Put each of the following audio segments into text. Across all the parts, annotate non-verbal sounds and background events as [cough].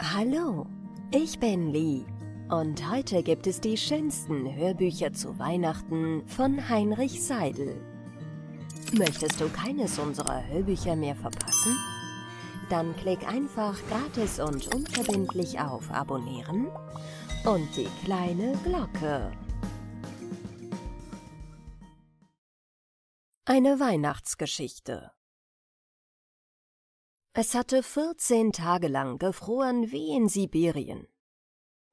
Hallo, ich bin Lee und heute gibt es die schönsten Hörbücher zu Weihnachten von Heinrich Seidel. Möchtest du keines unserer Hörbücher mehr verpassen? Dann klick einfach gratis und unverbindlich auf Abonnieren und die kleine Glocke. Eine Weihnachtsgeschichte es hatte vierzehn Tage lang gefroren wie in Sibirien.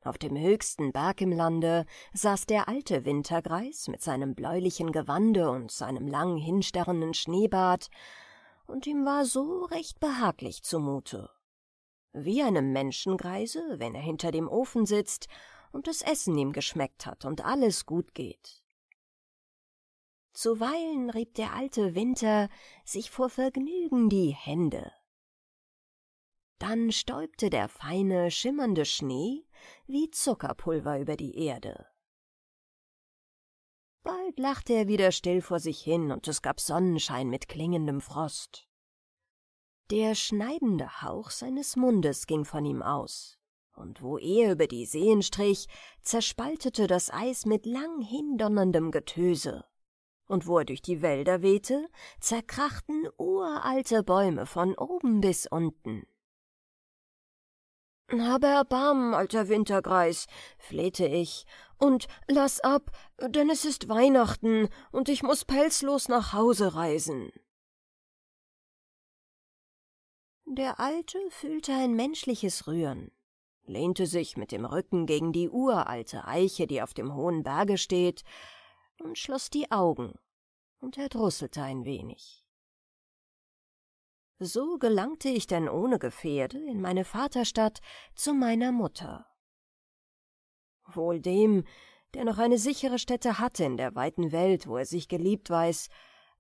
Auf dem höchsten Berg im Lande saß der alte Wintergreis mit seinem bläulichen Gewande und seinem lang hinsterrenden Schneebart, und ihm war so recht behaglich zumute. Wie einem Menschengreise, wenn er hinter dem Ofen sitzt und das Essen ihm geschmeckt hat und alles gut geht. Zuweilen rieb der alte Winter sich vor Vergnügen die Hände dann stäubte der feine, schimmernde Schnee wie Zuckerpulver über die Erde. Bald lachte er wieder still vor sich hin und es gab Sonnenschein mit klingendem Frost. Der schneidende Hauch seines Mundes ging von ihm aus, und wo er über die Seen strich, zerspaltete das Eis mit lang hindonnerndem Getöse. Und wo er durch die Wälder wehte, zerkrachten uralte Bäume von oben bis unten. Habe Erbarmen, alter Wintergreis, flehte ich, und lass ab, denn es ist Weihnachten und ich muß pelzlos nach Hause reisen. Der Alte fühlte ein menschliches Rühren, lehnte sich mit dem Rücken gegen die uralte Eiche, die auf dem hohen Berge steht, und schloss die Augen und erdrusselte ein wenig. So gelangte ich denn ohne Gefährde in meine Vaterstadt zu meiner Mutter. Wohl dem, der noch eine sichere Stätte hatte in der weiten Welt, wo er sich geliebt weiß,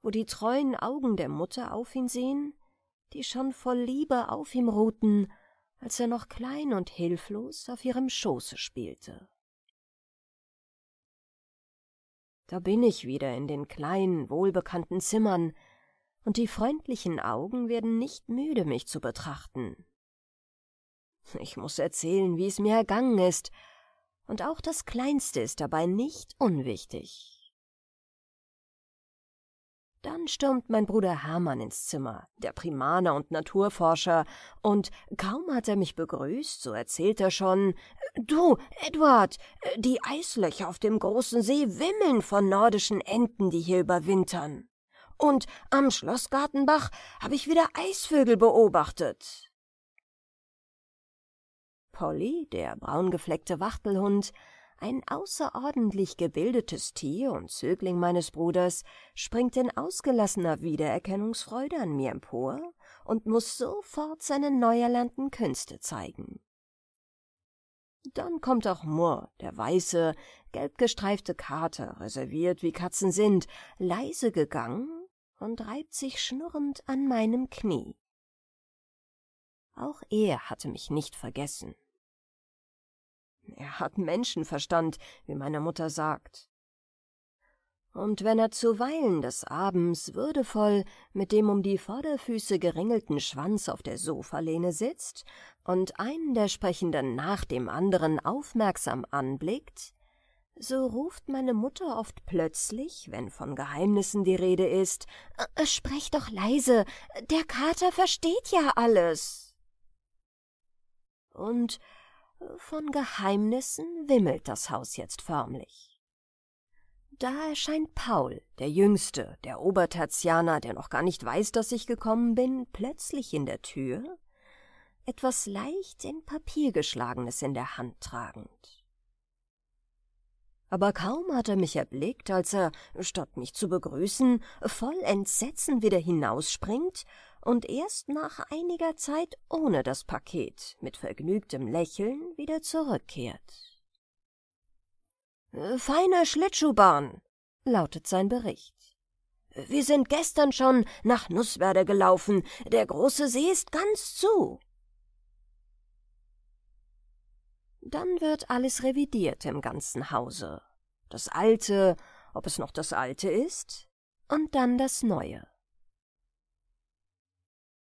wo die treuen Augen der Mutter auf ihn sehen, die schon voll Liebe auf ihm ruhten, als er noch klein und hilflos auf ihrem Schoße spielte. Da bin ich wieder in den kleinen, wohlbekannten Zimmern, und die freundlichen Augen werden nicht müde, mich zu betrachten. Ich muss erzählen, wie es mir ergangen ist, und auch das Kleinste ist dabei nicht unwichtig. Dann stürmt mein Bruder Hermann ins Zimmer, der Primaner und Naturforscher, und kaum hat er mich begrüßt, so erzählt er schon, »Du, Edward, die Eislöcher auf dem großen See wimmeln von nordischen Enten, die hier überwintern.« und am Schloss habe ich wieder Eisvögel beobachtet. Polly, der braungefleckte Wachtelhund, ein außerordentlich gebildetes Tier und Zögling meines Bruders, springt in ausgelassener Wiedererkennungsfreude an mir empor und muß sofort seine neu erlernten Künste zeigen. Dann kommt auch Moore, der weiße, gelbgestreifte Kater, reserviert wie Katzen sind, leise gegangen und reibt sich schnurrend an meinem Knie. Auch er hatte mich nicht vergessen. Er hat Menschenverstand, wie meine Mutter sagt. Und wenn er zuweilen des Abends würdevoll mit dem um die Vorderfüße geringelten Schwanz auf der Sofalehne sitzt und einen der Sprechenden nach dem anderen aufmerksam anblickt, so ruft meine Mutter oft plötzlich, wenn von Geheimnissen die Rede ist, äh, äh, »Sprech doch leise, der Kater versteht ja alles!« Und äh, von Geheimnissen wimmelt das Haus jetzt förmlich. Da erscheint Paul, der Jüngste, der Obertertianer, der noch gar nicht weiß, dass ich gekommen bin, plötzlich in der Tür, etwas leicht in Papier geschlagenes in der Hand tragend aber kaum hat er mich erblickt, als er, statt mich zu begrüßen, voll Entsetzen wieder hinausspringt und erst nach einiger Zeit ohne das Paket, mit vergnügtem Lächeln, wieder zurückkehrt. »Feine Schlittschuhbahn«, lautet sein Bericht. »Wir sind gestern schon nach Nusswerde gelaufen, der große See ist ganz zu.« Dann wird alles revidiert im ganzen Hause. Das Alte, ob es noch das Alte ist, und dann das Neue.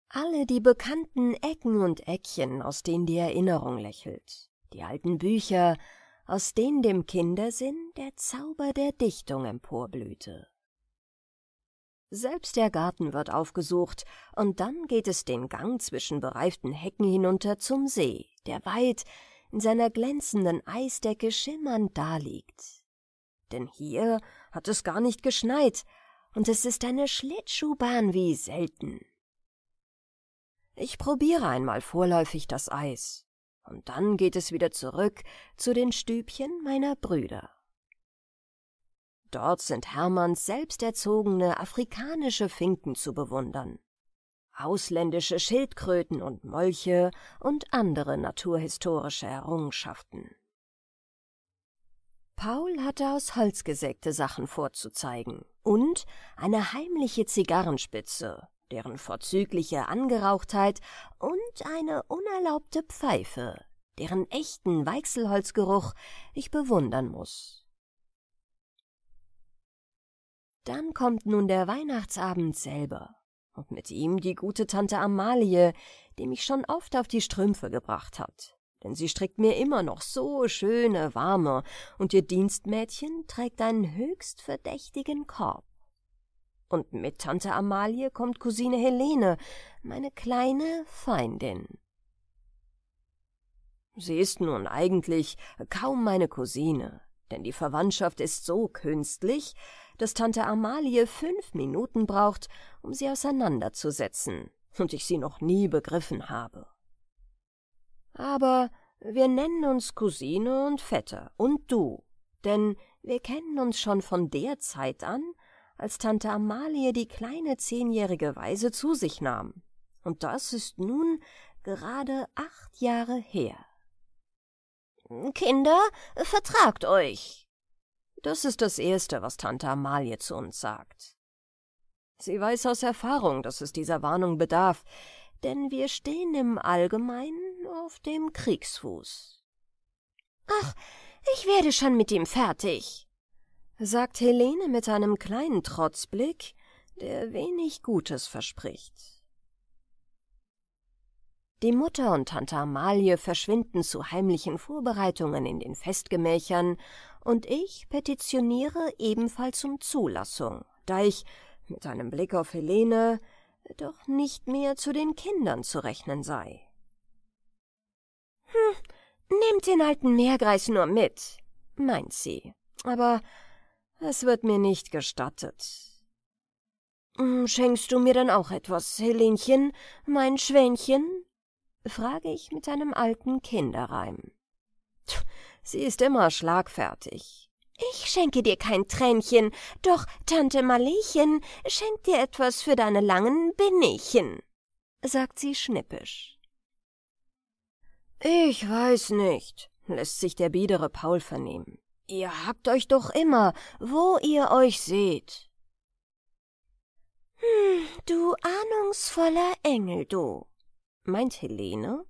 Alle die bekannten Ecken und Eckchen, aus denen die Erinnerung lächelt, die alten Bücher, aus denen dem Kindersinn der Zauber der Dichtung emporblühte. Selbst der Garten wird aufgesucht, und dann geht es den Gang zwischen bereiften Hecken hinunter zum See, der weit, in seiner glänzenden Eisdecke schimmernd daliegt. Denn hier hat es gar nicht geschneit, und es ist eine Schlittschuhbahn wie selten. Ich probiere einmal vorläufig das Eis, und dann geht es wieder zurück zu den Stübchen meiner Brüder. Dort sind Hermanns selbsterzogene afrikanische Finken zu bewundern ausländische Schildkröten und Molche und andere naturhistorische Errungenschaften. Paul hatte aus Holz gesägte Sachen vorzuzeigen und eine heimliche Zigarrenspitze, deren vorzügliche Angerauchtheit und eine unerlaubte Pfeife, deren echten Weichselholzgeruch ich bewundern muss. Dann kommt nun der Weihnachtsabend selber und mit ihm die gute Tante Amalie, die mich schon oft auf die Strümpfe gebracht hat. Denn sie strickt mir immer noch so schöne, warme, und ihr Dienstmädchen trägt einen höchst verdächtigen Korb. Und mit Tante Amalie kommt Cousine Helene, meine kleine Feindin. Sie ist nun eigentlich kaum meine Cousine, denn die Verwandtschaft ist so künstlich, dass Tante Amalie fünf Minuten braucht, um sie auseinanderzusetzen, und ich sie noch nie begriffen habe. Aber wir nennen uns Cousine und Vetter und du, denn wir kennen uns schon von der Zeit an, als Tante Amalie die kleine zehnjährige Waise zu sich nahm. Und das ist nun gerade acht Jahre her. Kinder, vertragt euch, das ist das Erste, was Tante Amalie zu uns sagt. Sie weiß aus Erfahrung, dass es dieser Warnung bedarf, denn wir stehen im Allgemeinen auf dem Kriegsfuß. Ach, ich werde schon mit ihm fertig, sagt Helene mit einem kleinen Trotzblick, der wenig Gutes verspricht. Die Mutter und Tante Amalie verschwinden zu heimlichen Vorbereitungen in den Festgemächern und ich petitioniere ebenfalls um Zulassung, da ich mit einem Blick auf Helene doch nicht mehr zu den Kindern zu rechnen sei. Hm, nehmt den alten Meergreis nur mit, meint sie, aber es wird mir nicht gestattet. Hm, schenkst du mir denn auch etwas, Helenchen, mein Schwänchen? frage ich mit einem alten Kinderreim. Sie ist immer schlagfertig. Ich schenke dir kein Tränchen, doch Tante Malechen schenkt dir etwas für deine langen Binnchen, sagt sie schnippisch. Ich weiß nicht, lässt sich der biedere Paul vernehmen. Ihr hackt euch doch immer, wo ihr euch seht. Hm, du ahnungsvoller Engel, du, meint Helene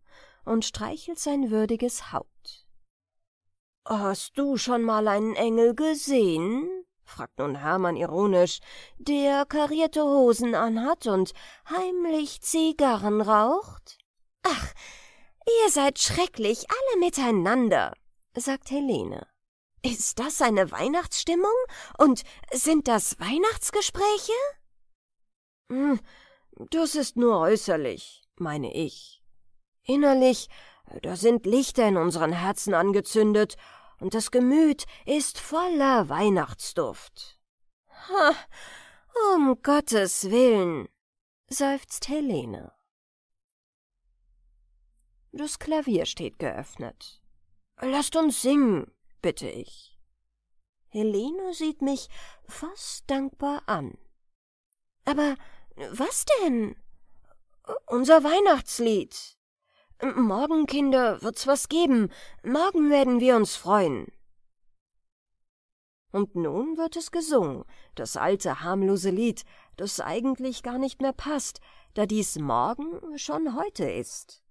und streichelt sein würdiges Haupt. Hast du schon mal einen Engel gesehen? fragt nun Hermann ironisch, der karierte Hosen anhat und heimlich Zigarren raucht. Ach, ihr seid schrecklich, alle miteinander, sagt Helene. Ist das eine Weihnachtsstimmung? Und sind das Weihnachtsgespräche? Hm, das ist nur äußerlich, meine ich. Innerlich, äh, da sind Lichter in unseren Herzen angezündet, und das Gemüt ist voller Weihnachtsduft. Ha, um Gottes Willen, seufzt Helene. Das Klavier steht geöffnet. Lasst uns singen, bitte ich. Helene sieht mich fast dankbar an. Aber was denn? unser Weihnachtslied. Morgen, Kinder, wird's was geben. Morgen werden wir uns freuen. Und nun wird es gesungen, das alte harmlose Lied, das eigentlich gar nicht mehr passt, da dies morgen schon heute ist.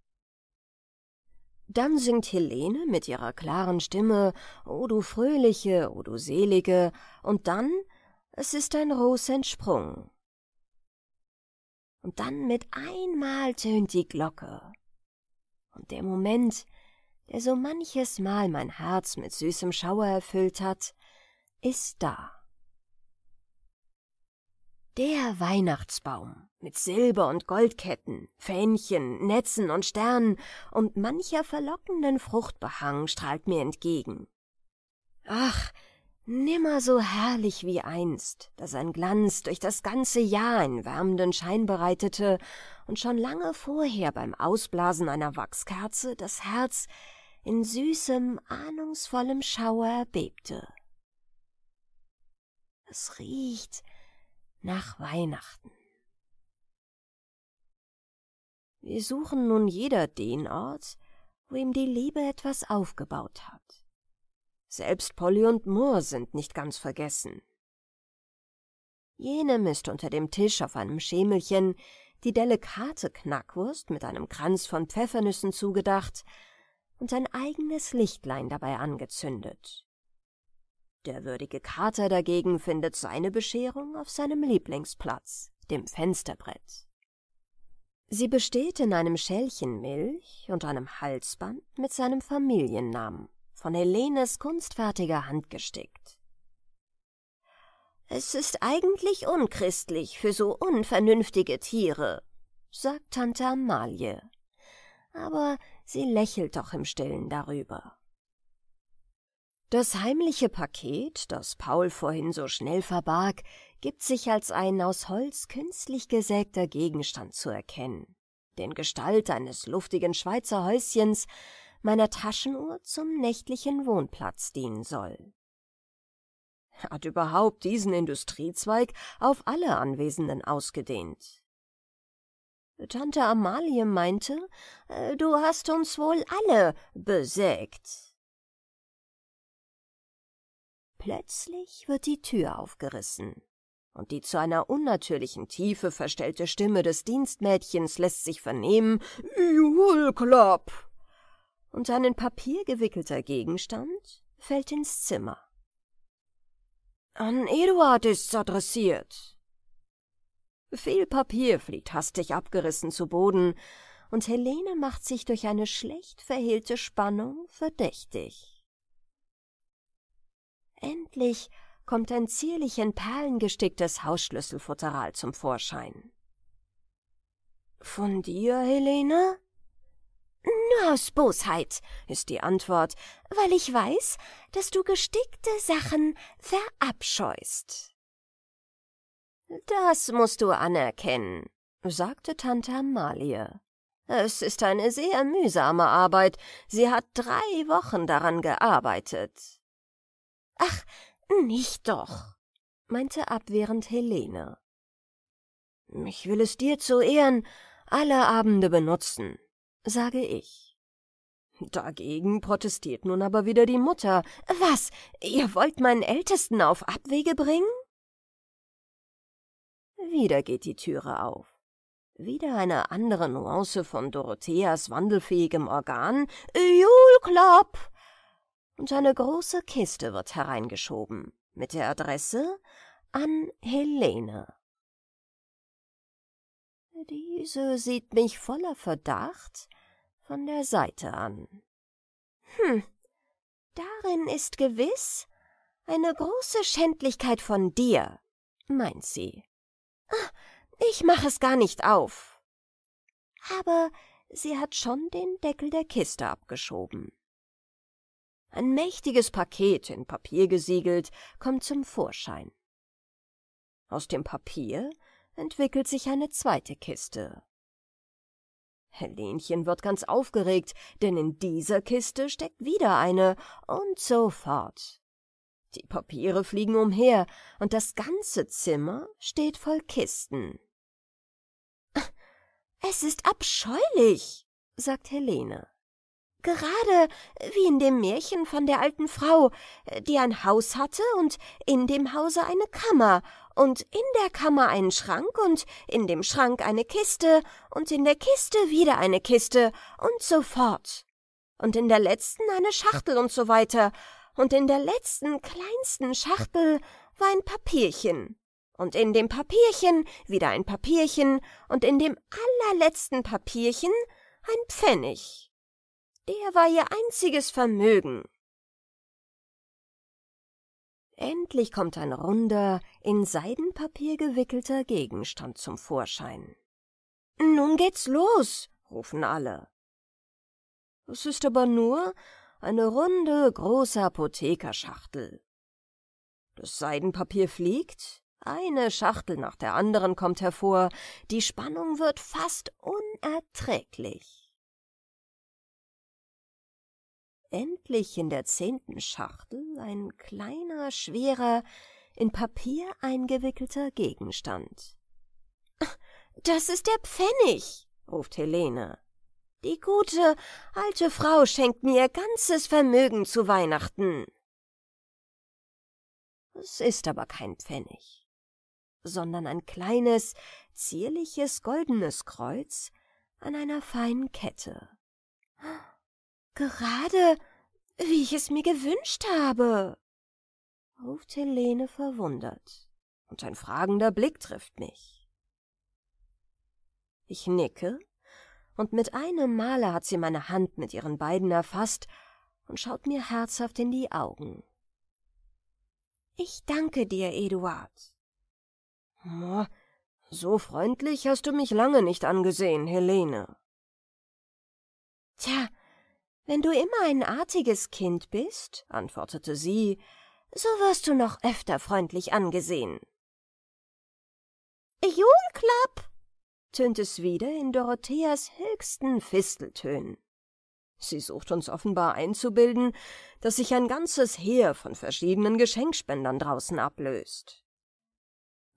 Dann singt Helene mit ihrer klaren Stimme O du Fröhliche, O du Selige, und dann Es ist ein Ros entsprungen und dann mit einmal tönt die Glocke. Und der Moment, der so manches Mal mein Herz mit süßem Schauer erfüllt hat, ist da. Der Weihnachtsbaum mit Silber und Goldketten, Fähnchen, Netzen und Sternen und mancher verlockenden Fruchtbehang strahlt mir entgegen. Ach, nimmer so herrlich wie einst, da sein Glanz durch das ganze Jahr einen wärmenden Schein bereitete und schon lange vorher beim Ausblasen einer Wachskerze das Herz in süßem, ahnungsvollem Schauer erbebte. Es riecht nach Weihnachten. Wir suchen nun jeder den Ort, wo ihm die Liebe etwas aufgebaut hat. Selbst Polly und Moore sind nicht ganz vergessen. Jenem ist unter dem Tisch auf einem Schemelchen die delikate Knackwurst mit einem Kranz von Pfeffernüssen zugedacht und ein eigenes Lichtlein dabei angezündet. Der würdige Kater dagegen findet seine Bescherung auf seinem Lieblingsplatz, dem Fensterbrett. Sie besteht in einem Schälchen Milch und einem Halsband mit seinem Familiennamen von Helenes kunstfertiger Hand gestickt. Es ist eigentlich unchristlich für so unvernünftige Tiere, sagt Tante Amalie. Aber sie lächelt doch im Stillen darüber. Das heimliche Paket, das Paul vorhin so schnell verbarg, gibt sich als ein aus Holz künstlich gesägter Gegenstand zu erkennen. Den Gestalt eines luftigen Schweizer Häuschens meiner Taschenuhr zum nächtlichen Wohnplatz dienen soll. Hat überhaupt diesen Industriezweig auf alle Anwesenden ausgedehnt. Tante Amalie meinte, äh, du hast uns wohl alle besägt. Plötzlich wird die Tür aufgerissen, und die zu einer unnatürlichen Tiefe verstellte Stimme des Dienstmädchens lässt sich vernehmen, Julklapp! und ein in Papier gewickelter Gegenstand fällt ins Zimmer. An Eduard ist's adressiert. Viel Papier fliegt hastig abgerissen zu Boden, und Helene macht sich durch eine schlecht verhehlte Spannung verdächtig. Endlich kommt ein zierlich in Perlen gesticktes Hausschlüsselfutteral zum Vorschein. Von dir, Helene? Nur aus Bosheit, ist die Antwort, weil ich weiß, dass du gestickte Sachen verabscheust. Das musst du anerkennen, sagte Tante Amalie. Es ist eine sehr mühsame Arbeit. Sie hat drei Wochen daran gearbeitet. Ach, nicht doch, meinte abwehrend Helene. Ich will es dir zu Ehren alle Abende benutzen, sage ich. Dagegen protestiert nun aber wieder die Mutter. Was, ihr wollt meinen Ältesten auf Abwege bringen? Wieder geht die Türe auf. Wieder eine andere Nuance von Dorotheas wandelfähigem Organ. Julklopp! Und eine große Kiste wird hereingeschoben, mit der Adresse an Helene. Diese sieht mich voller Verdacht von der Seite an. Hm, darin ist gewiss eine große Schändlichkeit von dir, meint sie. Ach, ich mach es gar nicht auf. Aber sie hat schon den Deckel der Kiste abgeschoben. Ein mächtiges Paket in Papier gesiegelt kommt zum Vorschein. Aus dem Papier entwickelt sich eine zweite Kiste. Helenchen wird ganz aufgeregt, denn in dieser Kiste steckt wieder eine und so fort. Die Papiere fliegen umher und das ganze Zimmer steht voll Kisten. [laughs] Es ist abscheulich, sagt Helene. Gerade wie in dem Märchen von der alten Frau, die ein Haus hatte und in dem Hause eine Kammer und in der Kammer einen Schrank und in dem Schrank eine Kiste und in der Kiste wieder eine Kiste und so fort. Und in der letzten eine Schachtel und so weiter. Und in der letzten kleinsten Schachtel war ein Papierchen. Und in dem Papierchen wieder ein Papierchen und in dem allerletzten Papierchen ein Pfennig. Der war ihr einziges Vermögen. Endlich kommt ein runder, in Seidenpapier gewickelter Gegenstand zum Vorschein. Nun geht's los, rufen alle. Es ist aber nur eine runde, große Apothekerschachtel. Das Seidenpapier fliegt, eine Schachtel nach der anderen kommt hervor, die Spannung wird fast unerträglich endlich in der zehnten Schachtel ein kleiner, schwerer, in Papier eingewickelter Gegenstand. Das ist der Pfennig, ruft Helene. Die gute, alte Frau schenkt mir ihr ganzes Vermögen zu Weihnachten. Es ist aber kein Pfennig, sondern ein kleines, zierliches goldenes Kreuz an einer feinen Kette. Gerade wie ich es mir gewünscht habe, ruft Helene verwundert, und ein fragender Blick trifft mich. Ich nicke, und mit einem Male hat sie meine Hand mit ihren beiden erfasst und schaut mir herzhaft in die Augen. Ich danke dir, Eduard. Oh, so freundlich hast du mich lange nicht angesehen, Helene. Tja, wenn du immer ein artiges Kind bist, antwortete sie, so wirst du noch öfter freundlich angesehen. Julklapp, tönt es wieder in Dorotheas höchsten Fisteltönen. Sie sucht uns offenbar einzubilden, dass sich ein ganzes Heer von verschiedenen Geschenkspendern draußen ablöst.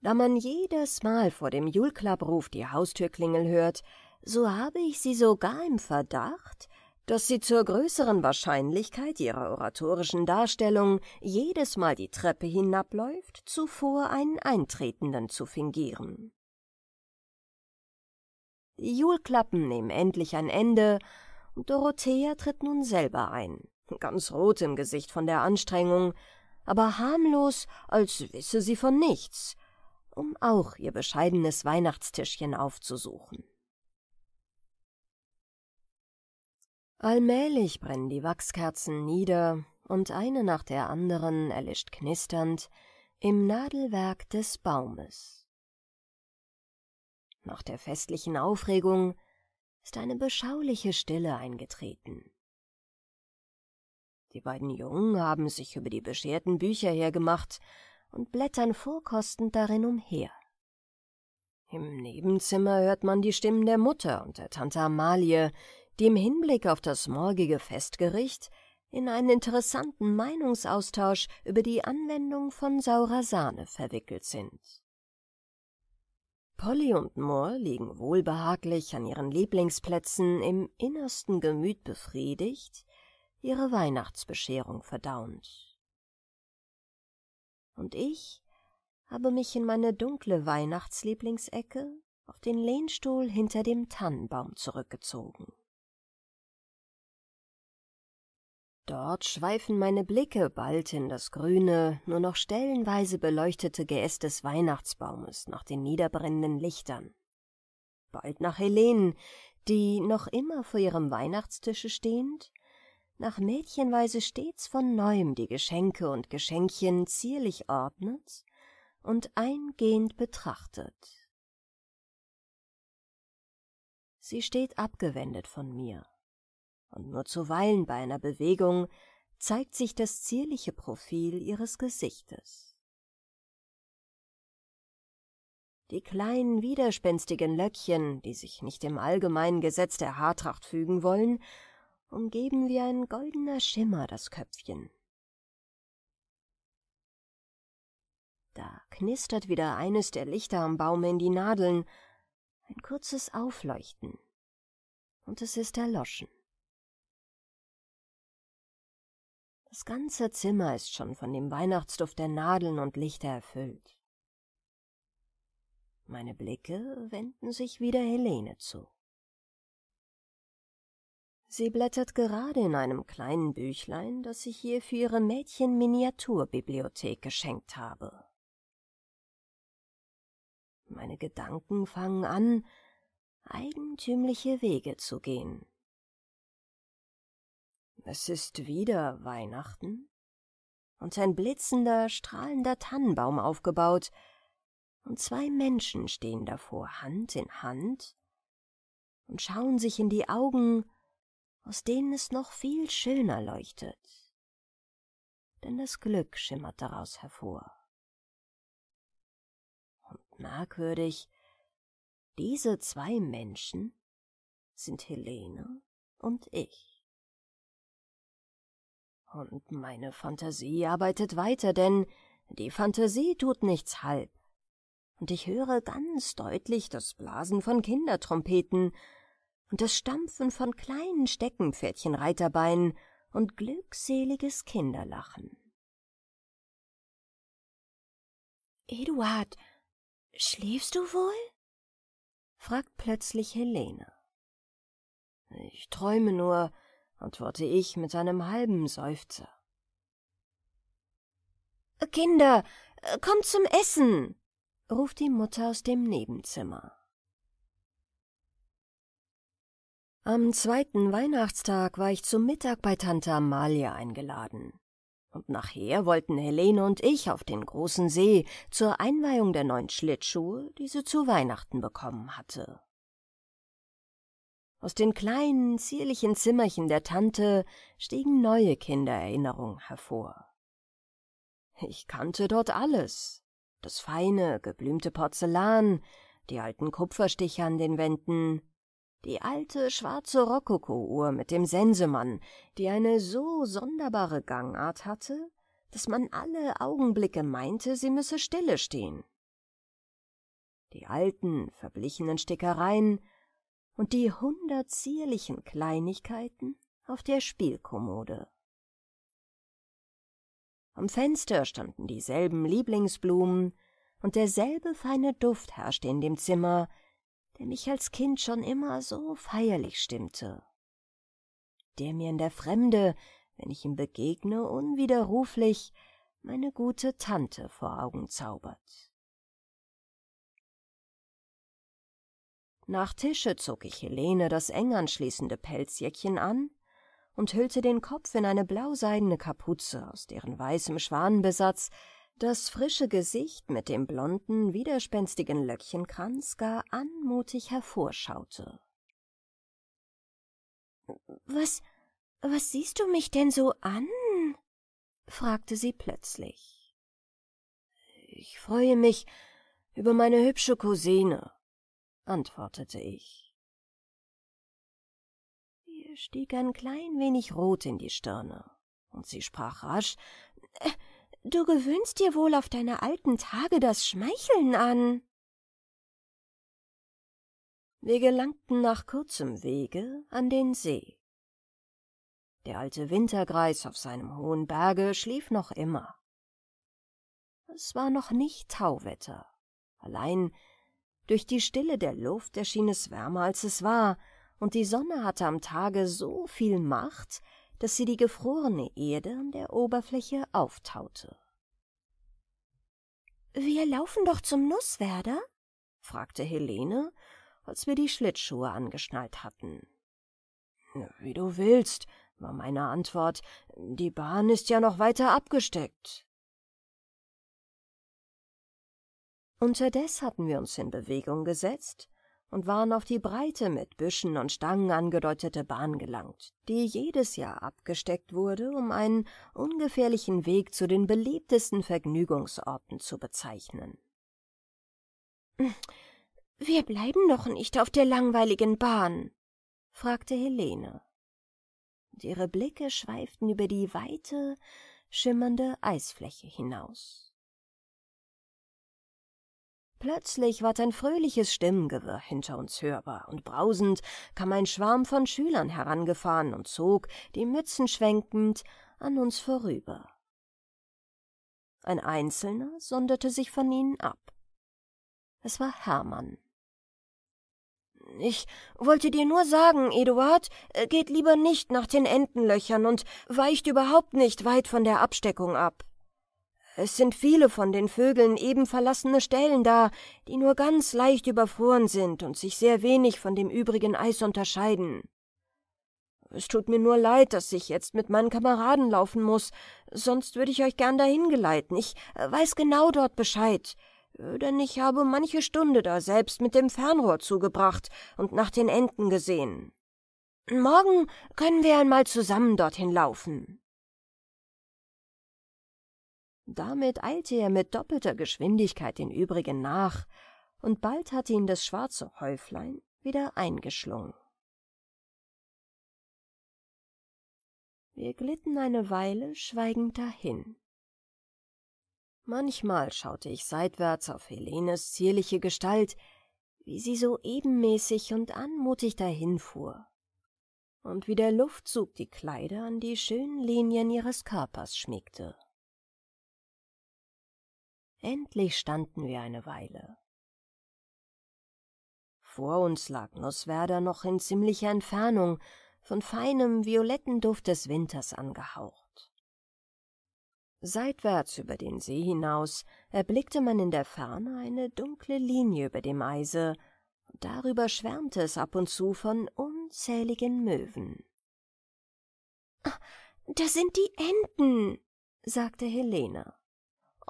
Da man jedes Mal vor dem Julklappruf die Haustürklingel hört, so habe ich sie sogar im Verdacht, dass sie zur größeren Wahrscheinlichkeit ihrer oratorischen Darstellung jedes Mal die Treppe hinabläuft, zuvor einen Eintretenden zu fingieren. Die Julklappen nehmen endlich ein Ende, und Dorothea tritt nun selber ein, ganz rot im Gesicht von der Anstrengung, aber harmlos, als wisse sie von nichts, um auch ihr bescheidenes Weihnachtstischchen aufzusuchen. Allmählich brennen die Wachskerzen nieder, und eine nach der anderen erlischt knisternd im Nadelwerk des Baumes. Nach der festlichen Aufregung ist eine beschauliche Stille eingetreten. Die beiden Jungen haben sich über die bescherten Bücher hergemacht und blättern vorkostend darin umher. Im Nebenzimmer hört man die Stimmen der Mutter und der Tante Amalie, die im Hinblick auf das morgige Festgericht in einen interessanten Meinungsaustausch über die Anwendung von saurer Sahne verwickelt sind. Polly und Moor liegen wohlbehaglich an ihren Lieblingsplätzen, im innersten Gemüt befriedigt, ihre Weihnachtsbescherung verdauend. Und ich habe mich in meine dunkle Weihnachtslieblingsecke auf den Lehnstuhl hinter dem Tannenbaum zurückgezogen. Dort schweifen meine Blicke bald in das grüne, nur noch stellenweise beleuchtete Geäst des Weihnachtsbaumes nach den niederbrennenden Lichtern. Bald nach Helene, die, noch immer vor ihrem Weihnachtstische stehend, nach Mädchenweise stets von neuem die Geschenke und Geschenkchen zierlich ordnet und eingehend betrachtet. Sie steht abgewendet von mir, und nur zuweilen bei einer Bewegung zeigt sich das zierliche Profil ihres Gesichtes. Die kleinen, widerspenstigen Löckchen, die sich nicht dem allgemeinen Gesetz der Haartracht fügen wollen, umgeben wie ein goldener Schimmer das Köpfchen. Da knistert wieder eines der Lichter am Baume in die Nadeln, ein kurzes Aufleuchten, und es ist erloschen. Das ganze Zimmer ist schon von dem Weihnachtsduft der Nadeln und Lichter erfüllt. Meine Blicke wenden sich wieder Helene zu. Sie blättert gerade in einem kleinen Büchlein, das ich ihr für ihre Mädchen-Miniaturbibliothek geschenkt habe. Meine Gedanken fangen an, eigentümliche Wege zu gehen. Es ist wieder Weihnachten und ein blitzender, strahlender Tannenbaum aufgebaut, und zwei Menschen stehen davor Hand in Hand und schauen sich in die Augen, aus denen es noch viel schöner leuchtet. Denn das Glück schimmert daraus hervor. Und merkwürdig, diese zwei Menschen sind Helene und ich. Und meine Fantasie arbeitet weiter, denn die Fantasie tut nichts halb. Und ich höre ganz deutlich das Blasen von Kindertrompeten und das Stampfen von kleinen Steckenpferdchenreiterbeinen und glückseliges Kinderlachen. Eduard, schläfst du wohl? fragt plötzlich Helene. Ich träume nur, antworte ich mit einem halben Seufzer. Kinder, äh, kommt zum Essen, ruft die Mutter aus dem Nebenzimmer. Am zweiten Weihnachtstag war ich zum Mittag bei Tante Amalia eingeladen. Und nachher wollten Helene und ich auf den großen See zur Einweihung der neuen Schlittschuhe, die sie zu Weihnachten bekommen hatte. Aus den kleinen, zierlichen Zimmerchen der Tante stiegen neue Kindererinnerungen hervor. Ich kannte dort alles. Das feine, geblümte Porzellan, die alten Kupferstiche an den Wänden, die alte schwarze Rokoko-Uhr mit dem Sensemann, die eine so sonderbare Gangart hatte, dass man alle Augenblicke meinte, sie müsse stille stehen. Die alten, verblichenen Stickereien, und die hundert zierlichen Kleinigkeiten auf der Spielkommode. Am Fenster standen dieselben Lieblingsblumen, und derselbe feine Duft herrschte in dem Zimmer, der mich als Kind schon immer so feierlich stimmte, der mir in der Fremde, wenn ich ihm begegne, unwiderruflich meine gute Tante vor Augen zaubert. Nach Tische zog ich Helene das eng anschließende Pelzjäckchen an und hüllte den Kopf in eine blauseidene Kapuze, aus deren weißem Schwanenbesatz das frische Gesicht mit dem blonden, widerspenstigen Löckchenkranz gar anmutig hervorschaute. Was, was siehst du mich denn so an? fragte sie plötzlich. Ich freue mich über meine hübsche Cousine, antwortete ich. Ihr stieg ein klein wenig rot in die Stirne, und sie sprach rasch, äh, »Du gewöhnst dir wohl auf deine alten Tage das Schmeicheln an.« Wir gelangten nach kurzem Wege an den See. Der alte Wintergreis auf seinem hohen Berge schlief noch immer. Es war noch nicht Tauwetter, allein durch die Stille der Luft erschien es wärmer, als es war, und die Sonne hatte am Tage so viel Macht, dass sie die gefrorene Erde an der Oberfläche auftaute. »Wir laufen doch zum Nusswerder?« fragte Helene, als wir die Schlittschuhe angeschnallt hatten. »Wie du willst«, war meine Antwort. »Die Bahn ist ja noch weiter abgesteckt.« Unterdessen hatten wir uns in Bewegung gesetzt und waren auf die breite mit Büschen und Stangen angedeutete Bahn gelangt, die jedes Jahr abgesteckt wurde, um einen ungefährlichen Weg zu den beliebtesten Vergnügungsorten zu bezeichnen. Hm, »Wir bleiben noch nicht auf der langweiligen Bahn«, fragte Helene. Und ihre Blicke schweiften über die weite, schimmernde Eisfläche hinaus. Plötzlich ward ein fröhliches Stimmengewirr hinter uns hörbar, und brausend kam ein Schwarm von Schülern herangefahren und zog, die Mützen schwenkend, an uns vorüber. Ein Einzelner sonderte sich von ihnen ab. Es war Hermann. Ich wollte dir nur sagen, Eduard, äh, geht lieber nicht nach den Entenlöchern und weicht überhaupt nicht weit von der Absteckung ab. Es sind viele von den Vögeln eben verlassene Stellen da, die nur ganz leicht überfroren sind und sich sehr wenig von dem übrigen Eis unterscheiden. Es tut mir nur leid, dass ich jetzt mit meinen Kameraden laufen muss, sonst würde ich euch gern dahin geleiten. Ich äh, weiß genau dort Bescheid, äh, denn ich habe manche Stunde da selbst mit dem Fernrohr zugebracht und nach den Enten gesehen. Morgen können wir einmal zusammen dorthin laufen. Damit eilte er mit doppelter Geschwindigkeit den übrigen nach, und bald hatte ihn das schwarze Häuflein wieder eingeschlungen. Wir glitten eine Weile schweigend dahin. Manchmal schaute ich seitwärts auf Helenes zierliche Gestalt, wie sie so ebenmäßig und anmutig dahinfuhr, und wie der Luftzug die Kleider an die schönen Linien ihres Körpers schmiegte. Endlich standen wir eine Weile. Vor uns lag Nusswerder noch in ziemlicher Entfernung, von feinem violetten Duft des Winters angehaucht. Seitwärts über den See hinaus erblickte man in der Ferne eine dunkle Linie über dem Eise, und darüber schwärmte es ab und zu von unzähligen Möwen. Ah, »Da sind die Enten«, sagte Helena.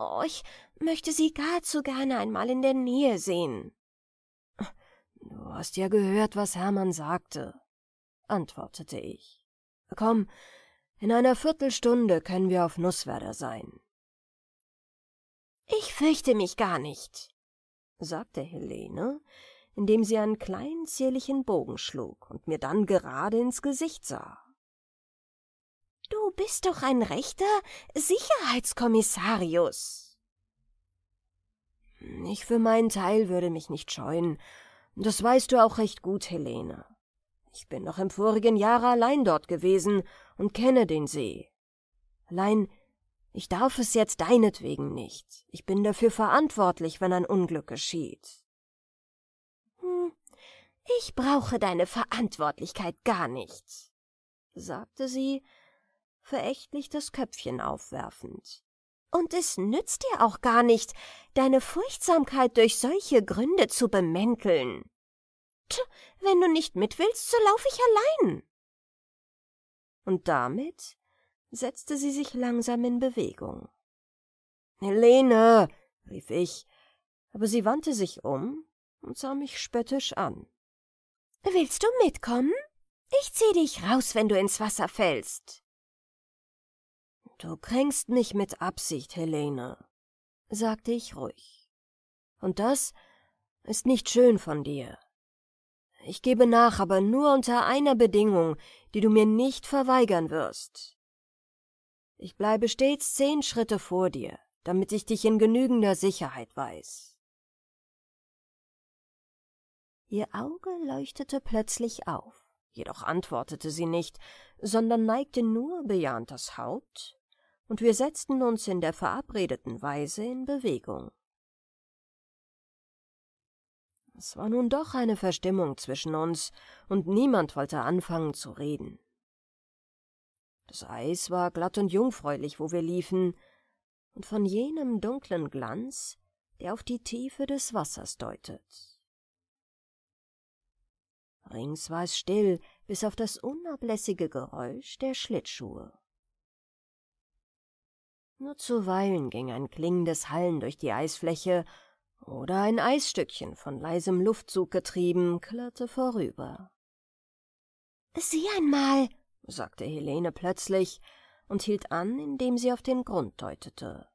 Oh, ich möchte Sie gar zu gerne einmal in der Nähe sehen. Du hast ja gehört, was Hermann sagte, antwortete ich. Komm, in einer Viertelstunde können wir auf Nusswerder sein. Ich fürchte mich gar nicht, sagte Helene, indem sie einen kleinen zierlichen Bogen schlug und mir dann gerade ins Gesicht sah. Du bist doch ein rechter Sicherheitskommissarius. Ich für meinen Teil würde mich nicht scheuen. Das weißt du auch recht gut, Helene. Ich bin noch im vorigen Jahre allein dort gewesen und kenne den See. Allein, ich darf es jetzt deinetwegen nicht. Ich bin dafür verantwortlich, wenn ein Unglück geschieht. Hm, ich brauche deine Verantwortlichkeit gar nicht, sagte sie verächtlich das Köpfchen aufwerfend. Und es nützt dir auch gar nicht, deine Furchtsamkeit durch solche Gründe zu bemänteln. Tch, wenn du nicht mit willst, so lauf ich allein. Und damit setzte sie sich langsam in Bewegung. Helene, rief ich, aber sie wandte sich um und sah mich spöttisch an. Willst du mitkommen? Ich zieh dich raus, wenn du ins Wasser fällst. Du kränkst mich mit Absicht, Helene, sagte ich ruhig. Und das ist nicht schön von dir. Ich gebe nach, aber nur unter einer Bedingung, die du mir nicht verweigern wirst. Ich bleibe stets zehn Schritte vor dir, damit ich dich in genügender Sicherheit weiß. Ihr Auge leuchtete plötzlich auf, jedoch antwortete sie nicht, sondern neigte nur bejahend das Haupt und wir setzten uns in der verabredeten Weise in Bewegung. Es war nun doch eine Verstimmung zwischen uns, und niemand wollte anfangen zu reden. Das Eis war glatt und jungfräulich, wo wir liefen, und von jenem dunklen Glanz, der auf die Tiefe des Wassers deutet. Rings war es still, bis auf das unablässige Geräusch der Schlittschuhe. Nur zuweilen ging ein klingendes Hallen durch die Eisfläche oder ein Eisstückchen von leisem Luftzug getrieben klirrte vorüber. Sieh einmal, sagte Helene plötzlich und hielt an, indem sie auf den Grund deutete.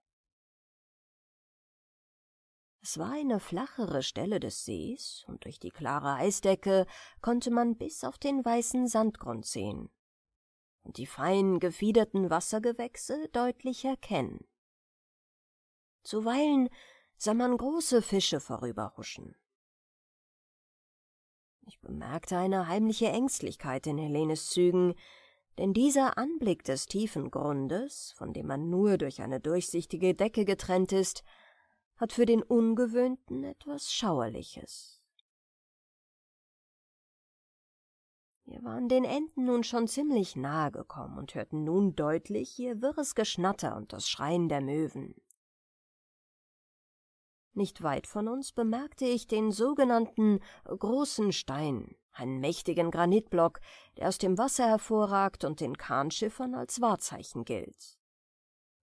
Es war eine flachere Stelle des Sees, und durch die klare Eisdecke konnte man bis auf den weißen Sandgrund sehen und die fein gefiederten Wassergewächse deutlich erkennen. Zuweilen sah man große Fische vorüberhuschen. Ich bemerkte eine heimliche Ängstlichkeit in Helenes Zügen, denn dieser Anblick des tiefen Grundes, von dem man nur durch eine durchsichtige Decke getrennt ist, hat für den Ungewöhnten etwas Schauerliches. Wir waren den Enten nun schon ziemlich nahe gekommen und hörten nun deutlich ihr wirres Geschnatter und das Schreien der Möwen. Nicht weit von uns bemerkte ich den sogenannten großen Stein, einen mächtigen Granitblock, der aus dem Wasser hervorragt und den Kahnschiffern als Wahrzeichen gilt.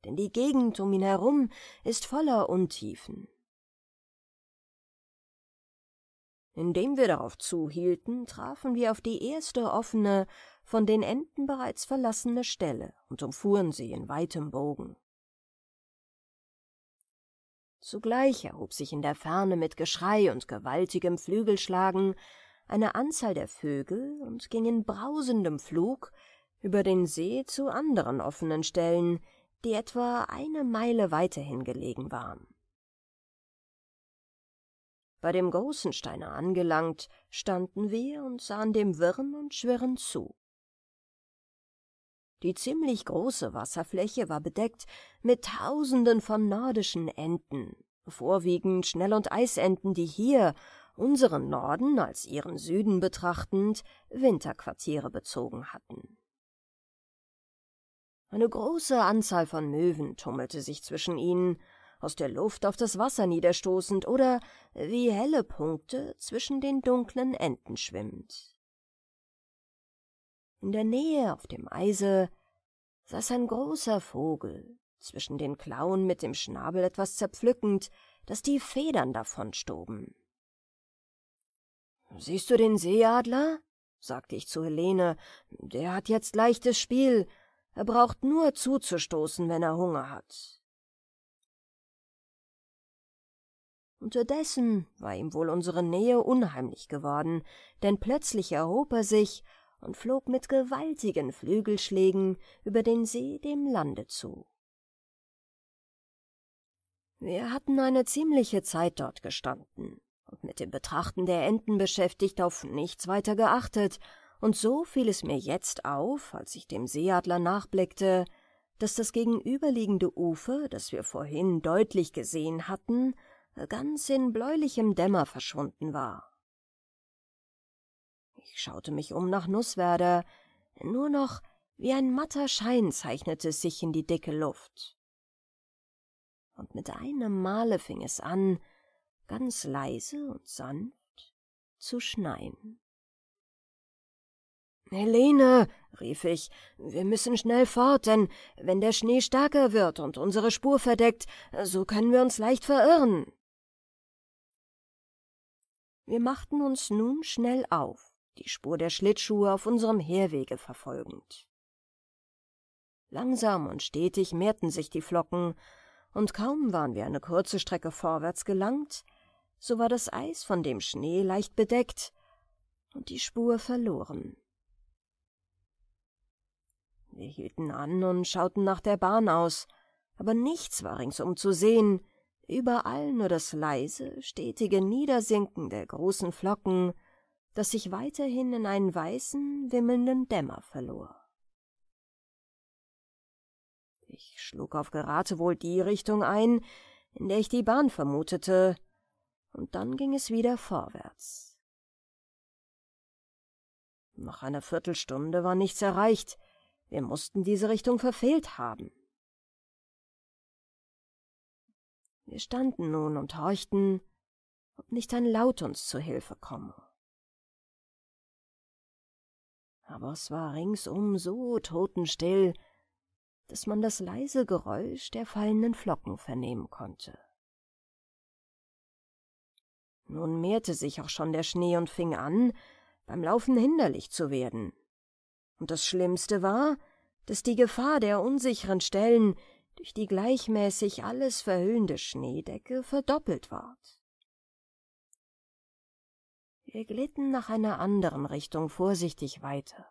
Denn die Gegend um ihn herum ist voller Untiefen, Indem wir darauf zuhielten, trafen wir auf die erste offene, von den Enten bereits verlassene Stelle und umfuhren sie in weitem Bogen. Zugleich erhob sich in der Ferne mit Geschrei und gewaltigem Flügelschlagen eine Anzahl der Vögel und ging in brausendem Flug über den See zu anderen offenen Stellen, die etwa eine Meile weiterhin gelegen waren. Bei dem großen Steiner angelangt, standen wir und sahen dem Wirren und Schwirren zu. Die ziemlich große Wasserfläche war bedeckt mit Tausenden von nordischen Enten, vorwiegend Schnell- und Eisenten, die hier, unseren Norden als ihren Süden betrachtend, Winterquartiere bezogen hatten. Eine große Anzahl von Möwen tummelte sich zwischen ihnen, aus der Luft auf das Wasser niederstoßend oder wie helle Punkte zwischen den dunklen Enden schwimmend. In der Nähe auf dem Eise saß ein großer Vogel, zwischen den Klauen mit dem Schnabel etwas zerpflückend, dass die Federn davonstoben. Siehst du den Seeadler? sagte ich zu Helene. Der hat jetzt leichtes Spiel. Er braucht nur zuzustoßen, wenn er Hunger hat. Unterdessen war ihm wohl unsere Nähe unheimlich geworden, denn plötzlich erhob er sich und flog mit gewaltigen Flügelschlägen über den See dem Lande zu. Wir hatten eine ziemliche Zeit dort gestanden und mit dem Betrachten der Enten beschäftigt auf nichts weiter geachtet, und so fiel es mir jetzt auf, als ich dem Seeadler nachblickte, dass das gegenüberliegende Ufer, das wir vorhin deutlich gesehen hatten, ganz in bläulichem Dämmer verschwunden war. Ich schaute mich um nach Nußwerder, nur noch wie ein matter Schein zeichnete es sich in die dicke Luft. Und mit einem Male fing es an, ganz leise und sanft zu schneien. Helene, rief ich, wir müssen schnell fort, denn wenn der Schnee stärker wird und unsere Spur verdeckt, so können wir uns leicht verirren wir machten uns nun schnell auf, die Spur der Schlittschuhe auf unserem Herwege verfolgend. Langsam und stetig mehrten sich die Flocken, und kaum waren wir eine kurze Strecke vorwärts gelangt, so war das Eis von dem Schnee leicht bedeckt und die Spur verloren. Wir hielten an und schauten nach der Bahn aus, aber nichts war ringsum zu sehen, überall nur das leise, stetige Niedersinken der großen Flocken, das sich weiterhin in einen weißen, wimmelnden Dämmer verlor. Ich schlug auf Geratewohl die Richtung ein, in der ich die Bahn vermutete, und dann ging es wieder vorwärts. Nach einer Viertelstunde war nichts erreicht, wir mussten diese Richtung verfehlt haben. Wir standen nun und horchten, ob nicht ein Laut uns zu Hilfe komme. Aber es war ringsum so totenstill, dass man das leise Geräusch der fallenden Flocken vernehmen konnte. Nun mehrte sich auch schon der Schnee und fing an, beim Laufen hinderlich zu werden. Und das Schlimmste war, dass die Gefahr der unsicheren Stellen, durch die gleichmäßig alles verhüllende Schneedecke verdoppelt ward. Wir glitten nach einer anderen Richtung vorsichtig weiter.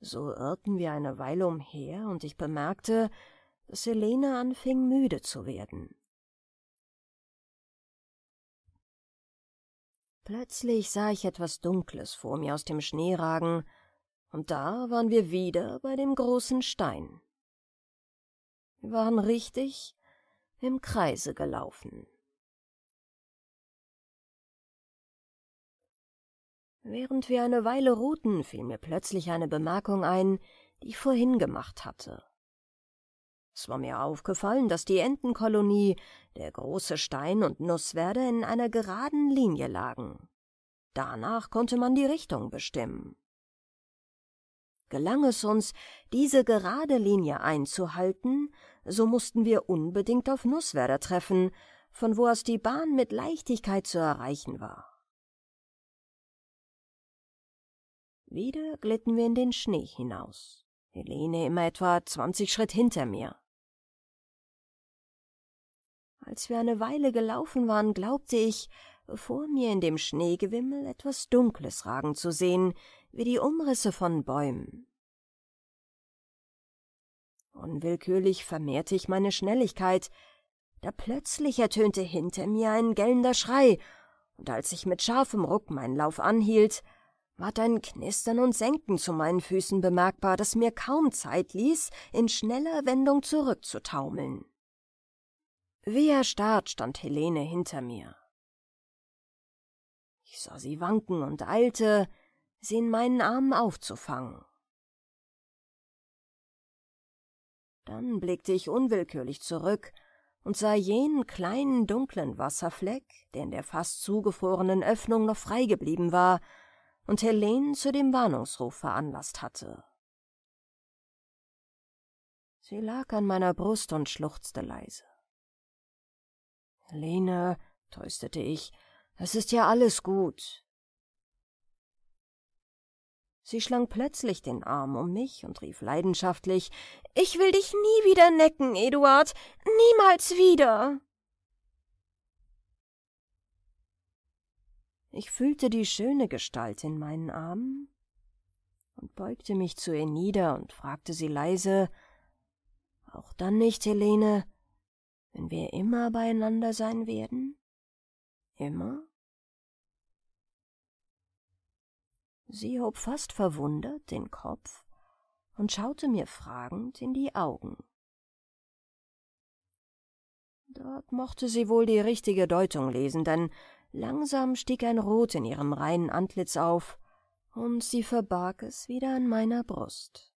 So irrten wir eine Weile umher, und ich bemerkte, dass Helene anfing, müde zu werden. Plötzlich sah ich etwas Dunkles vor mir aus dem Schnee ragen, und da waren wir wieder bei dem großen Stein. Wir waren richtig im Kreise gelaufen. Während wir eine Weile ruhten, fiel mir plötzlich eine Bemerkung ein, die ich vorhin gemacht hatte. Es war mir aufgefallen, dass die Entenkolonie, der große Stein und Nusswerde in einer geraden Linie lagen. Danach konnte man die Richtung bestimmen. Gelang es uns, diese gerade Linie einzuhalten, so mussten wir unbedingt auf Nusswerder treffen, von wo aus die Bahn mit Leichtigkeit zu erreichen war. Wieder glitten wir in den Schnee hinaus, Helene immer etwa zwanzig Schritt hinter mir. Als wir eine Weile gelaufen waren, glaubte ich, vor mir in dem Schneegewimmel etwas Dunkles ragen zu sehen, wie die Umrisse von Bäumen. Unwillkürlich vermehrte ich meine Schnelligkeit, da plötzlich ertönte hinter mir ein gellender Schrei, und als ich mit scharfem Ruck meinen Lauf anhielt, ward ein Knistern und Senken zu meinen Füßen bemerkbar, das mir kaum Zeit ließ, in schneller Wendung zurückzutaumeln. Wie erstarrt stand Helene hinter mir. Ich sah sie wanken und eilte, sie in meinen Armen aufzufangen. Dann blickte ich unwillkürlich zurück und sah jenen kleinen dunklen Wasserfleck, der in der fast zugefrorenen Öffnung noch frei geblieben war und Helene zu dem Warnungsruf veranlasst hatte. Sie lag an meiner Brust und schluchzte leise. Helene, tröstete ich, es ist ja alles gut. Sie schlang plötzlich den Arm um mich und rief leidenschaftlich Ich will dich nie wieder necken, Eduard. Niemals wieder. Ich fühlte die schöne Gestalt in meinen Armen und beugte mich zu ihr nieder und fragte sie leise Auch dann nicht, Helene, wenn wir immer beieinander sein werden? Immer? Sie hob fast verwundert den Kopf und schaute mir fragend in die Augen. Dort mochte sie wohl die richtige Deutung lesen, denn langsam stieg ein Rot in ihrem reinen Antlitz auf, und sie verbarg es wieder an meiner Brust.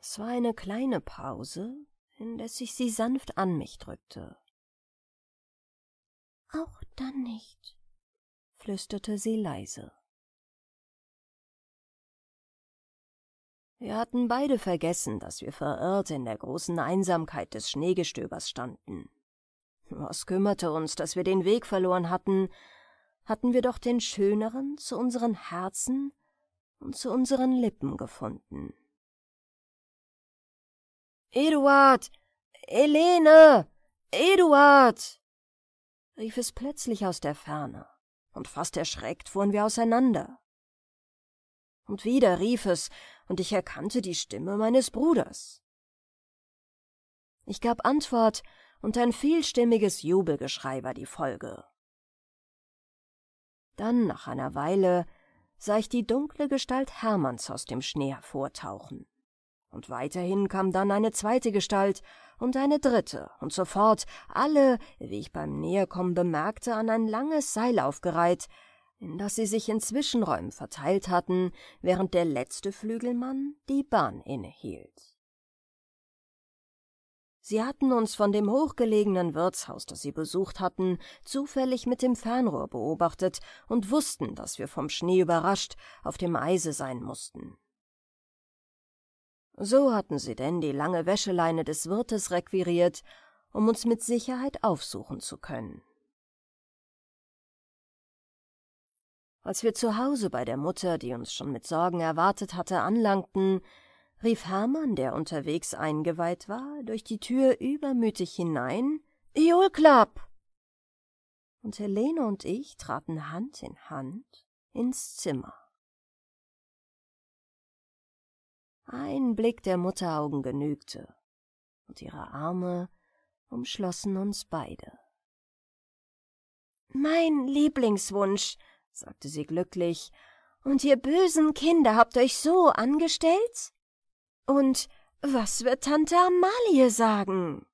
Es war eine kleine Pause, in der ich sie sanft an mich drückte. Auch dann nicht, flüsterte sie leise. Wir hatten beide vergessen, dass wir verirrt in der großen Einsamkeit des Schneegestöbers standen. Was kümmerte uns, dass wir den Weg verloren hatten? Hatten wir doch den schöneren zu unseren Herzen und zu unseren Lippen gefunden. Eduard! Helene! Eduard! rief es plötzlich aus der Ferne und fast erschreckt fuhren wir auseinander. Und wieder rief es, und ich erkannte die Stimme meines Bruders. Ich gab Antwort, und ein vielstimmiges Jubelgeschrei war die Folge. Dann, nach einer Weile, sah ich die dunkle Gestalt Hermanns aus dem Schnee hervortauchen. Und weiterhin kam dann eine zweite Gestalt, und eine dritte und sofort alle, wie ich beim Näherkommen bemerkte, an ein langes Seil aufgereiht, in das sie sich in Zwischenräumen verteilt hatten, während der letzte Flügelmann die Bahn innehielt. Sie hatten uns von dem hochgelegenen Wirtshaus, das sie besucht hatten, zufällig mit dem Fernrohr beobachtet und wussten, dass wir vom Schnee überrascht auf dem Eise sein mussten. So hatten sie denn die lange Wäscheleine des Wirtes requiriert, um uns mit Sicherheit aufsuchen zu können. Als wir zu Hause bei der Mutter, die uns schon mit Sorgen erwartet hatte, anlangten, rief Hermann, der unterwegs eingeweiht war, durch die Tür übermütig hinein Iolklapp. Und Helene und ich traten Hand in Hand ins Zimmer. Ein Blick der Mutteraugen genügte, und ihre Arme umschlossen uns beide. Mein Lieblingswunsch, sagte sie glücklich, und ihr bösen Kinder habt euch so angestellt? Und was wird Tante Amalie sagen?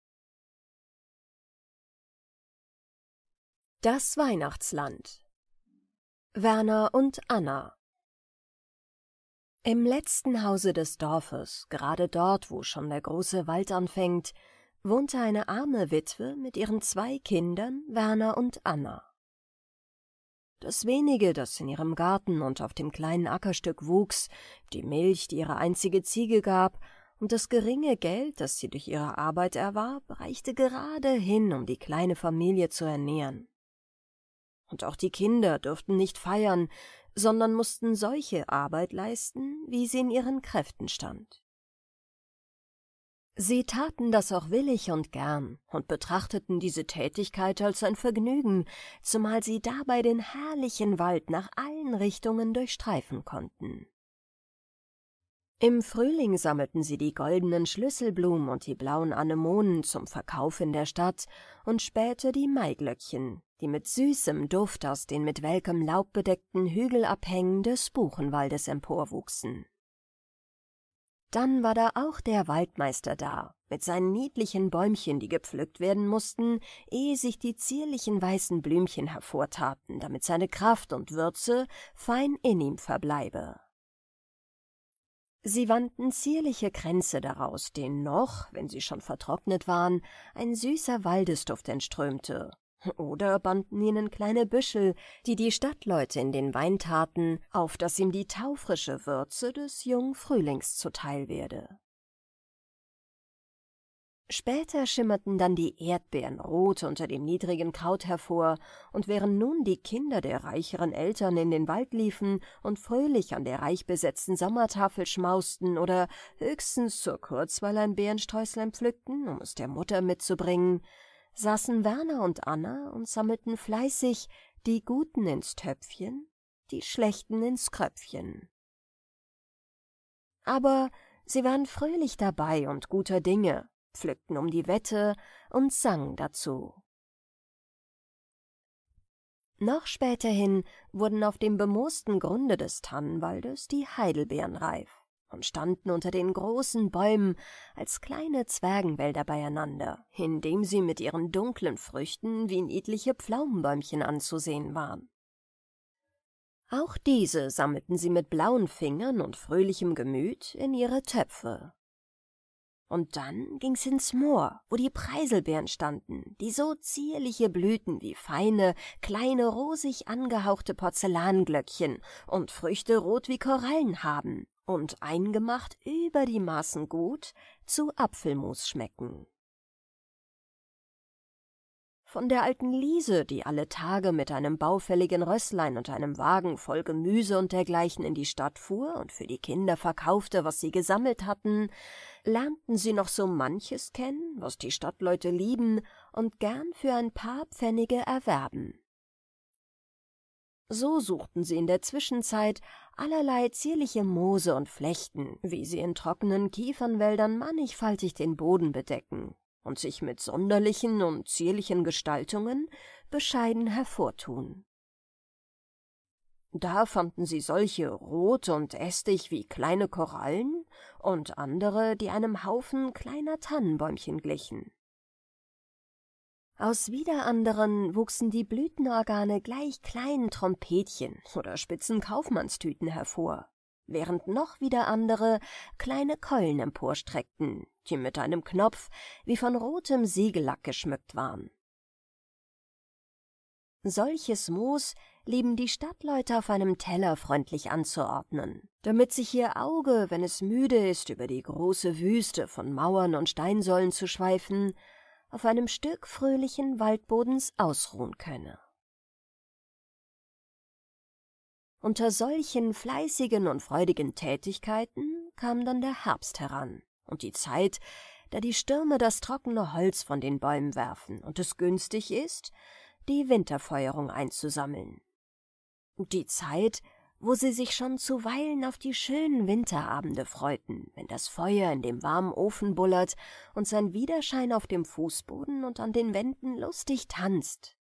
Das Weihnachtsland Werner und Anna im letzten Hause des Dorfes, gerade dort, wo schon der große Wald anfängt, wohnte eine arme Witwe mit ihren zwei Kindern, Werner und Anna. Das wenige, das in ihrem Garten und auf dem kleinen Ackerstück wuchs, die Milch, die ihre einzige Ziege gab, und das geringe Geld, das sie durch ihre Arbeit erwarb, reichte gerade hin, um die kleine Familie zu ernähren und auch die Kinder durften nicht feiern, sondern mussten solche Arbeit leisten, wie sie in ihren Kräften stand. Sie taten das auch willig und gern und betrachteten diese Tätigkeit als ein Vergnügen, zumal sie dabei den herrlichen Wald nach allen Richtungen durchstreifen konnten. Im Frühling sammelten sie die goldenen Schlüsselblumen und die blauen Anemonen zum Verkauf in der Stadt und später die Maiglöckchen, die mit süßem Duft aus den mit welkem Laub bedeckten Hügelabhängen des Buchenwaldes emporwuchsen. Dann war da auch der Waldmeister da, mit seinen niedlichen Bäumchen, die gepflückt werden mussten, ehe sich die zierlichen weißen Blümchen hervortaten, damit seine Kraft und Würze fein in ihm verbleibe. Sie wandten zierliche Kränze daraus, denen noch, wenn sie schon vertrocknet waren, ein süßer Waldesduft entströmte, oder banden ihnen kleine Büschel, die die Stadtleute in den Wein taten, auf dass ihm die taufrische Würze des jungen Frühlings zuteil werde. Später schimmerten dann die Erdbeeren rot unter dem niedrigen Kraut hervor, und während nun die Kinder der reicheren Eltern in den Wald liefen und fröhlich an der reich besetzten Sommertafel schmausten oder höchstens zur Kurzweil ein Beerensträußlein pflückten, um es der Mutter mitzubringen, saßen Werner und Anna und sammelten fleißig die Guten ins Töpfchen, die Schlechten ins Kröpfchen. Aber sie waren fröhlich dabei und guter Dinge, pflückten um die Wette und sangen dazu. Noch späterhin wurden auf dem bemoosten Grunde des Tannenwaldes die Heidelbeeren reif und standen unter den großen Bäumen als kleine Zwergenwälder beieinander, indem sie mit ihren dunklen Früchten wie niedliche Pflaumenbäumchen anzusehen waren. Auch diese sammelten sie mit blauen Fingern und fröhlichem Gemüt in ihre Töpfe und dann ging's ins Moor, wo die Preiselbeeren standen, die so zierliche Blüten wie feine, kleine, rosig angehauchte Porzellanglöckchen und Früchte rot wie Korallen haben und eingemacht über die Maßen gut zu Apfelmus schmecken von der alten Liese, die alle Tage mit einem baufälligen Rösslein und einem Wagen voll Gemüse und dergleichen in die Stadt fuhr und für die Kinder verkaufte, was sie gesammelt hatten, lernten sie noch so manches kennen, was die Stadtleute lieben und gern für ein paar Pfennige erwerben. So suchten sie in der Zwischenzeit allerlei zierliche Moose und Flechten, wie sie in trockenen Kiefernwäldern mannigfaltig den Boden bedecken, und sich mit sonderlichen und zierlichen Gestaltungen bescheiden hervortun. Da fanden sie solche rot und ästig wie kleine Korallen und andere, die einem Haufen kleiner Tannenbäumchen glichen. Aus wieder anderen wuchsen die Blütenorgane gleich kleinen Trompetchen oder spitzen Kaufmannstüten hervor, während noch wieder andere kleine Keulen emporstreckten, die mit einem Knopf wie von rotem Segellack geschmückt waren. Solches Moos lieben die Stadtleute auf einem Teller freundlich anzuordnen, damit sich ihr Auge, wenn es müde ist, über die große Wüste von Mauern und Steinsäulen zu schweifen, auf einem Stück fröhlichen Waldbodens ausruhen könne. Unter solchen fleißigen und freudigen Tätigkeiten kam dann der Herbst heran, und die Zeit, da die Stürme das trockene Holz von den Bäumen werfen und es günstig ist, die Winterfeuerung einzusammeln. Die Zeit, wo sie sich schon zuweilen auf die schönen Winterabende freuten, wenn das Feuer in dem warmen Ofen bullert und sein Widerschein auf dem Fußboden und an den Wänden lustig tanzt.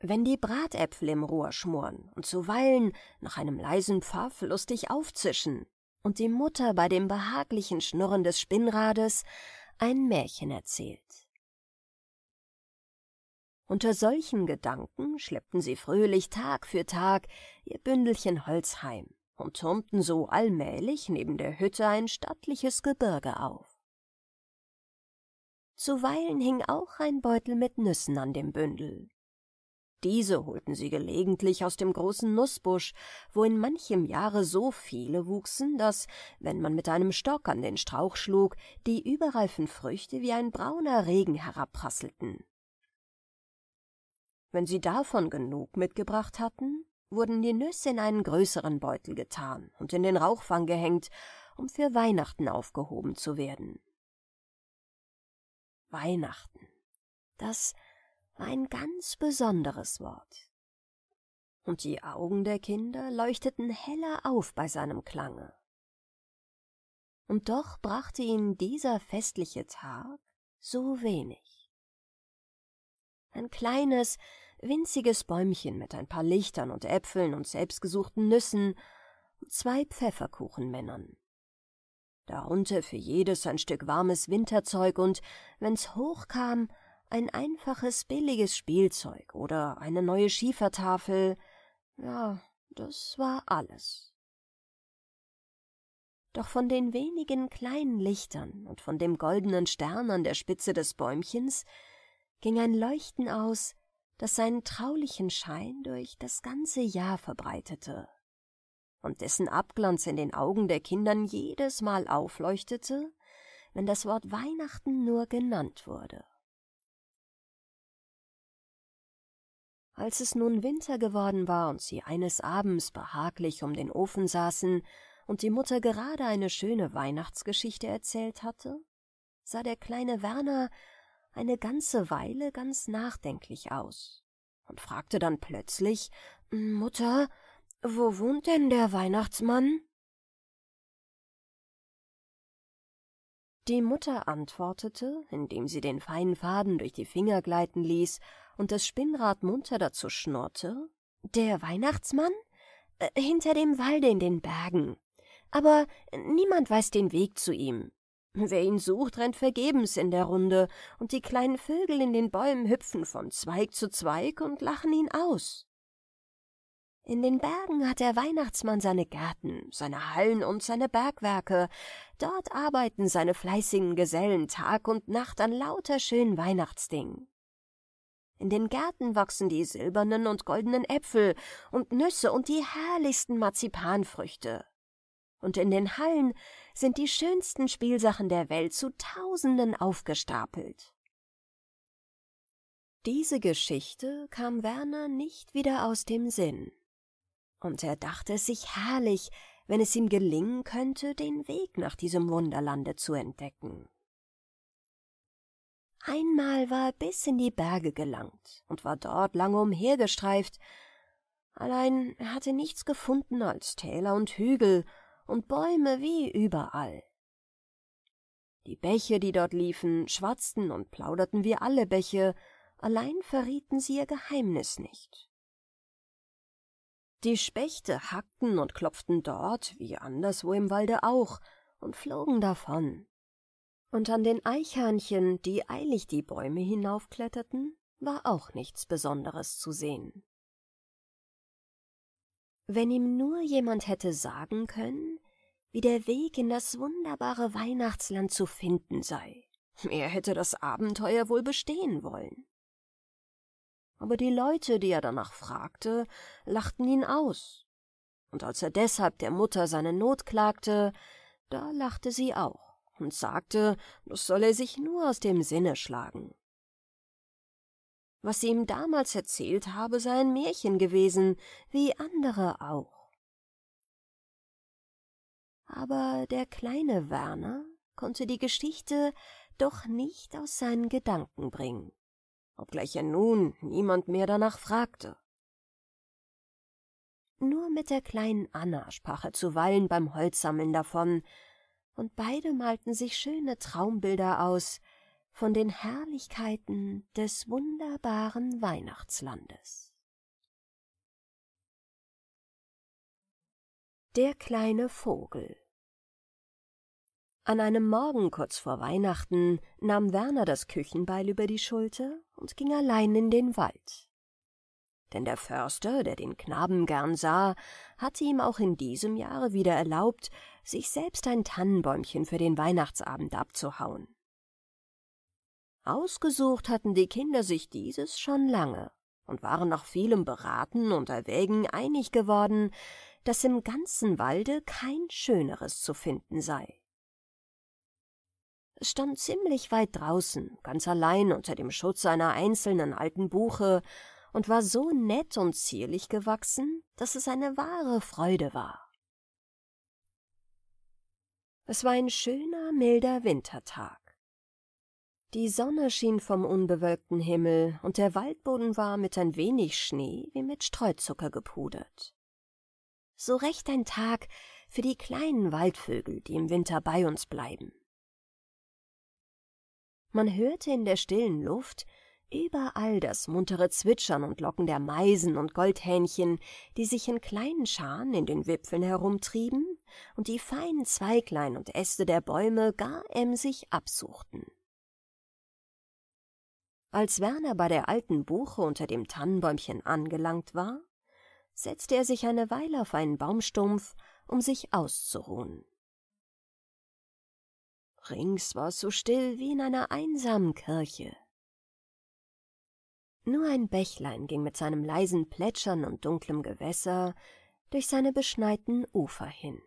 Wenn die Bratäpfel im Rohr schmoren und zuweilen nach einem leisen Pfaff lustig aufzischen und die Mutter bei dem behaglichen Schnurren des Spinnrades ein Märchen erzählt. Unter solchen Gedanken schleppten sie fröhlich Tag für Tag ihr Bündelchen Holz heim und türmten so allmählich neben der Hütte ein stattliches Gebirge auf. Zuweilen hing auch ein Beutel mit Nüssen an dem Bündel, diese holten sie gelegentlich aus dem großen Nussbusch, wo in manchem Jahre so viele wuchsen, dass, wenn man mit einem Stock an den Strauch schlug, die überreifen Früchte wie ein brauner Regen herabprasselten. Wenn sie davon genug mitgebracht hatten, wurden die Nüsse in einen größeren Beutel getan und in den Rauchfang gehängt, um für Weihnachten aufgehoben zu werden. Weihnachten. Das war ein ganz besonderes Wort. Und die Augen der Kinder leuchteten heller auf bei seinem Klange. Und doch brachte ihnen dieser festliche Tag so wenig. Ein kleines, winziges Bäumchen mit ein paar Lichtern und Äpfeln und selbstgesuchten Nüssen und zwei Pfefferkuchenmännern. Darunter für jedes ein Stück warmes Winterzeug und, wenn's hochkam, ein einfaches, billiges Spielzeug oder eine neue Schiefertafel. Ja, das war alles. Doch von den wenigen kleinen Lichtern und von dem goldenen Stern an der Spitze des Bäumchens ging ein Leuchten aus, das seinen traulichen Schein durch das ganze Jahr verbreitete und dessen Abglanz in den Augen der Kindern jedes Mal aufleuchtete, wenn das Wort Weihnachten nur genannt wurde. Als es nun Winter geworden war und sie eines Abends behaglich um den Ofen saßen und die Mutter gerade eine schöne Weihnachtsgeschichte erzählt hatte, sah der kleine Werner eine ganze Weile ganz nachdenklich aus und fragte dann plötzlich Mutter, wo wohnt denn der Weihnachtsmann? Die Mutter antwortete, indem sie den feinen Faden durch die Finger gleiten ließ und das Spinnrad munter dazu schnurrte. Der Weihnachtsmann? Äh, hinter dem Walde in den Bergen. Aber niemand weiß den Weg zu ihm. Wer ihn sucht, rennt vergebens in der Runde, und die kleinen Vögel in den Bäumen hüpfen von Zweig zu Zweig und lachen ihn aus. In den Bergen hat der Weihnachtsmann seine Gärten, seine Hallen und seine Bergwerke. Dort arbeiten seine fleißigen Gesellen Tag und Nacht an lauter schönen Weihnachtsdingen. In den Gärten wachsen die silbernen und goldenen Äpfel und Nüsse und die herrlichsten Marzipanfrüchte. Und in den Hallen sind die schönsten Spielsachen der Welt zu Tausenden aufgestapelt. Diese Geschichte kam Werner nicht wieder aus dem Sinn. Und er dachte es sich herrlich, wenn es ihm gelingen könnte, den Weg nach diesem Wunderlande zu entdecken. Einmal war er bis in die Berge gelangt und war dort lange umhergestreift, allein er hatte nichts gefunden als Täler und Hügel und Bäume wie überall. Die Bäche, die dort liefen, schwatzten und plauderten wie alle Bäche, allein verrieten sie ihr Geheimnis nicht. Die Spechte hackten und klopften dort, wie anderswo im Walde auch, und flogen davon und an den Eichhörnchen, die eilig die Bäume hinaufkletterten, war auch nichts Besonderes zu sehen. Wenn ihm nur jemand hätte sagen können, wie der Weg in das wunderbare Weihnachtsland zu finden sei, er hätte das Abenteuer wohl bestehen wollen. Aber die Leute, die er danach fragte, lachten ihn aus, und als er deshalb der Mutter seine Not klagte, da lachte sie auch und sagte, das solle sich nur aus dem Sinne schlagen. Was sie ihm damals erzählt habe, sei ein Märchen gewesen, wie andere auch. Aber der kleine Werner konnte die Geschichte doch nicht aus seinen Gedanken bringen, obgleich er nun niemand mehr danach fragte. Nur mit der kleinen Anna sprach er zuweilen beim Holzsammeln davon, und beide malten sich schöne Traumbilder aus von den Herrlichkeiten des wunderbaren Weihnachtslandes. Der kleine Vogel An einem Morgen kurz vor Weihnachten nahm Werner das Küchenbeil über die Schulter und ging allein in den Wald denn der Förster, der den Knaben gern sah, hatte ihm auch in diesem Jahre wieder erlaubt, sich selbst ein Tannenbäumchen für den Weihnachtsabend abzuhauen. Ausgesucht hatten die Kinder sich dieses schon lange und waren nach vielem Beraten und Erwägen einig geworden, dass im ganzen Walde kein schöneres zu finden sei. Es stand ziemlich weit draußen, ganz allein unter dem Schutz einer einzelnen alten Buche, und war so nett und zierlich gewachsen, dass es eine wahre Freude war. Es war ein schöner, milder Wintertag. Die Sonne schien vom unbewölkten Himmel und der Waldboden war mit ein wenig Schnee wie mit Streuzucker gepudert. So recht ein Tag für die kleinen Waldvögel, die im Winter bei uns bleiben. Man hörte in der stillen Luft Überall das muntere Zwitschern und Locken der Meisen und Goldhähnchen, die sich in kleinen Scharen in den Wipfeln herumtrieben und die feinen Zweiglein und Äste der Bäume gar emsig absuchten. Als Werner bei der alten Buche unter dem Tannenbäumchen angelangt war, setzte er sich eine Weile auf einen Baumstumpf, um sich auszuruhen. Rings war es so still wie in einer einsamen Kirche. Nur ein Bächlein ging mit seinem leisen Plätschern und dunklem Gewässer durch seine beschneiten Ufer hin.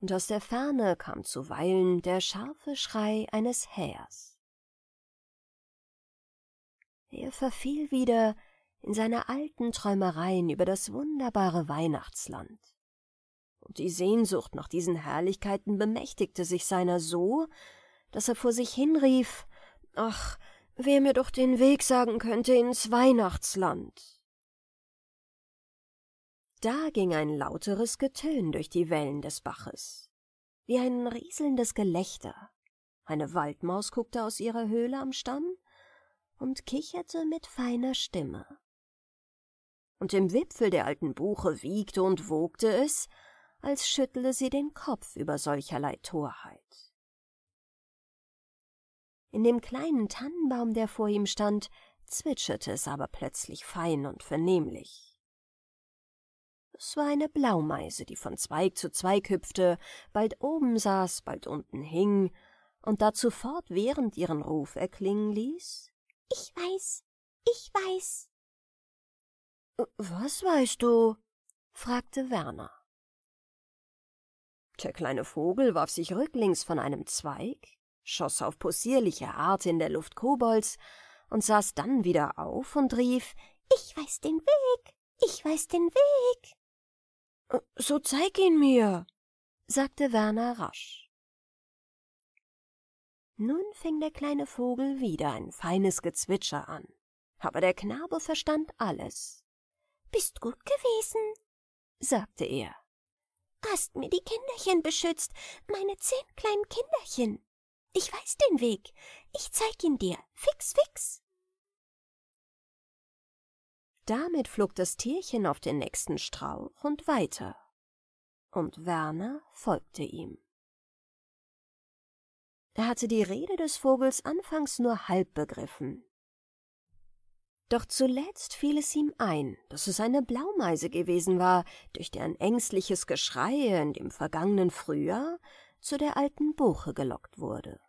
Und aus der Ferne kam zuweilen der scharfe Schrei eines Hähers. Er verfiel wieder in seine alten Träumereien über das wunderbare Weihnachtsland. Und die Sehnsucht nach diesen Herrlichkeiten bemächtigte sich seiner so, dass er vor sich hinrief, »Ach, wer mir doch den Weg sagen könnte ins Weihnachtsland. Da ging ein lauteres Getön durch die Wellen des Baches, wie ein rieselndes Gelächter. Eine Waldmaus guckte aus ihrer Höhle am Stamm und kicherte mit feiner Stimme. Und im Wipfel der alten Buche wiegte und wogte es, als schüttle sie den Kopf über solcherlei Torheit. In dem kleinen Tannenbaum, der vor ihm stand, zwitscherte es aber plötzlich fein und vernehmlich. Es war eine Blaumeise, die von Zweig zu Zweig hüpfte, bald oben saß, bald unten hing und dazu fortwährend ihren Ruf erklingen ließ. Ich weiß, ich weiß. Was weißt du? fragte Werner. Der kleine Vogel warf sich rücklings von einem Zweig, schoss auf possierliche Art in der Luft Kobolds und saß dann wieder auf und rief, »Ich weiß den Weg! Ich weiß den Weg!« äh, »So zeig ihn mir«, sagte Werner rasch. Nun fing der kleine Vogel wieder ein feines Gezwitscher an, aber der Knabe verstand alles. »Bist gut gewesen«, sagte er. »Hast mir die Kinderchen beschützt, meine zehn kleinen Kinderchen.« ich weiß den Weg. Ich zeig ihn dir. Fix, fix. Damit flog das Tierchen auf den nächsten Strauch und weiter. Und Werner folgte ihm. Er hatte die Rede des Vogels anfangs nur halb begriffen. Doch zuletzt fiel es ihm ein, dass es eine Blaumeise gewesen war, durch deren ängstliches Geschrei in dem vergangenen Frühjahr zu der alten Buche gelockt wurde.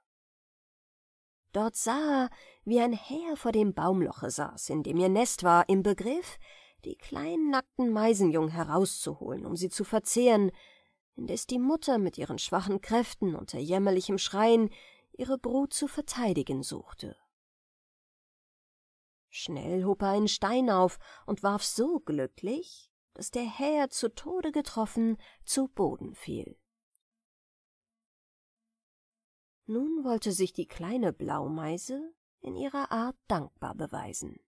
Dort sah er, wie ein Häher vor dem Baumloche saß, in dem ihr Nest war, im Begriff, die kleinen nackten Meisenjungen herauszuholen, um sie zu verzehren, indes die Mutter mit ihren schwachen Kräften unter jämmerlichem Schreien ihre Brut zu verteidigen suchte. Schnell hob er einen Stein auf und warf so glücklich, dass der Häher zu Tode getroffen zu Boden fiel. Nun wollte sich die kleine Blaumeise in ihrer Art dankbar beweisen.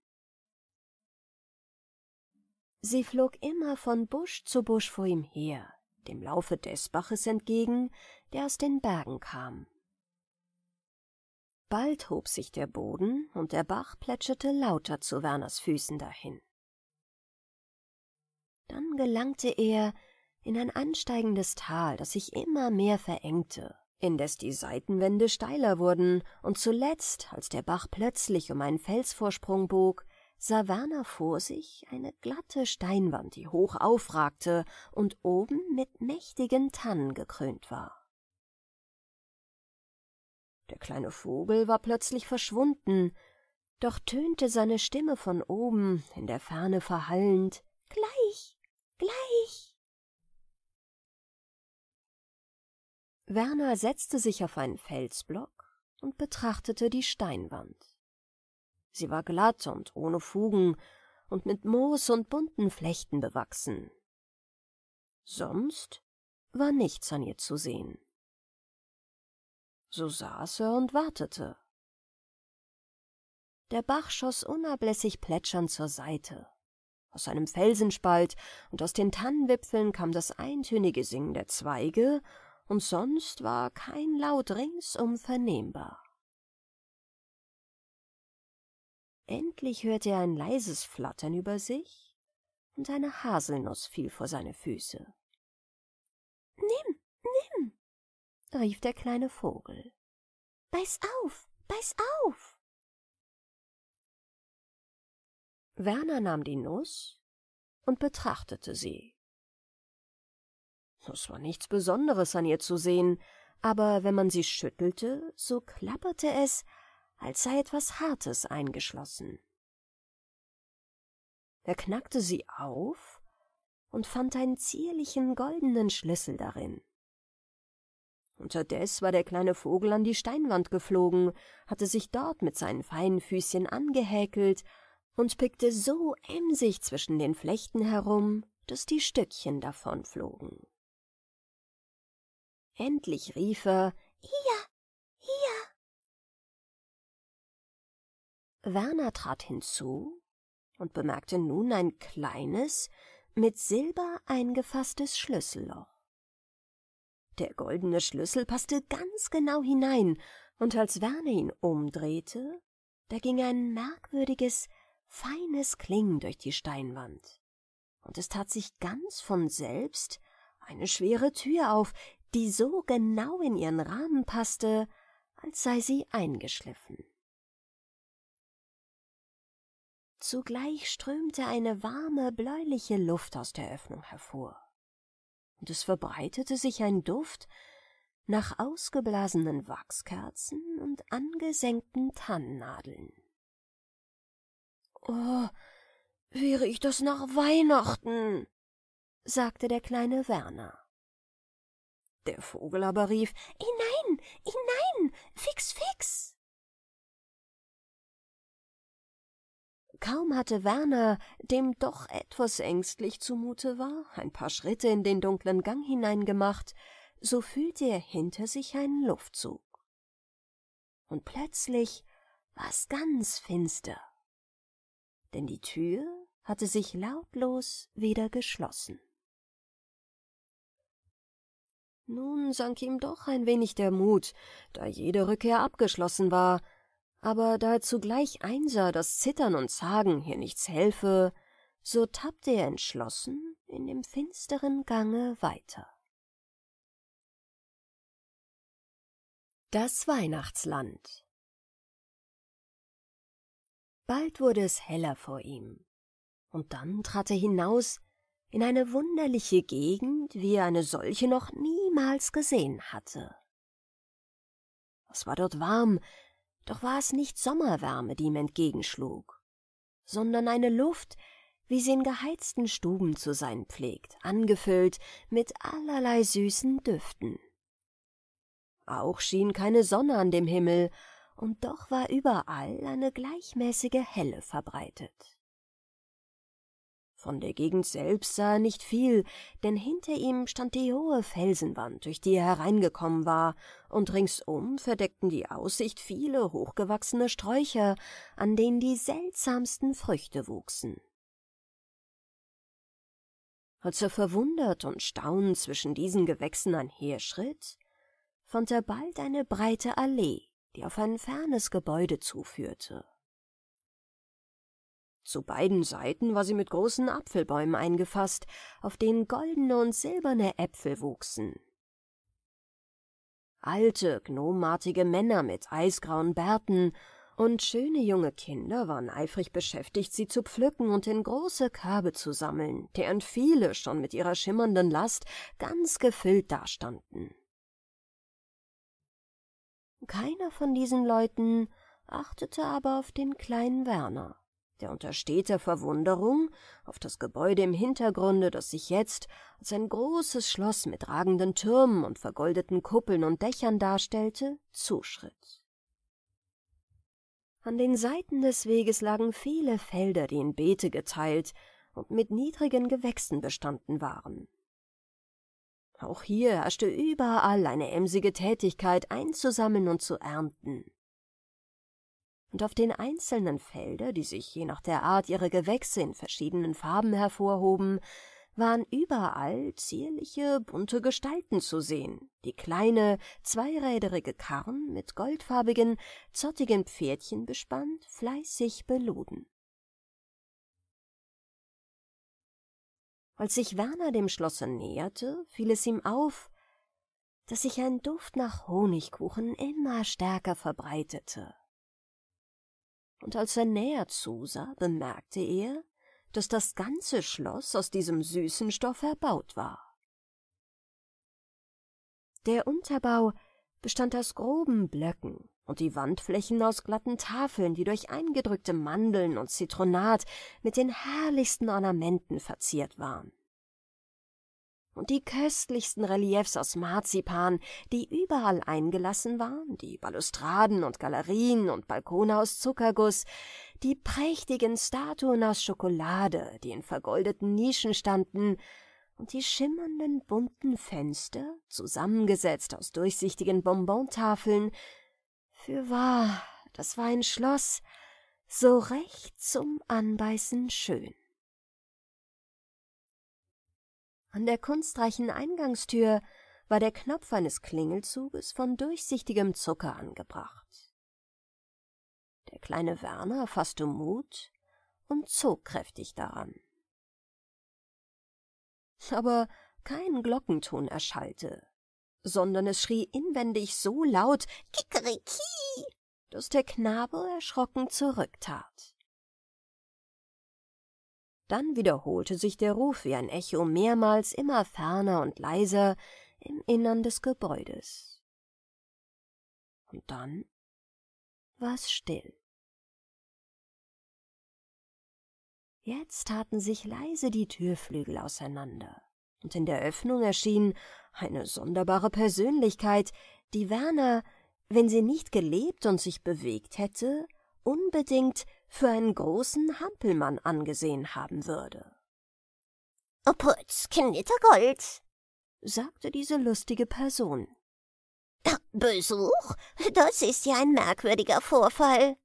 Sie flog immer von Busch zu Busch vor ihm her, dem Laufe des Baches entgegen, der aus den Bergen kam. Bald hob sich der Boden und der Bach plätscherte lauter zu Werners Füßen dahin. Dann gelangte er in ein ansteigendes Tal, das sich immer mehr verengte indes die Seitenwände steiler wurden, und zuletzt, als der Bach plötzlich um einen Felsvorsprung bog, sah Werner vor sich eine glatte Steinwand, die hoch aufragte und oben mit mächtigen Tannen gekrönt war. Der kleine Vogel war plötzlich verschwunden, doch tönte seine Stimme von oben, in der Ferne verhallend, »Gleich, gleich«. Werner setzte sich auf einen Felsblock und betrachtete die Steinwand. Sie war glatt und ohne Fugen und mit Moos und bunten Flechten bewachsen. Sonst war nichts an ihr zu sehen. So saß er und wartete. Der Bach schoss unablässig plätschernd zur Seite. Aus einem Felsenspalt und aus den Tannenwipfeln kam das eintönige Singen der Zweige und sonst war kein Laut ringsum vernehmbar. Endlich hörte er ein leises Flattern über sich, und eine Haselnuss fiel vor seine Füße. Nimm, nimm, rief der kleine Vogel. Beiß auf, beiß auf. Werner nahm die Nuss und betrachtete sie. Es war nichts Besonderes an ihr zu sehen, aber wenn man sie schüttelte, so klapperte es, als sei etwas Hartes eingeschlossen. Er knackte sie auf und fand einen zierlichen goldenen Schlüssel darin. Unterdessen war der kleine Vogel an die Steinwand geflogen, hatte sich dort mit seinen feinen Füßchen angehäkelt und pickte so emsig zwischen den Flechten herum, dass die Stückchen davonflogen. Endlich rief er Hier, hier. Werner trat hinzu und bemerkte nun ein kleines, mit Silber eingefasstes Schlüsselloch. Der goldene Schlüssel passte ganz genau hinein, und als Werner ihn umdrehte, da ging ein merkwürdiges, feines Klingen durch die Steinwand, und es tat sich ganz von selbst eine schwere Tür auf, die so genau in ihren Rahmen passte, als sei sie eingeschliffen. Zugleich strömte eine warme, bläuliche Luft aus der Öffnung hervor, und es verbreitete sich ein Duft nach ausgeblasenen Wachskerzen und angesenkten Tannennadeln. Oh, wäre ich das nach Weihnachten, sagte der kleine Werner der Vogel aber rief Hinein, hinein, fix, fix. Kaum hatte Werner, dem doch etwas ängstlich zumute war, ein paar Schritte in den dunklen Gang hineingemacht, so fühlte er hinter sich einen Luftzug. Und plötzlich war es ganz finster, denn die Tür hatte sich lautlos wieder geschlossen. Nun sank ihm doch ein wenig der Mut, da jede Rückkehr abgeschlossen war, aber da er zugleich einsah, dass Zittern und Zagen hier nichts helfe, so tappte er entschlossen in dem finsteren Gange weiter. Das Weihnachtsland Bald wurde es heller vor ihm, und dann trat er hinaus in eine wunderliche Gegend, wie er eine solche noch niemals gesehen hatte. Es war dort warm, doch war es nicht Sommerwärme, die ihm entgegenschlug, sondern eine Luft, wie sie in geheizten Stuben zu sein pflegt, angefüllt mit allerlei süßen Düften. Auch schien keine Sonne an dem Himmel, und doch war überall eine gleichmäßige Helle verbreitet. Von der Gegend selbst sah er nicht viel, denn hinter ihm stand die hohe Felsenwand, durch die er hereingekommen war, und ringsum verdeckten die Aussicht viele hochgewachsene Sträucher, an denen die seltsamsten Früchte wuchsen. Als er verwundert und staunend zwischen diesen Gewächsen einherschritt, fand er bald eine breite Allee, die auf ein fernes Gebäude zuführte. Zu beiden Seiten war sie mit großen Apfelbäumen eingefasst, auf denen goldene und silberne Äpfel wuchsen. Alte, gnomartige Männer mit eisgrauen Bärten und schöne junge Kinder waren eifrig beschäftigt, sie zu pflücken und in große Körbe zu sammeln, deren viele schon mit ihrer schimmernden Last ganz gefüllt dastanden. Keiner von diesen Leuten achtete aber auf den kleinen Werner der unter steter Verwunderung auf das Gebäude im Hintergrunde, das sich jetzt als ein großes Schloss mit ragenden Türmen und vergoldeten Kuppeln und Dächern darstellte, zuschritt. An den Seiten des Weges lagen viele Felder, die in Beete geteilt und mit niedrigen Gewächsen bestanden waren. Auch hier herrschte überall eine emsige Tätigkeit einzusammeln und zu ernten und auf den einzelnen Felder, die sich je nach der Art ihrer Gewächse in verschiedenen Farben hervorhoben, waren überall zierliche, bunte Gestalten zu sehen, die kleine, zweiräderige Karren mit goldfarbigen, zottigen Pferdchen bespannt, fleißig beluden. Als sich Werner dem Schlosse näherte, fiel es ihm auf, dass sich ein Duft nach Honigkuchen immer stärker verbreitete und als er näher zusah, bemerkte er, dass das ganze Schloss aus diesem süßen Stoff erbaut war. Der Unterbau bestand aus groben Blöcken und die Wandflächen aus glatten Tafeln, die durch eingedrückte Mandeln und Zitronat mit den herrlichsten Ornamenten verziert waren und die köstlichsten Reliefs aus Marzipan, die überall eingelassen waren, die Balustraden und Galerien und Balkone aus Zuckerguss, die prächtigen Statuen aus Schokolade, die in vergoldeten Nischen standen, und die schimmernden bunten Fenster, zusammengesetzt aus durchsichtigen Bonbontafeln. Fürwahr, das war ein Schloss, so recht zum Anbeißen schön. An der kunstreichen Eingangstür war der Knopf eines Klingelzuges von durchsichtigem Zucker angebracht. Der kleine Werner fasste Mut und zog kräftig daran. Aber kein Glockenton erschallte, sondern es schrie inwendig so laut Kikeriki, dass der Knabe erschrocken zurücktat. Dann wiederholte sich der Ruf wie ein Echo mehrmals immer ferner und leiser im Innern des Gebäudes. Und dann war es still. Jetzt taten sich leise die Türflügel auseinander, und in der Öffnung erschien eine sonderbare Persönlichkeit, die Werner, wenn sie nicht gelebt und sich bewegt hätte, unbedingt für einen großen Hampelmann angesehen haben würde. Oh, »Putz, Knittergold«, sagte diese lustige Person. Ah, »Besuch? Das ist ja ein merkwürdiger Vorfall.«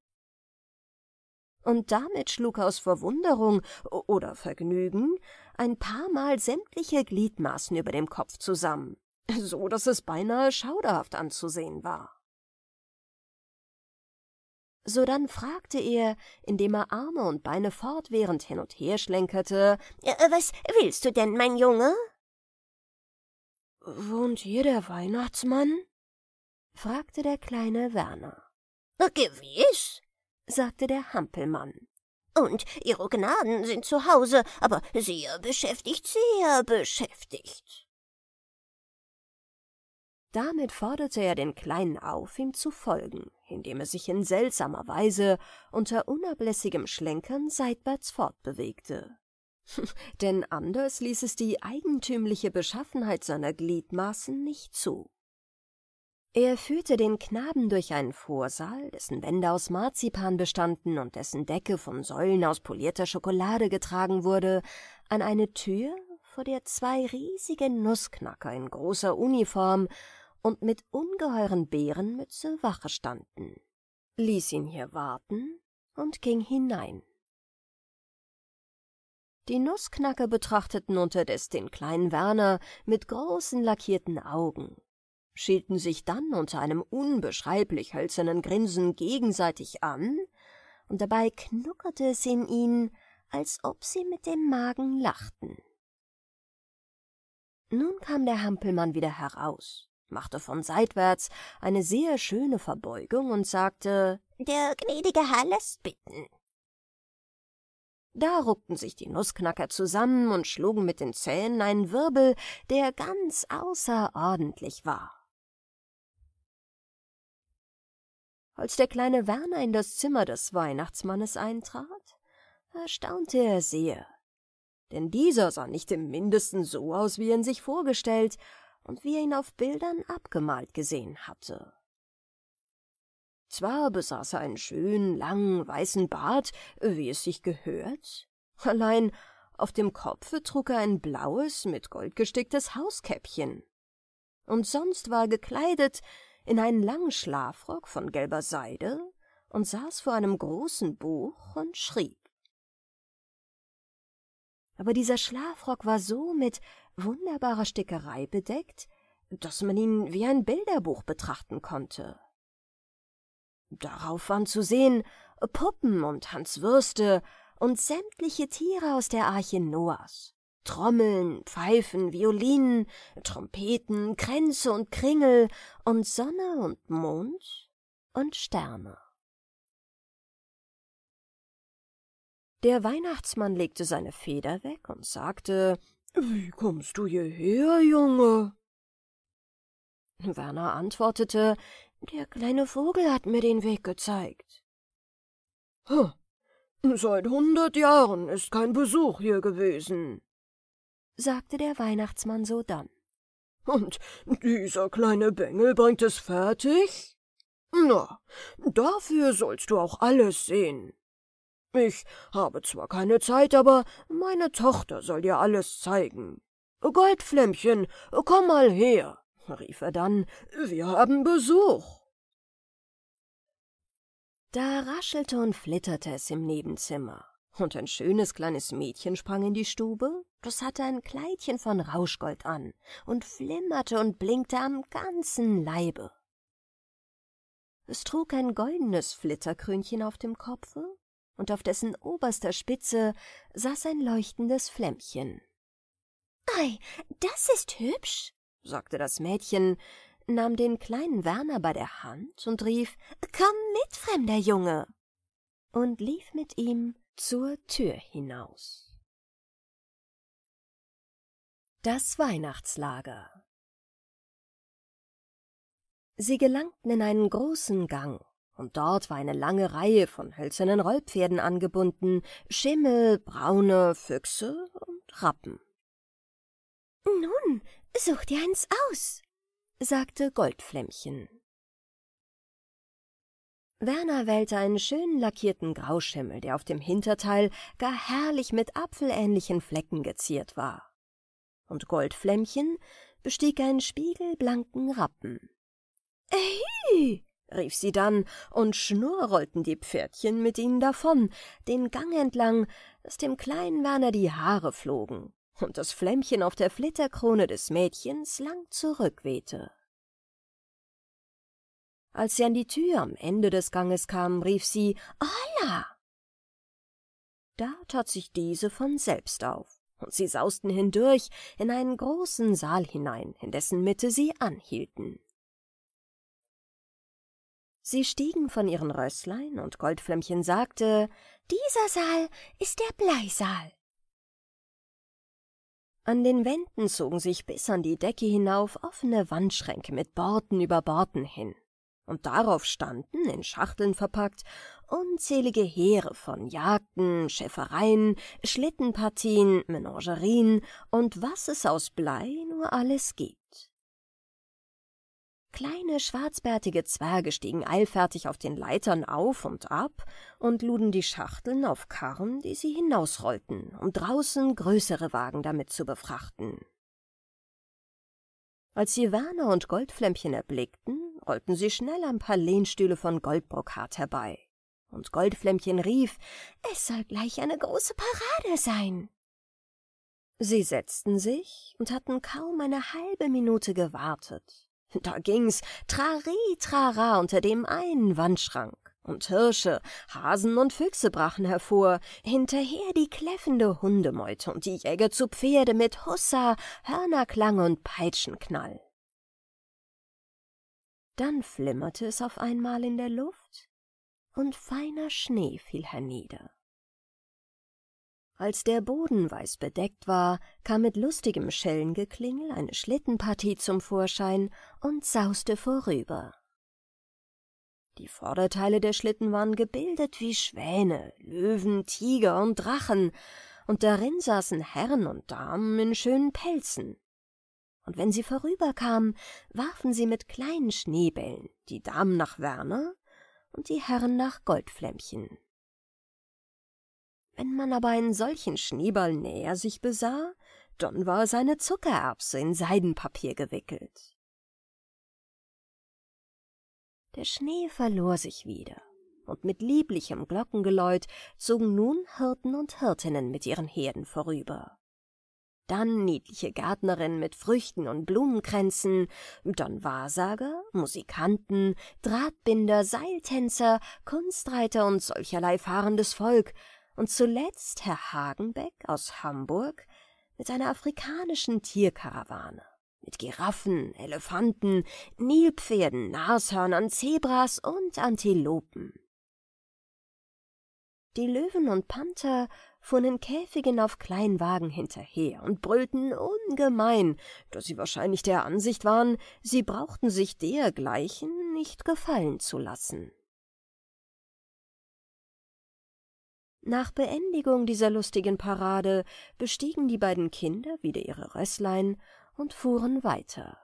und damit schlug aus Verwunderung oder Vergnügen ein paar Mal sämtliche Gliedmaßen über dem Kopf zusammen, so dass es beinahe schauderhaft anzusehen war. Sodann fragte er, indem er Arme und Beine fortwährend hin und her schlenkerte, äh, äh, »Was willst du denn, mein Junge?« »Wohnt hier der Weihnachtsmann?« fragte der kleine Werner. Äh, »Gewiss«, sagte der Hampelmann. »Und Ihre Gnaden sind zu Hause, aber sehr beschäftigt, sehr beschäftigt.« damit forderte er den Kleinen auf, ihm zu folgen, indem er sich in seltsamer Weise unter unablässigem Schlenkern seitwärts fortbewegte. [laughs] Denn anders ließ es die eigentümliche Beschaffenheit seiner Gliedmaßen nicht zu. Er führte den Knaben durch einen Vorsaal, dessen Wände aus Marzipan bestanden und dessen Decke von Säulen aus polierter Schokolade getragen wurde, an eine Tür, vor der zwei riesige Nussknacker in großer Uniform und mit ungeheuren Bärenmütze Wache standen, ließ ihn hier warten und ging hinein. Die Nussknacker betrachteten unterdes den kleinen Werner mit großen lackierten Augen, schielten sich dann unter einem unbeschreiblich hölzernen Grinsen gegenseitig an, und dabei knuckerte es in ihnen, als ob sie mit dem Magen lachten. Nun kam der Hampelmann wieder heraus, machte von seitwärts eine sehr schöne Verbeugung und sagte, »Der gnädige Herr lässt bitten.« da ruckten sich die Nussknacker zusammen und schlugen mit den Zähnen einen Wirbel, der ganz außerordentlich war. Als der kleine Werner in das Zimmer des Weihnachtsmannes eintrat, erstaunte er sehr, denn dieser sah nicht im mindesten so aus, wie er ihn sich vorgestellt, und wie er ihn auf Bildern abgemalt gesehen hatte. Zwar besaß er einen schönen, langen, weißen Bart, wie es sich gehört, allein auf dem Kopfe trug er ein blaues, mit Gold gesticktes Hauskäppchen. Und sonst war er gekleidet in einen langen Schlafrock von gelber Seide und saß vor einem großen Buch und schrieb. Aber dieser Schlafrock war so mit wunderbarer Stickerei bedeckt, dass man ihn wie ein Bilderbuch betrachten konnte. Darauf waren zu sehen Puppen und Hanswürste und sämtliche Tiere aus der Arche Noahs. Trommeln, Pfeifen, Violinen, Trompeten, Kränze und Kringel und Sonne und Mond und Sterne. Der Weihnachtsmann legte seine Feder weg und sagte, wie kommst du hierher, Junge? Werner antwortete, der kleine Vogel hat mir den Weg gezeigt. Huh. Seit hundert Jahren ist kein Besuch hier gewesen, sagte der Weihnachtsmann sodann. Und dieser kleine Bengel bringt es fertig? Na, dafür sollst du auch alles sehen. Ich habe zwar keine Zeit, aber meine Tochter soll dir alles zeigen. Goldflämmchen, komm mal her, rief er dann, wir haben Besuch. Da raschelte und flitterte es im Nebenzimmer, und ein schönes kleines Mädchen sprang in die Stube, das hatte ein Kleidchen von Rauschgold an und flimmerte und blinkte am ganzen Leibe. Es trug ein goldenes Flitterkrönchen auf dem Kopfe und auf dessen oberster Spitze saß ein leuchtendes Flämmchen. Ei, das ist hübsch, sagte das Mädchen, nahm den kleinen Werner bei der Hand und rief Komm mit, fremder Junge. und lief mit ihm zur Tür hinaus. Das Weihnachtslager Sie gelangten in einen großen Gang, und dort war eine lange Reihe von hölzernen Rollpferden angebunden, Schimmel, Braune, Füchse und Rappen. Nun, such dir eins aus, sagte Goldflämmchen. Werner wählte einen schönen lackierten Grauschimmel, der auf dem Hinterteil gar herrlich mit apfelähnlichen Flecken geziert war. Und Goldflämmchen bestieg einen spiegelblanken Rappen. Hey! rief sie dann, und schnurrollten die Pferdchen mit ihnen davon, den Gang entlang, daß dem kleinen Werner die Haare flogen und das Flämmchen auf der Flitterkrone des Mädchens lang zurückwehte. Als sie an die Tür am Ende des Ganges kam, rief sie Olla. Da tat sich diese von selbst auf, und sie sausten hindurch in einen großen Saal hinein, in dessen Mitte sie anhielten. Sie stiegen von ihren Rösslein, und Goldflämmchen sagte, »Dieser Saal ist der Bleisaal.« An den Wänden zogen sich bis an die Decke hinauf offene Wandschränke mit Borten über Borten hin, und darauf standen, in Schachteln verpackt, unzählige Heere von Jagden, Schäfereien, Schlittenpartien, Menagerien und was es aus Blei nur alles gibt. Kleine schwarzbärtige Zwerge stiegen eilfertig auf den Leitern auf und ab und luden die Schachteln auf Karren, die sie hinausrollten, um draußen größere Wagen damit zu befrachten. Als sie Werner und Goldflämmchen erblickten, rollten sie schnell ein paar Lehnstühle von Goldbrokat herbei. Und Goldflämmchen rief, es soll gleich eine große Parade sein. Sie setzten sich und hatten kaum eine halbe Minute gewartet, da ging's trari trara unter dem einen Wandschrank. Und Hirsche, Hasen und Füchse brachen hervor, hinterher die kläffende Hundemeute und die Jäger zu Pferde mit Hussa, Hörnerklang und Peitschenknall. Dann flimmerte es auf einmal in der Luft, und feiner Schnee fiel hernieder als der Boden weiß bedeckt war, kam mit lustigem Schellengeklingel eine Schlittenpartie zum Vorschein und sauste vorüber. Die Vorderteile der Schlitten waren gebildet wie Schwäne, Löwen, Tiger und Drachen, und darin saßen Herren und Damen in schönen Pelzen. Und wenn sie vorüberkamen, warfen sie mit kleinen Schneebällen die Damen nach Werner und die Herren nach Goldflämmchen. Wenn man aber einen solchen Schneeball näher sich besah, dann war seine Zuckererbse in Seidenpapier gewickelt. Der Schnee verlor sich wieder, und mit lieblichem Glockengeläut zogen nun Hirten und Hirtinnen mit ihren Herden vorüber. Dann niedliche Gärtnerinnen mit Früchten und Blumenkränzen, dann Wahrsager, Musikanten, Drahtbinder, Seiltänzer, Kunstreiter und solcherlei fahrendes Volk, und zuletzt Herr Hagenbeck aus Hamburg mit einer afrikanischen Tierkarawane, mit Giraffen, Elefanten, Nilpferden, Nashörnern, Zebras und Antilopen. Die Löwen und Panther fuhren in Käfigen auf Kleinwagen hinterher und brüllten ungemein, da sie wahrscheinlich der Ansicht waren, sie brauchten sich dergleichen nicht gefallen zu lassen. Nach Beendigung dieser lustigen Parade bestiegen die beiden Kinder wieder ihre Rösslein und fuhren weiter.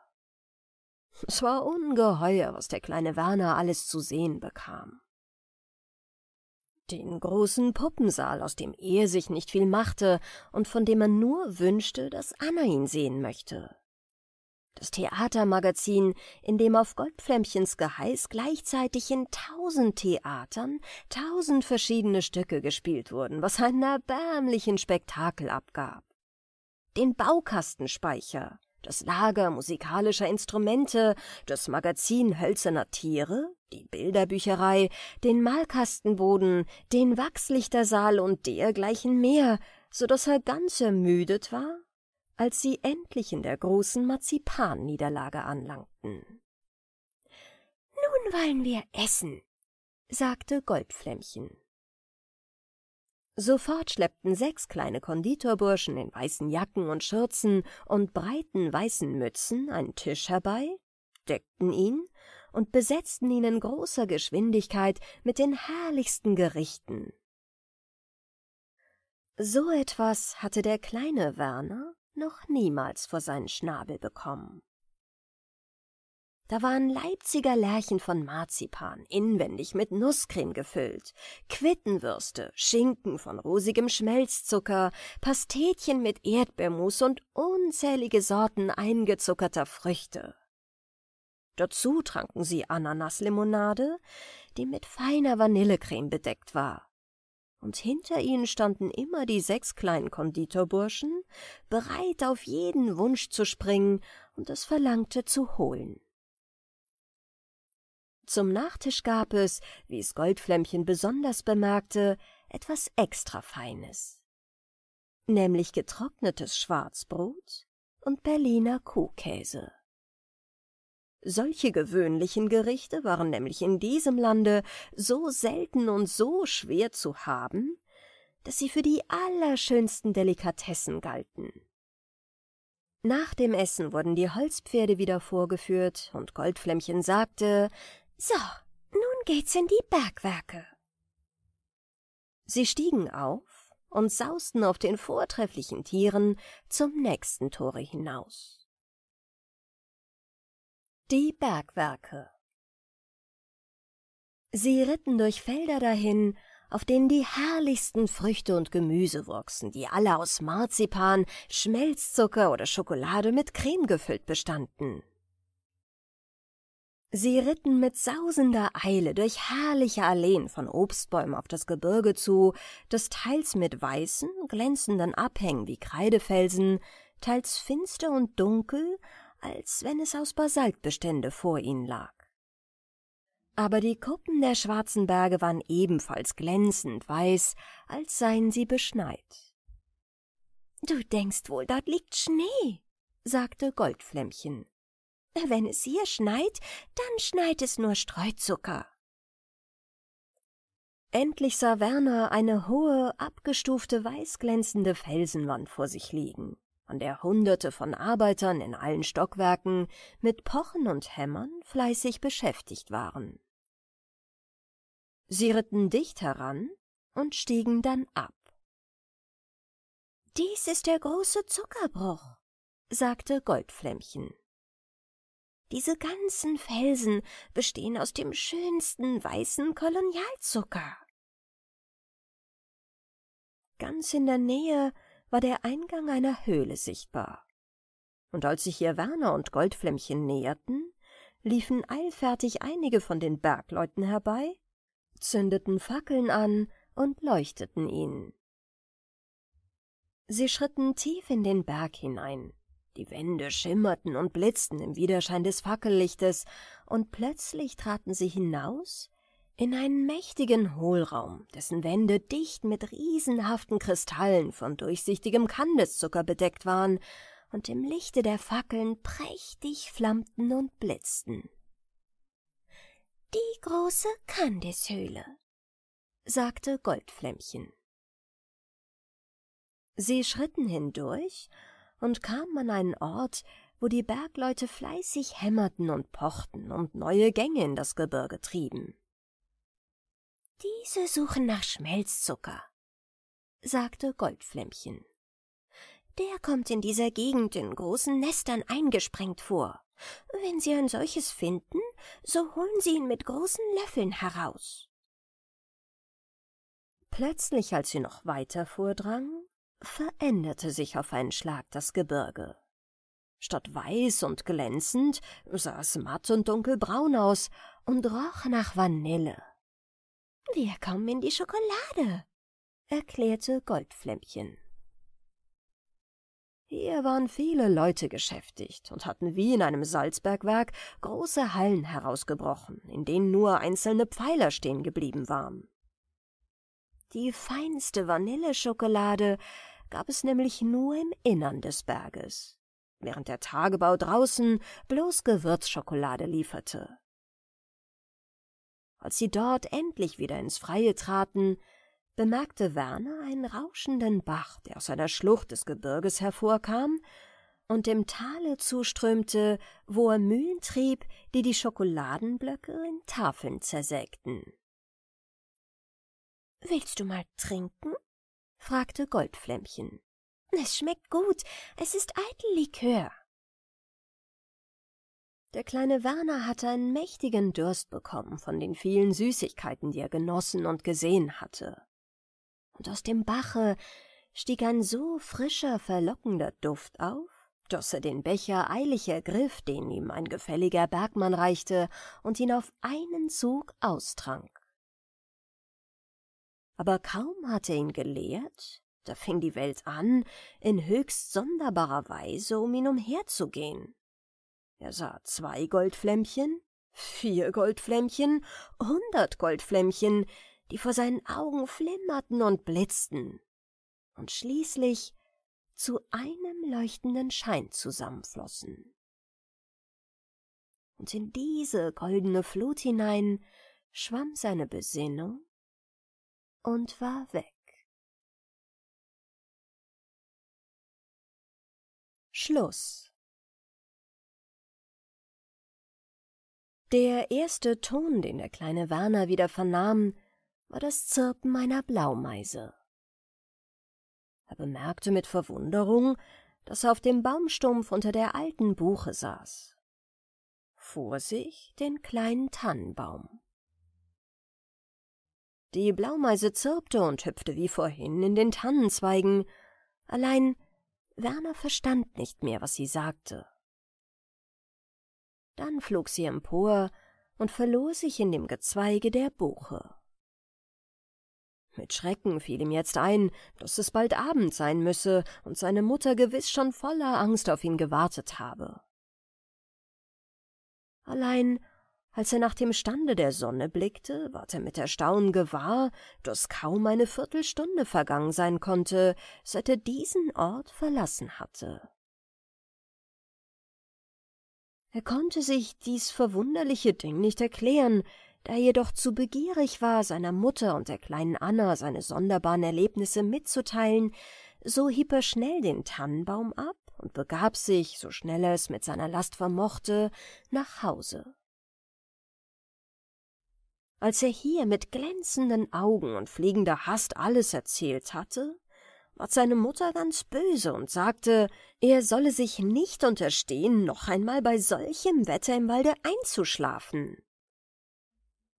Es war ungeheuer, was der kleine Werner alles zu sehen bekam. Den großen Puppensaal, aus dem er sich nicht viel machte und von dem man nur wünschte, dass Anna ihn sehen möchte das Theatermagazin, in dem auf Goldflämmchens Geheiß gleichzeitig in tausend Theatern tausend verschiedene Stücke gespielt wurden, was einen erbärmlichen Spektakel abgab. Den Baukastenspeicher, das Lager musikalischer Instrumente, das Magazin hölzerner Tiere, die Bilderbücherei, den Malkastenboden, den Wachslichtersaal und dergleichen mehr, so daß er ganz ermüdet war als sie endlich in der großen Marzipanniederlage anlangten. Nun wollen wir essen, sagte Goldflämmchen. Sofort schleppten sechs kleine Konditorburschen in weißen Jacken und Schürzen und breiten weißen Mützen einen Tisch herbei, deckten ihn und besetzten ihn in großer Geschwindigkeit mit den herrlichsten Gerichten. So etwas hatte der kleine Werner noch niemals vor seinen Schnabel bekommen. Da waren Leipziger Lärchen von Marzipan, inwendig mit Nusscreme gefüllt, Quittenwürste, Schinken von rosigem Schmelzzucker, Pastetchen mit Erdbeermus und unzählige Sorten eingezuckerter Früchte. Dazu tranken sie Ananaslimonade, die mit feiner Vanillecreme bedeckt war, und hinter ihnen standen immer die sechs kleinen Konditorburschen, bereit auf jeden Wunsch zu springen und das Verlangte zu holen. Zum Nachtisch gab es, wie es Goldflämmchen besonders bemerkte, etwas extra Feines, nämlich getrocknetes Schwarzbrot und Berliner Kuhkäse. Solche gewöhnlichen Gerichte waren nämlich in diesem Lande so selten und so schwer zu haben, dass sie für die allerschönsten Delikatessen galten. Nach dem Essen wurden die Holzpferde wieder vorgeführt, und Goldflämmchen sagte, »So, nun geht's in die Bergwerke.« Sie stiegen auf und sausten auf den vortrefflichen Tieren zum nächsten Tore hinaus. Die Bergwerke Sie ritten durch Felder dahin, auf denen die herrlichsten Früchte und Gemüse wuchsen, die alle aus Marzipan, Schmelzzucker oder Schokolade mit Creme gefüllt bestanden. Sie ritten mit sausender Eile durch herrliche Alleen von Obstbäumen auf das Gebirge zu, das teils mit weißen, glänzenden Abhängen wie Kreidefelsen, teils finster und dunkel, als wenn es aus Basaltbestände vor ihnen lag. Aber die Kuppen der schwarzen Berge waren ebenfalls glänzend weiß, als seien sie beschneit. Du denkst wohl, dort liegt Schnee, sagte Goldflämmchen. Wenn es hier schneit, dann schneit es nur Streuzucker. Endlich sah Werner eine hohe, abgestufte, weißglänzende Felsenwand vor sich liegen an der Hunderte von Arbeitern in allen Stockwerken mit Pochen und Hämmern fleißig beschäftigt waren. Sie ritten dicht heran und stiegen dann ab. Dies ist der große Zuckerbruch, sagte Goldflämmchen. Diese ganzen Felsen bestehen aus dem schönsten weißen Kolonialzucker. Ganz in der Nähe war der Eingang einer Höhle sichtbar. Und als sich ihr Werner und Goldflämmchen näherten, liefen eilfertig einige von den Bergleuten herbei, zündeten Fackeln an und leuchteten ihnen. Sie schritten tief in den Berg hinein. Die Wände schimmerten und blitzten im Widerschein des Fackellichtes, und plötzlich traten sie hinaus in einen mächtigen Hohlraum, dessen Wände dicht mit riesenhaften Kristallen von durchsichtigem Kandiszucker bedeckt waren und im Lichte der Fackeln prächtig flammten und blitzten. Die große Kandishöhle, sagte Goldflämmchen. Sie schritten hindurch und kamen an einen Ort, wo die Bergleute fleißig hämmerten und pochten und neue Gänge in das Gebirge trieben. Diese suchen nach Schmelzzucker, sagte Goldflämmchen. Der kommt in dieser Gegend in großen Nestern eingesprengt vor. Wenn Sie ein solches finden, so holen Sie ihn mit großen Löffeln heraus. Plötzlich, als sie noch weiter vordrang, veränderte sich auf einen Schlag das Gebirge. Statt weiß und glänzend sah es matt und dunkelbraun aus und roch nach Vanille. Wir kommen in die Schokolade, erklärte Goldflämmchen. Hier waren viele Leute beschäftigt und hatten wie in einem Salzbergwerk große Hallen herausgebrochen, in denen nur einzelne Pfeiler stehen geblieben waren. Die feinste Vanilleschokolade gab es nämlich nur im Innern des Berges, während der Tagebau draußen bloß Gewürzschokolade lieferte. Als sie dort endlich wieder ins Freie traten, bemerkte Werner einen rauschenden Bach, der aus einer Schlucht des Gebirges hervorkam und dem Tale zuströmte, wo er Mühlen trieb, die die Schokoladenblöcke in Tafeln zersägten. Willst du mal trinken? fragte Goldflämmchen. Es schmeckt gut, es ist Eitellikör. Der kleine Werner hatte einen mächtigen Durst bekommen von den vielen Süßigkeiten, die er genossen und gesehen hatte. Und aus dem Bache stieg ein so frischer, verlockender Duft auf, dass er den Becher eilig ergriff, den ihm ein gefälliger Bergmann reichte, und ihn auf einen Zug austrank. Aber kaum hatte er ihn geleert, da fing die Welt an, in höchst sonderbarer Weise um ihn umherzugehen. Er sah zwei Goldflämmchen, vier Goldflämmchen, hundert Goldflämmchen, die vor seinen Augen flimmerten und blitzten und schließlich zu einem leuchtenden Schein zusammenflossen. Und in diese goldene Flut hinein schwamm seine Besinnung und war weg. Schluss Der erste Ton, den der kleine Werner wieder vernahm, war das Zirpen einer Blaumeise. Er bemerkte mit Verwunderung, dass er auf dem Baumstumpf unter der alten Buche saß. Vor sich den kleinen Tannenbaum. Die Blaumeise zirpte und hüpfte wie vorhin in den Tannenzweigen, allein Werner verstand nicht mehr, was sie sagte. Dann flog sie empor und verlor sich in dem Gezweige der Buche. Mit Schrecken fiel ihm jetzt ein, dass es bald Abend sein müsse und seine Mutter gewiß schon voller Angst auf ihn gewartet habe. Allein als er nach dem Stande der Sonne blickte, ward er mit Erstaunen gewahr, dass kaum eine Viertelstunde vergangen sein konnte, seit er diesen Ort verlassen hatte. Er konnte sich dies verwunderliche Ding nicht erklären, da er jedoch zu begierig war, seiner Mutter und der kleinen Anna seine sonderbaren Erlebnisse mitzuteilen, so hieb er schnell den Tannenbaum ab und begab sich, so schnell er es mit seiner Last vermochte, nach Hause. Als er hier mit glänzenden Augen und fliegender Hast alles erzählt hatte, ward seine Mutter ganz böse und sagte, er solle sich nicht unterstehen, noch einmal bei solchem Wetter im Walde einzuschlafen.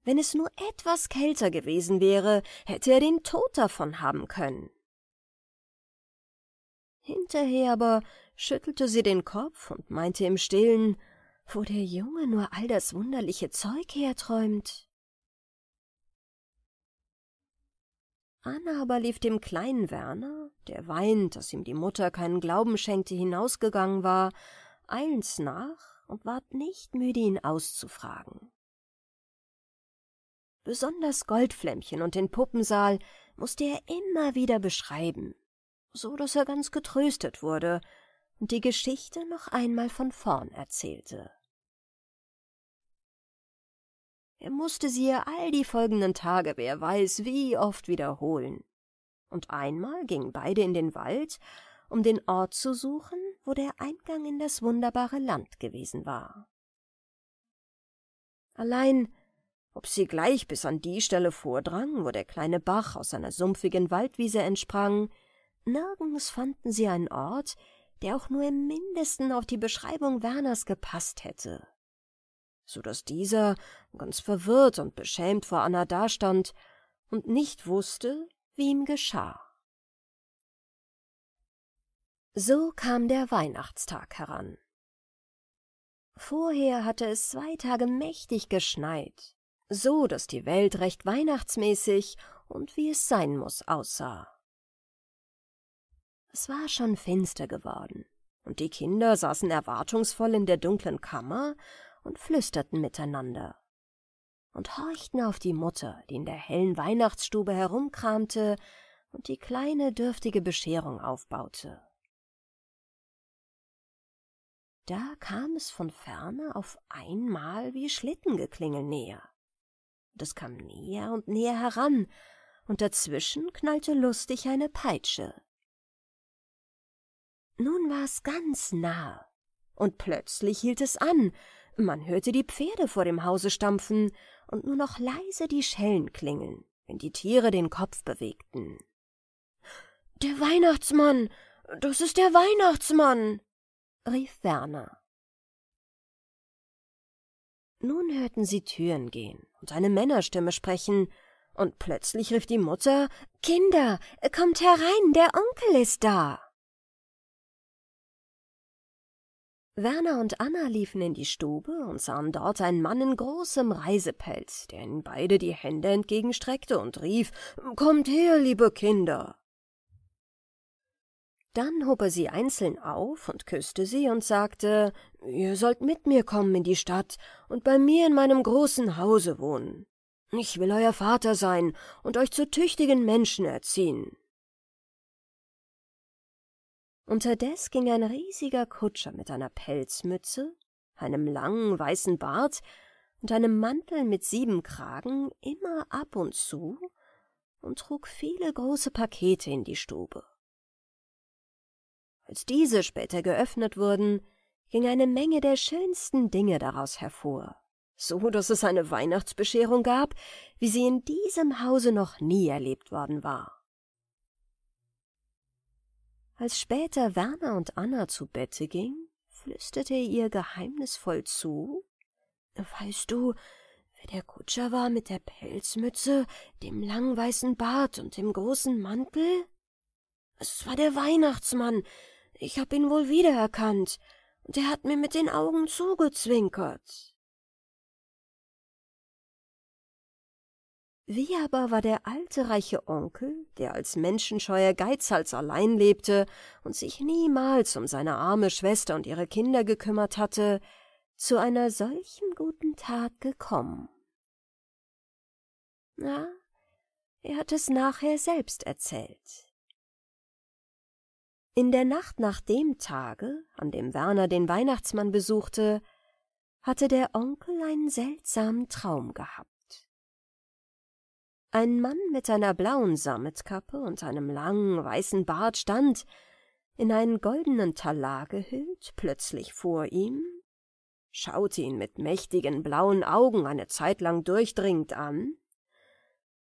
Wenn es nur etwas kälter gewesen wäre, hätte er den Tod davon haben können. Hinterher aber schüttelte sie den Kopf und meinte im stillen, wo der Junge nur all das wunderliche Zeug herträumt. Anna aber lief dem kleinen Werner, der weint, dass ihm die Mutter keinen Glauben schenkte, hinausgegangen war, eilends nach und ward nicht müde, ihn auszufragen. Besonders Goldflämmchen und den Puppensaal mußte er immer wieder beschreiben, so daß er ganz getröstet wurde und die Geschichte noch einmal von vorn erzählte. Er musste sie ihr all die folgenden Tage, wer weiß wie oft, wiederholen. Und einmal gingen beide in den Wald, um den Ort zu suchen, wo der Eingang in das wunderbare Land gewesen war. Allein, ob sie gleich bis an die Stelle vordrang, wo der kleine Bach aus einer sumpfigen Waldwiese entsprang, nirgends fanden sie einen Ort, der auch nur im mindesten auf die Beschreibung Werners gepasst hätte so daß dieser ganz verwirrt und beschämt vor Anna dastand und nicht wußte, wie ihm geschah. So kam der Weihnachtstag heran. Vorher hatte es zwei Tage mächtig geschneit, so daß die Welt recht weihnachtsmäßig und wie es sein muß aussah. Es war schon finster geworden, und die Kinder saßen erwartungsvoll in der dunklen Kammer und flüsterten miteinander und horchten auf die Mutter, die in der hellen Weihnachtsstube herumkramte und die kleine dürftige Bescherung aufbaute. Da kam es von ferne auf einmal wie Schlittengeklingel näher. Und es kam näher und näher heran, und dazwischen knallte lustig eine Peitsche. Nun war es ganz nah, und plötzlich hielt es an, man hörte die Pferde vor dem Hause stampfen und nur noch leise die Schellen klingeln, wenn die Tiere den Kopf bewegten. Der Weihnachtsmann. Das ist der Weihnachtsmann. rief Werner. Nun hörten sie Türen gehen und eine Männerstimme sprechen, und plötzlich rief die Mutter Kinder, kommt herein, der Onkel ist da. Werner und Anna liefen in die Stube und sahen dort einen Mann in großem Reisepelz, der ihnen beide die Hände entgegenstreckte und rief Kommt her, liebe Kinder. Dann hob er sie einzeln auf und küßte sie und sagte Ihr sollt mit mir kommen in die Stadt und bei mir in meinem großen Hause wohnen. Ich will euer Vater sein und euch zu tüchtigen Menschen erziehen. Unterdes ging ein riesiger Kutscher mit einer Pelzmütze, einem langen weißen Bart und einem Mantel mit sieben Kragen immer ab und zu und trug viele große Pakete in die Stube. Als diese später geöffnet wurden, ging eine Menge der schönsten Dinge daraus hervor, so dass es eine Weihnachtsbescherung gab, wie sie in diesem Hause noch nie erlebt worden war. Als später Werner und Anna zu Bette ging, flüsterte er ihr geheimnisvoll zu, »Weißt du, wer der Kutscher war mit der Pelzmütze, dem langweißen Bart und dem großen Mantel? Es war der Weihnachtsmann. Ich hab ihn wohl wiedererkannt. Und er hat mir mit den Augen zugezwinkert. Wie aber war der alte reiche Onkel, der als menschenscheuer Geizhals allein lebte und sich niemals um seine arme Schwester und ihre Kinder gekümmert hatte, zu einer solchen guten Tat gekommen? Na, er hat es nachher selbst erzählt. In der Nacht nach dem Tage, an dem Werner den Weihnachtsmann besuchte, hatte der Onkel einen seltsamen Traum gehabt. Ein Mann mit einer blauen Sammetkappe und einem langen weißen Bart stand, in einen goldenen Talar gehüllt, plötzlich vor ihm, schaute ihn mit mächtigen blauen Augen eine Zeitlang durchdringend an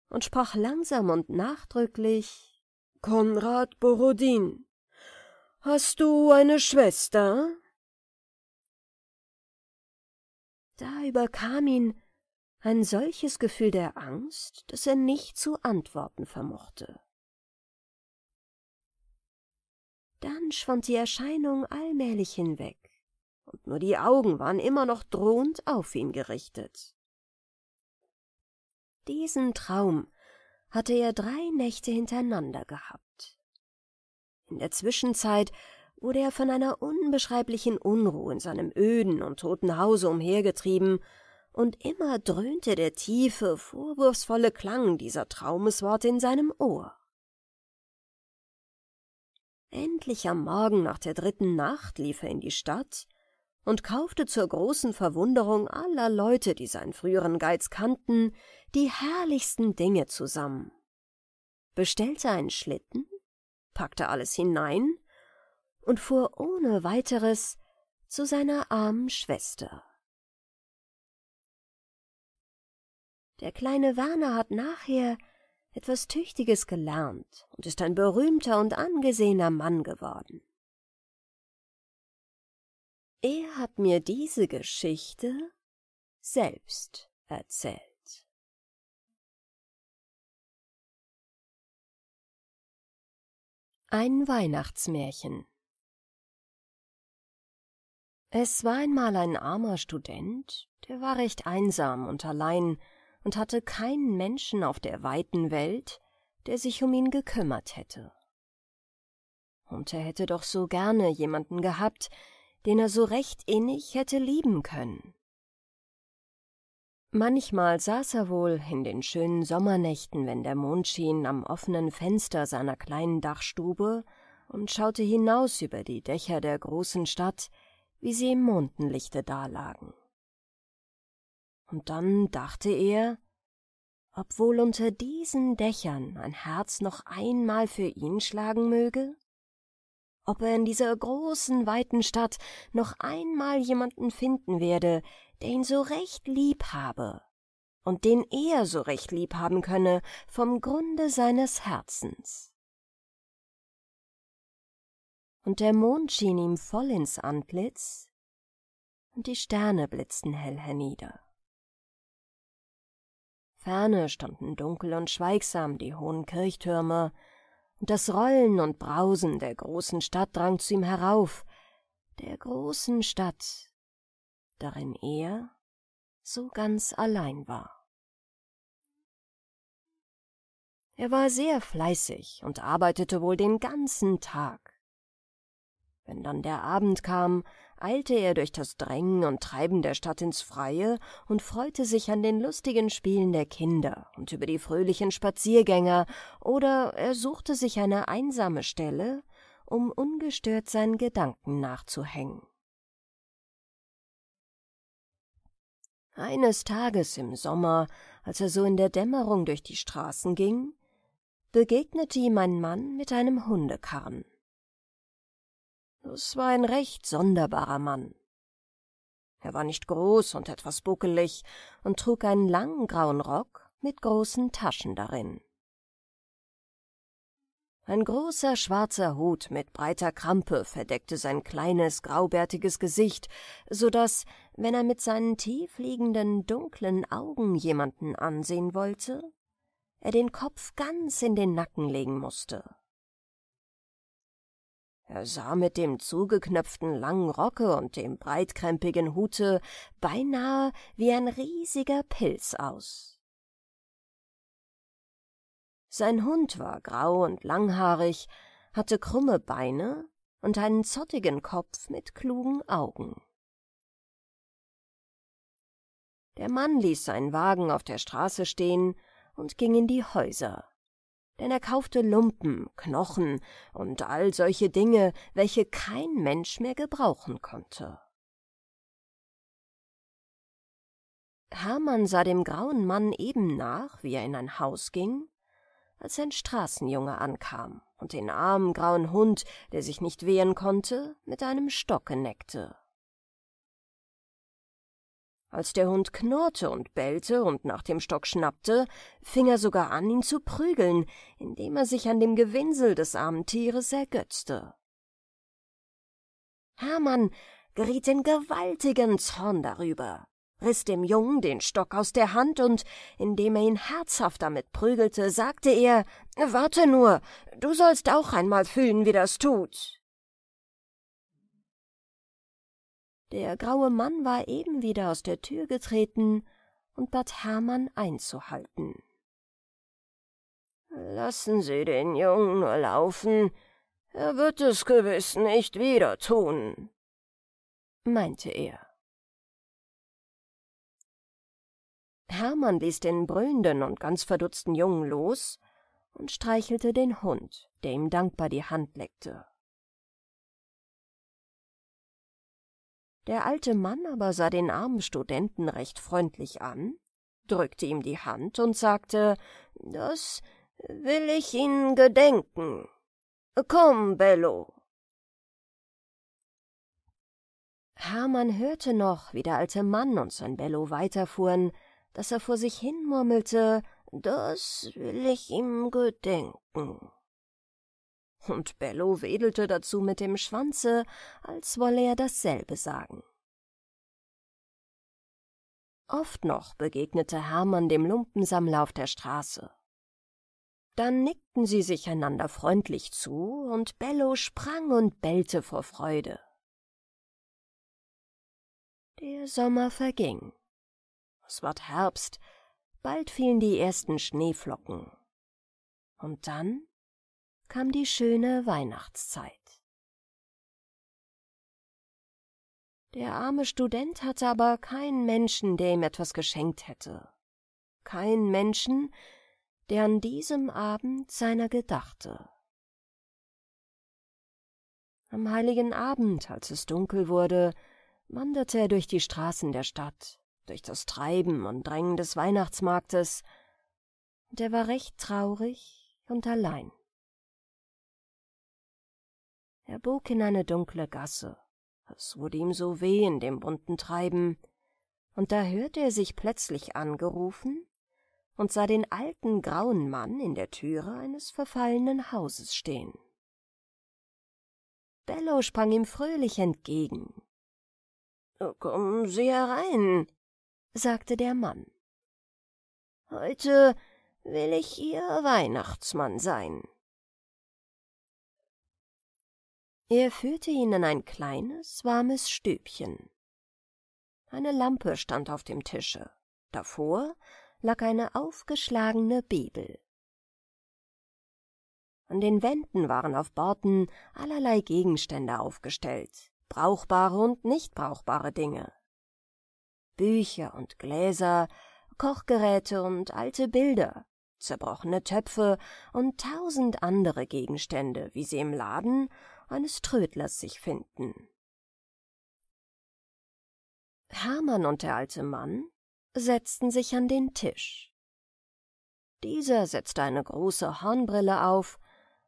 und sprach langsam und nachdrücklich Konrad Borodin, hast du eine Schwester? Da überkam ihn ein solches Gefühl der Angst, dass er nicht zu antworten vermochte. Dann schwand die Erscheinung allmählich hinweg, und nur die Augen waren immer noch drohend auf ihn gerichtet. Diesen Traum hatte er drei Nächte hintereinander gehabt. In der Zwischenzeit wurde er von einer unbeschreiblichen Unruhe in seinem öden und toten Hause umhergetrieben und immer dröhnte der tiefe, vorwurfsvolle Klang dieser Traumesworte in seinem Ohr. Endlich am Morgen nach der dritten Nacht lief er in die Stadt und kaufte zur großen Verwunderung aller Leute, die seinen früheren Geiz kannten, die herrlichsten Dinge zusammen, bestellte einen Schlitten, packte alles hinein und fuhr ohne weiteres zu seiner armen Schwester. Der kleine Werner hat nachher etwas Tüchtiges gelernt und ist ein berühmter und angesehener Mann geworden. Er hat mir diese Geschichte selbst erzählt. Ein Weihnachtsmärchen Es war einmal ein armer Student, der war recht einsam und allein und hatte keinen Menschen auf der weiten Welt, der sich um ihn gekümmert hätte. Und er hätte doch so gerne jemanden gehabt, den er so recht innig hätte lieben können. Manchmal saß er wohl in den schönen Sommernächten, wenn der Mond schien, am offenen Fenster seiner kleinen Dachstube und schaute hinaus über die Dächer der großen Stadt, wie sie im Mondenlichte dalagen und dann dachte er, obwohl unter diesen Dächern ein Herz noch einmal für ihn schlagen möge? Ob er in dieser großen, weiten Stadt noch einmal jemanden finden werde, der ihn so recht lieb habe und den er so recht lieb haben könne vom Grunde seines Herzens. Und der Mond schien ihm voll ins Antlitz, und die Sterne blitzten hell hernieder. Ferne standen dunkel und schweigsam die hohen Kirchtürme, und das Rollen und Brausen der großen Stadt drang zu ihm herauf, der großen Stadt, darin er so ganz allein war. Er war sehr fleißig und arbeitete wohl den ganzen Tag. Wenn dann der Abend kam, eilte er durch das Drängen und Treiben der Stadt ins Freie und freute sich an den lustigen Spielen der Kinder und über die fröhlichen Spaziergänger, oder er suchte sich eine einsame Stelle, um ungestört seinen Gedanken nachzuhängen. Eines Tages im Sommer, als er so in der Dämmerung durch die Straßen ging, begegnete ihm ein Mann mit einem Hundekarren. Es war ein recht sonderbarer Mann. Er war nicht groß und etwas buckelig und trug einen langen grauen Rock mit großen Taschen darin. Ein großer schwarzer Hut mit breiter Krampe verdeckte sein kleines, graubärtiges Gesicht, so daß, wenn er mit seinen tiefliegenden, dunklen Augen jemanden ansehen wollte, er den Kopf ganz in den Nacken legen mußte, er sah mit dem zugeknöpften langen Rocke und dem breitkrempigen Hute beinahe wie ein riesiger Pilz aus. Sein Hund war grau und langhaarig, hatte krumme Beine und einen zottigen Kopf mit klugen Augen. Der Mann ließ seinen Wagen auf der Straße stehen und ging in die Häuser denn er kaufte Lumpen, Knochen und all solche Dinge, welche kein Mensch mehr gebrauchen konnte. Hermann sah dem grauen Mann eben nach, wie er in ein Haus ging, als ein Straßenjunge ankam und den armen grauen Hund, der sich nicht wehren konnte, mit einem Stocke neckte. Als der Hund knurrte und bellte und nach dem Stock schnappte, fing er sogar an, ihn zu prügeln, indem er sich an dem Gewinsel des armen Tieres ergötzte. Hermann geriet in gewaltigen Zorn darüber, riß dem Jungen den Stock aus der Hand und, indem er ihn herzhaft damit prügelte, sagte er, »Warte nur, du sollst auch einmal fühlen, wie das tut.« Der graue Mann war eben wieder aus der Tür getreten und bat Hermann einzuhalten. Lassen Sie den Jungen nur laufen, er wird es gewiss nicht wieder tun, meinte er. Hermann ließ den brüllenden und ganz verdutzten Jungen los und streichelte den Hund, der ihm dankbar die Hand leckte. Der alte Mann aber sah den armen Studenten recht freundlich an, drückte ihm die Hand und sagte, das will ich Ihnen gedenken. Komm, Bello. Hermann hörte noch, wie der alte Mann und sein Bello weiterfuhren, dass er vor sich hin murmelte, das will ich ihm gedenken und Bello wedelte dazu mit dem Schwanze, als wolle er dasselbe sagen. Oft noch begegnete Hermann dem Lumpensammler auf der Straße. Dann nickten sie sich einander freundlich zu, und Bello sprang und bellte vor Freude. Der Sommer verging. Es ward Herbst, bald fielen die ersten Schneeflocken. Und dann kam die schöne Weihnachtszeit. Der arme Student hatte aber keinen Menschen, der ihm etwas geschenkt hätte. Keinen Menschen, der an diesem Abend seiner gedachte. Am heiligen Abend, als es dunkel wurde, wanderte er durch die Straßen der Stadt, durch das Treiben und Drängen des Weihnachtsmarktes, und er war recht traurig und allein. Er bog in eine dunkle Gasse. Es wurde ihm so weh in dem bunten Treiben. Und da hörte er sich plötzlich angerufen und sah den alten grauen Mann in der Türe eines verfallenen Hauses stehen. Bello sprang ihm fröhlich entgegen. Oh, kommen Sie herein, sagte der Mann. Heute will ich Ihr Weihnachtsmann sein. Er führte ihn in ein kleines, warmes Stübchen. Eine Lampe stand auf dem Tische. Davor lag eine aufgeschlagene Bibel. An den Wänden waren auf Borten allerlei Gegenstände aufgestellt, brauchbare und nicht brauchbare Dinge. Bücher und Gläser, Kochgeräte und alte Bilder, zerbrochene Töpfe und tausend andere Gegenstände, wie sie im Laden eines Trödlers sich finden. Hermann und der alte Mann setzten sich an den Tisch. Dieser setzte eine große Hornbrille auf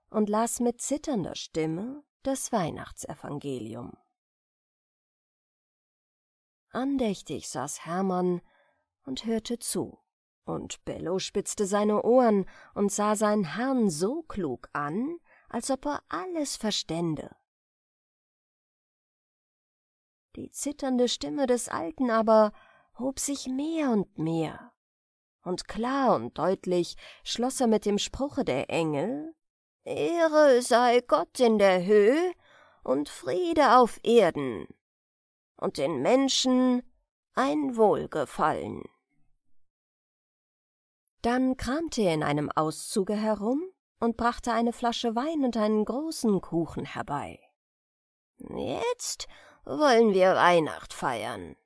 und las mit zitternder Stimme das Weihnachtsevangelium. Andächtig saß Hermann und hörte zu, und Bello spitzte seine Ohren und sah seinen Herrn so klug an, als ob er alles verstände. Die zitternde Stimme des Alten aber hob sich mehr und mehr, und klar und deutlich schloss er mit dem Spruche der Engel Ehre sei Gott in der Höhe und Friede auf Erden und den Menschen ein Wohlgefallen. Dann kramte er in einem Auszuge herum und brachte eine Flasche Wein und einen großen Kuchen herbei. Jetzt wollen wir Weihnacht feiern,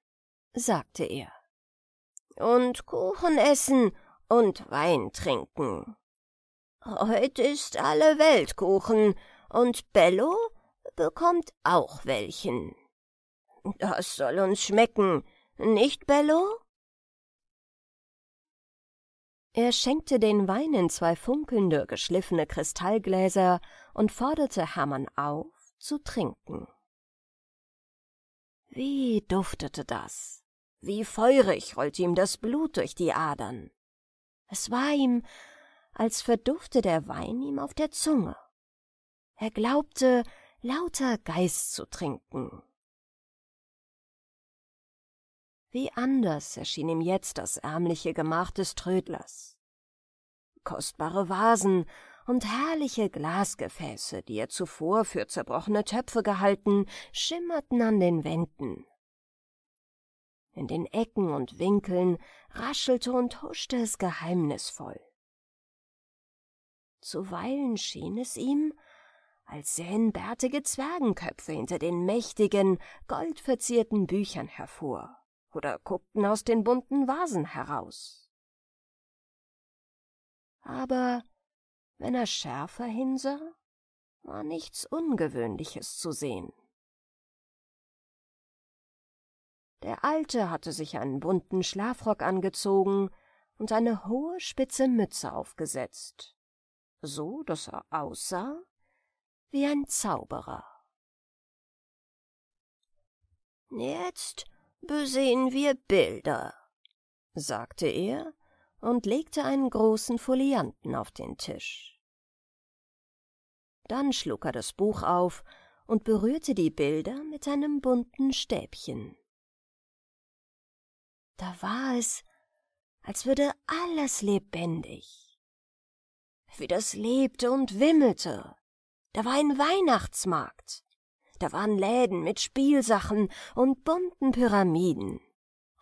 sagte er. Und Kuchen essen und Wein trinken. Heute ist alle Welt Kuchen und Bello bekommt auch welchen. Das soll uns schmecken, nicht Bello? Er schenkte den Wein in zwei funkelnde, geschliffene Kristallgläser und forderte Hermann auf, zu trinken. Wie duftete das! Wie feurig rollte ihm das Blut durch die Adern! Es war ihm, als verdufte der Wein ihm auf der Zunge. Er glaubte, lauter Geist zu trinken. Wie anders erschien ihm jetzt das ärmliche Gemach des Trödlers. Kostbare Vasen und herrliche Glasgefäße, die er zuvor für zerbrochene Töpfe gehalten, schimmerten an den Wänden. In den Ecken und Winkeln raschelte und huschte es geheimnisvoll. Zuweilen schien es ihm, als sähen bärtige Zwergenköpfe hinter den mächtigen, goldverzierten Büchern hervor oder guckten aus den bunten Vasen heraus. Aber wenn er schärfer hinsah, war nichts Ungewöhnliches zu sehen. Der Alte hatte sich einen bunten Schlafrock angezogen und eine hohe spitze Mütze aufgesetzt, so dass er aussah wie ein Zauberer. Jetzt Besehen wir Bilder, sagte er und legte einen großen Folianten auf den Tisch. Dann schlug er das Buch auf und berührte die Bilder mit einem bunten Stäbchen. Da war es, als würde alles lebendig. Wie das lebte und wimmelte. Da war ein Weihnachtsmarkt. Da waren Läden mit Spielsachen und bunten Pyramiden.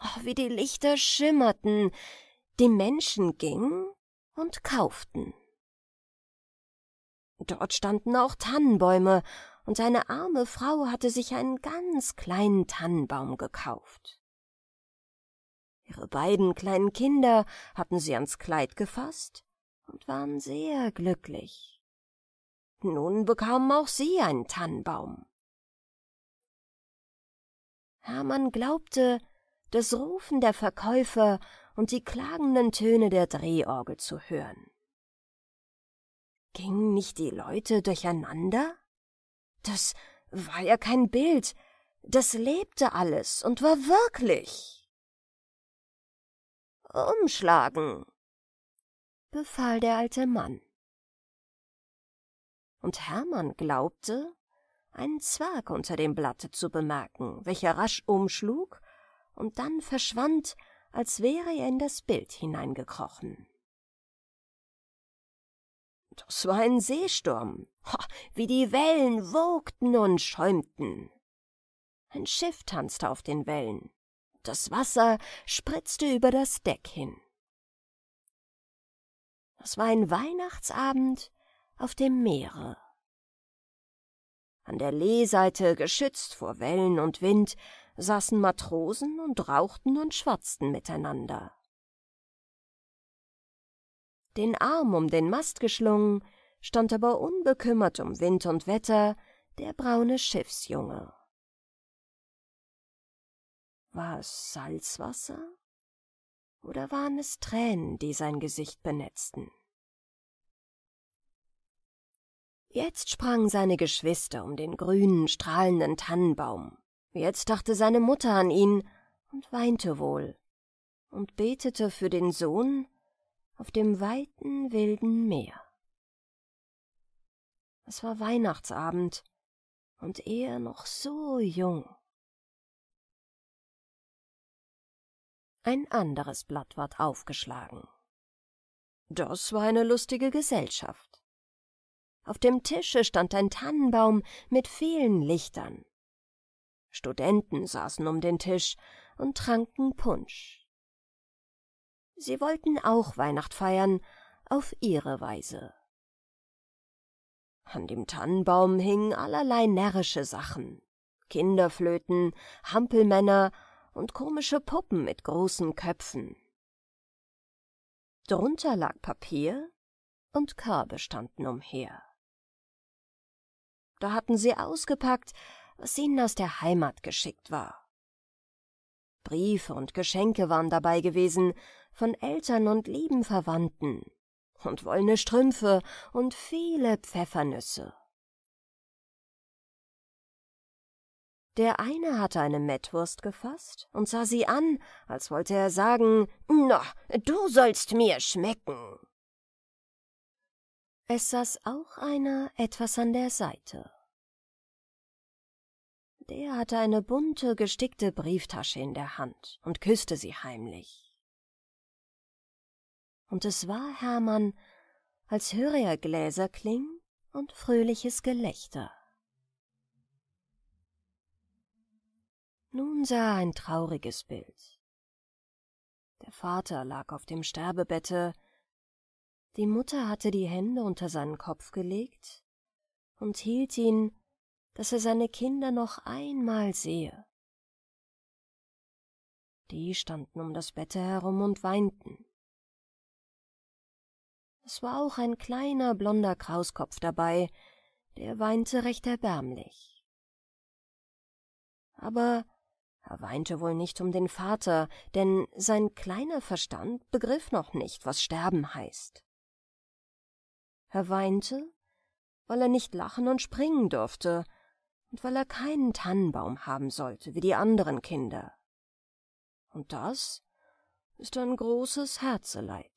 Oh, wie die Lichter schimmerten. Die Menschen gingen und kauften. Dort standen auch Tannenbäume, und eine arme Frau hatte sich einen ganz kleinen Tannenbaum gekauft. Ihre beiden kleinen Kinder hatten sie ans Kleid gefasst und waren sehr glücklich. Nun bekamen auch sie einen Tannenbaum. Hermann glaubte, das Rufen der Verkäufer und die klagenden Töne der Drehorgel zu hören. Gingen nicht die Leute durcheinander? Das war ja kein Bild, das lebte alles und war wirklich. Umschlagen, befahl der alte Mann. Und Hermann glaubte, einen Zwerg unter dem Blatte zu bemerken, welcher rasch umschlug und dann verschwand, als wäre er in das Bild hineingekrochen. Das war ein Seesturm, wie die Wellen wogten und schäumten. Ein Schiff tanzte auf den Wellen, das Wasser spritzte über das Deck hin. Es war ein Weihnachtsabend auf dem Meere. An der Leeseite, geschützt vor Wellen und Wind, saßen Matrosen und rauchten und schwatzten miteinander. Den Arm um den Mast geschlungen, stand aber unbekümmert um Wind und Wetter der braune Schiffsjunge. War es Salzwasser? Oder waren es Tränen, die sein Gesicht benetzten? Jetzt sprangen seine Geschwister um den grünen, strahlenden Tannenbaum. Jetzt dachte seine Mutter an ihn und weinte wohl und betete für den Sohn auf dem weiten, wilden Meer. Es war Weihnachtsabend und er noch so jung. Ein anderes Blatt ward aufgeschlagen. Das war eine lustige Gesellschaft. Auf dem Tische stand ein Tannenbaum mit vielen Lichtern. Studenten saßen um den Tisch und tranken Punsch. Sie wollten auch Weihnacht feiern, auf ihre Weise. An dem Tannenbaum hingen allerlei närrische Sachen. Kinderflöten, Hampelmänner und komische Puppen mit großen Köpfen. Drunter lag Papier und Körbe standen umher. Da hatten sie ausgepackt, was ihnen aus der Heimat geschickt war. Briefe und Geschenke waren dabei gewesen, von Eltern und lieben Verwandten, und wollene Strümpfe und viele Pfeffernüsse. Der eine hatte eine Mettwurst gefasst und sah sie an, als wollte er sagen, »Na, du sollst mir schmecken!« es saß auch einer etwas an der Seite. Der hatte eine bunte, gestickte Brieftasche in der Hand und küsste sie heimlich. Und es war Hermann, als höre er Gläser klingen und fröhliches Gelächter. Nun sah er ein trauriges Bild. Der Vater lag auf dem Sterbebette, die Mutter hatte die Hände unter seinen Kopf gelegt und hielt ihn, dass er seine Kinder noch einmal sehe. Die standen um das Bett herum und weinten. Es war auch ein kleiner blonder Krauskopf dabei, der weinte recht erbärmlich. Aber er weinte wohl nicht um den Vater, denn sein kleiner Verstand begriff noch nicht, was Sterben heißt. Er weinte, weil er nicht lachen und springen durfte und weil er keinen Tannenbaum haben sollte wie die anderen Kinder. Und das ist ein großes Herzeleid.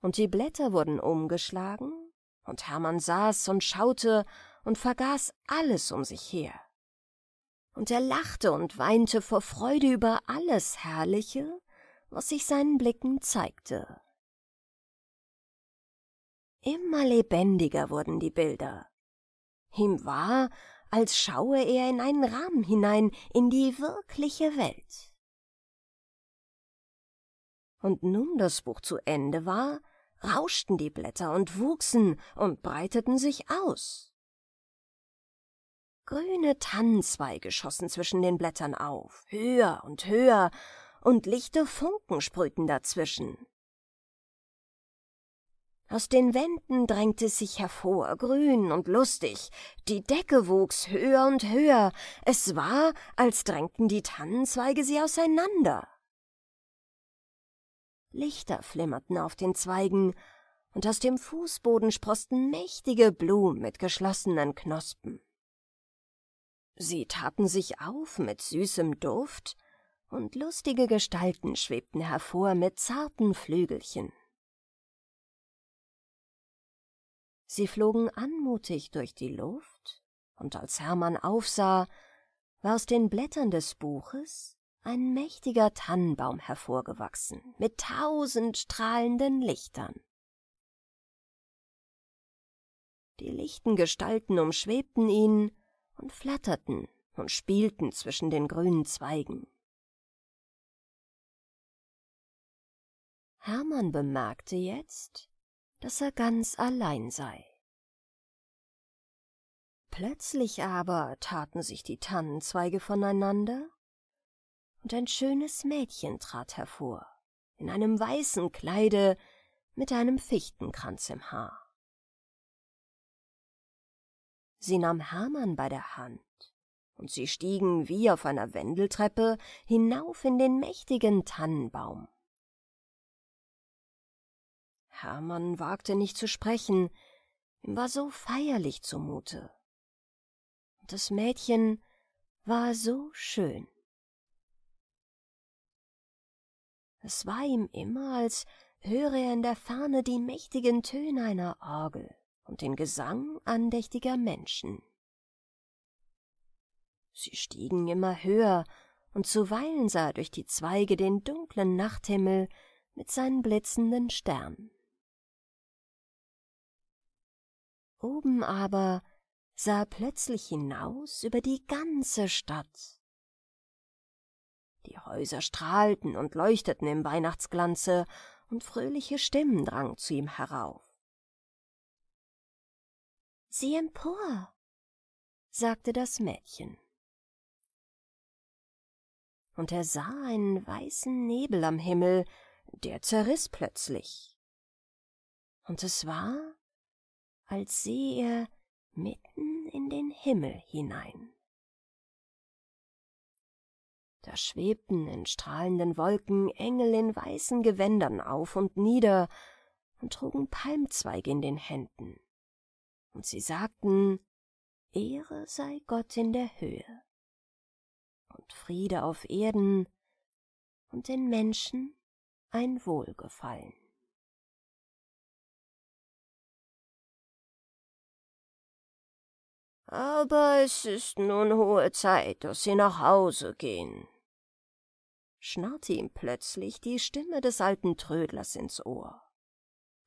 Und die Blätter wurden umgeschlagen, und Hermann saß und schaute und vergaß alles um sich her. Und er lachte und weinte vor Freude über alles Herrliche was sich seinen Blicken zeigte. Immer lebendiger wurden die Bilder. Ihm war, als schaue er in einen Rahmen hinein, in die wirkliche Welt. Und nun das Buch zu Ende war, rauschten die Blätter und wuchsen und breiteten sich aus. Grüne Tannenzweige schossen zwischen den Blättern auf, höher und höher, und lichte Funken sprühten dazwischen. Aus den Wänden drängte es sich hervor, grün und lustig, die Decke wuchs höher und höher, es war, als drängten die Tannenzweige sie auseinander. Lichter flimmerten auf den Zweigen, und aus dem Fußboden sproßten mächtige Blumen mit geschlossenen Knospen. Sie taten sich auf mit süßem Duft, und lustige Gestalten schwebten hervor mit zarten Flügelchen. Sie flogen anmutig durch die Luft, und als Hermann aufsah, war aus den Blättern des Buches ein mächtiger Tannenbaum hervorgewachsen mit tausend strahlenden Lichtern. Die lichten Gestalten umschwebten ihn und flatterten und spielten zwischen den grünen Zweigen. Hermann bemerkte jetzt, dass er ganz allein sei. Plötzlich aber taten sich die Tannenzweige voneinander, und ein schönes Mädchen trat hervor, in einem weißen Kleide mit einem Fichtenkranz im Haar. Sie nahm Hermann bei der Hand, und sie stiegen wie auf einer Wendeltreppe hinauf in den mächtigen Tannenbaum. Hermann wagte nicht zu sprechen, ihm war so feierlich zumute. Und das Mädchen war so schön. Es war ihm immer, als höre er in der Ferne die mächtigen Töne einer Orgel und den Gesang andächtiger Menschen. Sie stiegen immer höher, und zuweilen sah er durch die Zweige den dunklen Nachthimmel mit seinen blitzenden Sternen. oben aber sah plötzlich hinaus über die ganze Stadt. Die Häuser strahlten und leuchteten im Weihnachtsglanze, und fröhliche Stimmen drangen zu ihm herauf. Sieh empor, sagte das Mädchen. Und er sah einen weißen Nebel am Himmel, der zerriss plötzlich. Und es war, als sehe er mitten in den Himmel hinein. Da schwebten in strahlenden Wolken Engel in weißen Gewändern auf und nieder und trugen Palmzweige in den Händen. Und sie sagten, Ehre sei Gott in der Höhe und Friede auf Erden und den Menschen ein Wohlgefallen. Aber es ist nun hohe Zeit, dass Sie nach Hause gehen. Schnarrte ihm plötzlich die Stimme des alten Trödlers ins Ohr.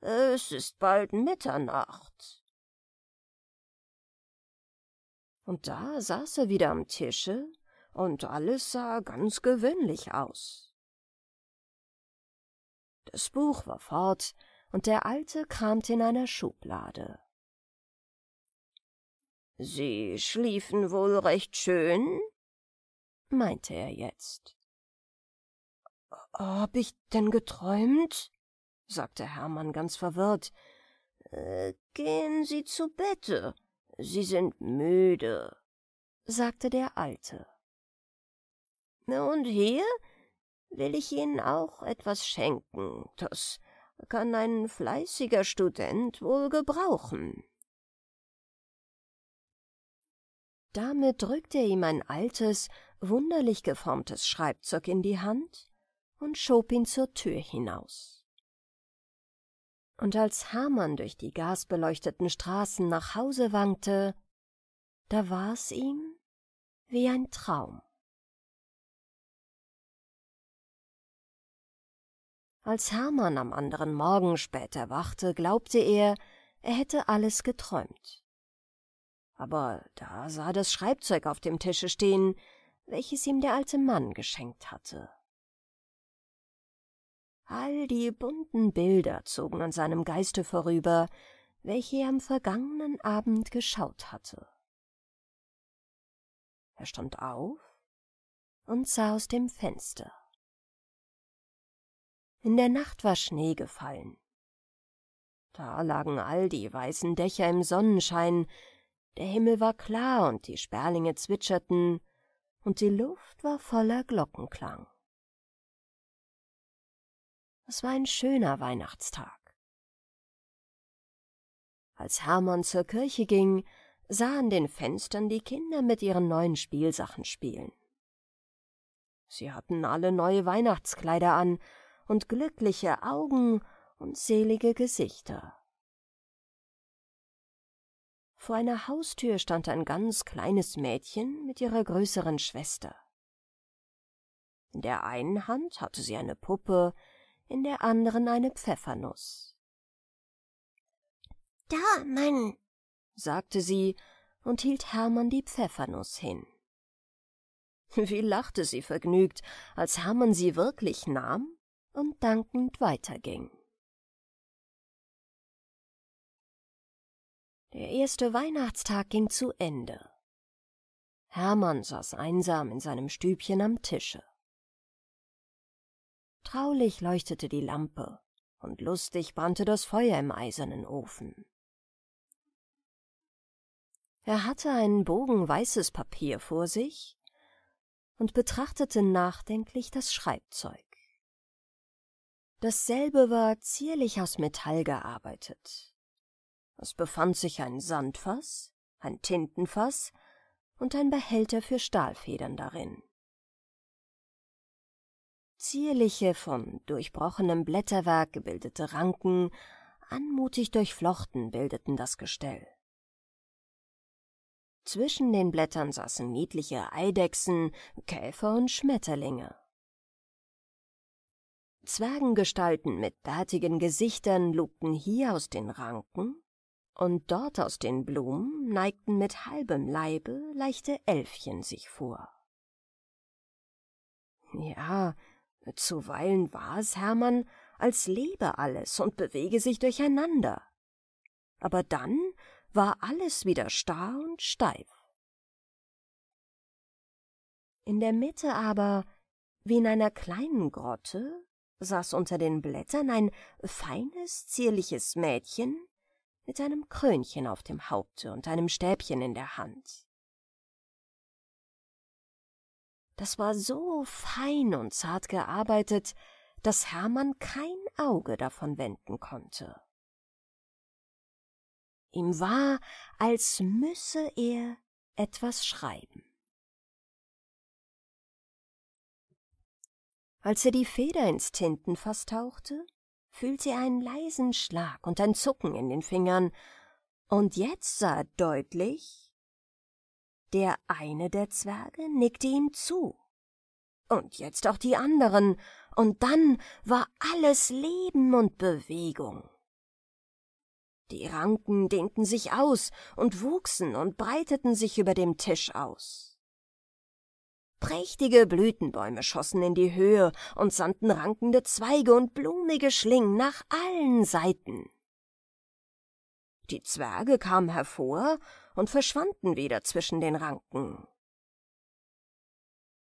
Es ist bald Mitternacht. Und da saß er wieder am Tische, und alles sah ganz gewöhnlich aus. Das Buch war fort, und der Alte kramte in einer Schublade. Sie schliefen wohl recht schön, meinte er jetzt. Hab ich denn geträumt? sagte Hermann ganz verwirrt. Äh, gehen Sie zu Bette, Sie sind müde, sagte der Alte. Und hier will ich Ihnen auch etwas schenken, das kann ein fleißiger Student wohl gebrauchen. Damit drückte er ihm ein altes, wunderlich geformtes Schreibzeug in die Hand und schob ihn zur Tür hinaus. Und als Hamann durch die gasbeleuchteten Straßen nach Hause wankte, da war es ihm wie ein Traum. Als Hermann am anderen Morgen spät erwachte, glaubte er, er hätte alles geträumt aber da sah das Schreibzeug auf dem Tische stehen, welches ihm der alte Mann geschenkt hatte. All die bunten Bilder zogen an seinem Geiste vorüber, welche er am vergangenen Abend geschaut hatte. Er stand auf und sah aus dem Fenster. In der Nacht war Schnee gefallen. Da lagen all die weißen Dächer im Sonnenschein, der Himmel war klar und die Sperlinge zwitscherten, und die Luft war voller Glockenklang. Es war ein schöner Weihnachtstag. Als Hermann zur Kirche ging, sah an den Fenstern die Kinder mit ihren neuen Spielsachen spielen. Sie hatten alle neue Weihnachtskleider an und glückliche Augen und selige Gesichter. Vor einer Haustür stand ein ganz kleines Mädchen mit ihrer größeren Schwester. In der einen Hand hatte sie eine Puppe, in der anderen eine Pfeffernuss. Da, Mann, sagte sie und hielt Hermann die Pfeffernuss hin. Wie lachte sie vergnügt, als Hermann sie wirklich nahm und dankend weiterging. Der erste Weihnachtstag ging zu Ende. Hermann saß einsam in seinem Stübchen am Tische. Traulich leuchtete die Lampe und lustig brannte das Feuer im eisernen Ofen. Er hatte einen Bogen weißes Papier vor sich und betrachtete nachdenklich das Schreibzeug. Dasselbe war zierlich aus Metall gearbeitet es befand sich ein Sandfass, ein Tintenfass und ein Behälter für Stahlfedern darin. Zierliche, von durchbrochenem Blätterwerk gebildete Ranken, anmutig durchflochten, bildeten das Gestell. Zwischen den Blättern saßen niedliche Eidechsen, Käfer und Schmetterlinge. Zwergengestalten mit bärtigen Gesichtern lugten hier aus den Ranken und dort aus den Blumen neigten mit halbem Leibe leichte Elfchen sich vor. Ja, zuweilen war es, Hermann, als lebe alles und bewege sich durcheinander. Aber dann war alles wieder starr und steif. In der Mitte aber, wie in einer kleinen Grotte, saß unter den Blättern ein feines, zierliches Mädchen mit einem Krönchen auf dem Haupte und einem Stäbchen in der Hand. Das war so fein und zart gearbeitet, dass Hermann kein Auge davon wenden konnte. Ihm war, als müsse er etwas schreiben. Als er die Feder ins Tintenfass tauchte, fühlt sie einen leisen Schlag und ein Zucken in den Fingern, und jetzt sah er deutlich, der eine der Zwerge nickte ihm zu. Und jetzt auch die anderen, und dann war alles Leben und Bewegung. Die Ranken dehnten sich aus und wuchsen und breiteten sich über dem Tisch aus. Prächtige Blütenbäume schossen in die Höhe und sandten rankende Zweige und blumige Schlingen nach allen Seiten. Die Zwerge kamen hervor und verschwanden wieder zwischen den Ranken.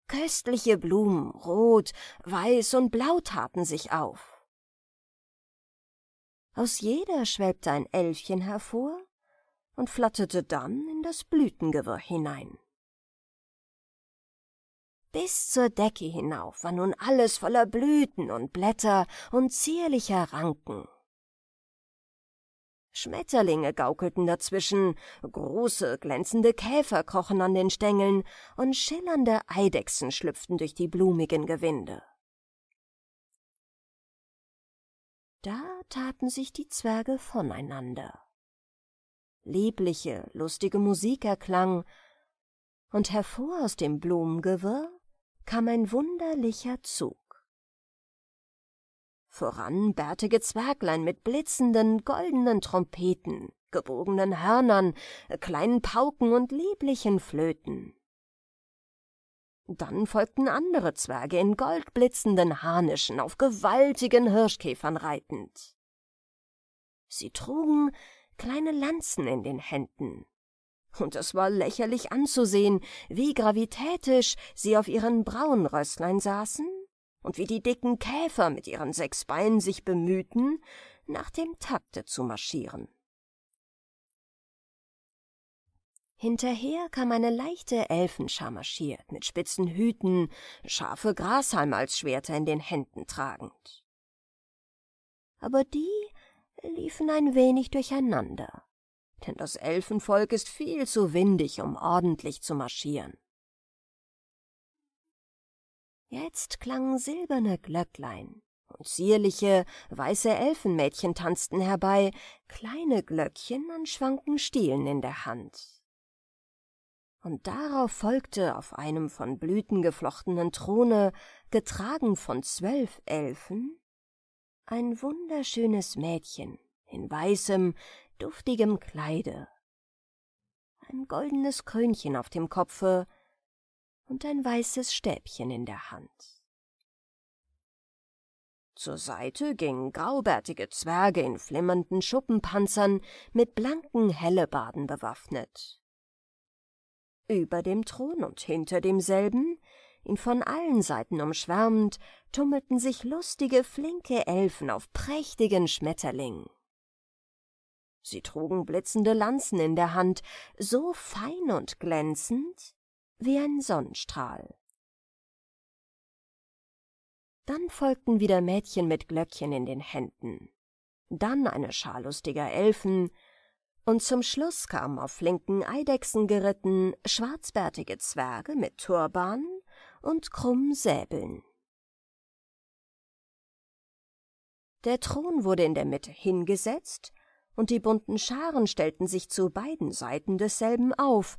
Köstliche Blumen, rot, weiß und blau taten sich auf. Aus jeder schwelbte ein Elfchen hervor und flatterte dann in das Blütengewirr hinein. Bis zur Decke hinauf war nun alles voller Blüten und Blätter und zierlicher Ranken. Schmetterlinge gaukelten dazwischen, große, glänzende Käfer krochen an den Stängeln und schillernde Eidechsen schlüpften durch die blumigen Gewinde. Da taten sich die Zwerge voneinander. Liebliche, lustige Musik erklang, und hervor aus dem Blumengewirr kam ein wunderlicher Zug. Voran bärtige Zwerglein mit blitzenden, goldenen Trompeten, gebogenen Hörnern, kleinen Pauken und lieblichen Flöten. Dann folgten andere Zwerge in goldblitzenden Harnischen auf gewaltigen Hirschkäfern reitend. Sie trugen kleine Lanzen in den Händen, und es war lächerlich anzusehen, wie gravitätisch sie auf ihren Brauenrösslein saßen und wie die dicken Käfer mit ihren sechs Beinen sich bemühten, nach dem Takte zu marschieren. Hinterher kam eine leichte Elfenschar marschiert, mit spitzen Hüten, scharfe Grashalme als Schwerter in den Händen tragend. Aber die liefen ein wenig durcheinander denn das Elfenvolk ist viel zu windig, um ordentlich zu marschieren. Jetzt klangen silberne Glöcklein, und zierliche, weiße Elfenmädchen tanzten herbei, kleine Glöckchen an schwanken Stielen in der Hand. Und darauf folgte auf einem von Blüten geflochtenen Throne, getragen von zwölf Elfen, ein wunderschönes Mädchen in weißem, duftigem Kleide, ein goldenes Krönchen auf dem Kopfe und ein weißes Stäbchen in der Hand. Zur Seite gingen graubärtige Zwerge in flimmernden Schuppenpanzern mit blanken Hellebarden bewaffnet. Über dem Thron und hinter demselben, ihn von allen Seiten umschwärmend, tummelten sich lustige, flinke Elfen auf prächtigen Schmetterlingen. Sie trugen blitzende Lanzen in der Hand, so fein und glänzend wie ein Sonnenstrahl. Dann folgten wieder Mädchen mit Glöckchen in den Händen, dann eine Schar lustiger Elfen, und zum Schluss kamen auf flinken Eidechsen geritten schwarzbärtige Zwerge mit Turban und krummen Säbeln. Der Thron wurde in der Mitte hingesetzt und die bunten Scharen stellten sich zu beiden Seiten desselben auf,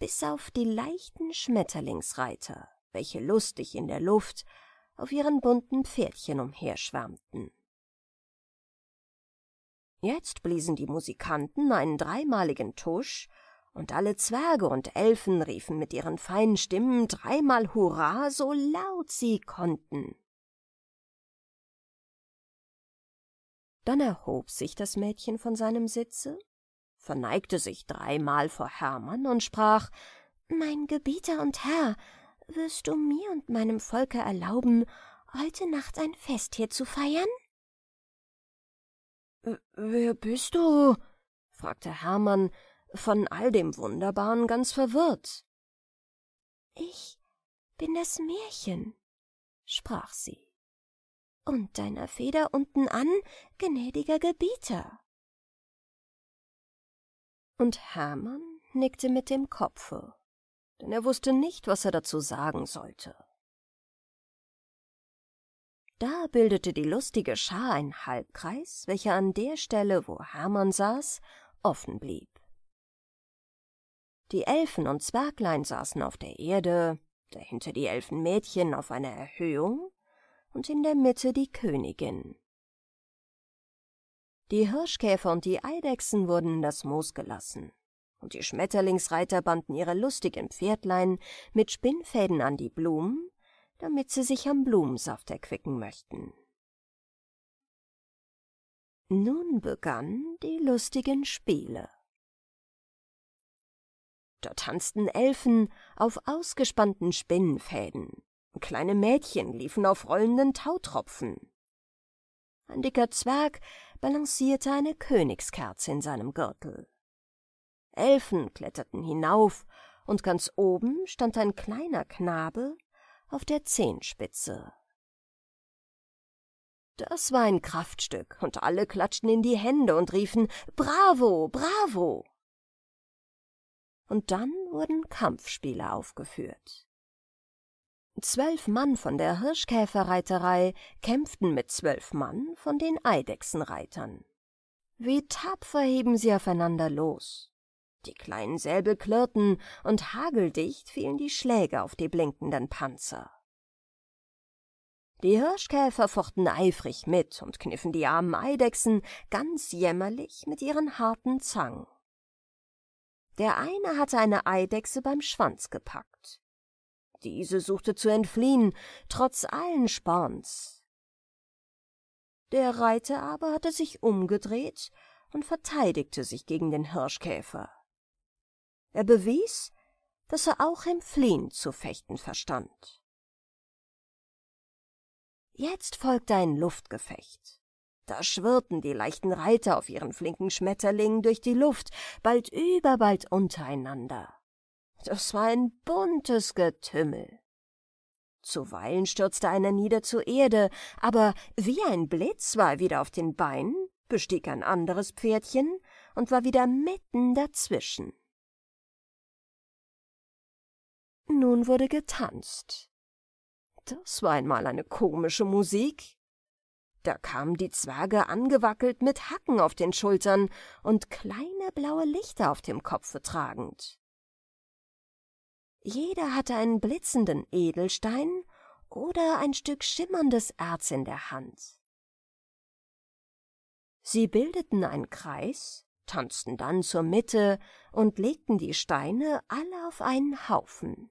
bis auf die leichten Schmetterlingsreiter, welche lustig in der Luft auf ihren bunten Pferdchen umherschwärmten. Jetzt bliesen die Musikanten einen dreimaligen Tusch, und alle Zwerge und Elfen riefen mit ihren feinen Stimmen dreimal Hurra, so laut sie konnten. Dann erhob sich das Mädchen von seinem Sitze, verneigte sich dreimal vor Hermann und sprach Mein Gebieter und Herr, wirst du mir und meinem Volke erlauben, heute Nacht ein Fest hier zu feiern? Wer bist du? fragte Hermann, von all dem Wunderbaren ganz verwirrt. Ich bin das Märchen, sprach sie und deiner Feder unten an, gnädiger Gebieter. Und Hermann nickte mit dem Kopfe, denn er wusste nicht, was er dazu sagen sollte. Da bildete die lustige Schar einen Halbkreis, welcher an der Stelle, wo Hermann saß, offen blieb. Die Elfen und Zwerglein saßen auf der Erde, dahinter die Elfenmädchen auf einer Erhöhung, und in der Mitte die Königin. Die Hirschkäfer und die Eidechsen wurden in das Moos gelassen, und die Schmetterlingsreiter banden ihre lustigen Pferdlein mit Spinnfäden an die Blumen, damit sie sich am Blumensaft erquicken möchten. Nun begannen die lustigen Spiele. Da tanzten Elfen auf ausgespannten Spinnenfäden, Kleine Mädchen liefen auf rollenden Tautropfen. Ein dicker Zwerg balancierte eine Königskerze in seinem Gürtel. Elfen kletterten hinauf, und ganz oben stand ein kleiner Knabe auf der Zehenspitze. Das war ein Kraftstück, und alle klatschten in die Hände und riefen Bravo, Bravo. Und dann wurden Kampfspiele aufgeführt. Zwölf Mann von der Hirschkäferreiterei kämpften mit zwölf Mann von den Eidechsenreitern. Wie tapfer heben sie aufeinander los. Die kleinen Säbel klirrten und hageldicht fielen die Schläge auf die blinkenden Panzer. Die Hirschkäfer fochten eifrig mit und kniffen die armen Eidechsen ganz jämmerlich mit ihren harten Zangen. Der eine hatte eine Eidechse beim Schwanz gepackt, diese suchte zu entfliehen, trotz allen Sporns. Der Reiter aber hatte sich umgedreht und verteidigte sich gegen den Hirschkäfer. Er bewies, dass er auch im Fliehen zu fechten verstand. Jetzt folgte ein Luftgefecht. Da schwirrten die leichten Reiter auf ihren flinken Schmetterlingen durch die Luft, bald über, bald untereinander. Das war ein buntes Getümmel. Zuweilen stürzte einer nieder zur Erde, aber wie ein Blitz war er wieder auf den Beinen, bestieg ein anderes Pferdchen und war wieder mitten dazwischen. Nun wurde getanzt. Das war einmal eine komische Musik. Da kamen die Zwerge angewackelt mit Hacken auf den Schultern und kleine blaue Lichter auf dem Kopfe tragend. Jeder hatte einen blitzenden Edelstein oder ein Stück schimmerndes Erz in der Hand. Sie bildeten einen Kreis, tanzten dann zur Mitte und legten die Steine alle auf einen Haufen.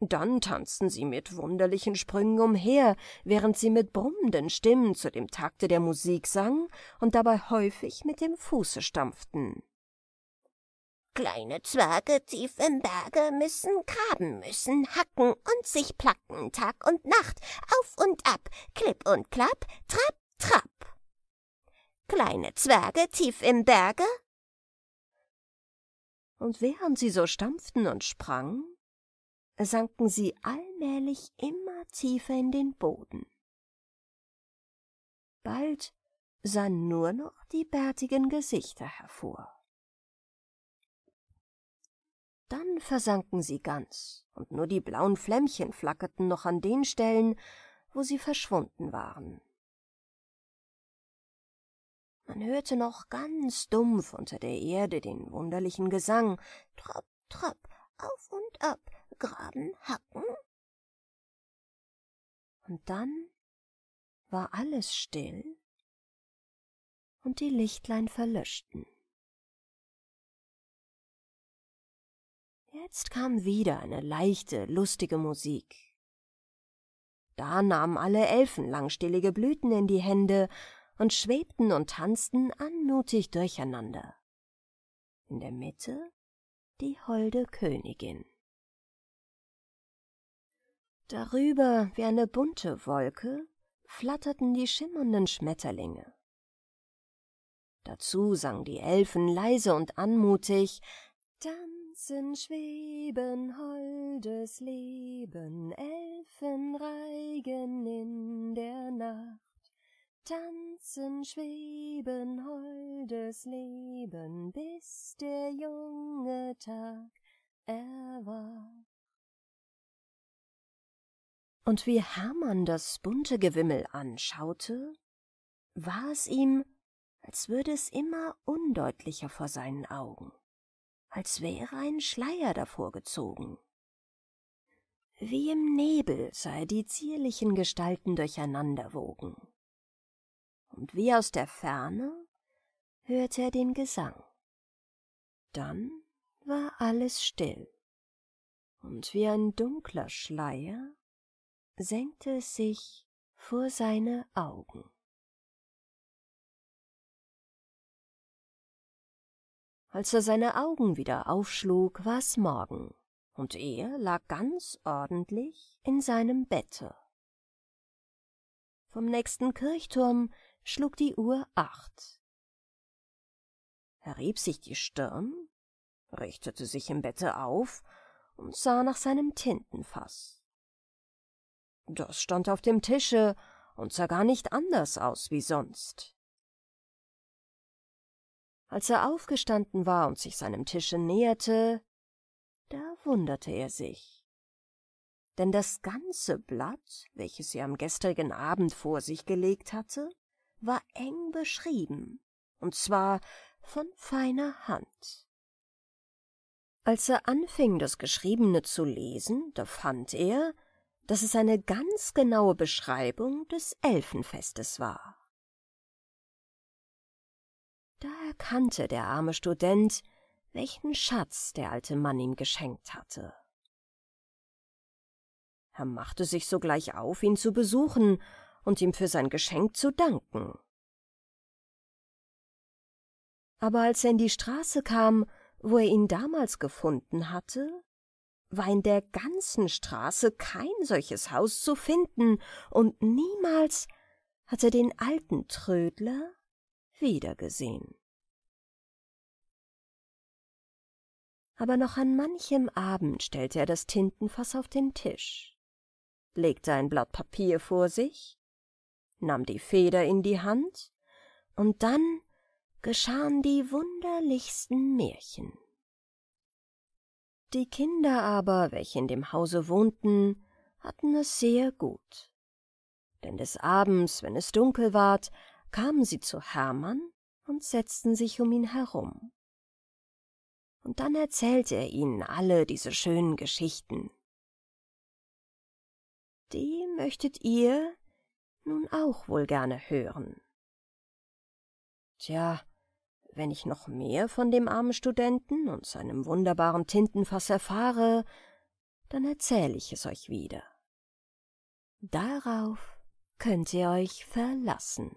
Dann tanzten sie mit wunderlichen Sprüngen umher, während sie mit brummenden Stimmen zu dem Takte der Musik sangen und dabei häufig mit dem Fuße stampften. Kleine Zwerge tief im Berge müssen graben, müssen hacken und sich placken Tag und Nacht, auf und ab, klipp und klapp, trapp, trapp. Kleine Zwerge tief im Berge. Und während sie so stampften und sprangen, sanken sie allmählich immer tiefer in den Boden. Bald sahen nur noch die bärtigen Gesichter hervor. Dann versanken sie ganz, und nur die blauen Flämmchen flackerten noch an den Stellen, wo sie verschwunden waren. Man hörte noch ganz dumpf unter der Erde den wunderlichen Gesang Tropp, tropp, auf und ab, graben, hacken. Und dann war alles still und die Lichtlein verlöschten. Jetzt kam wieder eine leichte, lustige Musik. Da nahmen alle Elfen langstillige Blüten in die Hände und schwebten und tanzten anmutig durcheinander. In der Mitte die holde Königin. Darüber, wie eine bunte Wolke, flatterten die schimmernden Schmetterlinge. Dazu sang die Elfen leise und anmutig Dam, Prinzen schweben holdes Leben, Elfen reigen in der Nacht. Tanzen, schweben, holdes Leben, bis der junge Tag erwacht. Und wie Hermann das bunte Gewimmel anschaute, war es ihm, als würde es immer undeutlicher vor seinen Augen als wäre ein Schleier davor gezogen. Wie im Nebel sah er die zierlichen Gestalten durcheinanderwogen. Und wie aus der Ferne hörte er den Gesang. Dann war alles still, und wie ein dunkler Schleier senkte es sich vor seine Augen. Als er seine Augen wieder aufschlug, war es Morgen, und er lag ganz ordentlich in seinem Bette. Vom nächsten Kirchturm schlug die Uhr acht. Er rieb sich die Stirn, richtete sich im Bette auf und sah nach seinem Tintenfass. Das stand auf dem Tische und sah gar nicht anders aus wie sonst. Als er aufgestanden war und sich seinem Tische näherte, da wunderte er sich. Denn das ganze Blatt, welches er am gestrigen Abend vor sich gelegt hatte, war eng beschrieben, und zwar von feiner Hand. Als er anfing, das Geschriebene zu lesen, da fand er, dass es eine ganz genaue Beschreibung des Elfenfestes war. Da erkannte der arme Student, welchen Schatz der alte Mann ihm geschenkt hatte. Er machte sich sogleich auf, ihn zu besuchen und ihm für sein Geschenk zu danken. Aber als er in die Straße kam, wo er ihn damals gefunden hatte, war in der ganzen Straße kein solches Haus zu finden, und niemals hatte den alten Trödler wiedergesehen. Aber noch an manchem Abend stellte er das Tintenfass auf den Tisch, legte ein Blatt Papier vor sich, nahm die Feder in die Hand, und dann geschahen die wunderlichsten Märchen. Die Kinder aber, welche in dem Hause wohnten, hatten es sehr gut. Denn des Abends, wenn es dunkel ward, kamen sie zu Hermann und setzten sich um ihn herum. Und dann erzählte er ihnen alle diese schönen Geschichten. Die möchtet ihr nun auch wohl gerne hören. Tja, wenn ich noch mehr von dem armen Studenten und seinem wunderbaren Tintenfass erfahre, dann erzähle ich es euch wieder. Darauf könnt ihr euch verlassen.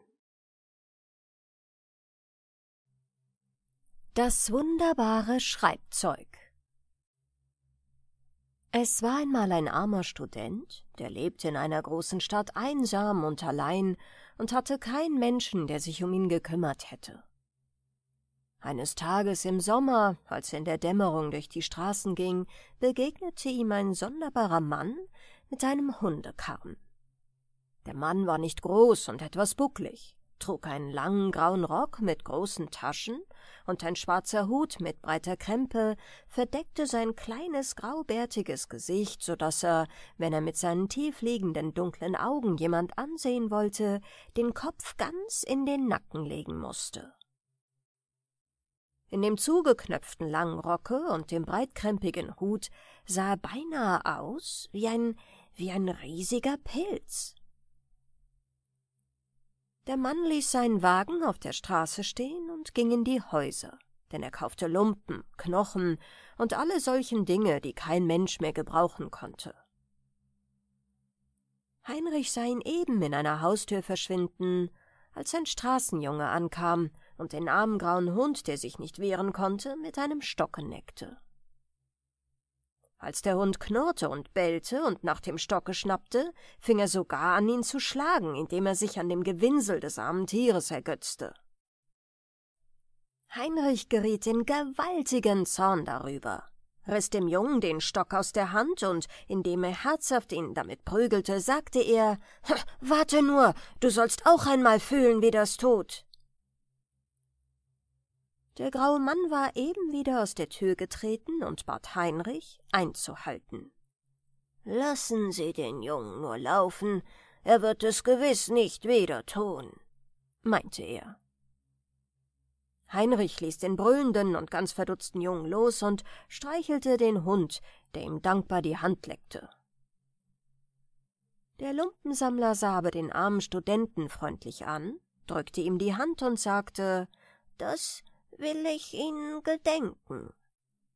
Das wunderbare Schreibzeug Es war einmal ein armer Student, der lebte in einer großen Stadt einsam und allein und hatte keinen Menschen, der sich um ihn gekümmert hätte. Eines Tages im Sommer, als er in der Dämmerung durch die Straßen ging, begegnete ihm ein sonderbarer Mann mit einem Hundekarren. Der Mann war nicht groß und etwas bucklig trug einen langen grauen Rock mit großen Taschen, und ein schwarzer Hut mit breiter Krempe verdeckte sein kleines graubärtiges Gesicht, so daß er, wenn er mit seinen tiefliegenden dunklen Augen jemand ansehen wollte, den Kopf ganz in den Nacken legen mußte. In dem zugeknöpften langen Rocke und dem breitkrempigen Hut sah er beinahe aus wie ein, wie ein riesiger Pilz. Der Mann ließ seinen Wagen auf der Straße stehen und ging in die Häuser, denn er kaufte Lumpen, Knochen und alle solchen Dinge, die kein Mensch mehr gebrauchen konnte. Heinrich sah ihn eben in einer Haustür verschwinden, als ein Straßenjunge ankam und den armen grauen Hund, der sich nicht wehren konnte, mit einem Stock neckte. Als der Hund knurrte und bellte und nach dem Stocke schnappte, fing er sogar an, ihn zu schlagen, indem er sich an dem Gewinsel des armen Tieres ergötzte. Heinrich geriet in gewaltigen Zorn darüber, riss dem Jungen den Stock aus der Hand und, indem er herzhaft ihn damit prügelte, sagte er, »Warte nur, du sollst auch einmal fühlen, wie das tut.« der graue Mann war eben wieder aus der Tür getreten und bat Heinrich, einzuhalten. Lassen Sie den Jungen nur laufen, er wird es gewiss nicht wieder tun, meinte er. Heinrich ließ den brüllenden und ganz verdutzten Jungen los und streichelte den Hund, der ihm dankbar die Hand leckte. Der Lumpensammler sah aber den armen Studenten freundlich an, drückte ihm die Hand und sagte, das will ich ihnen gedenken.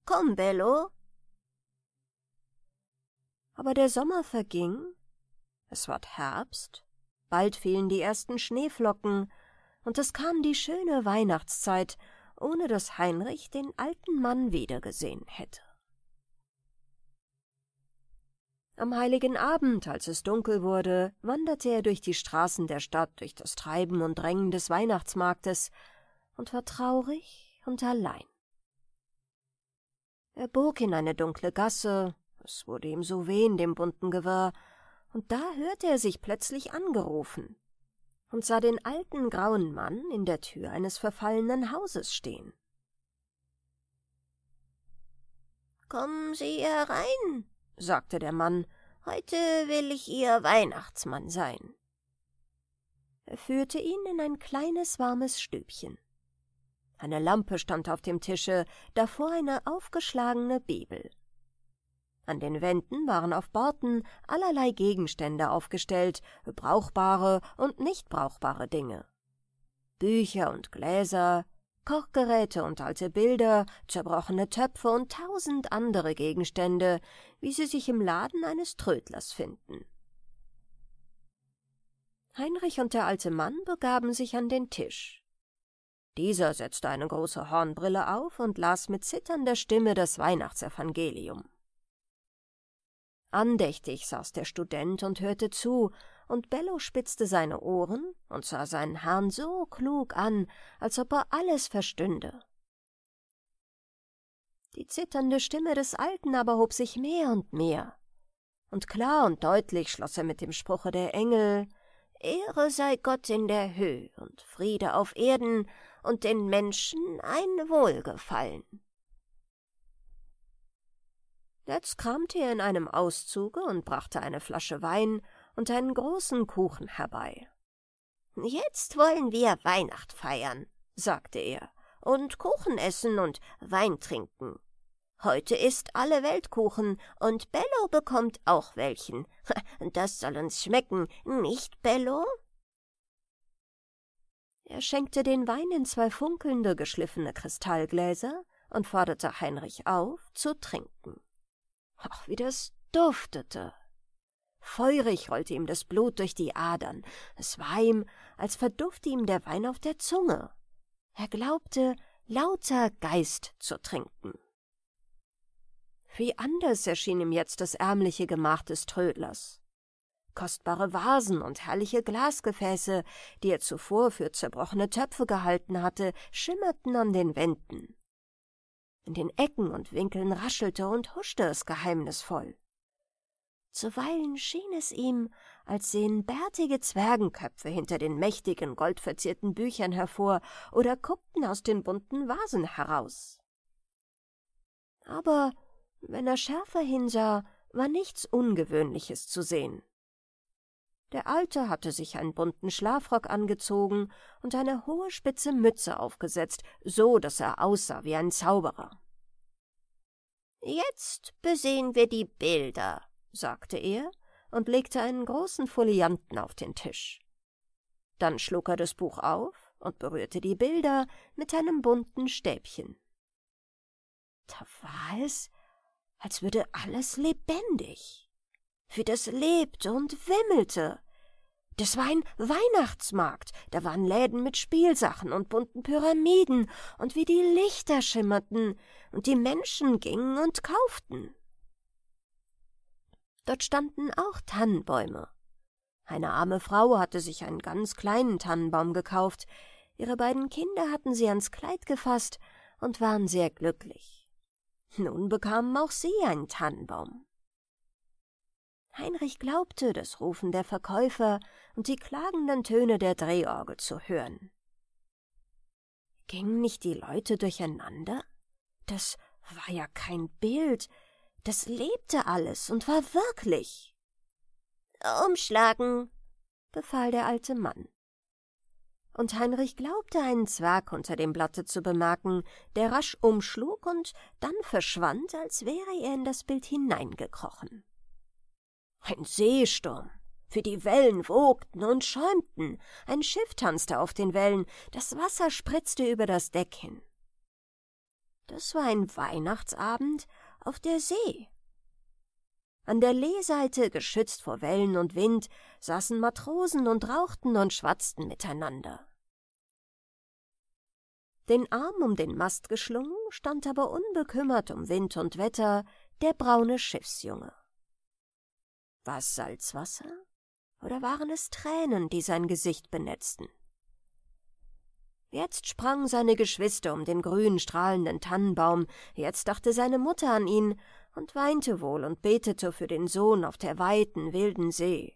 Komm, Bello. Aber der Sommer verging, es ward Herbst, bald fielen die ersten Schneeflocken, und es kam die schöne Weihnachtszeit, ohne dass Heinrich den alten Mann wiedergesehen hätte. Am heiligen Abend, als es dunkel wurde, wanderte er durch die Straßen der Stadt, durch das Treiben und Drängen des Weihnachtsmarktes, und war traurig und allein. Er bog in eine dunkle Gasse, es wurde ihm so weh in dem bunten Gewirr, und da hörte er sich plötzlich angerufen und sah den alten grauen Mann in der Tür eines verfallenen Hauses stehen. Kommen Sie herein, sagte der Mann, heute will ich Ihr Weihnachtsmann sein. Er führte ihn in ein kleines warmes Stübchen. Eine Lampe stand auf dem Tische, davor eine aufgeschlagene Bibel. An den Wänden waren auf Borten allerlei Gegenstände aufgestellt, brauchbare und nicht brauchbare Dinge. Bücher und Gläser, Kochgeräte und alte Bilder, zerbrochene Töpfe und tausend andere Gegenstände, wie sie sich im Laden eines Trödlers finden. Heinrich und der alte Mann begaben sich an den Tisch. Dieser setzte eine große Hornbrille auf und las mit zitternder Stimme das Weihnachtsevangelium. Andächtig saß der Student und hörte zu, und Bello spitzte seine Ohren und sah seinen Herrn so klug an, als ob er alles verstünde. Die zitternde Stimme des Alten aber hob sich mehr und mehr, und klar und deutlich schloss er mit dem Spruche der Engel Ehre sei Gott in der Höhe und Friede auf Erden und den Menschen ein Wohlgefallen. Jetzt kramte er in einem Auszuge und brachte eine Flasche Wein und einen großen Kuchen herbei. Jetzt wollen wir Weihnacht feiern, sagte er, und Kuchen essen und Wein trinken. Heute ist alle Weltkuchen und Bello bekommt auch welchen. [laughs] Das soll uns schmecken, nicht Bello? Er schenkte den Wein in zwei funkelnde, geschliffene Kristallgläser und forderte Heinrich auf, zu trinken. Ach, wie das duftete! Feurig rollte ihm das Blut durch die Adern. Es war ihm, als verdufte ihm der Wein auf der Zunge. Er glaubte, lauter Geist zu trinken. Wie anders erschien ihm jetzt das ärmliche Gemach des Trödlers kostbare Vasen und herrliche Glasgefäße, die er zuvor für zerbrochene Töpfe gehalten hatte, schimmerten an den Wänden. In den Ecken und Winkeln raschelte und huschte es geheimnisvoll. Zuweilen schien es ihm, als sehen bärtige Zwergenköpfe hinter den mächtigen, goldverzierten Büchern hervor oder guckten aus den bunten Vasen heraus. Aber wenn er schärfer hinsah, war nichts Ungewöhnliches zu sehen. Der Alte hatte sich einen bunten Schlafrock angezogen und eine hohe spitze Mütze aufgesetzt, so dass er aussah wie ein Zauberer. Jetzt besehen wir die Bilder, sagte er und legte einen großen Folianten auf den Tisch. Dann schlug er das Buch auf und berührte die Bilder mit einem bunten Stäbchen. Da war es, als würde alles lebendig wie das lebte und wimmelte. Das war ein Weihnachtsmarkt, da waren Läden mit Spielsachen und bunten Pyramiden und wie die Lichter schimmerten und die Menschen gingen und kauften. Dort standen auch Tannenbäume. Eine arme Frau hatte sich einen ganz kleinen Tannenbaum gekauft, ihre beiden Kinder hatten sie ans Kleid gefasst und waren sehr glücklich. Nun bekamen auch sie einen Tannenbaum. Heinrich glaubte, das Rufen der Verkäufer und die klagenden Töne der Drehorgel zu hören. Gingen nicht die Leute durcheinander? Das war ja kein Bild, das lebte alles und war wirklich. Umschlagen, befahl der alte Mann. Und Heinrich glaubte, einen Zwerg unter dem Blatte zu bemerken, der rasch umschlug und dann verschwand, als wäre er in das Bild hineingekrochen. Ein Seesturm. Für die Wellen wogten und schäumten, ein Schiff tanzte auf den Wellen, das Wasser spritzte über das Deck hin. Das war ein Weihnachtsabend auf der See. An der Leeseite, geschützt vor Wellen und Wind, saßen Matrosen und rauchten und schwatzten miteinander. Den Arm um den Mast geschlungen, stand aber unbekümmert um Wind und Wetter der braune Schiffsjunge. War es Salzwasser oder waren es Tränen, die sein Gesicht benetzten? Jetzt sprangen seine Geschwister um den grün strahlenden Tannenbaum, jetzt dachte seine Mutter an ihn und weinte wohl und betete für den Sohn auf der weiten, wilden See.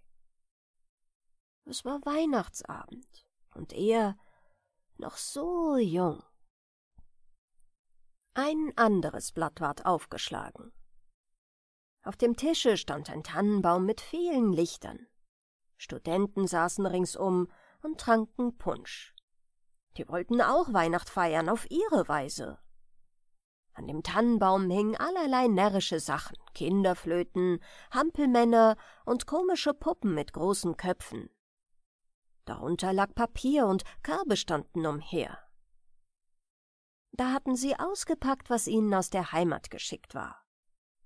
Es war Weihnachtsabend und er noch so jung. Ein anderes Blatt ward aufgeschlagen. Auf dem Tische stand ein Tannenbaum mit vielen Lichtern. Studenten saßen ringsum und tranken Punsch. Die wollten auch Weihnacht feiern auf ihre Weise. An dem Tannenbaum hingen allerlei närrische Sachen, Kinderflöten, Hampelmänner und komische Puppen mit großen Köpfen. Darunter lag Papier und Körbe standen umher. Da hatten sie ausgepackt, was ihnen aus der Heimat geschickt war.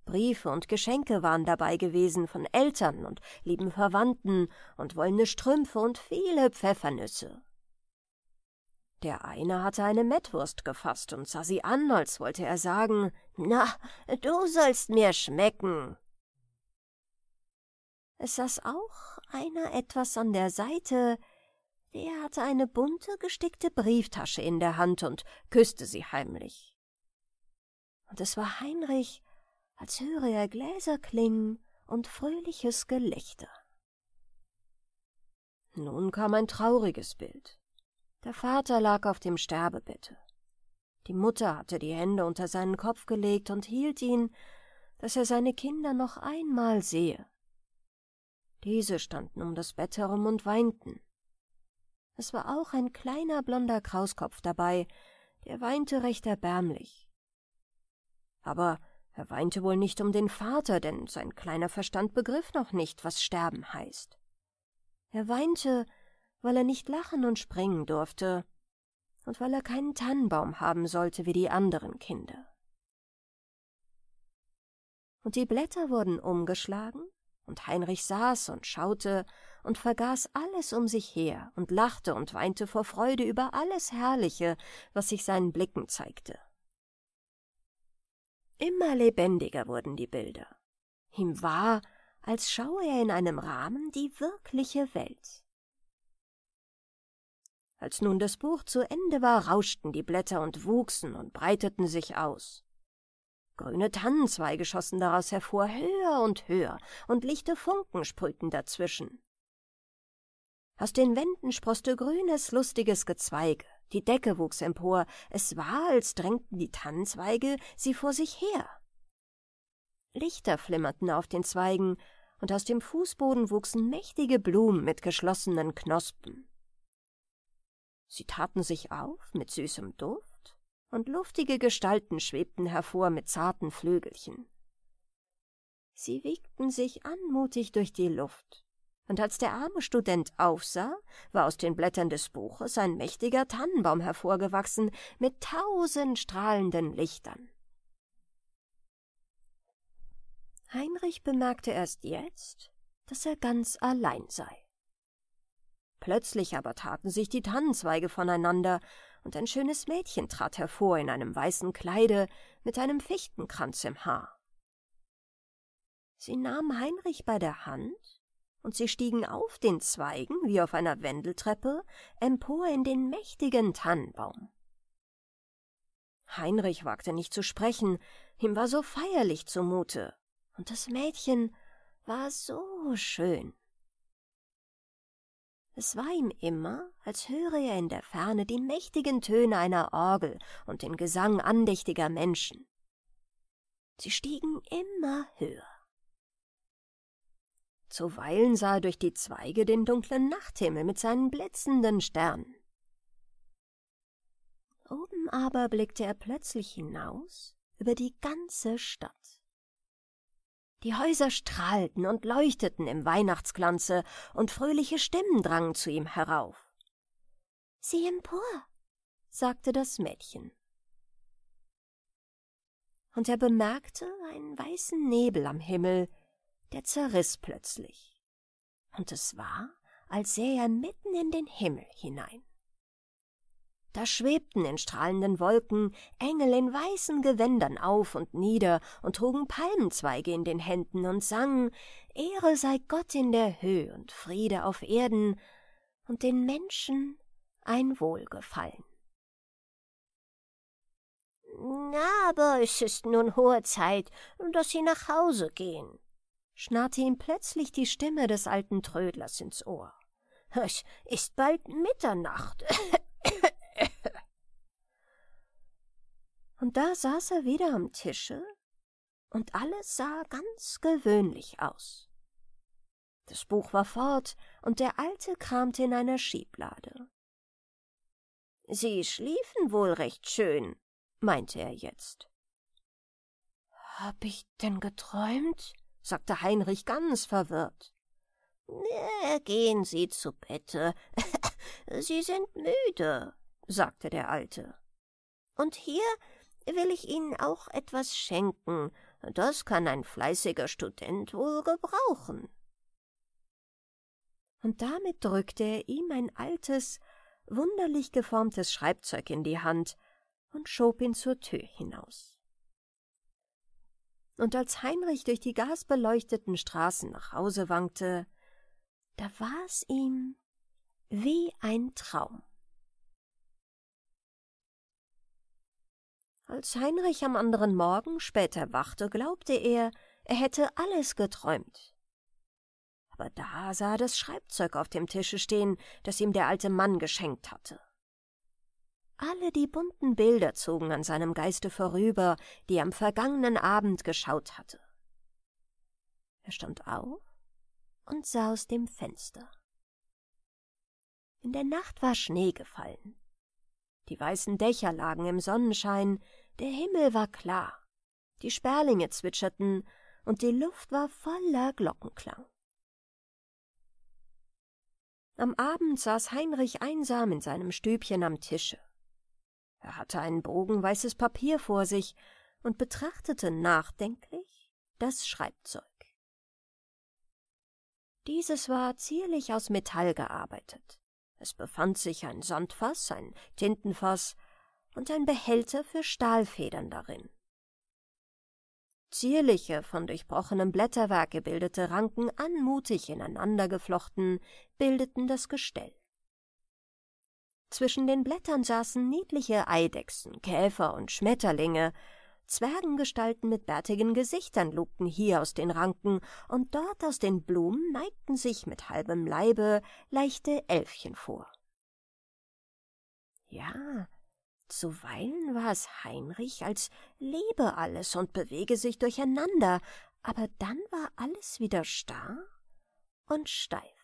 Briefe und Geschenke waren dabei gewesen von Eltern und lieben Verwandten und wollene Strümpfe und viele Pfeffernüsse. Der eine hatte eine Mettwurst gefasst und sah sie an, als wollte er sagen, »Na, du sollst mir schmecken!« Es saß auch einer etwas an der Seite, der hatte eine bunte, gestickte Brieftasche in der Hand und küsste sie heimlich. Und es war Heinrich, als höre er Gläser klingen und fröhliches Gelächter. Nun kam ein trauriges Bild. Der Vater lag auf dem Sterbebette. Die Mutter hatte die Hände unter seinen Kopf gelegt und hielt ihn, dass er seine Kinder noch einmal sehe. Diese standen um das Bett herum und weinten. Es war auch ein kleiner blonder Krauskopf dabei, der weinte recht erbärmlich. Aber er weinte wohl nicht um den Vater, denn sein kleiner Verstand begriff noch nicht, was sterben heißt. Er weinte, weil er nicht lachen und springen durfte und weil er keinen Tannenbaum haben sollte wie die anderen Kinder. Und die Blätter wurden umgeschlagen, und Heinrich saß und schaute und vergaß alles um sich her und lachte und weinte vor Freude über alles Herrliche, was sich seinen Blicken zeigte. Immer lebendiger wurden die Bilder. Ihm war, als schaue er in einem Rahmen die wirkliche Welt. Als nun das Buch zu Ende war, rauschten die Blätter und wuchsen und breiteten sich aus. Grüne Tannenzweige schossen daraus hervor, höher und höher, und lichte Funken sprühten dazwischen. Aus den Wänden sproßte grünes, lustiges Gezweige, die Decke wuchs empor, es war, als drängten die Tannenzweige sie vor sich her. Lichter flimmerten auf den Zweigen, und aus dem Fußboden wuchsen mächtige Blumen mit geschlossenen Knospen. Sie taten sich auf mit süßem Duft, und luftige Gestalten schwebten hervor mit zarten Flügelchen. Sie wiegten sich anmutig durch die Luft, und als der arme Student aufsah, war aus den Blättern des Buches ein mächtiger Tannenbaum hervorgewachsen mit tausend strahlenden Lichtern. Heinrich bemerkte erst jetzt, dass er ganz allein sei. Plötzlich aber taten sich die Tannenzweige voneinander, und ein schönes Mädchen trat hervor in einem weißen Kleide mit einem Fichtenkranz im Haar. Sie nahm Heinrich bei der Hand und sie stiegen auf den Zweigen, wie auf einer Wendeltreppe, empor in den mächtigen Tannenbaum. Heinrich wagte nicht zu sprechen, ihm war so feierlich zumute, und das Mädchen war so schön. Es war ihm immer, als höre er in der Ferne die mächtigen Töne einer Orgel und den Gesang andächtiger Menschen. Sie stiegen immer höher. Zuweilen sah er durch die Zweige den dunklen Nachthimmel mit seinen blitzenden Sternen. Oben aber blickte er plötzlich hinaus über die ganze Stadt. Die Häuser strahlten und leuchteten im Weihnachtsglanze, und fröhliche Stimmen drangen zu ihm herauf. Sieh empor, sagte das Mädchen. Und er bemerkte einen weißen Nebel am Himmel, der zerriß plötzlich. Und es war, als sähe er mitten in den Himmel hinein. Da schwebten in strahlenden Wolken Engel in weißen Gewändern auf und nieder und trugen Palmenzweige in den Händen und sangen Ehre sei Gott in der Höhe und Friede auf Erden und den Menschen ein Wohlgefallen. aber es ist nun hohe Zeit, dass Sie nach Hause gehen, schnarrte ihm plötzlich die Stimme des alten Trödlers ins Ohr. Es ist bald Mitternacht. Und da saß er wieder am Tische, und alles sah ganz gewöhnlich aus. Das Buch war fort, und der Alte kramte in einer Schieblade. Sie schliefen wohl recht schön, meinte er jetzt. Hab ich denn geträumt? sagte Heinrich ganz verwirrt. gehen Sie zu Bette. [laughs] Sie sind müde, sagte der Alte. Und hier will ich Ihnen auch etwas schenken. Das kann ein fleißiger Student wohl gebrauchen. Und damit drückte er ihm ein altes, wunderlich geformtes Schreibzeug in die Hand und schob ihn zur Tür hinaus und als Heinrich durch die gasbeleuchteten Straßen nach Hause wankte, da war es ihm wie ein Traum. Als Heinrich am anderen Morgen später wachte, glaubte er, er hätte alles geträumt. Aber da sah er das Schreibzeug auf dem Tische stehen, das ihm der alte Mann geschenkt hatte. Alle die bunten Bilder zogen an seinem Geiste vorüber, die er am vergangenen Abend geschaut hatte. Er stand auf und sah aus dem Fenster. In der Nacht war Schnee gefallen. Die weißen Dächer lagen im Sonnenschein, der Himmel war klar, die Sperlinge zwitscherten und die Luft war voller Glockenklang. Am Abend saß Heinrich einsam in seinem Stübchen am Tische. Er hatte einen Bogen weißes Papier vor sich und betrachtete nachdenklich das Schreibzeug. Dieses war zierlich aus Metall gearbeitet. Es befand sich ein Sandfass, ein Tintenfass und ein Behälter für Stahlfedern darin. Zierliche, von durchbrochenem Blätterwerk gebildete Ranken anmutig ineinandergeflochten, bildeten das Gestell. Zwischen den Blättern saßen niedliche Eidechsen, Käfer und Schmetterlinge. Zwergengestalten mit bärtigen Gesichtern lugten hier aus den Ranken, und dort aus den Blumen neigten sich mit halbem Leibe leichte Elfchen vor. Ja, zuweilen war es Heinrich, als lebe alles und bewege sich durcheinander, aber dann war alles wieder starr und steif.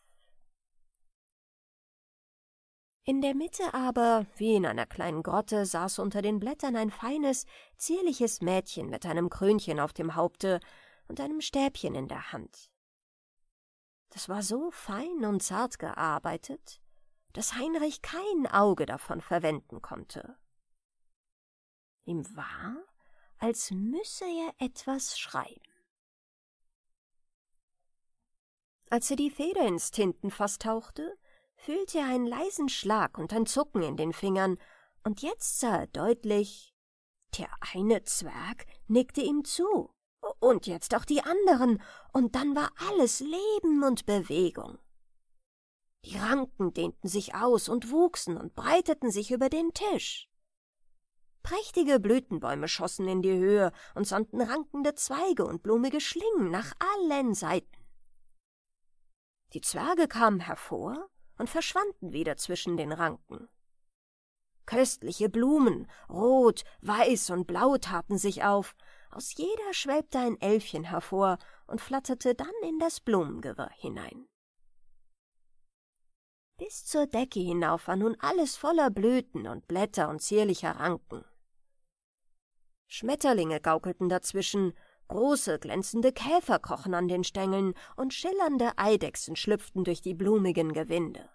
In der Mitte aber, wie in einer kleinen Grotte, saß unter den Blättern ein feines, zierliches Mädchen mit einem Krönchen auf dem Haupte und einem Stäbchen in der Hand. Das war so fein und zart gearbeitet, dass Heinrich kein Auge davon verwenden konnte. Ihm war, als müsse er etwas schreiben. Als er die Feder ins Tintenfass tauchte, fühlte er einen leisen Schlag und ein Zucken in den Fingern, und jetzt sah er deutlich, der eine Zwerg nickte ihm zu, und jetzt auch die anderen, und dann war alles Leben und Bewegung. Die Ranken dehnten sich aus und wuchsen und breiteten sich über den Tisch. Prächtige Blütenbäume schossen in die Höhe und sandten rankende Zweige und blumige Schlingen nach allen Seiten. Die Zwerge kamen hervor und verschwanden wieder zwischen den Ranken. Köstliche Blumen, rot, weiß und blau taten sich auf, aus jeder schwelbte ein Elfchen hervor und flatterte dann in das Blumengewirr hinein. Bis zur Decke hinauf war nun alles voller Blüten und Blätter und zierlicher Ranken. Schmetterlinge gaukelten dazwischen Große, glänzende Käfer krochen an den Stängeln und schillernde Eidechsen schlüpften durch die blumigen Gewinde.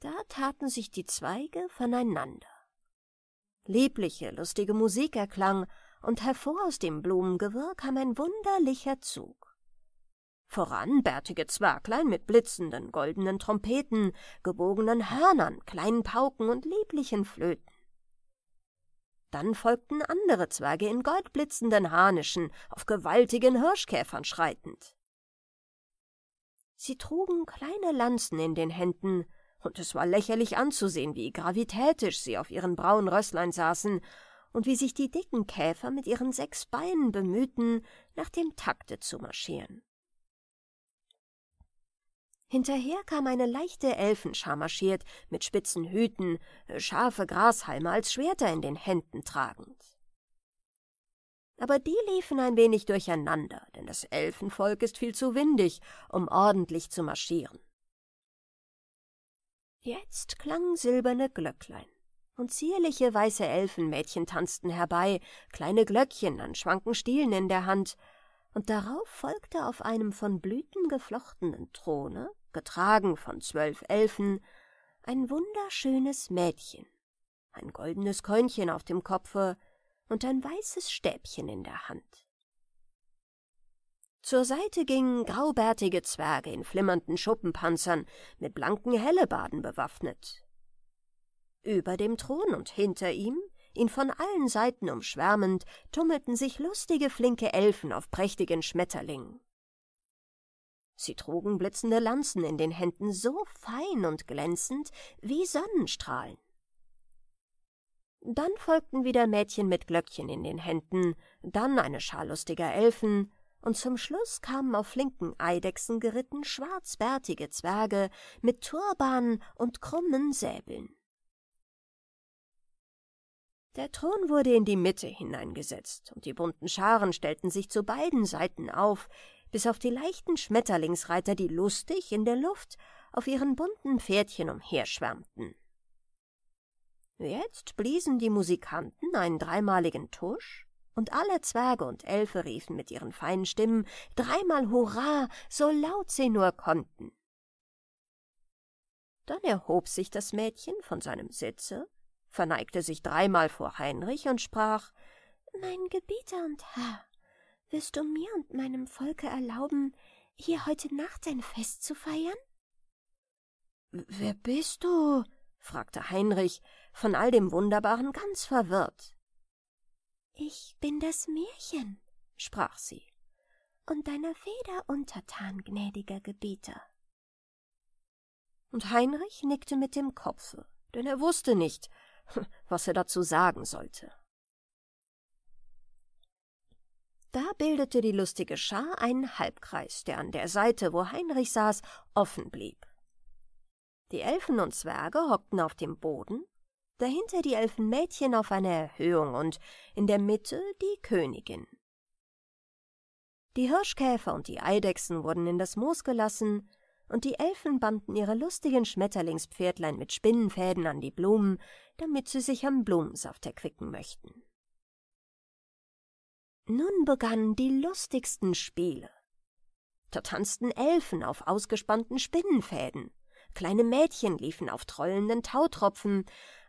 Da taten sich die Zweige voneinander. Liebliche, lustige Musik erklang, und hervor aus dem Blumengewirr kam ein wunderlicher Zug. Voran bärtige Zwerglein mit blitzenden goldenen Trompeten, gebogenen Hörnern, kleinen Pauken und lieblichen Flöten. Dann folgten andere Zwerge in goldblitzenden Harnischen, auf gewaltigen Hirschkäfern schreitend. Sie trugen kleine Lanzen in den Händen, und es war lächerlich anzusehen, wie gravitätisch sie auf ihren braunen Rösslein saßen und wie sich die dicken Käfer mit ihren sechs Beinen bemühten, nach dem Takte zu marschieren. Hinterher kam eine leichte Elfenschar marschiert, mit spitzen Hüten, äh, scharfe Grashalme als Schwerter in den Händen tragend. Aber die liefen ein wenig durcheinander, denn das Elfenvolk ist viel zu windig, um ordentlich zu marschieren. Jetzt klangen silberne Glöcklein, und zierliche weiße Elfenmädchen tanzten herbei, kleine Glöckchen an schwanken Stielen in der Hand, und darauf folgte auf einem von Blüten geflochtenen Throne, getragen von zwölf Elfen, ein wunderschönes Mädchen, ein goldenes Körnchen auf dem Kopfe und ein weißes Stäbchen in der Hand. Zur Seite gingen graubärtige Zwerge in flimmernden Schuppenpanzern mit blanken Hellebarden bewaffnet. Über dem Thron und hinter ihm ihn von allen Seiten umschwärmend, tummelten sich lustige, flinke Elfen auf prächtigen Schmetterlingen. Sie trugen blitzende Lanzen in den Händen, so fein und glänzend wie Sonnenstrahlen. Dann folgten wieder Mädchen mit Glöckchen in den Händen, dann eine Schar lustiger Elfen, und zum Schluss kamen auf flinken Eidechsen geritten schwarzbärtige Zwerge mit Turbanen und krummen Säbeln. Der Thron wurde in die Mitte hineingesetzt, und die bunten Scharen stellten sich zu beiden Seiten auf, bis auf die leichten Schmetterlingsreiter, die lustig in der Luft auf ihren bunten Pferdchen umherschwärmten. Jetzt bliesen die Musikanten einen dreimaligen Tusch, und alle Zwerge und Elfe riefen mit ihren feinen Stimmen dreimal Hurra, so laut sie nur konnten. Dann erhob sich das Mädchen von seinem Sitze verneigte sich dreimal vor Heinrich und sprach Mein Gebieter und Herr, wirst du mir und meinem Volke erlauben, hier heute Nacht ein Fest zu feiern? Wer bist du? fragte Heinrich, von all dem Wunderbaren ganz verwirrt. Ich bin das Märchen, sprach sie, und deiner Feder untertan, gnädiger Gebieter. Und Heinrich nickte mit dem Kopfe, denn er wußte nicht, [laughs] was er dazu sagen sollte. Da bildete die lustige Schar einen Halbkreis, der an der Seite, wo Heinrich saß, offen blieb. Die Elfen und Zwerge hockten auf dem Boden, dahinter die Elfenmädchen auf einer Erhöhung und in der Mitte die Königin. Die Hirschkäfer und die Eidechsen wurden in das Moos gelassen, und die Elfen banden ihre lustigen Schmetterlingspferdlein mit Spinnenfäden an die Blumen, damit sie sich am Blumensaft erquicken möchten. Nun begannen die lustigsten Spiele. Da tanzten Elfen auf ausgespannten Spinnenfäden, kleine Mädchen liefen auf trollenden Tautropfen,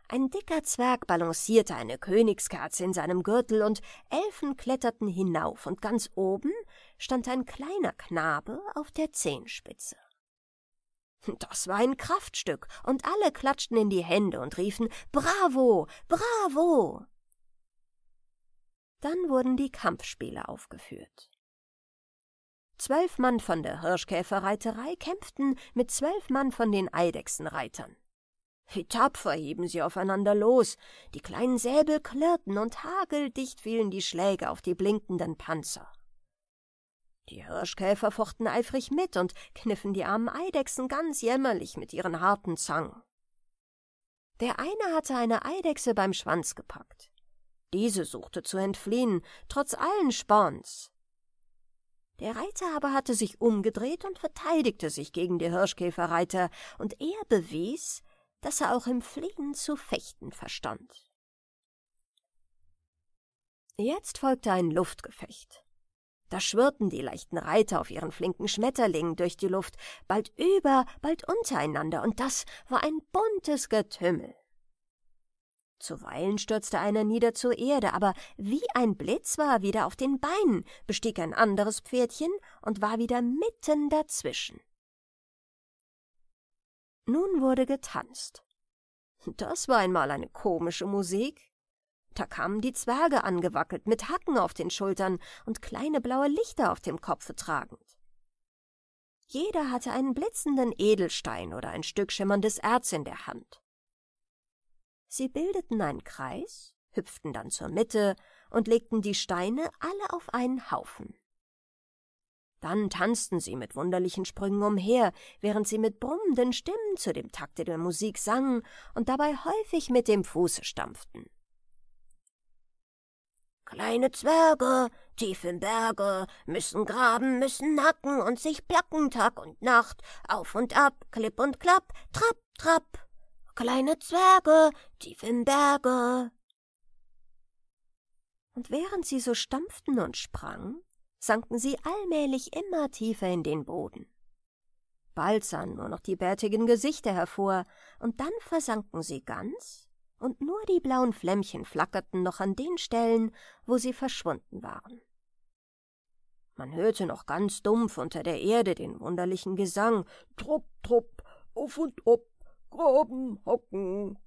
ein dicker Zwerg balancierte eine Königskerze in seinem Gürtel und Elfen kletterten hinauf und ganz oben stand ein kleiner Knabe auf der Zehenspitze. Das war ein Kraftstück, und alle klatschten in die Hände und riefen Bravo, Bravo. Dann wurden die Kampfspiele aufgeführt. Zwölf Mann von der Hirschkäferreiterei kämpften mit zwölf Mann von den Eidechsenreitern. Wie tapfer hieben sie aufeinander los, die kleinen Säbel klirrten und hageldicht fielen die Schläge auf die blinkenden Panzer. Die Hirschkäfer fochten eifrig mit und kniffen die armen Eidechsen ganz jämmerlich mit ihren harten Zangen. Der eine hatte eine Eidechse beim Schwanz gepackt. Diese suchte zu entfliehen, trotz allen Sporns. Der Reiter aber hatte sich umgedreht und verteidigte sich gegen die Hirschkäferreiter, und er bewies, dass er auch im Fliehen zu fechten verstand. Jetzt folgte ein Luftgefecht. Da schwirrten die leichten Reiter auf ihren flinken Schmetterlingen durch die Luft, bald über, bald untereinander, und das war ein buntes Getümmel. Zuweilen stürzte einer nieder zur Erde, aber wie ein Blitz war er wieder auf den Beinen, bestieg ein anderes Pferdchen und war wieder mitten dazwischen. Nun wurde getanzt. Das war einmal eine komische Musik. Da kamen die Zwerge angewackelt, mit Hacken auf den Schultern und kleine blaue Lichter auf dem Kopfe tragend. Jeder hatte einen blitzenden Edelstein oder ein Stück schimmerndes Erz in der Hand. Sie bildeten einen Kreis, hüpften dann zur Mitte und legten die Steine alle auf einen Haufen. Dann tanzten sie mit wunderlichen Sprüngen umher, während sie mit brummenden Stimmen zu dem Takte der Musik sangen und dabei häufig mit dem Fuße stampften. Kleine Zwerge, tief im Berge, müssen graben, müssen hacken und sich placken Tag und Nacht, auf und ab, klipp und klapp, trapp, trapp. Kleine Zwerge, tief im Berge. Und während sie so stampften und sprangen, sanken sie allmählich immer tiefer in den Boden. Bald sahen nur noch die bärtigen Gesichter hervor, und dann versanken sie ganz und nur die blauen Flämmchen flackerten noch an den Stellen, wo sie verschwunden waren. Man hörte noch ganz dumpf unter der Erde den wunderlichen Gesang Trupp, trupp, auf und ob, Graben, hocken.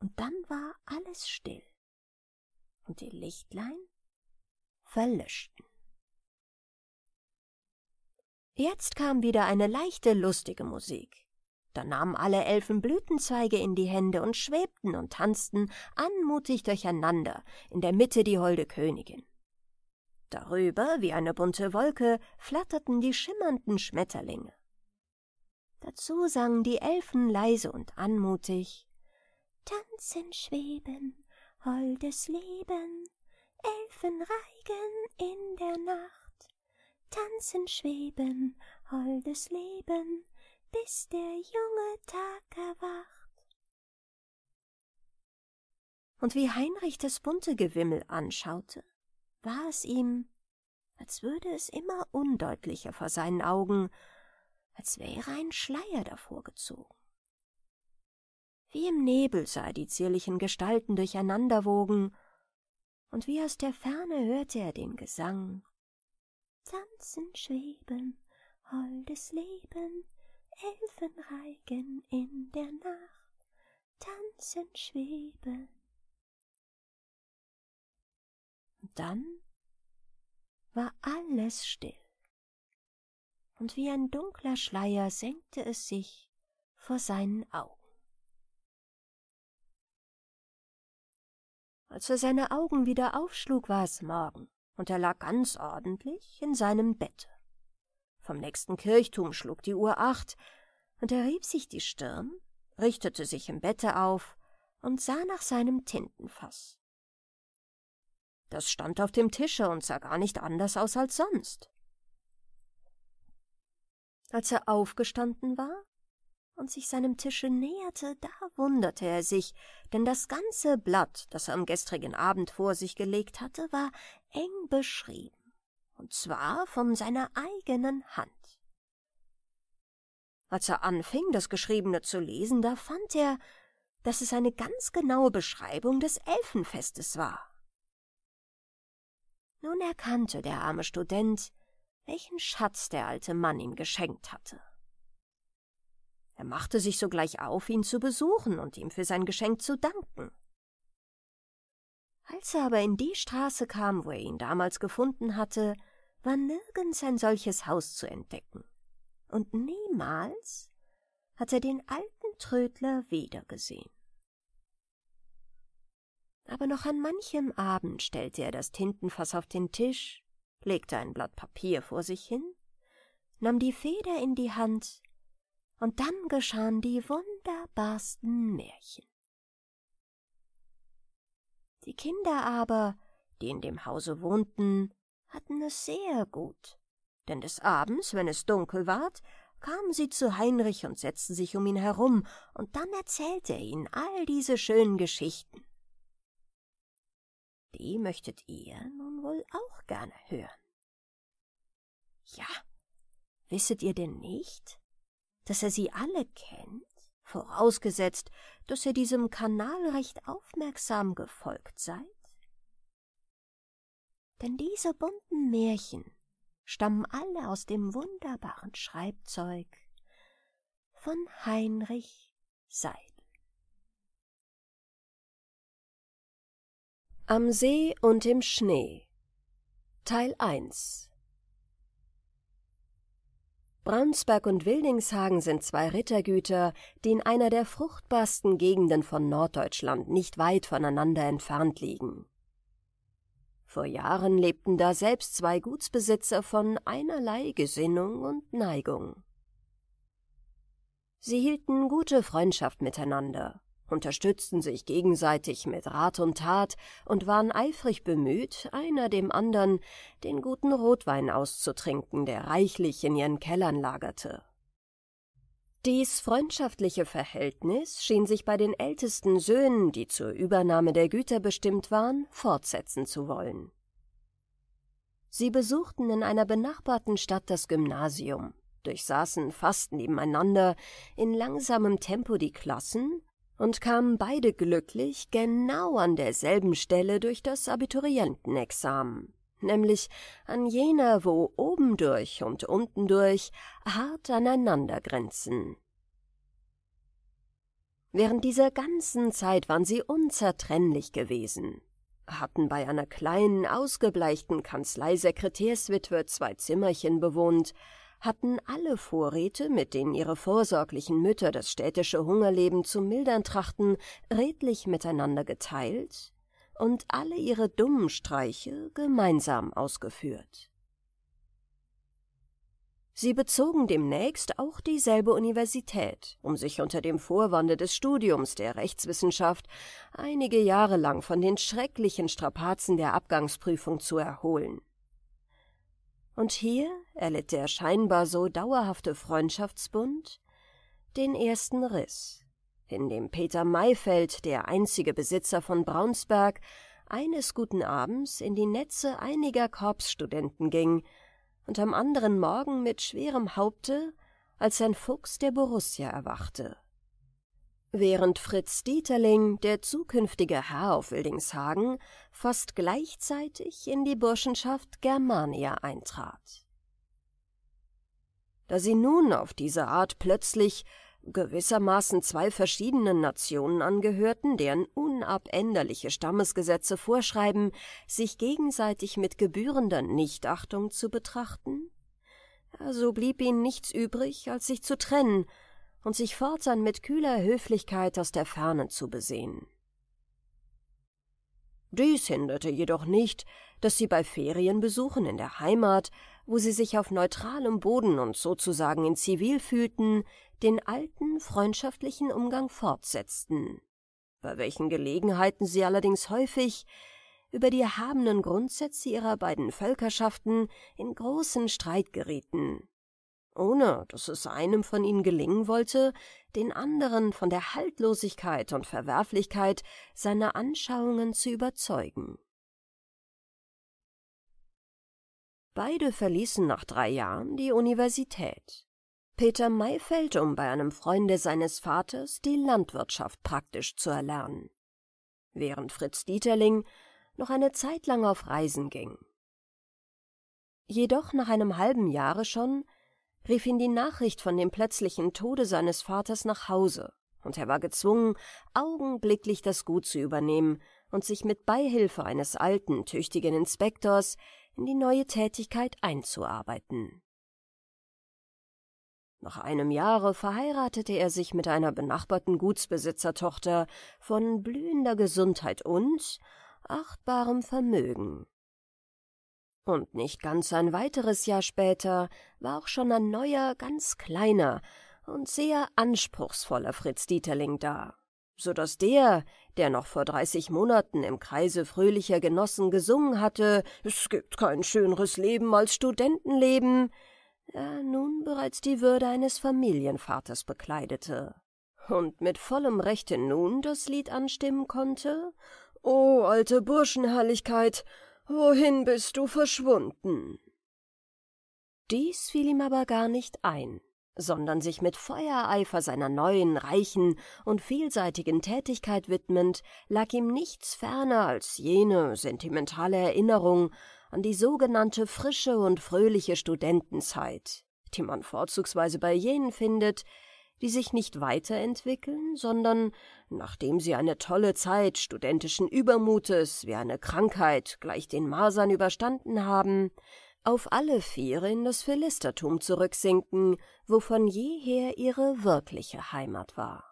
Und dann war alles still, und die Lichtlein verlöschten. Jetzt kam wieder eine leichte, lustige Musik. Da nahmen alle Elfen Blütenzweige in die Hände und schwebten und tanzten anmutig durcheinander, in der Mitte die holde Königin. Darüber, wie eine bunte Wolke, flatterten die schimmernden Schmetterlinge. Dazu sangen die Elfen leise und anmutig Tanzen, schweben, holdes Leben, Elfen reigen in der Nacht. Tanzen, schweben, holdes Leben, bis der junge Tag erwacht. Und wie Heinrich das bunte Gewimmel anschaute, war es ihm, als würde es immer undeutlicher vor seinen Augen, als wäre ein Schleier davor gezogen. Wie im Nebel sah er die zierlichen Gestalten durcheinanderwogen, und wie aus der Ferne hörte er den Gesang. Tanzen, schweben, holdes Leben, Elfenreigen in der Nacht tanzen, schweben. dann war alles still, und wie ein dunkler Schleier senkte es sich vor seinen Augen. Als er seine Augen wieder aufschlug, war es morgen, und er lag ganz ordentlich in seinem Bette. Vom nächsten Kirchturm schlug die Uhr acht, und er rieb sich die Stirn, richtete sich im Bette auf und sah nach seinem Tintenfass. Das stand auf dem Tische und sah gar nicht anders aus als sonst. Als er aufgestanden war und sich seinem Tische näherte, da wunderte er sich, denn das ganze Blatt, das er am gestrigen Abend vor sich gelegt hatte, war eng beschrieben und zwar von seiner eigenen Hand. Als er anfing, das Geschriebene zu lesen, da fand er, dass es eine ganz genaue Beschreibung des Elfenfestes war. Nun erkannte der arme Student, welchen Schatz der alte Mann ihm geschenkt hatte. Er machte sich sogleich auf, ihn zu besuchen und ihm für sein Geschenk zu danken. Als er aber in die Straße kam, wo er ihn damals gefunden hatte, war nirgends ein solches Haus zu entdecken, und niemals hat er den alten Trödler wiedergesehen. Aber noch an manchem Abend stellte er das Tintenfass auf den Tisch, legte ein Blatt Papier vor sich hin, nahm die Feder in die Hand, und dann geschahen die wunderbarsten Märchen. Die Kinder aber, die in dem Hause wohnten, hatten ne es sehr gut. Denn des Abends, wenn es dunkel ward, kamen sie zu Heinrich und setzten sich um ihn herum, und dann erzählte er ihnen all diese schönen Geschichten. Die möchtet ihr nun wohl auch gerne hören. Ja, wisset ihr denn nicht, dass er sie alle kennt, vorausgesetzt, dass ihr diesem Kanal recht aufmerksam gefolgt seid? denn diese bunten Märchen stammen alle aus dem wunderbaren Schreibzeug von Heinrich Seidel. Am See und im Schnee Teil 1 Braunsberg und Wildingshagen sind zwei Rittergüter, die in einer der fruchtbarsten Gegenden von Norddeutschland nicht weit voneinander entfernt liegen. Vor Jahren lebten da selbst zwei Gutsbesitzer von einerlei Gesinnung und Neigung. Sie hielten gute Freundschaft miteinander, unterstützten sich gegenseitig mit Rat und Tat und waren eifrig bemüht, einer dem anderen den guten Rotwein auszutrinken, der reichlich in ihren Kellern lagerte. Dies freundschaftliche Verhältnis schien sich bei den ältesten Söhnen, die zur Übernahme der Güter bestimmt waren, fortsetzen zu wollen. Sie besuchten in einer benachbarten Stadt das Gymnasium, durchsaßen fast nebeneinander in langsamem Tempo die Klassen und kamen beide glücklich genau an derselben Stelle durch das Abiturientenexamen nämlich an jener, wo oben durch und unten durch hart aneinander grenzen. Während dieser ganzen Zeit waren sie unzertrennlich gewesen, hatten bei einer kleinen, ausgebleichten Kanzleisekretärswitwe zwei Zimmerchen bewohnt, hatten alle Vorräte, mit denen ihre vorsorglichen Mütter das städtische Hungerleben zu mildern trachten, redlich miteinander geteilt, und alle ihre dummen Streiche gemeinsam ausgeführt. Sie bezogen demnächst auch dieselbe Universität, um sich unter dem Vorwande des Studiums der Rechtswissenschaft einige Jahre lang von den schrecklichen Strapazen der Abgangsprüfung zu erholen. Und hier erlitt der scheinbar so dauerhafte Freundschaftsbund den ersten Riss in dem Peter Maifeld, der einzige Besitzer von Braunsberg, eines guten Abends in die Netze einiger Korpsstudenten ging und am anderen Morgen mit schwerem Haupte als ein Fuchs der Borussia erwachte. Während Fritz Dieterling, der zukünftige Herr auf Wildingshagen, fast gleichzeitig in die Burschenschaft Germania eintrat. Da sie nun auf diese Art plötzlich gewissermaßen zwei verschiedenen Nationen angehörten, deren unabänderliche Stammesgesetze vorschreiben, sich gegenseitig mit gebührender Nichtachtung zu betrachten? So blieb ihnen nichts übrig, als sich zu trennen und sich fortan mit kühler Höflichkeit aus der Ferne zu besehen. Dies hinderte jedoch nicht, dass sie bei Ferienbesuchen in der Heimat wo sie sich auf neutralem Boden und sozusagen in Zivil fühlten, den alten freundschaftlichen Umgang fortsetzten, bei welchen Gelegenheiten sie allerdings häufig über die erhabenen Grundsätze ihrer beiden Völkerschaften in großen Streit gerieten, ohne dass es einem von ihnen gelingen wollte, den anderen von der Haltlosigkeit und Verwerflichkeit seiner Anschauungen zu überzeugen. Beide verließen nach drei Jahren die Universität. Peter Mayfeld, um bei einem Freunde seines Vaters die Landwirtschaft praktisch zu erlernen, während Fritz Dieterling noch eine Zeit lang auf Reisen ging. Jedoch nach einem halben Jahre schon rief ihn die Nachricht von dem plötzlichen Tode seines Vaters nach Hause, und er war gezwungen, augenblicklich das Gut zu übernehmen und sich mit Beihilfe eines alten, tüchtigen Inspektors in die neue Tätigkeit einzuarbeiten. Nach einem Jahre verheiratete er sich mit einer benachbarten Gutsbesitzertochter von blühender Gesundheit und achtbarem Vermögen. Und nicht ganz ein weiteres Jahr später war auch schon ein neuer, ganz kleiner und sehr anspruchsvoller Fritz Dieterling da, so dass der der noch vor dreißig Monaten im Kreise fröhlicher Genossen gesungen hatte, es gibt kein schöneres Leben als Studentenleben, er nun bereits die Würde eines Familienvaters bekleidete und mit vollem Rechte nun das Lied anstimmen konnte? O alte Burschenherrlichkeit, wohin bist du verschwunden? Dies fiel ihm aber gar nicht ein sondern sich mit Feuereifer seiner neuen, reichen und vielseitigen Tätigkeit widmend, lag ihm nichts ferner als jene sentimentale Erinnerung an die sogenannte frische und fröhliche Studentenzeit, die man vorzugsweise bei jenen findet, die sich nicht weiterentwickeln, sondern, nachdem sie eine tolle Zeit studentischen Übermutes wie eine Krankheit gleich den Masern überstanden haben, auf alle Viere in das Philistertum zurücksinken, wovon jeher ihre wirkliche Heimat war.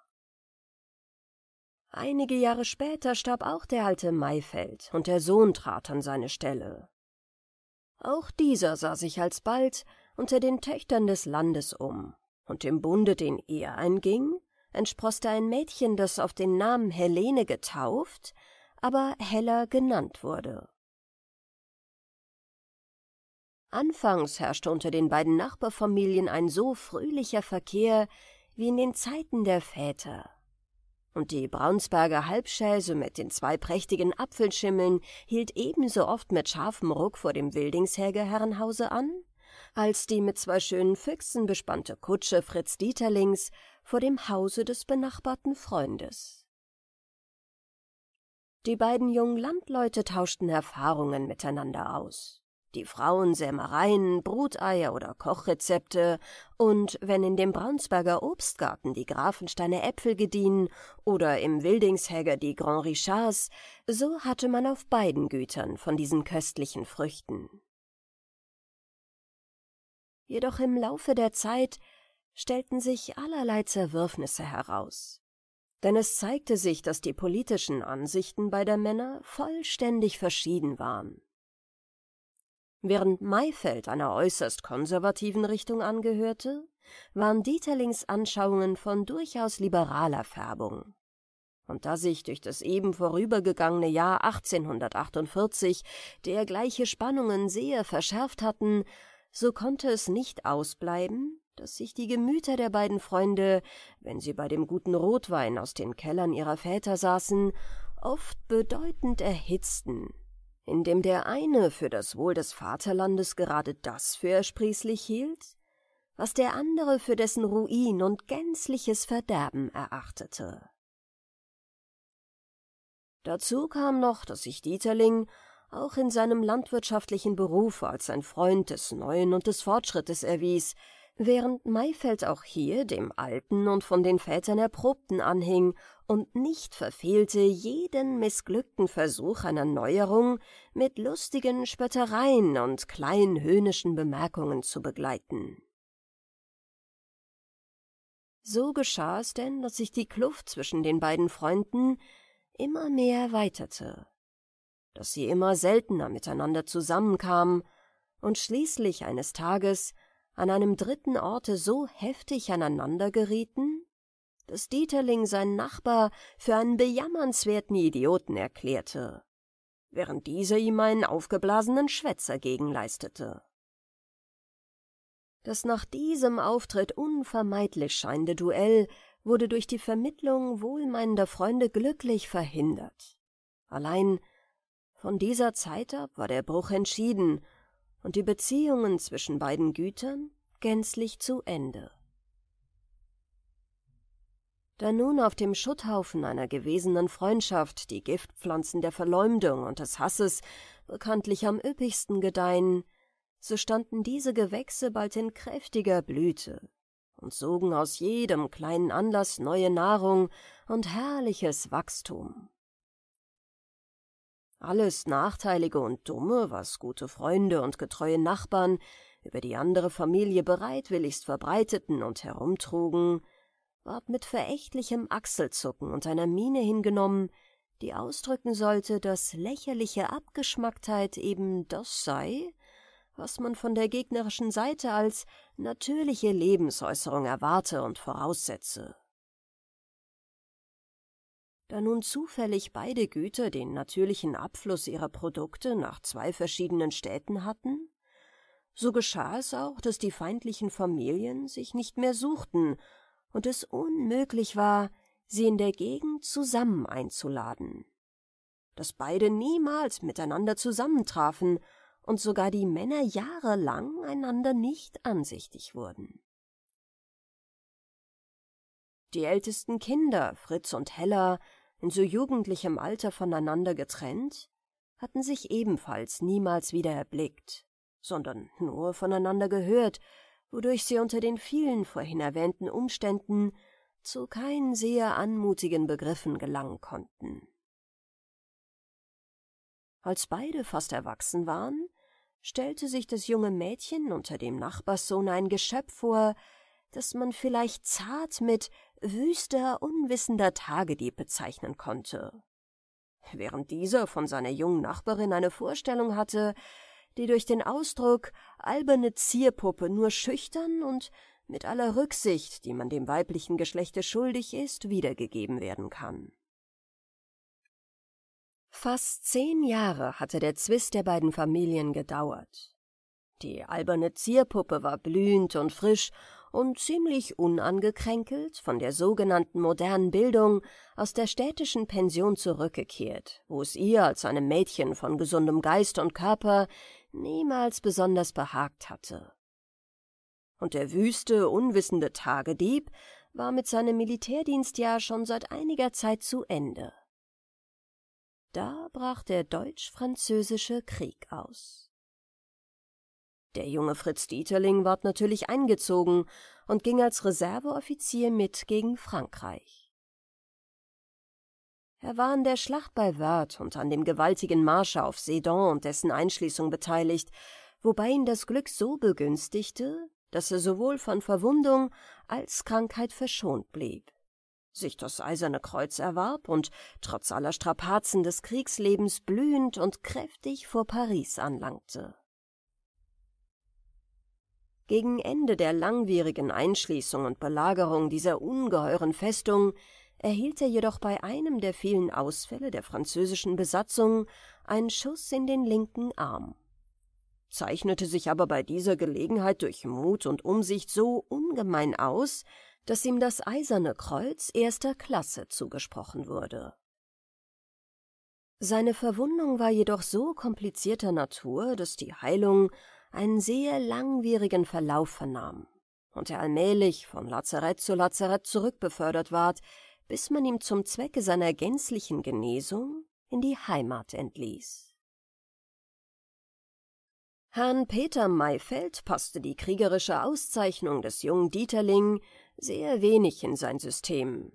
Einige Jahre später starb auch der alte Maifeld und der Sohn trat an seine Stelle. Auch dieser sah sich alsbald unter den Töchtern des Landes um, und im Bunde, den er einging, entsproßte ein Mädchen, das auf den Namen Helene getauft, aber Hella genannt wurde. Anfangs herrschte unter den beiden Nachbarfamilien ein so fröhlicher Verkehr wie in den Zeiten der Väter. Und die Braunsberger Halbschäse mit den zwei prächtigen Apfelschimmeln hielt ebenso oft mit scharfem Ruck vor dem Wildingsherger Herrenhause an, als die mit zwei schönen Füchsen bespannte Kutsche Fritz Dieterlings vor dem Hause des benachbarten Freundes. Die beiden jungen Landleute tauschten Erfahrungen miteinander aus die Frauensämereien, Bruteier oder Kochrezepte, und wenn in dem Braunsberger Obstgarten die Grafensteiner Äpfel gediehen oder im Wildingshäger die Grand Richards, so hatte man auf beiden Gütern von diesen köstlichen Früchten. Jedoch im Laufe der Zeit stellten sich allerlei Zerwürfnisse heraus. Denn es zeigte sich, dass die politischen Ansichten beider Männer vollständig verschieden waren. Während Maifeld einer äußerst konservativen Richtung angehörte, waren Dieterlings Anschauungen von durchaus liberaler Färbung. Und da sich durch das eben vorübergegangene Jahr 1848 dergleiche Spannungen sehr verschärft hatten, so konnte es nicht ausbleiben, dass sich die Gemüter der beiden Freunde, wenn sie bei dem guten Rotwein aus den Kellern ihrer Väter saßen, oft bedeutend erhitzten indem der eine für das Wohl des Vaterlandes gerade das für ersprießlich hielt, was der andere für dessen Ruin und gänzliches Verderben erachtete. Dazu kam noch, dass sich Dieterling auch in seinem landwirtschaftlichen Beruf als ein Freund des Neuen und des Fortschrittes erwies, während Maifeld auch hier dem Alten und von den Vätern Erprobten anhing und nicht verfehlte jeden missglückten Versuch einer Neuerung mit lustigen Spöttereien und kleinen höhnischen Bemerkungen zu begleiten. So geschah es denn, dass sich die Kluft zwischen den beiden Freunden immer mehr erweiterte, dass sie immer seltener miteinander zusammenkamen und schließlich eines Tages an einem dritten Orte so heftig aneinander gerieten, dass Dieterling seinen Nachbar für einen bejammernswerten Idioten erklärte, während dieser ihm einen aufgeblasenen Schwätzer gegenleistete. Das nach diesem Auftritt unvermeidlich scheinende Duell wurde durch die Vermittlung wohlmeinender Freunde glücklich verhindert. Allein von dieser Zeit ab war der Bruch entschieden und die Beziehungen zwischen beiden Gütern gänzlich zu Ende. Da nun auf dem Schutthaufen einer gewesenen Freundschaft die Giftpflanzen der Verleumdung und des Hasses bekanntlich am üppigsten gedeihen, so standen diese Gewächse bald in kräftiger Blüte und sogen aus jedem kleinen Anlass neue Nahrung und herrliches Wachstum. Alles Nachteilige und Dumme, was gute Freunde und getreue Nachbarn über die andere Familie bereitwilligst verbreiteten und herumtrugen, ward mit verächtlichem Achselzucken und einer Miene hingenommen, die ausdrücken sollte, dass lächerliche Abgeschmacktheit eben das sei, was man von der gegnerischen Seite als natürliche Lebensäußerung erwarte und voraussetze. Da nun zufällig beide Güter den natürlichen Abfluss ihrer Produkte nach zwei verschiedenen Städten hatten, so geschah es auch, dass die feindlichen Familien sich nicht mehr suchten und es unmöglich war, sie in der Gegend zusammen einzuladen. Dass beide niemals miteinander zusammentrafen und sogar die Männer jahrelang einander nicht ansichtig wurden. Die ältesten Kinder, Fritz und Hella, in so jugendlichem Alter voneinander getrennt, hatten sich ebenfalls niemals wieder erblickt, sondern nur voneinander gehört, wodurch sie unter den vielen vorhin erwähnten Umständen zu keinen sehr anmutigen Begriffen gelangen konnten. Als beide fast erwachsen waren, stellte sich das junge Mädchen unter dem Nachbarssohn ein Geschöpf vor, das man vielleicht zart mit wüster, unwissender Tagedieb bezeichnen konnte. Während dieser von seiner jungen Nachbarin eine Vorstellung hatte, die durch den Ausdruck alberne Zierpuppe nur schüchtern und mit aller Rücksicht, die man dem weiblichen Geschlechte schuldig ist, wiedergegeben werden kann. Fast zehn Jahre hatte der Zwist der beiden Familien gedauert. Die alberne Zierpuppe war blühend und frisch und ziemlich unangekränkelt von der sogenannten modernen Bildung aus der städtischen Pension zurückgekehrt, wo es ihr als einem Mädchen von gesundem Geist und Körper niemals besonders behagt hatte. Und der wüste, unwissende Tagedieb war mit seinem Militärdienstjahr schon seit einiger Zeit zu Ende. Da brach der deutsch-französische Krieg aus. Der junge Fritz Dieterling ward natürlich eingezogen und ging als Reserveoffizier mit gegen Frankreich. Er war an der Schlacht bei Wörth und an dem gewaltigen Marsche auf Sedan und dessen Einschließung beteiligt, wobei ihn das Glück so begünstigte, dass er sowohl von Verwundung als Krankheit verschont blieb, sich das eiserne Kreuz erwarb und trotz aller Strapazen des Kriegslebens blühend und kräftig vor Paris anlangte. Gegen Ende der langwierigen Einschließung und Belagerung dieser ungeheuren Festung erhielt er jedoch bei einem der vielen Ausfälle der französischen Besatzung einen Schuss in den linken Arm. Zeichnete sich aber bei dieser Gelegenheit durch Mut und Umsicht so ungemein aus, dass ihm das Eiserne Kreuz erster Klasse zugesprochen wurde. Seine Verwundung war jedoch so komplizierter Natur, dass die Heilung einen sehr langwierigen Verlauf vernahm und er allmählich von Lazarett zu Lazarett zurückbefördert ward, bis man ihn zum Zwecke seiner gänzlichen Genesung in die Heimat entließ. Herrn Peter Maifeld passte die kriegerische Auszeichnung des jungen Dieterling sehr wenig in sein System.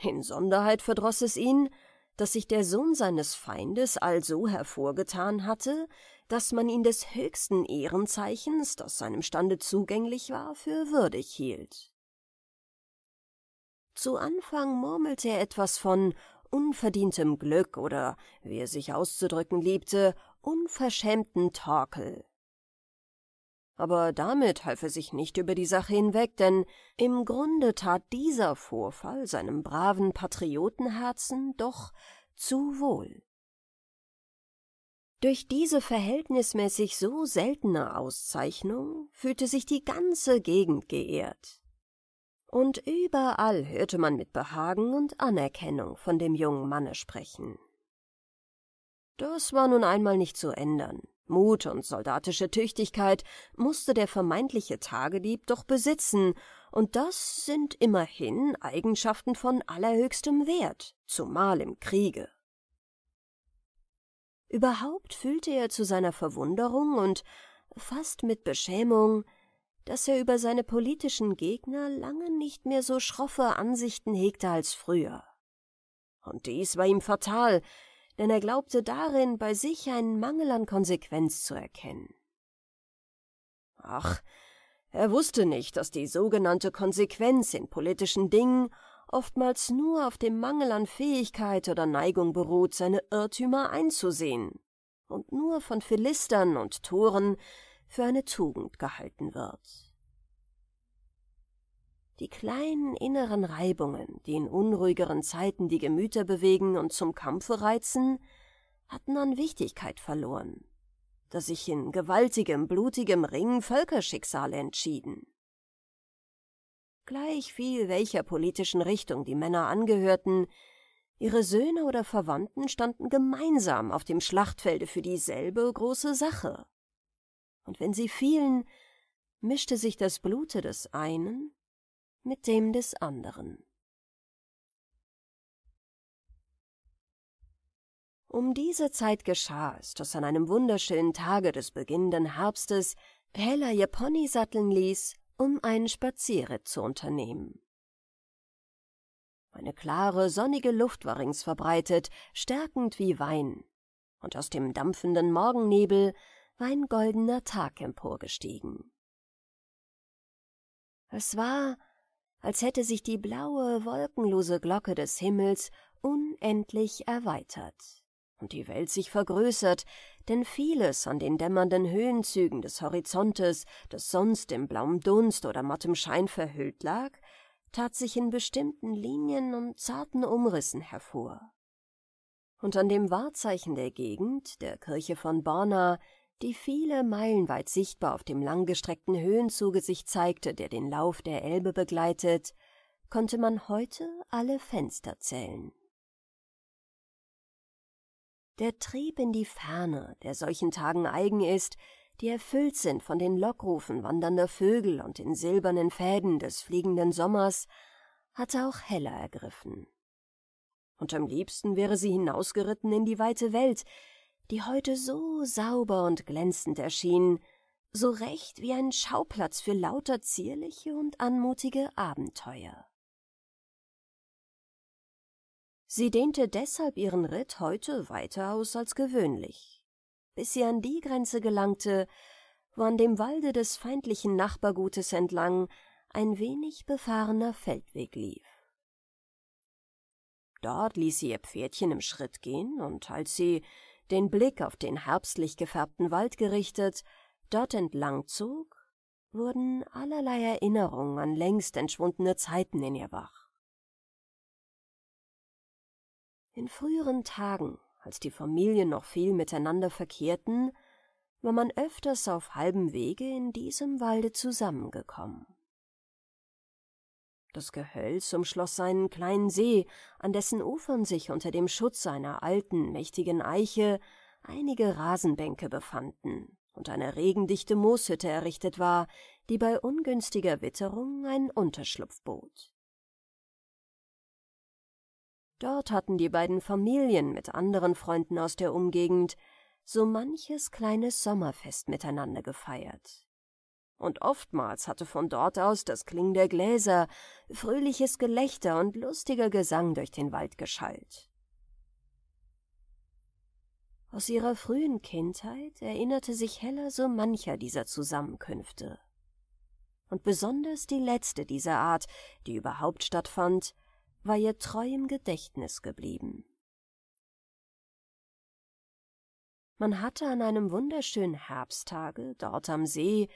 Insonderheit verdross es ihn, dass sich der Sohn seines Feindes also hervorgetan hatte, dass man ihn des höchsten Ehrenzeichens, das seinem Stande zugänglich war, für würdig hielt. Zu Anfang murmelte er etwas von unverdientem Glück oder, wie er sich auszudrücken liebte, unverschämten Torkel. Aber damit half er sich nicht über die Sache hinweg, denn im Grunde tat dieser Vorfall seinem braven Patriotenherzen doch zu wohl. Durch diese verhältnismäßig so seltene Auszeichnung fühlte sich die ganze Gegend geehrt und überall hörte man mit Behagen und Anerkennung von dem jungen Manne sprechen. Das war nun einmal nicht zu ändern. Mut und soldatische Tüchtigkeit musste der vermeintliche Tagedieb doch besitzen, und das sind immerhin Eigenschaften von allerhöchstem Wert, zumal im Kriege. Überhaupt fühlte er zu seiner Verwunderung und fast mit Beschämung, dass er über seine politischen Gegner lange nicht mehr so schroffe Ansichten hegte als früher. Und dies war ihm fatal, denn er glaubte darin, bei sich einen Mangel an Konsequenz zu erkennen. Ach, er wusste nicht, dass die sogenannte Konsequenz in politischen Dingen oftmals nur auf dem Mangel an Fähigkeit oder Neigung beruht, seine Irrtümer einzusehen, und nur von Philistern und Toren, für eine Tugend gehalten wird. Die kleinen inneren Reibungen, die in unruhigeren Zeiten die Gemüter bewegen und zum Kampfe reizen, hatten an Wichtigkeit verloren, da sich in gewaltigem, blutigem Ring Völkerschicksale entschieden. Gleichviel welcher politischen Richtung die Männer angehörten, ihre Söhne oder Verwandten standen gemeinsam auf dem Schlachtfelde für dieselbe große Sache und wenn sie fielen, mischte sich das Blute des einen mit dem des anderen. Um diese Zeit geschah es, dass an einem wunderschönen Tage des beginnenden Herbstes Hella ihr Pony satteln ließ, um einen Spazierritt zu unternehmen. Eine klare, sonnige Luft war rings verbreitet, stärkend wie Wein, und aus dem dampfenden Morgennebel war ein goldener Tag emporgestiegen. Es war, als hätte sich die blaue, wolkenlose Glocke des Himmels unendlich erweitert und die Welt sich vergrößert, denn vieles an den dämmernden Höhenzügen des Horizontes, das sonst im blauen Dunst oder mattem Schein verhüllt lag, tat sich in bestimmten Linien und zarten Umrissen hervor. Und an dem Wahrzeichen der Gegend, der Kirche von Borna, die viele Meilen weit sichtbar auf dem langgestreckten Höhenzuge sich zeigte, der den Lauf der Elbe begleitet, konnte man heute alle Fenster zählen. Der Trieb in die Ferne, der solchen Tagen eigen ist, die erfüllt sind von den Lockrufen wandernder Vögel und den silbernen Fäden des fliegenden Sommers, hatte auch Hella ergriffen. Und am liebsten wäre sie hinausgeritten in die weite Welt, die heute so sauber und glänzend erschien, so recht wie ein Schauplatz für lauter zierliche und anmutige Abenteuer. Sie dehnte deshalb ihren Ritt heute weiter aus als gewöhnlich, bis sie an die Grenze gelangte, wo an dem Walde des feindlichen Nachbargutes entlang ein wenig befahrener Feldweg lief. Dort ließ sie ihr Pferdchen im Schritt gehen, und als sie den Blick auf den herbstlich gefärbten Wald gerichtet, dort entlang zog, wurden allerlei Erinnerungen an längst entschwundene Zeiten in ihr wach. In früheren Tagen, als die Familien noch viel miteinander verkehrten, war man öfters auf halbem Wege in diesem Walde zusammengekommen. Das Gehölz umschloss einen kleinen See, an dessen Ufern sich unter dem Schutz einer alten, mächtigen Eiche einige Rasenbänke befanden und eine regendichte Mooshütte errichtet war, die bei ungünstiger Witterung einen Unterschlupf bot. Dort hatten die beiden Familien mit anderen Freunden aus der Umgegend so manches kleines Sommerfest miteinander gefeiert und oftmals hatte von dort aus das Klingen der Gläser, fröhliches Gelächter und lustiger Gesang durch den Wald geschallt. Aus ihrer frühen Kindheit erinnerte sich Hella so mancher dieser Zusammenkünfte. Und besonders die letzte dieser Art, die überhaupt stattfand, war ihr treu im Gedächtnis geblieben. Man hatte an einem wunderschönen Herbsttage dort am See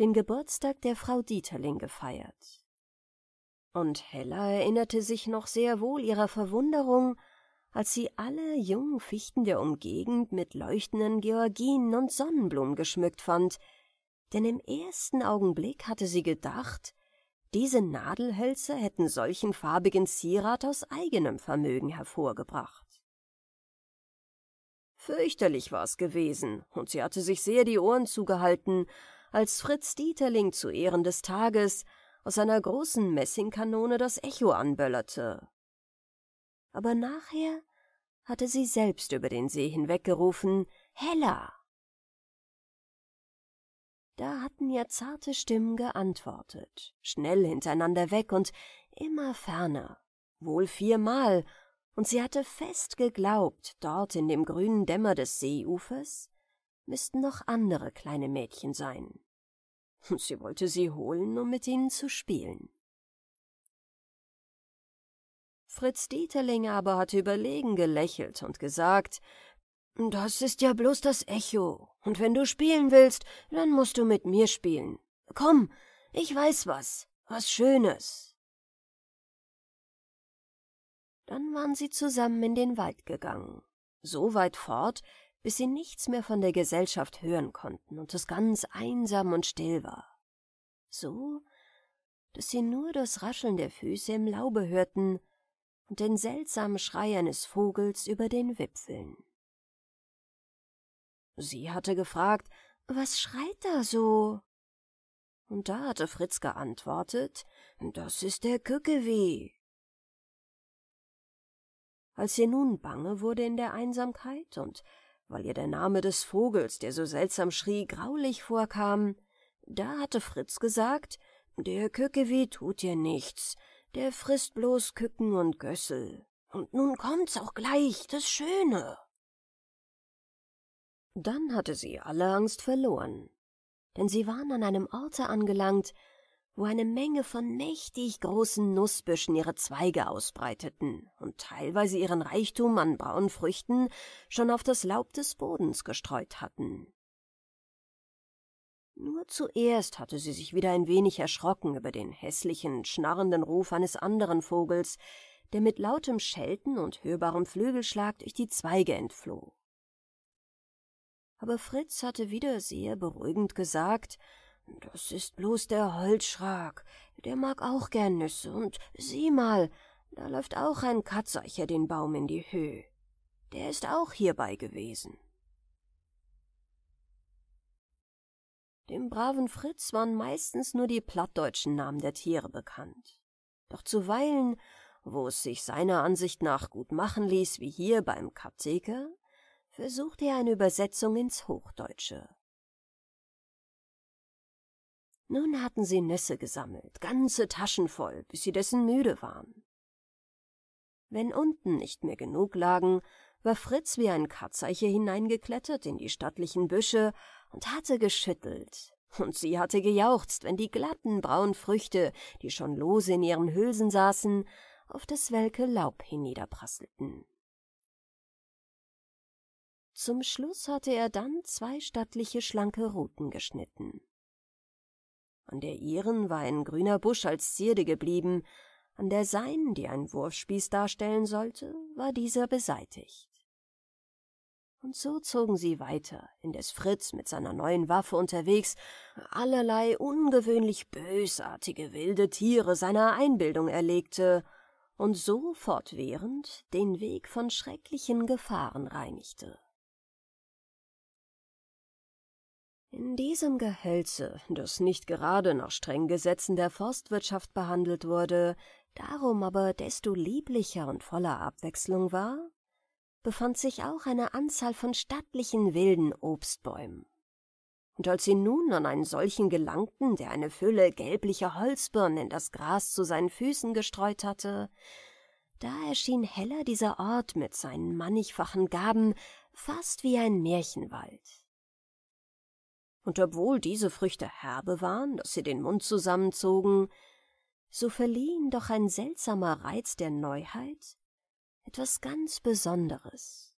den Geburtstag der Frau Dieterling gefeiert. Und Hella erinnerte sich noch sehr wohl ihrer Verwunderung, als sie alle jungen Fichten der Umgegend mit leuchtenden Georginen und Sonnenblumen geschmückt fand, denn im ersten Augenblick hatte sie gedacht, diese Nadelhölzer hätten solchen farbigen Zierat aus eigenem Vermögen hervorgebracht. Fürchterlich war es gewesen, und sie hatte sich sehr die Ohren zugehalten, als Fritz Dieterling zu Ehren des Tages aus einer großen Messingkanone das Echo anböllerte. Aber nachher hatte sie selbst über den See hinweggerufen, Hella! Da hatten ja zarte Stimmen geantwortet, schnell hintereinander weg und immer ferner, wohl viermal, und sie hatte fest geglaubt, dort in dem grünen Dämmer des Seeufers müssten noch andere kleine Mädchen sein. Sie wollte sie holen, um mit ihnen zu spielen. Fritz Dieterling aber hatte überlegen gelächelt und gesagt, »Das ist ja bloß das Echo, und wenn du spielen willst, dann musst du mit mir spielen. Komm, ich weiß was, was Schönes.« Dann waren sie zusammen in den Wald gegangen, so weit fort, bis sie nichts mehr von der Gesellschaft hören konnten und es ganz einsam und still war. So, dass sie nur das Rascheln der Füße im Laube hörten und den seltsamen Schrei eines Vogels über den Wipfeln. Sie hatte gefragt, was schreit da so? Und da hatte Fritz geantwortet, das ist der Kückeweh. Als sie nun bange wurde in der Einsamkeit und weil ihr der Name des Vogels, der so seltsam schrie, graulich vorkam. Da hatte Fritz gesagt, der Kökewi tut dir nichts, der frisst bloß Kücken und Gössel. Und nun kommt's auch gleich, das Schöne. Dann hatte sie alle Angst verloren, denn sie waren an einem Orte angelangt, wo eine Menge von mächtig großen Nussbüschen ihre Zweige ausbreiteten und teilweise ihren Reichtum an braunen Früchten schon auf das Laub des Bodens gestreut hatten. Nur zuerst hatte sie sich wieder ein wenig erschrocken über den hässlichen, schnarrenden Ruf eines anderen Vogels, der mit lautem Schelten und hörbarem Flügelschlag durch die Zweige entfloh. Aber Fritz hatte wieder sehr beruhigend gesagt, das ist bloß der Holzschrak. Der mag auch gern Nüsse. Und sieh mal, da läuft auch ein Katzeicher den Baum in die Höhe. Der ist auch hierbei gewesen. Dem braven Fritz waren meistens nur die plattdeutschen Namen der Tiere bekannt. Doch zuweilen, wo es sich seiner Ansicht nach gut machen ließ, wie hier beim Katzeker, versuchte er eine Übersetzung ins Hochdeutsche. Nun hatten sie Nüsse gesammelt, ganze Taschen voll, bis sie dessen müde waren. Wenn unten nicht mehr genug lagen, war Fritz wie ein Katzeiche hineingeklettert in die stattlichen Büsche und hatte geschüttelt. Und sie hatte gejauchzt, wenn die glatten braunen Früchte, die schon lose in ihren Hülsen saßen, auf das welke Laub hiniederprasselten. Zum Schluss hatte er dann zwei stattliche schlanke Ruten geschnitten. An der ihren war ein grüner Busch als Zierde geblieben, an der sein, die ein Wurfspieß darstellen sollte, war dieser beseitigt. Und so zogen sie weiter, indes Fritz mit seiner neuen Waffe unterwegs allerlei ungewöhnlich bösartige wilde Tiere seiner Einbildung erlegte und so fortwährend den Weg von schrecklichen Gefahren reinigte. In diesem Gehölze, das nicht gerade nach strengen Gesetzen der Forstwirtschaft behandelt wurde, darum aber desto lieblicher und voller Abwechslung war, befand sich auch eine Anzahl von stattlichen wilden Obstbäumen. Und als sie nun an einen solchen gelangten, der eine Fülle gelblicher Holzbirnen in das Gras zu seinen Füßen gestreut hatte, da erschien heller dieser Ort mit seinen mannigfachen Gaben fast wie ein Märchenwald und obwohl diese Früchte herbe waren, dass sie den Mund zusammenzogen, so verlieh verliehen doch ein seltsamer Reiz der Neuheit etwas ganz Besonderes.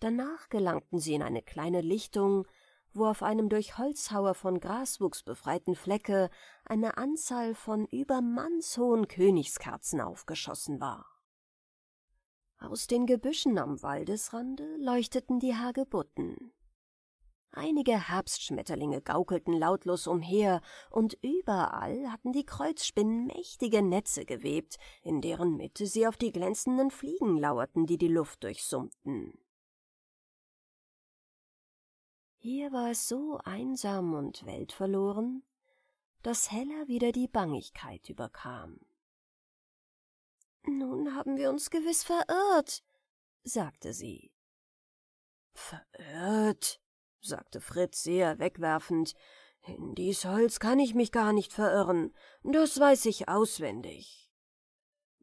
Danach gelangten sie in eine kleine Lichtung, wo auf einem durch Holzhauer von Graswuchs befreiten Flecke eine Anzahl von übermannshohen Königskerzen aufgeschossen war. Aus den Gebüschen am Waldesrande leuchteten die Hagebutten. Einige Herbstschmetterlinge gaukelten lautlos umher, und überall hatten die Kreuzspinnen mächtige Netze gewebt, in deren Mitte sie auf die glänzenden Fliegen lauerten, die die Luft durchsummten. Hier war es so einsam und weltverloren, dass Hella wieder die Bangigkeit überkam. Nun haben wir uns gewiss verirrt, sagte sie. Verirrt, sagte Fritz sehr wegwerfend. In dies Holz kann ich mich gar nicht verirren, das weiß ich auswendig.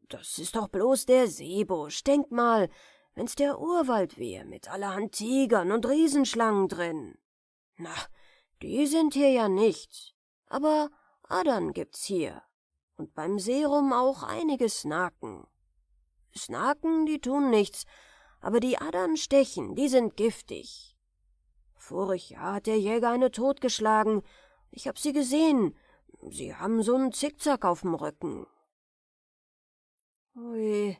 Das ist doch bloß der Seebusch, denk mal, wenn's der Urwald wär, mit allerhand Tigern und Riesenschlangen drin. Na, die sind hier ja nicht, aber Adern gibt's hier und beim Serum auch einige Snaken. Snaken, die tun nichts, aber die Adern stechen, die sind giftig. Vorig Jahr hat der Jäger eine totgeschlagen. Ich hab sie gesehen. Sie haben so einen Zickzack auf'm Rücken. Ui,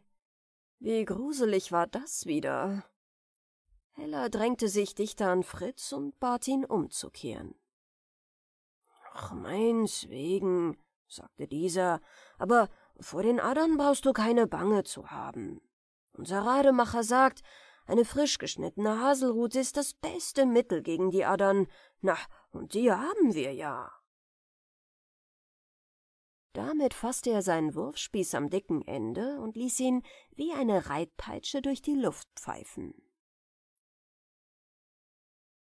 wie gruselig war das wieder. Hella drängte sich dichter an Fritz und bat ihn umzukehren. Ach, meinswegen, sagte dieser, aber vor den Adern brauchst du keine Bange zu haben. Unser Rademacher sagt, eine frisch geschnittene Haselrute ist das beste Mittel gegen die Adern. Na, und die haben wir ja. Damit fasste er seinen Wurfspieß am dicken Ende und ließ ihn wie eine Reitpeitsche durch die Luft pfeifen.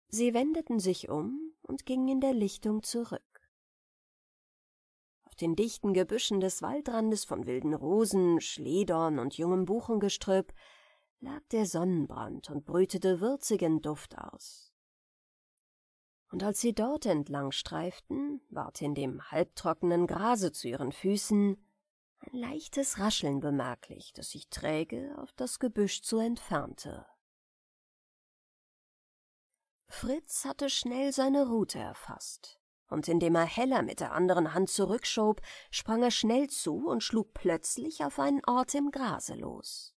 Sie wendeten sich um und gingen in der Lichtung zurück den dichten Gebüschen des Waldrandes von wilden Rosen, Schledorn und jungem Buchengestrüpp lag der Sonnenbrand und brütete würzigen Duft aus. Und als sie dort entlang streiften, ward in dem halbtrockenen Grase zu ihren Füßen ein leichtes Rascheln bemerklich, das sich träge auf das Gebüsch zu entfernte. Fritz hatte schnell seine Route erfasst und indem er Heller mit der anderen Hand zurückschob, sprang er schnell zu und schlug plötzlich auf einen Ort im Grase los.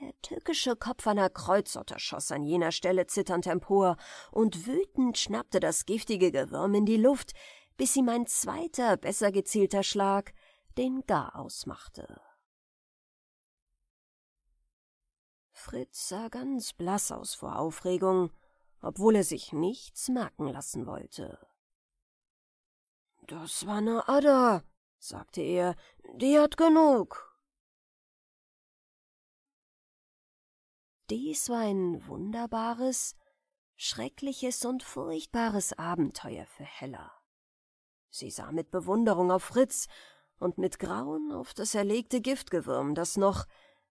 Der tückische Kopf einer Kreuzotter schoss an jener Stelle zitternd empor, und wütend schnappte das giftige Gewürm in die Luft, bis ihm ein zweiter, besser gezielter Schlag den Gar ausmachte. Fritz sah ganz blass aus vor Aufregung, obwohl er sich nichts merken lassen wollte. Das war eine Adder, sagte er, die hat genug. Dies war ein wunderbares, schreckliches und furchtbares Abenteuer für Hella. Sie sah mit Bewunderung auf Fritz und mit Grauen auf das erlegte Giftgewürm, das noch,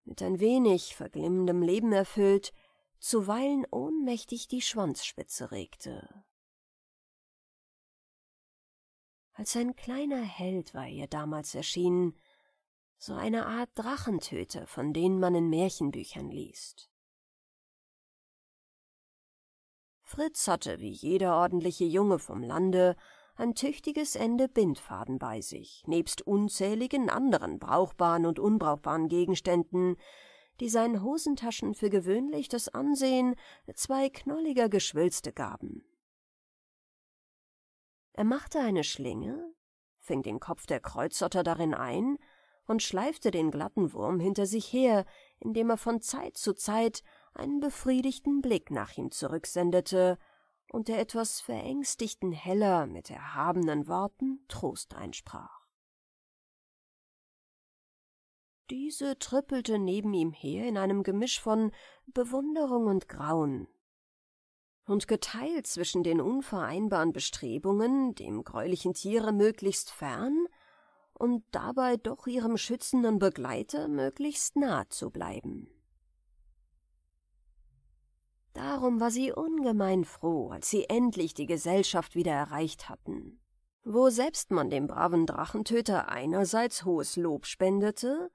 mit ein wenig verglimmendem Leben erfüllt, zuweilen ohnmächtig die Schwanzspitze regte. Als ein kleiner Held war ihr damals erschienen, so eine Art Drachentöter, von denen man in Märchenbüchern liest. Fritz hatte, wie jeder ordentliche Junge vom Lande, ein tüchtiges Ende Bindfaden bei sich, nebst unzähligen anderen brauchbaren und unbrauchbaren Gegenständen, die seinen Hosentaschen für gewöhnlich das Ansehen zwei knolliger Geschwülste gaben. Er machte eine Schlinge, fing den Kopf der Kreuzotter darin ein und schleifte den glatten Wurm hinter sich her, indem er von Zeit zu Zeit einen befriedigten Blick nach ihm zurücksendete und der etwas verängstigten Heller mit erhabenen Worten Trost einsprach. diese trippelte neben ihm her in einem Gemisch von Bewunderung und Grauen. Und geteilt zwischen den unvereinbaren Bestrebungen, dem greulichen Tiere möglichst fern und dabei doch ihrem schützenden Begleiter möglichst nah zu bleiben. Darum war sie ungemein froh, als sie endlich die Gesellschaft wieder erreicht hatten, wo selbst man dem braven Drachentöter einerseits hohes Lob spendete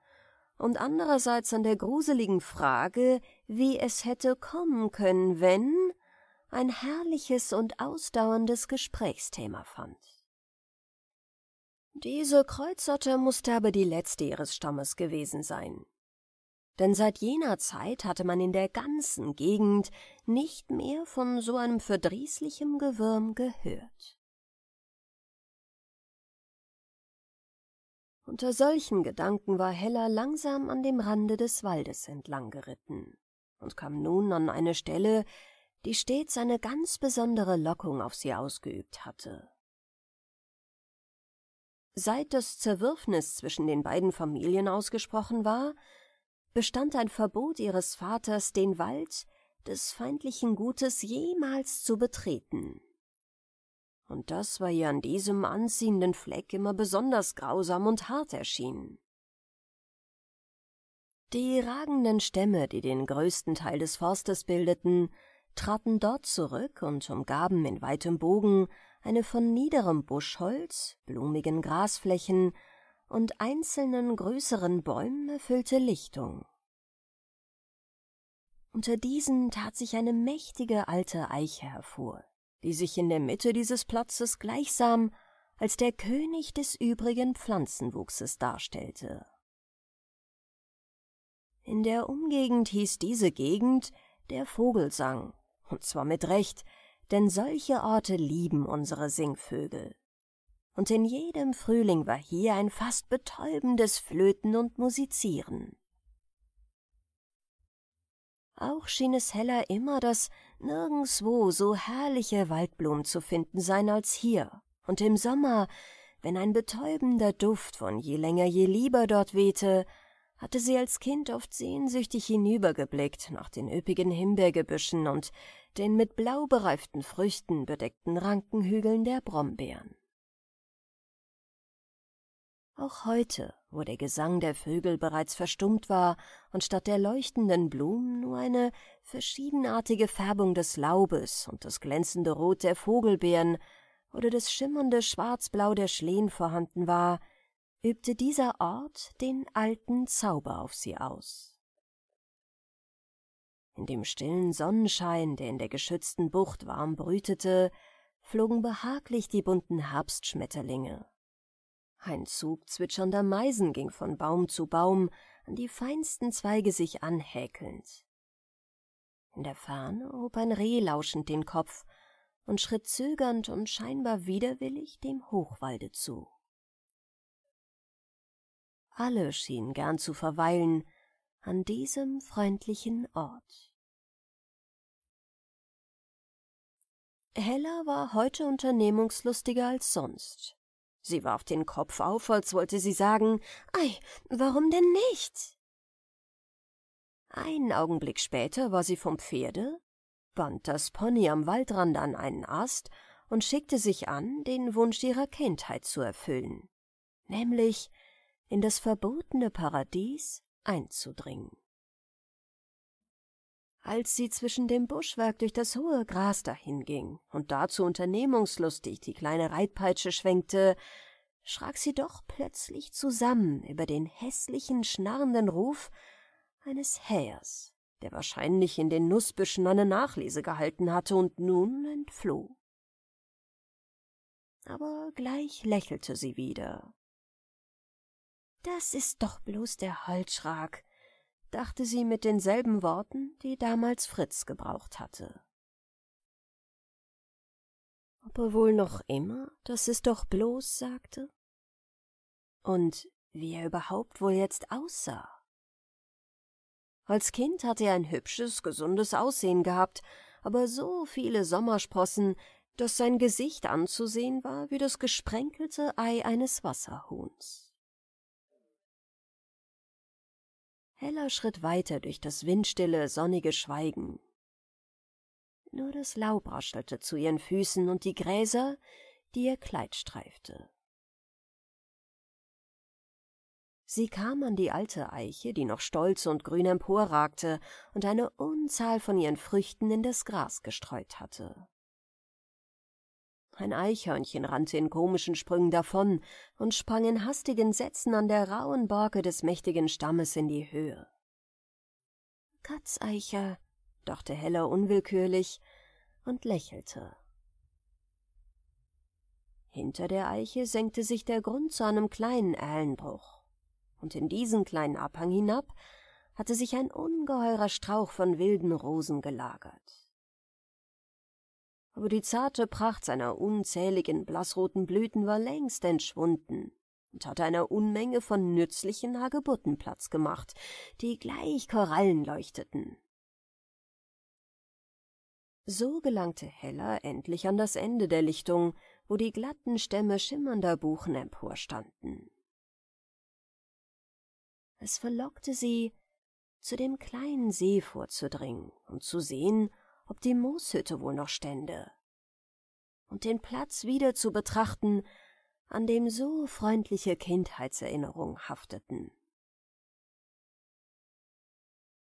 und andererseits an der gruseligen Frage, wie es hätte kommen können, wenn, ein herrliches und ausdauerndes Gesprächsthema fand. Diese Kreuzotter musste aber die letzte ihres Stammes gewesen sein. Denn seit jener Zeit hatte man in der ganzen Gegend nicht mehr von so einem verdrießlichen Gewürm gehört. Unter solchen Gedanken war Hella langsam an dem Rande des Waldes entlang geritten und kam nun an eine Stelle, die stets eine ganz besondere Lockung auf sie ausgeübt hatte. Seit das Zerwürfnis zwischen den beiden Familien ausgesprochen war, bestand ein Verbot ihres Vaters, den Wald des feindlichen Gutes jemals zu betreten und das war ihr an diesem anziehenden Fleck immer besonders grausam und hart erschienen. Die ragenden Stämme, die den größten Teil des Forstes bildeten, traten dort zurück und umgaben in weitem Bogen eine von niederem Buschholz, blumigen Grasflächen und einzelnen größeren Bäumen erfüllte Lichtung. Unter diesen tat sich eine mächtige alte Eiche hervor, die sich in der Mitte dieses Platzes gleichsam als der König des übrigen Pflanzenwuchses darstellte. In der Umgegend hieß diese Gegend der Vogelsang, und zwar mit Recht, denn solche Orte lieben unsere Singvögel. Und in jedem Frühling war hier ein fast betäubendes Flöten und Musizieren. Auch schien es Hella immer das nirgendswo so herrliche Waldblumen zu finden sein als hier, und im Sommer, wenn ein betäubender Duft von je länger je lieber dort wehte, hatte sie als Kind oft sehnsüchtig hinübergeblickt nach den üppigen Himbeergebüschen und den mit blau bereiften Früchten bedeckten Rankenhügeln der Brombeeren. Auch heute, wo der Gesang der Vögel bereits verstummt war und statt der leuchtenden Blumen nur eine verschiedenartige Färbung des Laubes und das glänzende Rot der Vogelbeeren oder das schimmernde Schwarzblau der Schlehen vorhanden war, übte dieser Ort den alten Zauber auf sie aus. In dem stillen Sonnenschein, der in der geschützten Bucht warm brütete, flogen behaglich die bunten Herbstschmetterlinge ein Zug zwitschernder Meisen ging von Baum zu Baum, an die feinsten Zweige sich anhäkelnd. In der Ferne hob ein Reh lauschend den Kopf und schritt zögernd und scheinbar widerwillig dem Hochwalde zu. Alle schienen gern zu verweilen an diesem freundlichen Ort. Hella war heute unternehmungslustiger als sonst. Sie warf den Kopf auf, als wollte sie sagen, Ei, warum denn nicht? Einen Augenblick später war sie vom Pferde, band das Pony am Waldrand an einen Ast und schickte sich an, den Wunsch ihrer Kindheit zu erfüllen, nämlich in das verbotene Paradies einzudringen als sie zwischen dem Buschwerk durch das hohe Gras dahinging und dazu unternehmungslustig die kleine Reitpeitsche schwenkte, schrak sie doch plötzlich zusammen über den hässlichen, schnarrenden Ruf eines Hähers, der wahrscheinlich in den Nussbüschen eine Nachlese gehalten hatte und nun entfloh. Aber gleich lächelte sie wieder. Das ist doch bloß der Holzschrak, dachte sie mit denselben Worten, die damals Fritz gebraucht hatte. Ob er wohl noch immer, dass es doch bloß sagte? Und wie er überhaupt wohl jetzt aussah? Als Kind hatte er ein hübsches, gesundes Aussehen gehabt, aber so viele Sommersprossen, dass sein Gesicht anzusehen war wie das gesprenkelte Ei eines Wasserhuhns. Heller schritt weiter durch das windstille, sonnige Schweigen. Nur das Laub raschelte zu ihren Füßen und die Gräser, die ihr Kleid streifte. Sie kam an die alte Eiche, die noch stolz und grün emporragte und eine Unzahl von ihren Früchten in das Gras gestreut hatte. Ein Eichhörnchen rannte in komischen Sprüngen davon und sprang in hastigen Sätzen an der rauen Borke des mächtigen Stammes in die Höhe. Katzeicher, dachte Heller unwillkürlich und lächelte. Hinter der Eiche senkte sich der Grund zu einem kleinen Erlenbruch, und in diesen kleinen Abhang hinab hatte sich ein ungeheurer Strauch von wilden Rosen gelagert aber die zarte Pracht seiner unzähligen blassroten Blüten war längst entschwunden und hatte einer Unmenge von nützlichen Hagebutten Platz gemacht, die gleich Korallen leuchteten. So gelangte Hella endlich an das Ende der Lichtung, wo die glatten Stämme schimmernder Buchen emporstanden. Es verlockte sie, zu dem kleinen See vorzudringen und zu sehen, ob die Mooshütte wohl noch stände, und den Platz wieder zu betrachten, an dem so freundliche Kindheitserinnerungen hafteten.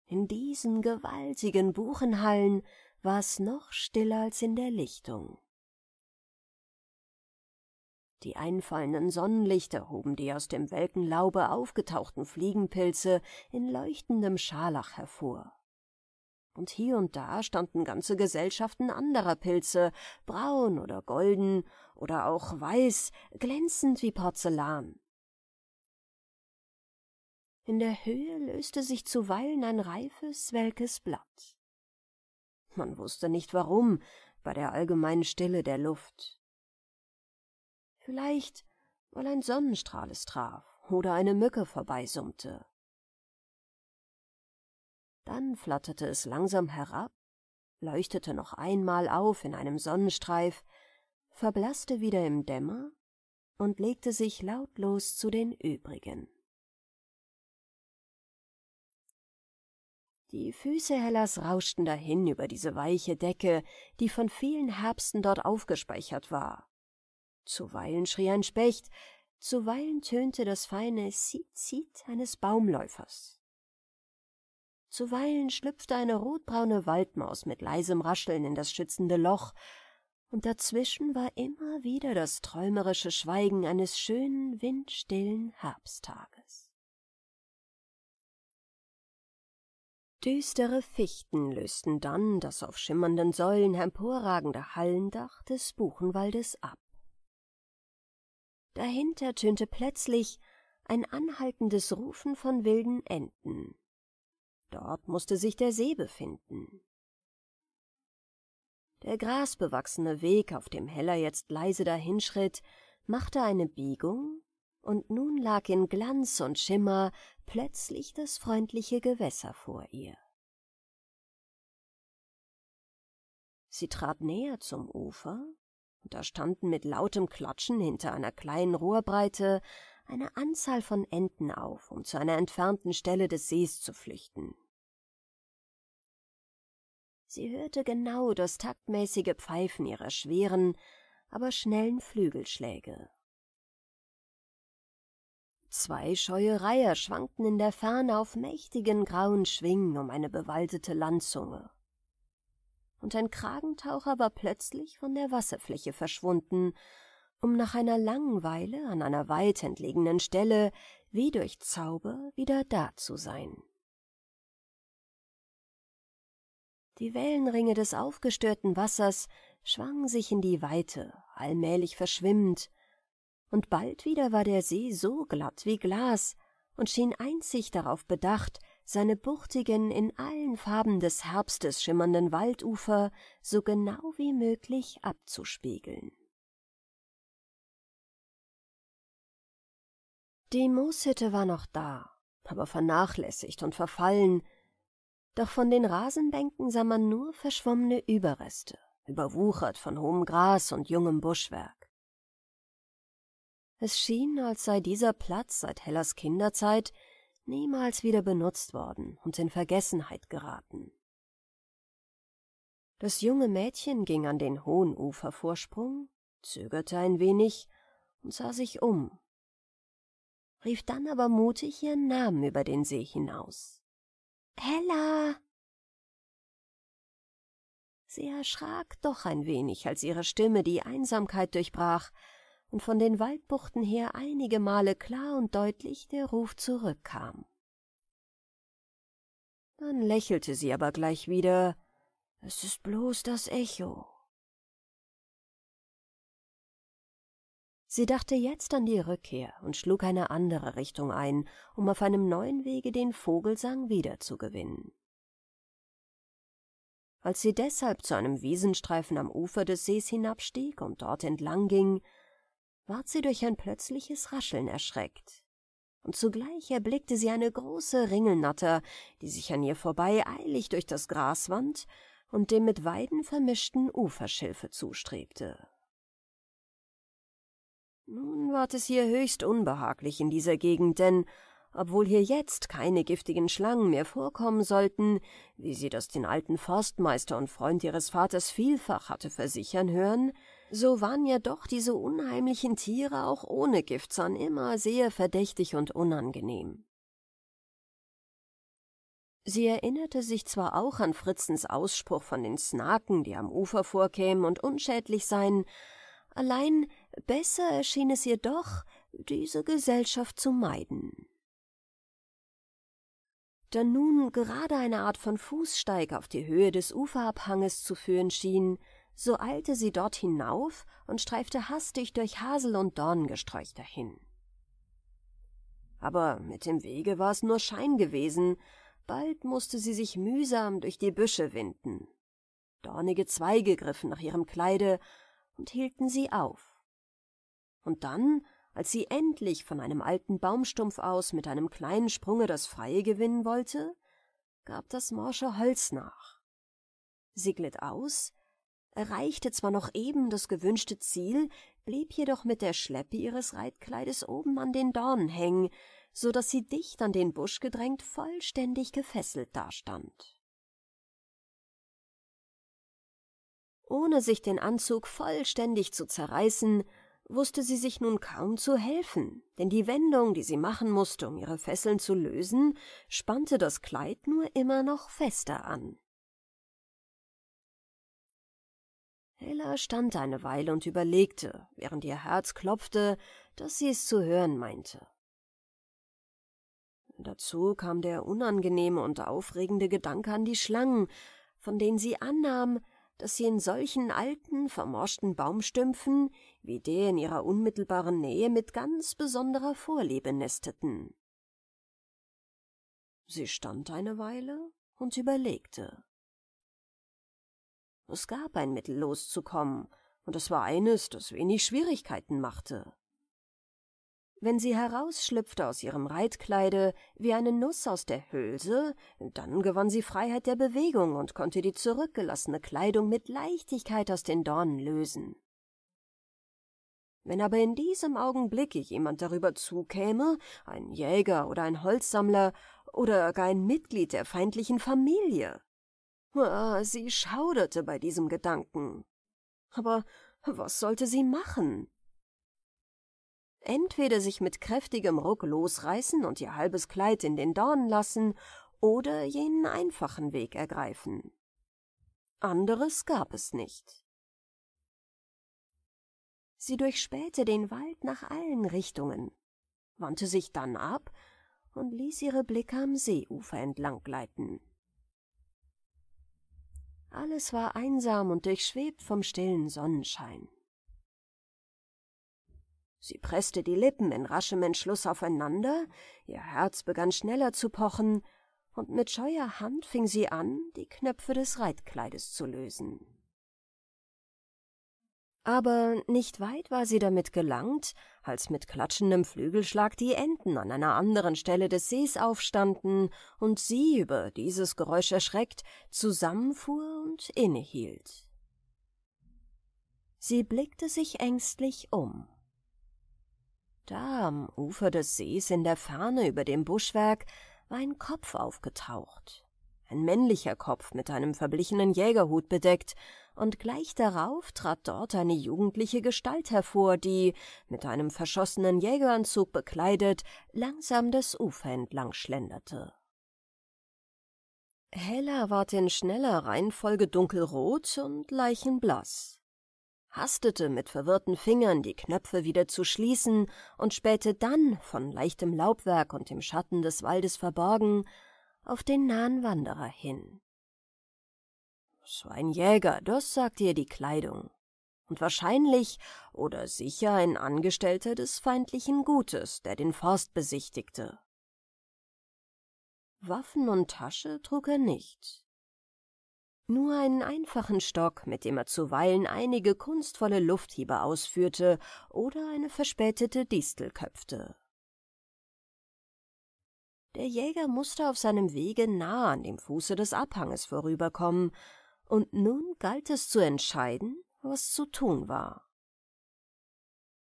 In diesen gewaltigen Buchenhallen war es noch stiller als in der Lichtung. Die einfallenden Sonnenlichter hoben die aus dem welken Laube aufgetauchten Fliegenpilze in leuchtendem Scharlach hervor und hier und da standen ganze Gesellschaften anderer Pilze, braun oder golden oder auch weiß, glänzend wie Porzellan. In der Höhe löste sich zuweilen ein reifes, welkes Blatt. Man wusste nicht warum, bei der allgemeinen Stille der Luft. Vielleicht, weil ein Sonnenstrahl es traf oder eine Mücke vorbeisummte. Dann flatterte es langsam herab, leuchtete noch einmal auf in einem Sonnenstreif, verblaßte wieder im Dämmer und legte sich lautlos zu den übrigen. Die Füße Hellas rauschten dahin über diese weiche Decke, die von vielen Herbsten dort aufgespeichert war. Zuweilen schrie ein Specht, zuweilen tönte das feine Zit-Zit eines Baumläufers. Zuweilen schlüpfte eine rotbraune Waldmaus mit leisem Rascheln in das schützende Loch, und dazwischen war immer wieder das träumerische Schweigen eines schönen, windstillen Herbsttages. Düstere Fichten lösten dann das auf schimmernden Säulen emporragende Hallendach des Buchenwaldes ab. Dahinter tönte plötzlich ein anhaltendes Rufen von wilden Enten, Dort musste sich der See befinden. Der grasbewachsene Weg, auf dem Heller jetzt leise dahinschritt, machte eine Biegung, und nun lag in Glanz und Schimmer plötzlich das freundliche Gewässer vor ihr. Sie trat näher zum Ufer, und da standen mit lautem Klatschen hinter einer kleinen Rohrbreite eine Anzahl von Enten auf, um zu einer entfernten Stelle des Sees zu flüchten. Sie hörte genau das taktmäßige Pfeifen ihrer schweren, aber schnellen Flügelschläge. Zwei scheue Reiher schwankten in der Ferne auf mächtigen grauen Schwingen um eine bewaldete Landzunge. Und ein Kragentaucher war plötzlich von der Wasserfläche verschwunden um nach einer langen Weile an einer weit entlegenen Stelle wie durch Zauber wieder da zu sein. Die Wellenringe des aufgestörten Wassers schwangen sich in die Weite, allmählich verschwimmend, und bald wieder war der See so glatt wie Glas und schien einzig darauf bedacht, seine buchtigen, in allen Farben des Herbstes schimmernden Waldufer so genau wie möglich abzuspiegeln. Die Mooshütte war noch da, aber vernachlässigt und verfallen, doch von den Rasenbänken sah man nur verschwommene Überreste, überwuchert von hohem Gras und jungem Buschwerk. Es schien, als sei dieser Platz seit Hellas Kinderzeit niemals wieder benutzt worden und in Vergessenheit geraten. Das junge Mädchen ging an den hohen Ufervorsprung, zögerte ein wenig und sah sich um, rief dann aber mutig ihren Namen über den See hinaus. Hella! Sie erschrak doch ein wenig, als ihre Stimme die Einsamkeit durchbrach und von den Waldbuchten her einige Male klar und deutlich der Ruf zurückkam. Dann lächelte sie aber gleich wieder. Es ist bloß das Echo. Sie dachte jetzt an die Rückkehr und schlug eine andere Richtung ein, um auf einem neuen Wege den Vogelsang wiederzugewinnen. Als sie deshalb zu einem Wiesenstreifen am Ufer des Sees hinabstieg und dort entlang ging, ward sie durch ein plötzliches Rascheln erschreckt. Und zugleich erblickte sie eine große Ringelnatter, die sich an ihr vorbei eilig durch das Gras wand und dem mit Weiden vermischten Uferschilfe zustrebte. Nun ward es hier höchst unbehaglich in dieser Gegend, denn obwohl hier jetzt keine giftigen Schlangen mehr vorkommen sollten, wie sie das den alten Forstmeister und Freund ihres Vaters vielfach hatte versichern hören, so waren ja doch diese unheimlichen Tiere auch ohne Giftzahn immer sehr verdächtig und unangenehm. Sie erinnerte sich zwar auch an Fritzens Ausspruch von den Snaken, die am Ufer vorkämen und unschädlich seien, allein Besser erschien es ihr doch, diese Gesellschaft zu meiden. Da nun gerade eine Art von Fußsteig auf die Höhe des Uferabhanges zu führen schien, so eilte sie dort hinauf und streifte hastig durch Hasel- und Dorngesträuch dahin. Aber mit dem Wege war es nur Schein gewesen, bald musste sie sich mühsam durch die Büsche winden. Dornige Zweige griffen nach ihrem Kleide und hielten sie auf und dann, als sie endlich von einem alten Baumstumpf aus mit einem kleinen Sprunge das Freie gewinnen wollte, gab das morsche Holz nach. Sie glitt aus, erreichte zwar noch eben das gewünschte Ziel, blieb jedoch mit der Schleppe ihres Reitkleides oben an den Dornen hängen, so daß sie dicht an den Busch gedrängt vollständig gefesselt dastand. Ohne sich den Anzug vollständig zu zerreißen, wusste sie sich nun kaum zu helfen, denn die Wendung, die sie machen musste, um ihre Fesseln zu lösen, spannte das Kleid nur immer noch fester an. Hella stand eine Weile und überlegte, während ihr Herz klopfte, dass sie es zu hören meinte. Dazu kam der unangenehme und aufregende Gedanke an die Schlangen, von denen sie annahm, dass sie in solchen alten, vermorschten Baumstümpfen wie der in ihrer unmittelbaren Nähe mit ganz besonderer Vorliebe nesteten. Sie stand eine Weile und überlegte. Es gab ein Mittel loszukommen, und es war eines, das wenig Schwierigkeiten machte. Wenn sie herausschlüpfte aus ihrem Reitkleide wie eine Nuss aus der Hülse, dann gewann sie Freiheit der Bewegung und konnte die zurückgelassene Kleidung mit Leichtigkeit aus den Dornen lösen. Wenn aber in diesem Augenblick jemand darüber zukäme, ein Jäger oder ein Holzsammler oder gar ein Mitglied der feindlichen Familie. Ah, sie schauderte bei diesem Gedanken. Aber was sollte sie machen? entweder sich mit kräftigem Ruck losreißen und ihr halbes Kleid in den Dorn lassen oder jenen einfachen Weg ergreifen. Anderes gab es nicht. Sie durchspähte den Wald nach allen Richtungen, wandte sich dann ab und ließ ihre Blicke am Seeufer entlang gleiten. Alles war einsam und durchschwebt vom stillen Sonnenschein. Sie presste die Lippen in raschem Entschluss aufeinander, ihr Herz begann schneller zu pochen, und mit scheuer Hand fing sie an, die Knöpfe des Reitkleides zu lösen. Aber nicht weit war sie damit gelangt, als mit klatschendem Flügelschlag die Enten an einer anderen Stelle des Sees aufstanden und sie, über dieses Geräusch erschreckt, zusammenfuhr und innehielt. Sie blickte sich ängstlich um. Da am Ufer des Sees in der Ferne über dem Buschwerk war ein Kopf aufgetaucht. Ein männlicher Kopf mit einem verblichenen Jägerhut bedeckt, und gleich darauf trat dort eine jugendliche Gestalt hervor, die, mit einem verschossenen Jägeranzug bekleidet, langsam das Ufer entlang schlenderte. Hella ward in schneller Reihenfolge dunkelrot und leichenblaß hastete mit verwirrten Fingern, die Knöpfe wieder zu schließen, und spähte dann, von leichtem Laubwerk und dem Schatten des Waldes verborgen, auf den nahen Wanderer hin. So ein Jäger, das sagte ihr die Kleidung. Und wahrscheinlich oder sicher ein Angestellter des feindlichen Gutes, der den Forst besichtigte. Waffen und Tasche trug er nicht, nur einen einfachen Stock, mit dem er zuweilen einige kunstvolle Lufthiebe ausführte oder eine verspätete Distel köpfte. Der Jäger musste auf seinem Wege nah an dem Fuße des Abhanges vorüberkommen, und nun galt es zu entscheiden, was zu tun war.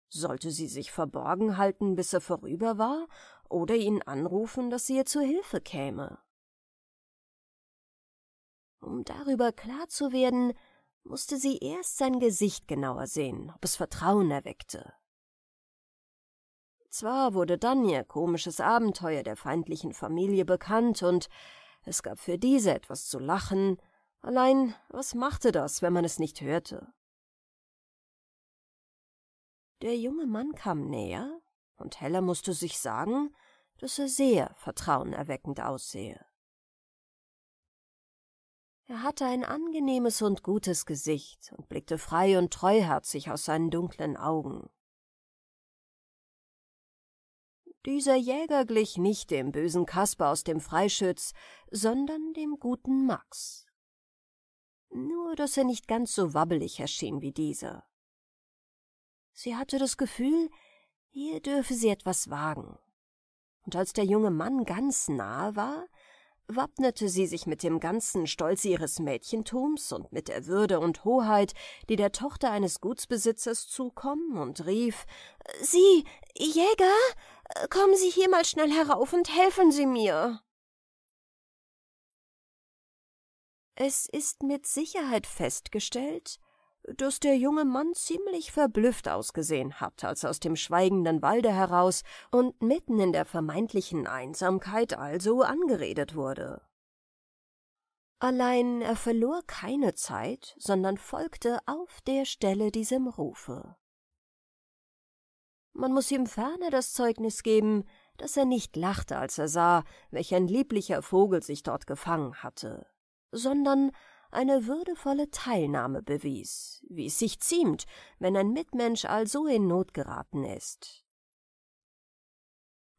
Sollte sie sich verborgen halten, bis er vorüber war, oder ihn anrufen, dass sie ihr zu Hilfe käme? Um darüber klar zu werden, musste sie erst sein Gesicht genauer sehen, ob es Vertrauen erweckte. Zwar wurde dann ihr komisches Abenteuer der feindlichen Familie bekannt und es gab für diese etwas zu lachen, allein was machte das, wenn man es nicht hörte? Der junge Mann kam näher, und Hella musste sich sagen, dass er sehr vertrauenerweckend aussehe. Er hatte ein angenehmes und gutes Gesicht und blickte frei und treuherzig aus seinen dunklen Augen. Dieser Jäger glich nicht dem bösen Kasper aus dem Freischütz, sondern dem guten Max. Nur, dass er nicht ganz so wabbelig erschien wie dieser. Sie hatte das Gefühl, hier dürfe sie etwas wagen. Und als der junge Mann ganz nahe war, wappnete sie sich mit dem ganzen Stolz ihres Mädchentums und mit der Würde und Hoheit, die der Tochter eines Gutsbesitzers zukommen, und rief Sie, Jäger, kommen Sie hier mal schnell herauf und helfen Sie mir. Es ist mit Sicherheit festgestellt, dass der junge Mann ziemlich verblüfft ausgesehen hat, als aus dem schweigenden Walde heraus und mitten in der vermeintlichen Einsamkeit also angeredet wurde. Allein er verlor keine Zeit, sondern folgte auf der Stelle diesem Rufe. Man muß ihm ferner das Zeugnis geben, dass er nicht lachte, als er sah, welch ein lieblicher Vogel sich dort gefangen hatte, sondern eine würdevolle Teilnahme bewies, wie es sich ziemt, wenn ein Mitmensch also in Not geraten ist.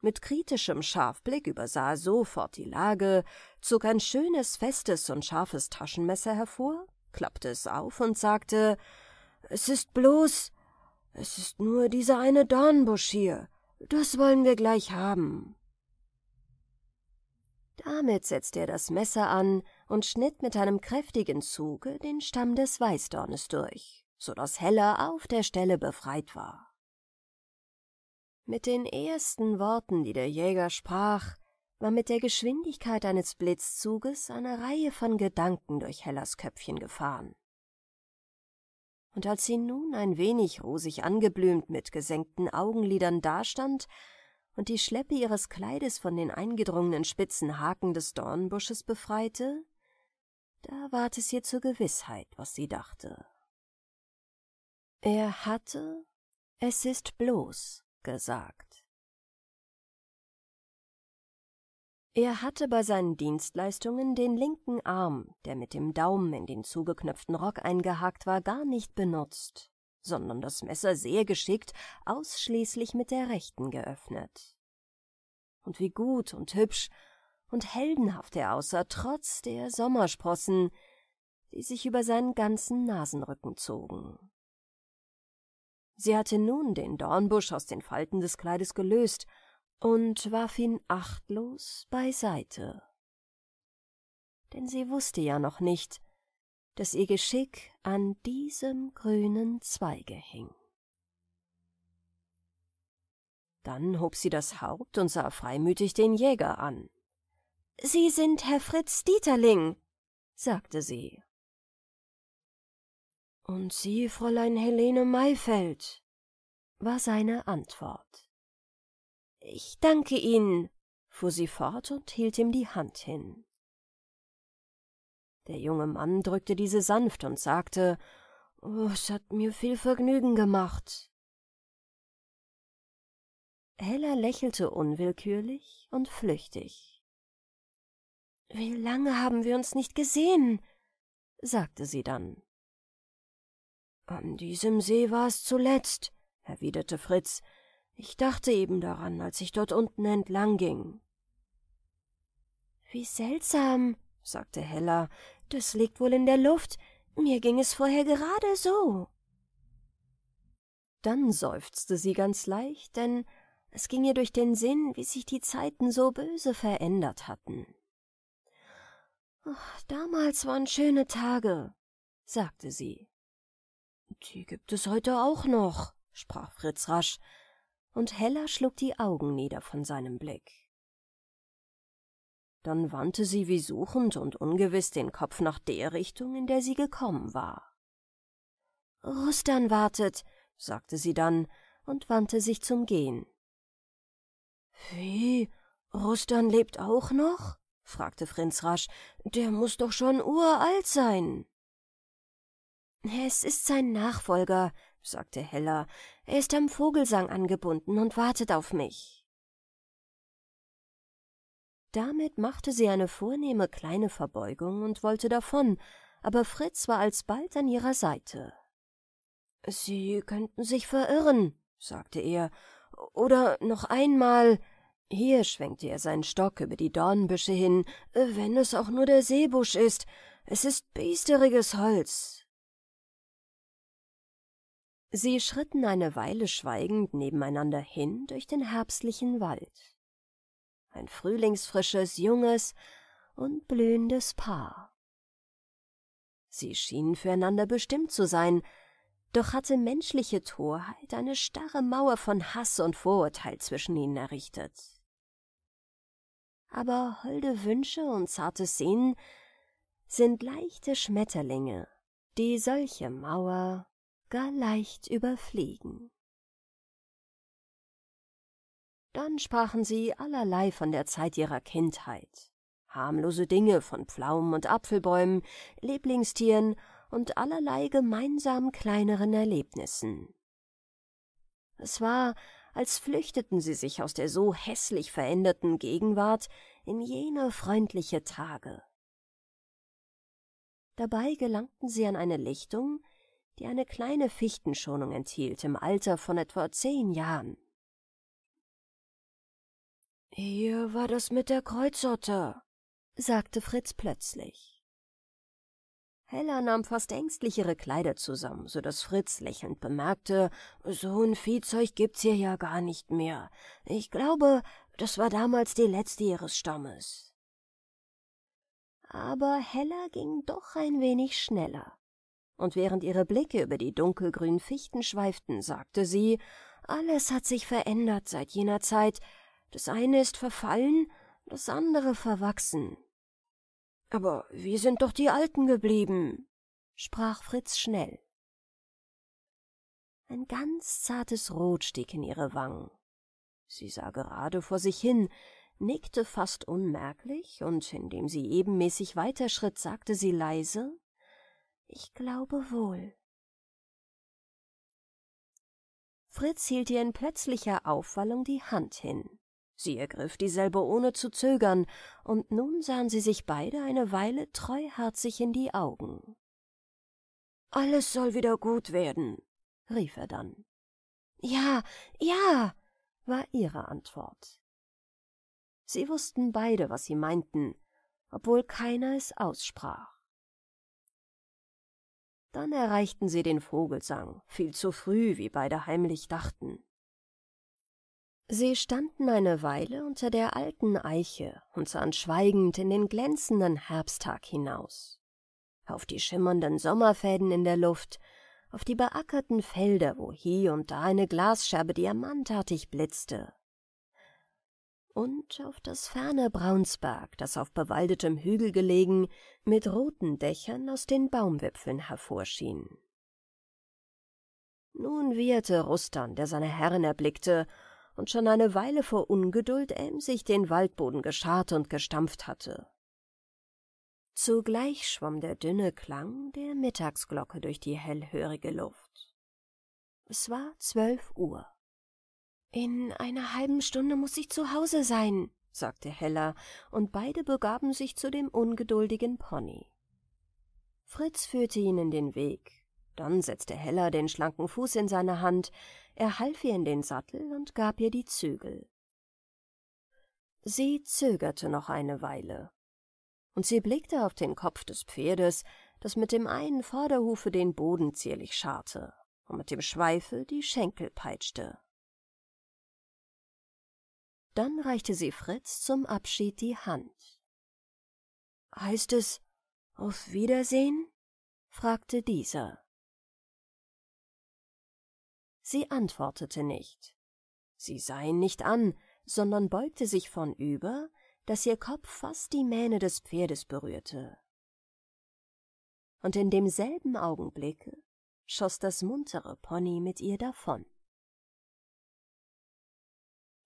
Mit kritischem Scharfblick übersah er sofort die Lage, zog ein schönes, festes und scharfes Taschenmesser hervor, klappte es auf und sagte, »Es ist bloß, es ist nur dieser eine Dornbusch hier, das wollen wir gleich haben.« damit setzte er das Messer an und schnitt mit einem kräftigen Zuge den Stamm des Weißdornes durch, so daß Hella auf der Stelle befreit war. Mit den ersten Worten, die der Jäger sprach, war mit der Geschwindigkeit eines Blitzzuges eine Reihe von Gedanken durch Hellas Köpfchen gefahren. Und als sie nun ein wenig rosig angeblümt mit gesenkten Augenlidern dastand und die Schleppe ihres Kleides von den eingedrungenen spitzen Haken des Dornbusches befreite, da ward es ihr zur Gewissheit, was sie dachte. Er hatte, es ist bloß, gesagt. Er hatte bei seinen Dienstleistungen den linken Arm, der mit dem Daumen in den zugeknöpften Rock eingehakt war, gar nicht benutzt sondern das Messer sehr geschickt ausschließlich mit der rechten geöffnet. Und wie gut und hübsch und heldenhaft er aussah, trotz der Sommersprossen, die sich über seinen ganzen Nasenrücken zogen. Sie hatte nun den Dornbusch aus den Falten des Kleides gelöst und warf ihn achtlos beiseite. Denn sie wusste ja noch nicht, dass ihr Geschick an diesem grünen Zweige hing. Dann hob sie das Haupt und sah freimütig den Jäger an. Sie sind Herr Fritz Dieterling, sagte sie. Und Sie, Fräulein Helene Maifeld, war seine Antwort. Ich danke Ihnen, fuhr sie fort und hielt ihm die Hand hin. Der junge Mann drückte diese sanft und sagte, oh, »Es hat mir viel Vergnügen gemacht.« Hella lächelte unwillkürlich und flüchtig. »Wie lange haben wir uns nicht gesehen?« sagte sie dann. »An diesem See war es zuletzt«, erwiderte Fritz. »Ich dachte eben daran, als ich dort unten entlang ging.« »Wie seltsam«, sagte Hella, das liegt wohl in der Luft. Mir ging es vorher gerade so. Dann seufzte sie ganz leicht, denn es ging ihr durch den Sinn, wie sich die Zeiten so böse verändert hatten. Ach, damals waren schöne Tage, sagte sie. Die gibt es heute auch noch, sprach Fritz rasch, und Hella schlug die Augen nieder von seinem Blick. Dann wandte sie wie suchend und ungewiss den Kopf nach der Richtung, in der sie gekommen war. Rustan wartet, sagte sie dann und wandte sich zum Gehen. Wie? Rustan lebt auch noch? fragte Fritz rasch. Der muss doch schon uralt sein. Es ist sein Nachfolger, sagte Hella. Er ist am Vogelsang angebunden und wartet auf mich damit machte sie eine vornehme kleine Verbeugung und wollte davon, aber Fritz war alsbald an ihrer Seite. Sie könnten sich verirren, sagte er, oder noch einmal. Hier schwenkte er seinen Stock über die Dornbüsche hin, wenn es auch nur der Seebusch ist. Es ist biesteriges Holz. Sie schritten eine Weile schweigend nebeneinander hin durch den herbstlichen Wald ein frühlingsfrisches, junges und blühendes Paar. Sie schienen füreinander bestimmt zu sein, doch hatte menschliche Torheit eine starre Mauer von Hass und Vorurteil zwischen ihnen errichtet. Aber holde Wünsche und zarte Sehnen sind leichte Schmetterlinge, die solche Mauer gar leicht überfliegen. Dann sprachen sie allerlei von der Zeit ihrer Kindheit. Harmlose Dinge von Pflaumen und Apfelbäumen, Lieblingstieren und allerlei gemeinsam kleineren Erlebnissen. Es war, als flüchteten sie sich aus der so hässlich veränderten Gegenwart in jene freundliche Tage. Dabei gelangten sie an eine Lichtung, die eine kleine Fichtenschonung enthielt im Alter von etwa zehn Jahren. Hier war das mit der Kreuzotter, sagte Fritz plötzlich. Hella nahm fast ängstlich ihre Kleider zusammen, so daß Fritz lächelnd bemerkte, so ein Viehzeug gibt's hier ja gar nicht mehr. Ich glaube, das war damals die letzte ihres Stammes. Aber Hella ging doch ein wenig schneller. Und während ihre Blicke über die dunkelgrünen Fichten schweiften, sagte sie, alles hat sich verändert seit jener Zeit, das eine ist verfallen, das andere verwachsen. Aber wir sind doch die Alten geblieben, sprach Fritz schnell. Ein ganz zartes Rot stieg in ihre Wangen. Sie sah gerade vor sich hin, nickte fast unmerklich, und indem sie ebenmäßig weiterschritt, sagte sie leise Ich glaube wohl. Fritz hielt ihr in plötzlicher Aufwallung die Hand hin. Sie ergriff dieselbe ohne zu zögern, und nun sahen sie sich beide eine Weile treuherzig in die Augen. Alles soll wieder gut werden, rief er dann. Ja, ja, war ihre Antwort. Sie wussten beide, was sie meinten, obwohl keiner es aussprach. Dann erreichten sie den Vogelsang, viel zu früh, wie beide heimlich dachten. Sie standen eine Weile unter der alten Eiche und sahen schweigend in den glänzenden Herbsttag hinaus, auf die schimmernden Sommerfäden in der Luft, auf die beackerten Felder, wo hier und da eine Glasscherbe diamantartig blitzte, und auf das ferne Braunsberg, das auf bewaldetem Hügel gelegen, mit roten Dächern aus den Baumwipfeln hervorschien. Nun wieherte Rustan, der seine Herren erblickte, und schon eine Weile vor Ungeduld emsig den Waldboden gescharrt und gestampft hatte. Zugleich schwamm der dünne Klang der Mittagsglocke durch die hellhörige Luft. Es war zwölf Uhr. In einer halben Stunde muß ich zu Hause sein, sagte Hella, und beide begaben sich zu dem ungeduldigen Pony. Fritz führte ihn in den Weg, dann setzte Hella den schlanken Fuß in seine Hand, er half ihr in den Sattel und gab ihr die Zügel. Sie zögerte noch eine Weile, und sie blickte auf den Kopf des Pferdes, das mit dem einen Vorderhufe den Boden zierlich scharte und mit dem Schweife die Schenkel peitschte. Dann reichte sie Fritz zum Abschied die Hand. Heißt es auf Wiedersehen? fragte dieser. Sie antwortete nicht. Sie sah ihn nicht an, sondern beugte sich vornüber, dass ihr Kopf fast die Mähne des Pferdes berührte. Und in demselben Augenblick schoss das muntere Pony mit ihr davon.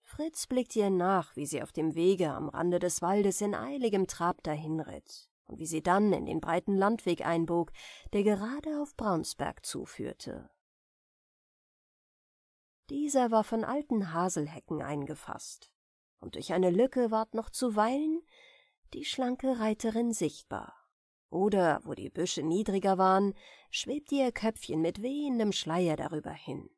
Fritz blickte ihr nach, wie sie auf dem Wege am Rande des Waldes in eiligem Trab dahinritt und wie sie dann in den breiten Landweg einbog, der gerade auf Braunsberg zuführte. Dieser war von alten Haselhecken eingefasst, und durch eine Lücke ward noch zuweilen die schlanke Reiterin sichtbar. Oder, wo die Büsche niedriger waren, schwebte ihr Köpfchen mit wehendem Schleier darüber hin.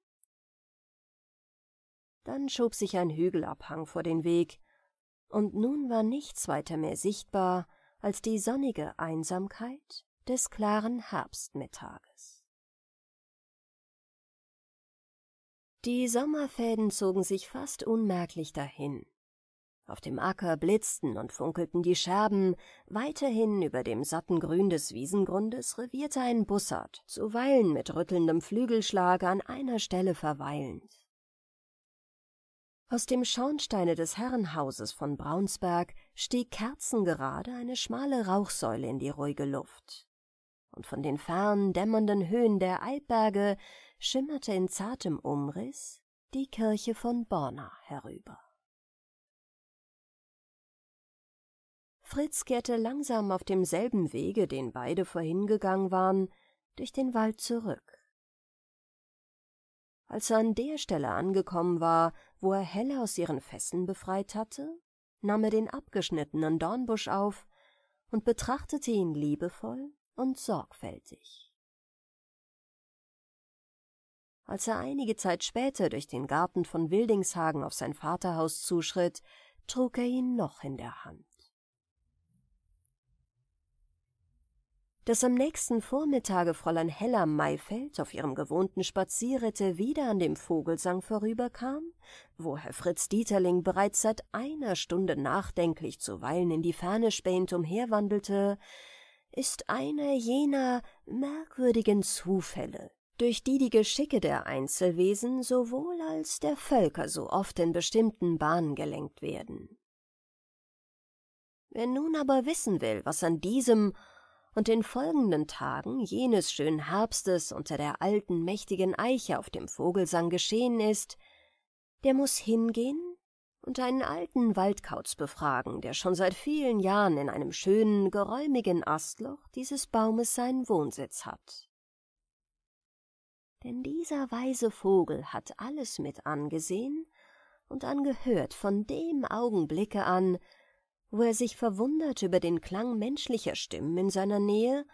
Dann schob sich ein Hügelabhang vor den Weg, und nun war nichts weiter mehr sichtbar als die sonnige Einsamkeit des klaren Herbstmittages. Die Sommerfäden zogen sich fast unmerklich dahin. Auf dem Acker blitzten und funkelten die Scherben, weiterhin über dem satten Grün des Wiesengrundes revierte ein Bussard, zuweilen mit rüttelndem Flügelschlag an einer Stelle verweilend. Aus dem Schornsteine des Herrenhauses von Braunsberg stieg kerzengerade eine schmale Rauchsäule in die ruhige Luft. Und von den fernen, dämmernden Höhen der Eilberge schimmerte in zartem Umriss die Kirche von Borna herüber. Fritz kehrte langsam auf demselben Wege, den beide vorhin gegangen waren, durch den Wald zurück. Als er an der Stelle angekommen war, wo er Helle aus ihren Fässen befreit hatte, nahm er den abgeschnittenen Dornbusch auf und betrachtete ihn liebevoll und sorgfältig. Als er einige Zeit später durch den Garten von Wildingshagen auf sein Vaterhaus zuschritt, trug er ihn noch in der Hand. Dass am nächsten Vormittage Fräulein Hella Maifeld auf ihrem gewohnten Spazierritte wieder an dem Vogelsang vorüberkam, wo Herr Fritz Dieterling bereits seit einer Stunde nachdenklich zuweilen in die Ferne spähend umherwandelte, ist einer jener merkwürdigen Zufälle, durch die die Geschicke der Einzelwesen sowohl als der Völker so oft in bestimmten Bahnen gelenkt werden. Wer nun aber wissen will, was an diesem und den folgenden Tagen jenes schönen Herbstes unter der alten, mächtigen Eiche auf dem Vogelsang geschehen ist, der muß hingehen und einen alten Waldkauz befragen, der schon seit vielen Jahren in einem schönen, geräumigen Astloch dieses Baumes seinen Wohnsitz hat denn dieser weise Vogel hat alles mit angesehen und angehört von dem Augenblicke an, wo er sich verwundert über den Klang menschlicher Stimmen in seiner Nähe,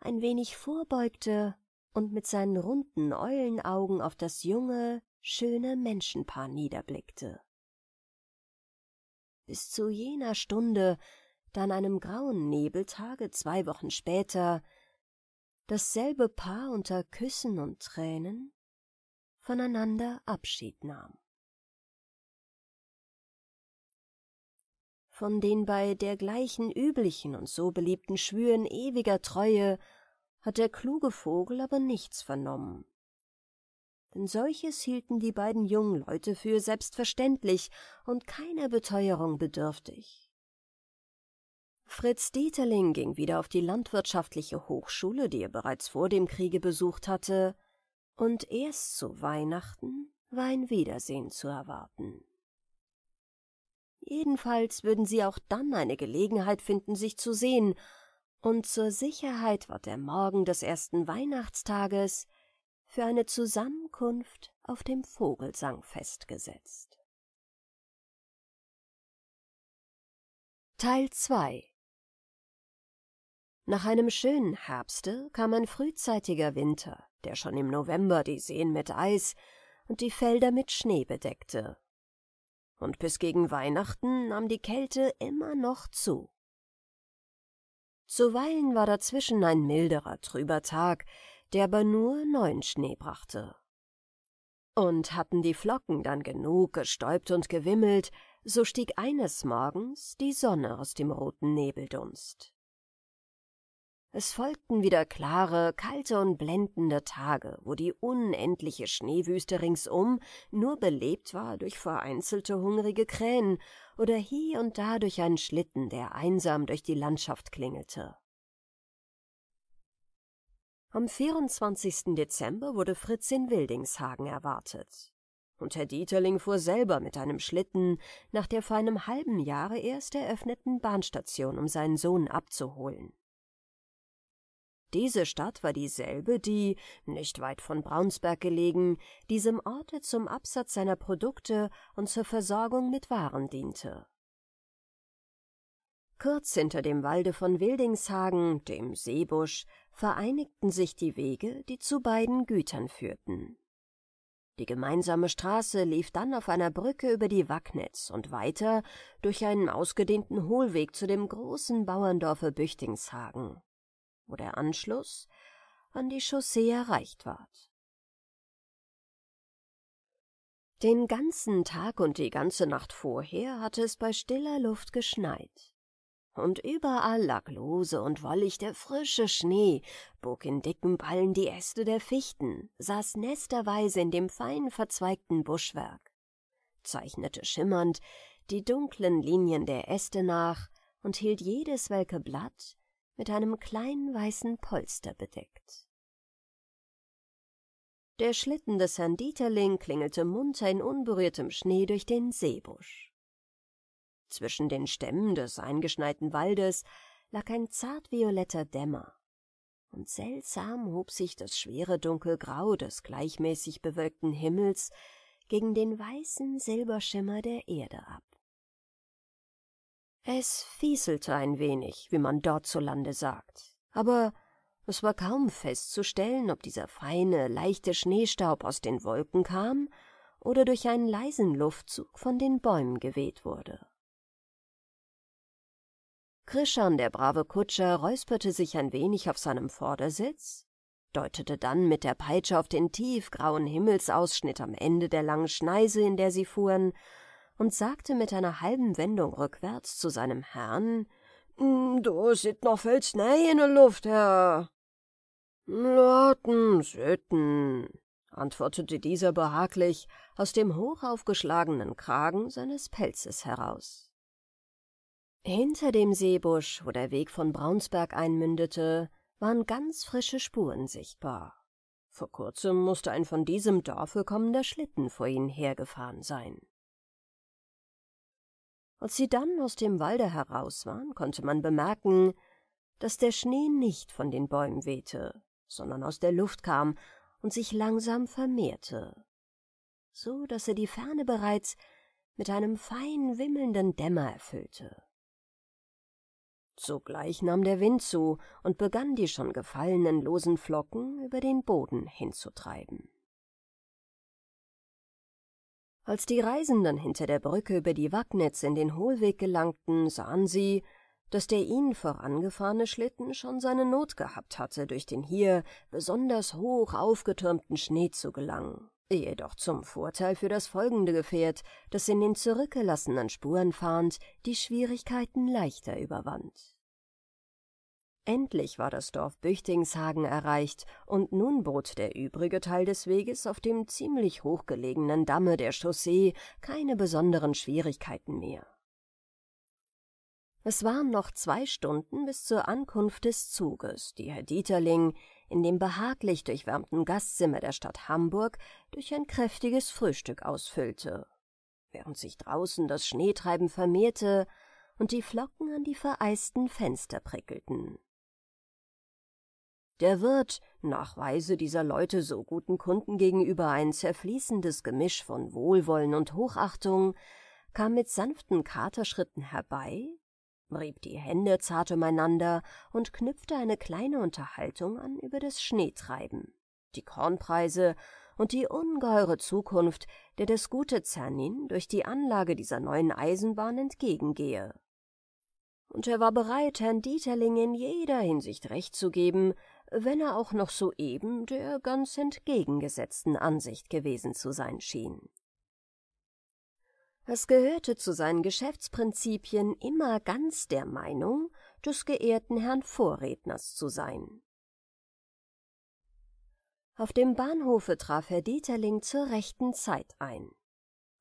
ein wenig vorbeugte und mit seinen runden Eulenaugen auf das junge, schöne Menschenpaar niederblickte. Bis zu jener Stunde, da an einem grauen Nebeltage zwei Wochen später dasselbe Paar unter Küssen und Tränen voneinander Abschied nahm. Von den bei dergleichen üblichen und so beliebten Schwüren ewiger Treue hat der kluge Vogel aber nichts vernommen. Denn solches hielten die beiden jungen Leute für selbstverständlich und keiner Beteuerung bedürftig. Fritz Dieterling ging wieder auf die landwirtschaftliche Hochschule, die er bereits vor dem Kriege besucht hatte, und erst zu Weihnachten war ein Wiedersehen zu erwarten. Jedenfalls würden sie auch dann eine Gelegenheit finden, sich zu sehen, und zur Sicherheit war der Morgen des ersten Weihnachtstages für eine Zusammenkunft auf dem Vogelsang festgesetzt. Teil 2 nach einem schönen Herbste kam ein frühzeitiger Winter, der schon im November die Seen mit Eis und die Felder mit Schnee bedeckte. Und bis gegen Weihnachten nahm die Kälte immer noch zu. Zuweilen war dazwischen ein milderer, trüber Tag, der aber nur neuen Schnee brachte. Und hatten die Flocken dann genug gestäubt und gewimmelt, so stieg eines Morgens die Sonne aus dem roten Nebeldunst. Es folgten wieder klare, kalte und blendende Tage, wo die unendliche Schneewüste ringsum nur belebt war durch vereinzelte hungrige Krähen oder hie und da durch einen Schlitten, der einsam durch die Landschaft klingelte. Am 24. Dezember wurde Fritz in Wildingshagen erwartet. Und Herr Dieterling fuhr selber mit einem Schlitten nach der vor einem halben Jahre erst eröffneten Bahnstation, um seinen Sohn abzuholen. Diese Stadt war dieselbe, die, nicht weit von Braunsberg gelegen, diesem Orte zum Absatz seiner Produkte und zur Versorgung mit Waren diente. Kurz hinter dem Walde von Wildingshagen, dem Seebusch, vereinigten sich die Wege, die zu beiden Gütern führten. Die gemeinsame Straße lief dann auf einer Brücke über die Wagnitz und weiter durch einen ausgedehnten Hohlweg zu dem großen Bauerndorfe Büchtingshagen wo der Anschluss an die Chaussee erreicht ward. Den ganzen Tag und die ganze Nacht vorher hatte es bei stiller Luft geschneit. Und überall lag lose und wollig der frische Schnee, bog in dicken Ballen die Äste der Fichten, saß nesterweise in dem fein verzweigten Buschwerk, zeichnete schimmernd die dunklen Linien der Äste nach und hielt jedes welke Blatt mit einem kleinen weißen Polster bedeckt. Der Schlitten des Herrn Dieterling klingelte munter in unberührtem Schnee durch den Seebusch. Zwischen den Stämmen des eingeschneiten Waldes lag ein zartvioletter Dämmer, und seltsam hob sich das schwere Dunkelgrau des gleichmäßig bewölkten Himmels gegen den weißen Silberschimmer der Erde ab. Es fieselte ein wenig, wie man dort zu Lande sagt, aber es war kaum festzustellen, ob dieser feine, leichte Schneestaub aus den Wolken kam oder durch einen leisen Luftzug von den Bäumen geweht wurde. Krishan, der brave Kutscher, räusperte sich ein wenig auf seinem Vordersitz, deutete dann mit der Peitsche auf den tiefgrauen Himmelsausschnitt am Ende der langen Schneise, in der sie fuhren, und sagte mit einer halben Wendung rückwärts zu seinem Herrn, mm, »Du sit noch viel Schnee in der Luft, Herr.« »Laten, sitten«, antwortete dieser behaglich aus dem hochaufgeschlagenen Kragen seines Pelzes heraus. Hinter dem Seebusch, wo der Weg von Braunsberg einmündete, waren ganz frische Spuren sichtbar. Vor kurzem musste ein von diesem Dorfe kommender Schlitten vor ihnen hergefahren sein. Als sie dann aus dem Walde heraus waren, konnte man bemerken, dass der Schnee nicht von den Bäumen wehte, sondern aus der Luft kam und sich langsam vermehrte, so dass er die Ferne bereits mit einem fein wimmelnden Dämmer erfüllte. Sogleich nahm der Wind zu und begann die schon gefallenen losen Flocken über den Boden hinzutreiben. Als die Reisenden hinter der Brücke über die Wagnitz in den Hohlweg gelangten, sahen sie, dass der ihnen vorangefahrene Schlitten schon seine Not gehabt hatte, durch den hier besonders hoch aufgetürmten Schnee zu gelangen. Jedoch zum Vorteil für das folgende Gefährt, das in den zurückgelassenen Spuren fahnd, die Schwierigkeiten leichter überwand. Endlich war das Dorf Büchtingshagen erreicht, und nun bot der übrige Teil des Weges auf dem ziemlich hochgelegenen Damme der Chaussee keine besonderen Schwierigkeiten mehr. Es waren noch zwei Stunden bis zur Ankunft des Zuges, die Herr Dieterling in dem behaglich durchwärmten Gastzimmer der Stadt Hamburg durch ein kräftiges Frühstück ausfüllte. Während sich draußen das Schneetreiben vermehrte und die Flocken an die vereisten Fenster prickelten der Wirt, nach Weise dieser Leute so guten Kunden gegenüber ein zerfließendes Gemisch von Wohlwollen und Hochachtung, kam mit sanften Katerschritten herbei, rieb die Hände zart umeinander und knüpfte eine kleine Unterhaltung an über das Schneetreiben, die Kornpreise und die ungeheure Zukunft, der das gute Zernin durch die Anlage dieser neuen Eisenbahn entgegengehe. Und er war bereit, Herrn Dieterling in jeder Hinsicht recht zu geben, wenn er auch noch soeben der ganz entgegengesetzten Ansicht gewesen zu sein schien. Es gehörte zu seinen Geschäftsprinzipien, immer ganz der Meinung des geehrten Herrn Vorredners zu sein. Auf dem Bahnhofe traf Herr Dieterling zur rechten Zeit ein.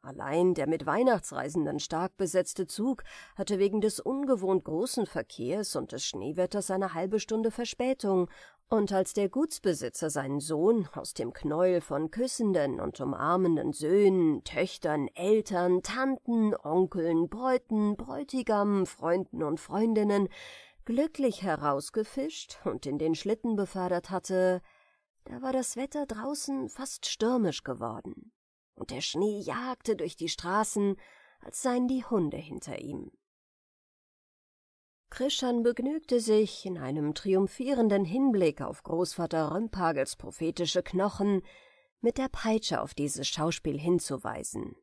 Allein der mit Weihnachtsreisenden stark besetzte Zug hatte wegen des ungewohnt großen Verkehrs und des Schneewetters eine halbe Stunde Verspätung und als der Gutsbesitzer seinen Sohn aus dem Knäuel von küssenden und umarmenden Söhnen, Töchtern, Eltern, Tanten, Onkeln, Bräuten, Bräutigam, Freunden und Freundinnen glücklich herausgefischt und in den Schlitten befördert hatte, da war das Wetter draußen fast stürmisch geworden, und der Schnee jagte durch die Straßen, als seien die Hunde hinter ihm. Krishan begnügte sich in einem triumphierenden Hinblick auf Großvater Römpagels prophetische Knochen, mit der Peitsche auf dieses Schauspiel hinzuweisen.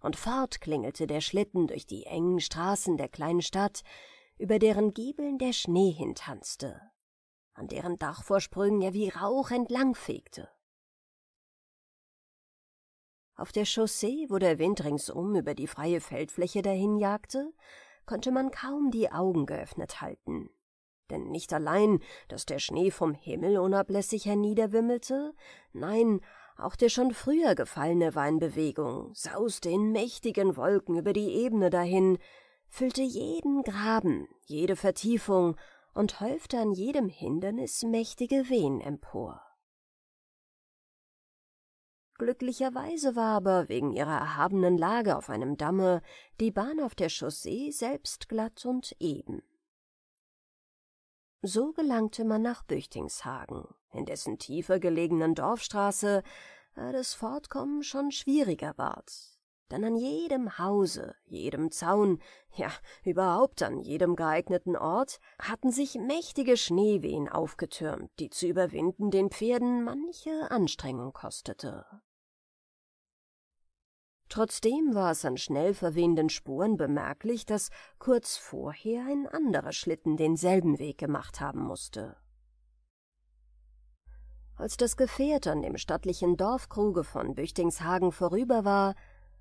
Und fort klingelte der Schlitten durch die engen Straßen der kleinen Stadt, über deren Giebeln der Schnee hintanzte, an deren Dachvorsprüngen er wie Rauch entlangfegte. Auf der Chaussee, wo der Wind ringsum über die freie Feldfläche dahinjagte, konnte man kaum die Augen geöffnet halten. Denn nicht allein, dass der Schnee vom Himmel unablässig herniederwimmelte, nein, auch der schon früher gefallene war in Bewegung, sauste in mächtigen Wolken über die Ebene dahin, füllte jeden Graben, jede Vertiefung und häufte an jedem Hindernis mächtige Wehen empor. Glücklicherweise war aber wegen ihrer erhabenen Lage auf einem Damme die Bahn auf der Chaussee selbst glatt und eben. So gelangte man nach Büchtingshagen, in dessen tiefer gelegenen Dorfstraße äh, das Fortkommen schon schwieriger ward. Denn an jedem Hause, jedem Zaun, ja, überhaupt an jedem geeigneten Ort, hatten sich mächtige Schneewehen aufgetürmt, die zu überwinden den Pferden manche Anstrengung kostete. Trotzdem war es an schnell verwehenden Spuren bemerklich, dass kurz vorher ein anderer Schlitten denselben Weg gemacht haben musste. Als das Gefährt an dem stattlichen Dorfkruge von Büchtingshagen vorüber war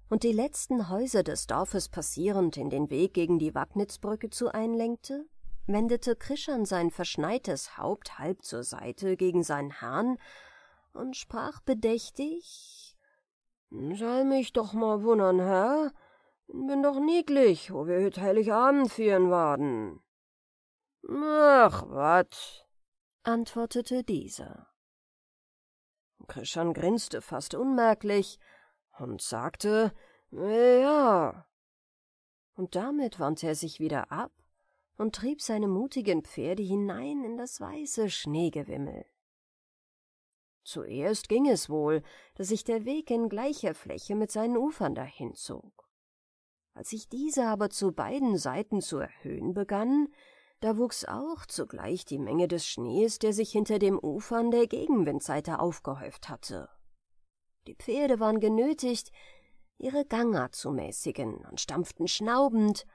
und die letzten Häuser des Dorfes passierend in den Weg gegen die Wagnitzbrücke zu einlenkte, wendete Krischan sein verschneites Haupt halb zur Seite gegen seinen Hahn und sprach bedächtig soll mich doch mal wundern, Herr. Bin doch niedlich, wo wir heute Heiligabend fieren warden. Ach, wat, antwortete dieser. Krishan grinste fast unmerklich und sagte, ja. Und damit wandte er sich wieder ab und trieb seine mutigen Pferde hinein in das weiße Schneegewimmel. Zuerst ging es wohl, dass sich der Weg in gleicher Fläche mit seinen Ufern dahinzog. Als sich diese aber zu beiden Seiten zu erhöhen begann, da wuchs auch zugleich die Menge des Schnees, der sich hinter dem Ufer an der Gegenwindseite aufgehäuft hatte. Die Pferde waren genötigt, ihre Ganger zu mäßigen und stampften schnaubend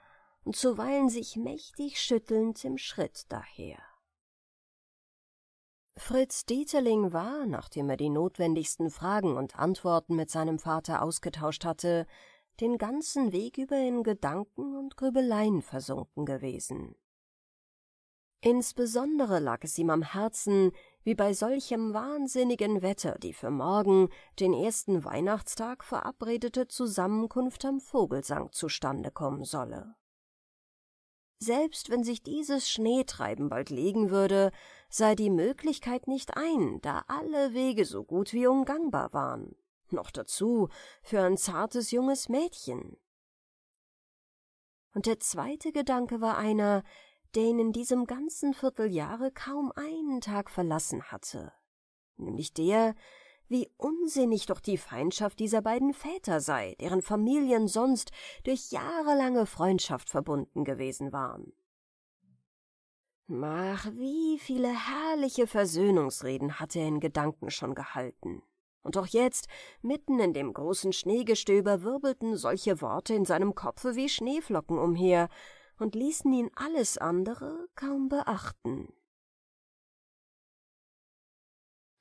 und zuweilen sich mächtig schüttelnd im Schritt daher. Fritz Dieterling war, nachdem er die notwendigsten Fragen und Antworten mit seinem Vater ausgetauscht hatte, den ganzen Weg über in Gedanken und Grübeleien versunken gewesen. Insbesondere lag es ihm am Herzen, wie bei solchem wahnsinnigen Wetter die für morgen, den ersten Weihnachtstag, verabredete Zusammenkunft am Vogelsang zustande kommen solle. Selbst wenn sich dieses Schneetreiben bald legen würde, sah die Möglichkeit nicht ein, da alle Wege so gut wie umgangbar waren. Noch dazu für ein zartes junges Mädchen. Und der zweite Gedanke war einer, der ihn in diesem ganzen Vierteljahre kaum einen Tag verlassen hatte, nämlich der, wie unsinnig doch die Feindschaft dieser beiden Väter sei, deren Familien sonst durch jahrelange Freundschaft verbunden gewesen waren. Ach, wie viele herrliche Versöhnungsreden hatte er in Gedanken schon gehalten. Und doch jetzt, mitten in dem großen Schneegestöber, wirbelten solche Worte in seinem Kopfe wie Schneeflocken umher und ließen ihn alles andere kaum beachten.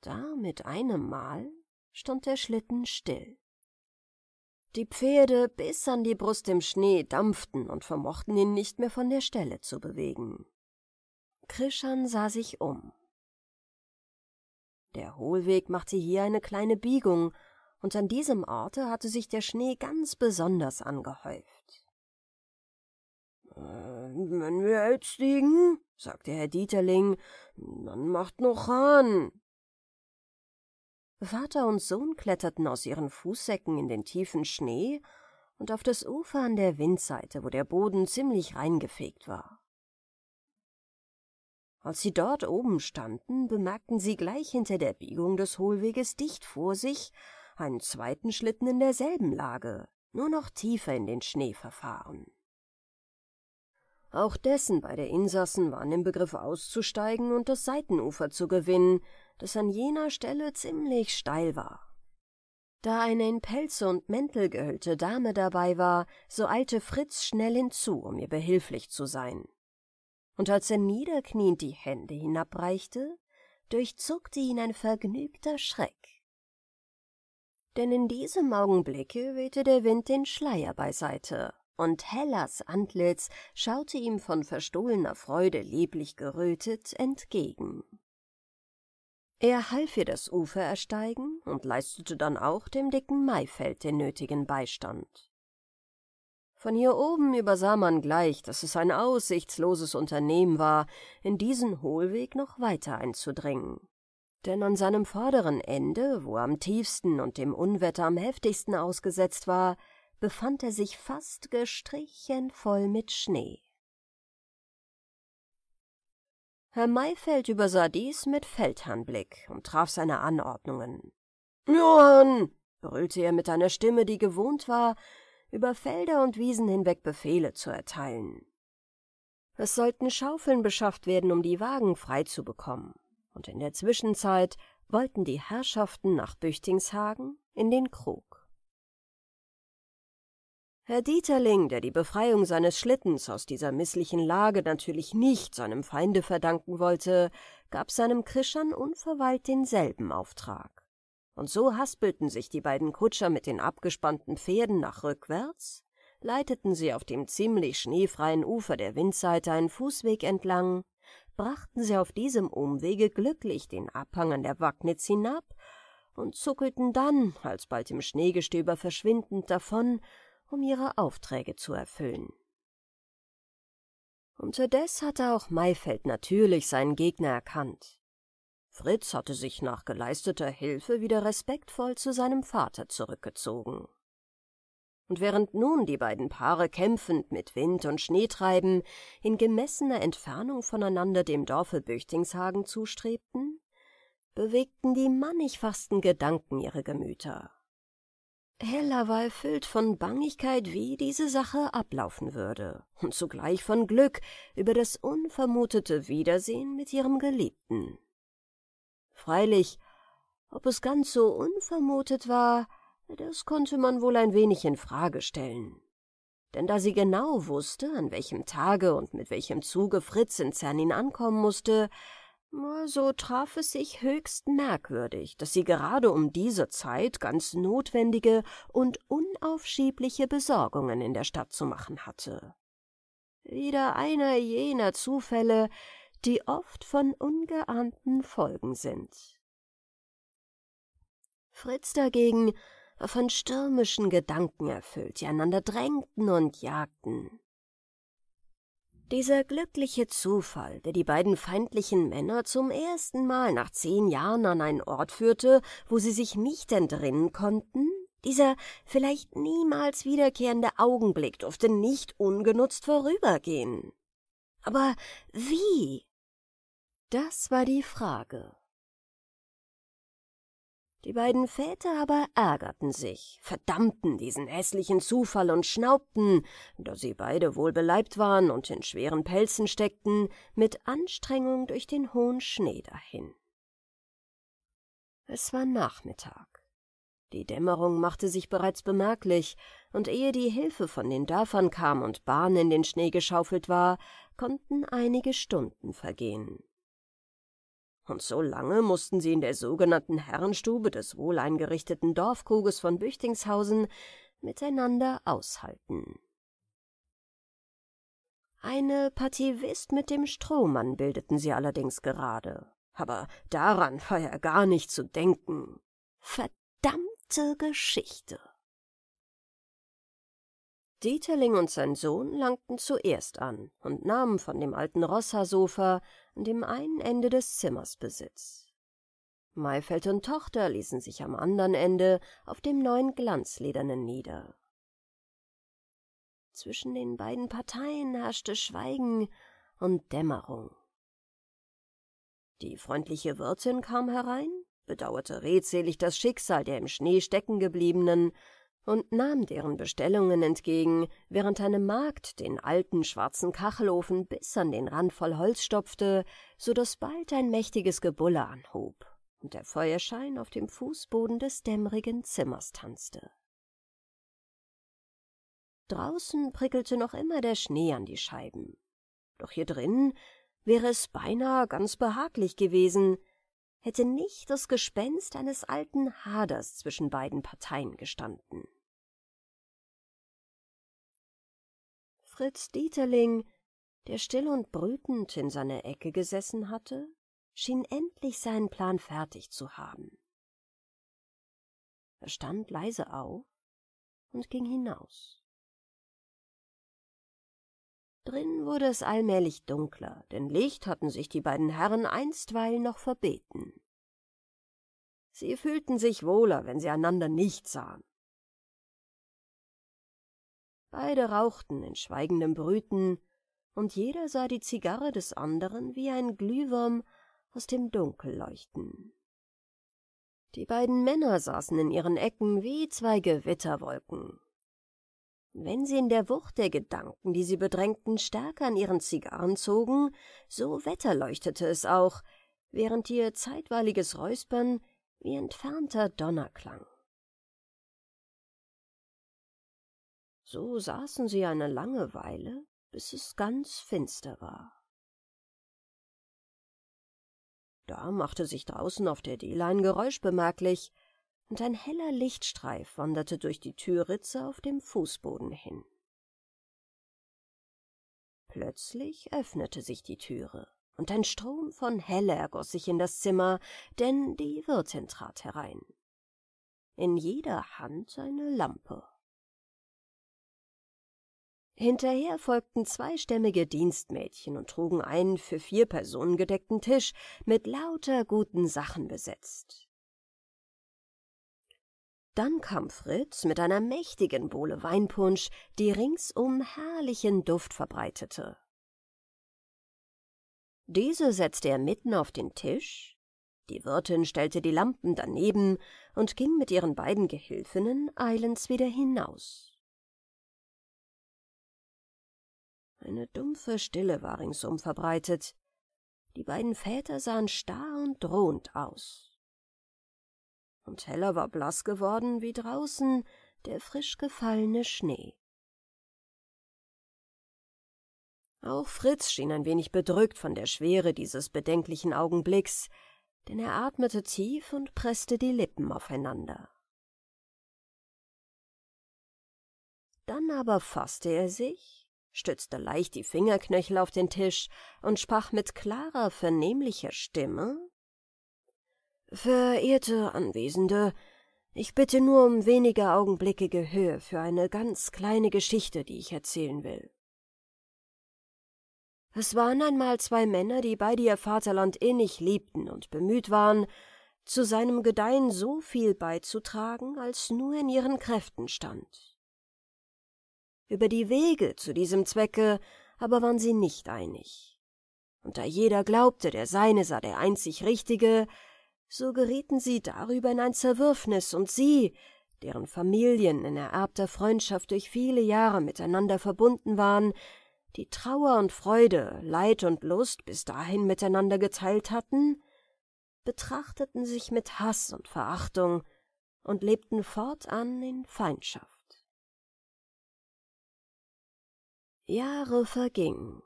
Da mit einem Mal stand der Schlitten still. Die Pferde bis an die Brust im Schnee dampften und vermochten ihn nicht mehr von der Stelle zu bewegen. Krishan sah sich um. Der Hohlweg machte hier eine kleine Biegung, und an diesem Orte hatte sich der Schnee ganz besonders angehäuft. Äh, wenn wir jetzt liegen, sagte Herr Dieterling, dann macht noch an. Vater und Sohn kletterten aus ihren Fußsäcken in den tiefen Schnee und auf das Ufer an der Windseite, wo der Boden ziemlich reingefegt war. Als sie dort oben standen, bemerkten sie gleich hinter der Biegung des Hohlweges dicht vor sich einen zweiten Schlitten in derselben Lage, nur noch tiefer in den Schnee verfahren. Auch dessen beide Insassen waren im Begriff auszusteigen und das Seitenufer zu gewinnen, das an jener Stelle ziemlich steil war. Da eine in Pelze und Mäntel gehüllte Dame dabei war, so eilte Fritz schnell hinzu, um ihr behilflich zu sein und als er niederkniend die Hände hinabreichte, durchzuckte ihn ein vergnügter Schreck. Denn in diesem Augenblicke wehte der Wind den Schleier beiseite, und Hellas Antlitz schaute ihm von verstohlener Freude lieblich gerötet entgegen. Er half ihr das Ufer ersteigen und leistete dann auch dem dicken Maifeld den nötigen Beistand. Von hier oben übersah man gleich, dass es ein aussichtsloses Unternehmen war, in diesen Hohlweg noch weiter einzudringen. Denn an seinem vorderen Ende, wo er am tiefsten und dem Unwetter am heftigsten ausgesetzt war, befand er sich fast gestrichen voll mit Schnee. Herr Maifeld übersah dies mit Feldherrnblick und traf seine Anordnungen. Johann, brüllte er mit einer Stimme, die gewohnt war, über Felder und Wiesen hinweg Befehle zu erteilen. Es sollten Schaufeln beschafft werden, um die Wagen freizubekommen, und in der Zwischenzeit wollten die Herrschaften nach Büchtingshagen in den Krug. Herr Dieterling, der die Befreiung seines Schlittens aus dieser misslichen Lage natürlich nicht seinem Feinde verdanken wollte, gab seinem Krischern unverweilt denselben Auftrag. Und so haspelten sich die beiden Kutscher mit den abgespannten Pferden nach rückwärts, leiteten sie auf dem ziemlich schneefreien Ufer der Windseite einen Fußweg entlang, brachten sie auf diesem Umwege glücklich den Abhang an der Wagnitz hinab und zuckelten dann, alsbald im Schneegestöber verschwindend davon, um ihre Aufträge zu erfüllen. Unterdes hatte auch Maifeld natürlich seinen Gegner erkannt. Fritz hatte sich nach geleisteter Hilfe wieder respektvoll zu seinem Vater zurückgezogen. Und während nun die beiden Paare kämpfend mit Wind und Schneetreiben in gemessener Entfernung voneinander dem Dorfe Büchtingshagen zustrebten, bewegten die mannigfachsten Gedanken ihre Gemüter. Hella war erfüllt von Bangigkeit, wie diese Sache ablaufen würde, und zugleich von Glück über das unvermutete Wiedersehen mit ihrem Geliebten. Freilich, ob es ganz so unvermutet war, das konnte man wohl ein wenig in Frage stellen. Denn da sie genau wusste, an welchem Tage und mit welchem Zuge Fritz in Zernin ankommen musste, so traf es sich höchst merkwürdig, dass sie gerade um diese Zeit ganz notwendige und unaufschiebliche Besorgungen in der Stadt zu machen hatte. Wieder einer jener Zufälle, die oft von ungeahnten Folgen sind. Fritz dagegen war von stürmischen Gedanken erfüllt, die einander drängten und jagten. Dieser glückliche Zufall, der die beiden feindlichen Männer zum ersten Mal nach zehn Jahren an einen Ort führte, wo sie sich nicht entrinnen konnten, dieser vielleicht niemals wiederkehrende Augenblick durfte nicht ungenutzt vorübergehen. Aber wie das war die Frage. Die beiden Väter aber ärgerten sich, verdammten diesen hässlichen Zufall und schnaubten, da sie beide wohlbeleibt waren und in schweren Pelzen steckten, mit Anstrengung durch den hohen Schnee dahin. Es war Nachmittag. Die Dämmerung machte sich bereits bemerklich, und ehe die Hilfe von den Dörfern kam und Bahn in den Schnee geschaufelt war, konnten einige Stunden vergehen und so lange mussten sie in der sogenannten Herrenstube des wohleingerichteten Dorfkruges von Büchtingshausen miteinander aushalten. Eine Partie Whist mit dem Strohmann bildeten sie allerdings gerade, aber daran war ja gar nicht zu denken. Verdammte Geschichte! Dieterling und sein Sohn langten zuerst an und nahmen von dem alten Rossa-Sofa an dem einen Ende des Zimmers Besitz. Maifeld und Tochter ließen sich am anderen Ende auf dem neuen Glanzledernen nieder. Zwischen den beiden Parteien herrschte Schweigen und Dämmerung. Die freundliche Wirtin kam herein, bedauerte redselig das Schicksal der im Schnee steckengebliebenen und nahm deren Bestellungen entgegen, während eine Magd den alten schwarzen Kachelofen bis an den Rand voll Holz stopfte, so daß bald ein mächtiges Gebulle anhob und der Feuerschein auf dem Fußboden des dämmerigen Zimmers tanzte. Draußen prickelte noch immer der Schnee an die Scheiben, doch hier drin wäre es beinahe ganz behaglich gewesen, hätte nicht das Gespenst eines alten Haders zwischen beiden Parteien gestanden. Fritz Dieterling, der still und brütend in seiner Ecke gesessen hatte, schien endlich seinen Plan fertig zu haben. Er stand leise auf und ging hinaus. Drinnen wurde es allmählich dunkler, denn Licht hatten sich die beiden Herren einstweilen noch verbeten. Sie fühlten sich wohler, wenn sie einander nicht sahen. Beide rauchten in schweigendem Brüten, und jeder sah die Zigarre des anderen wie ein Glühwurm aus dem Dunkel leuchten. Die beiden Männer saßen in ihren Ecken wie zwei Gewitterwolken, wenn sie in der Wucht der Gedanken, die sie bedrängten, stärker an ihren Zigarren zogen, so wetterleuchtete es auch, während ihr zeitweiliges Räuspern wie entfernter Donner klang. So saßen sie eine lange Weile, bis es ganz finster war. Da machte sich draußen auf der Deele ein Geräusch bemerklich, und ein heller Lichtstreif wanderte durch die Türritze auf dem Fußboden hin. Plötzlich öffnete sich die Türe, und ein Strom von Helle ergoß sich in das Zimmer, denn die Wirtin trat herein. In jeder Hand eine Lampe. Hinterher folgten zweistämmige Dienstmädchen und trugen einen für vier Personen gedeckten Tisch mit lauter guten Sachen besetzt. Dann kam Fritz mit einer mächtigen Bohle Weinpunsch, die ringsum herrlichen Duft verbreitete. Diese setzte er mitten auf den Tisch, die Wirtin stellte die Lampen daneben und ging mit ihren beiden Gehilfinnen eilends wieder hinaus. Eine dumpfe Stille war ringsum verbreitet. Die beiden Väter sahen starr und drohend aus und heller war blass geworden wie draußen der frisch gefallene Schnee. Auch Fritz schien ein wenig bedrückt von der Schwere dieses bedenklichen Augenblicks, denn er atmete tief und presste die Lippen aufeinander. Dann aber fasste er sich, stützte leicht die Fingerknöchel auf den Tisch und sprach mit klarer, vernehmlicher Stimme Verehrte Anwesende, ich bitte nur um wenige Augenblicke Gehör für eine ganz kleine Geschichte, die ich erzählen will. Es waren einmal zwei Männer, die beide ihr Vaterland innig eh liebten und bemüht waren, zu seinem Gedeihen so viel beizutragen, als nur in ihren Kräften stand. Über die Wege zu diesem Zwecke aber waren sie nicht einig. Und da jeder glaubte, der seine sei der einzig richtige, so gerieten sie darüber in ein Zerwürfnis und sie, deren Familien in ererbter Freundschaft durch viele Jahre miteinander verbunden waren, die Trauer und Freude, Leid und Lust bis dahin miteinander geteilt hatten, betrachteten sich mit Hass und Verachtung und lebten fortan in Feindschaft. Jahre vergingen.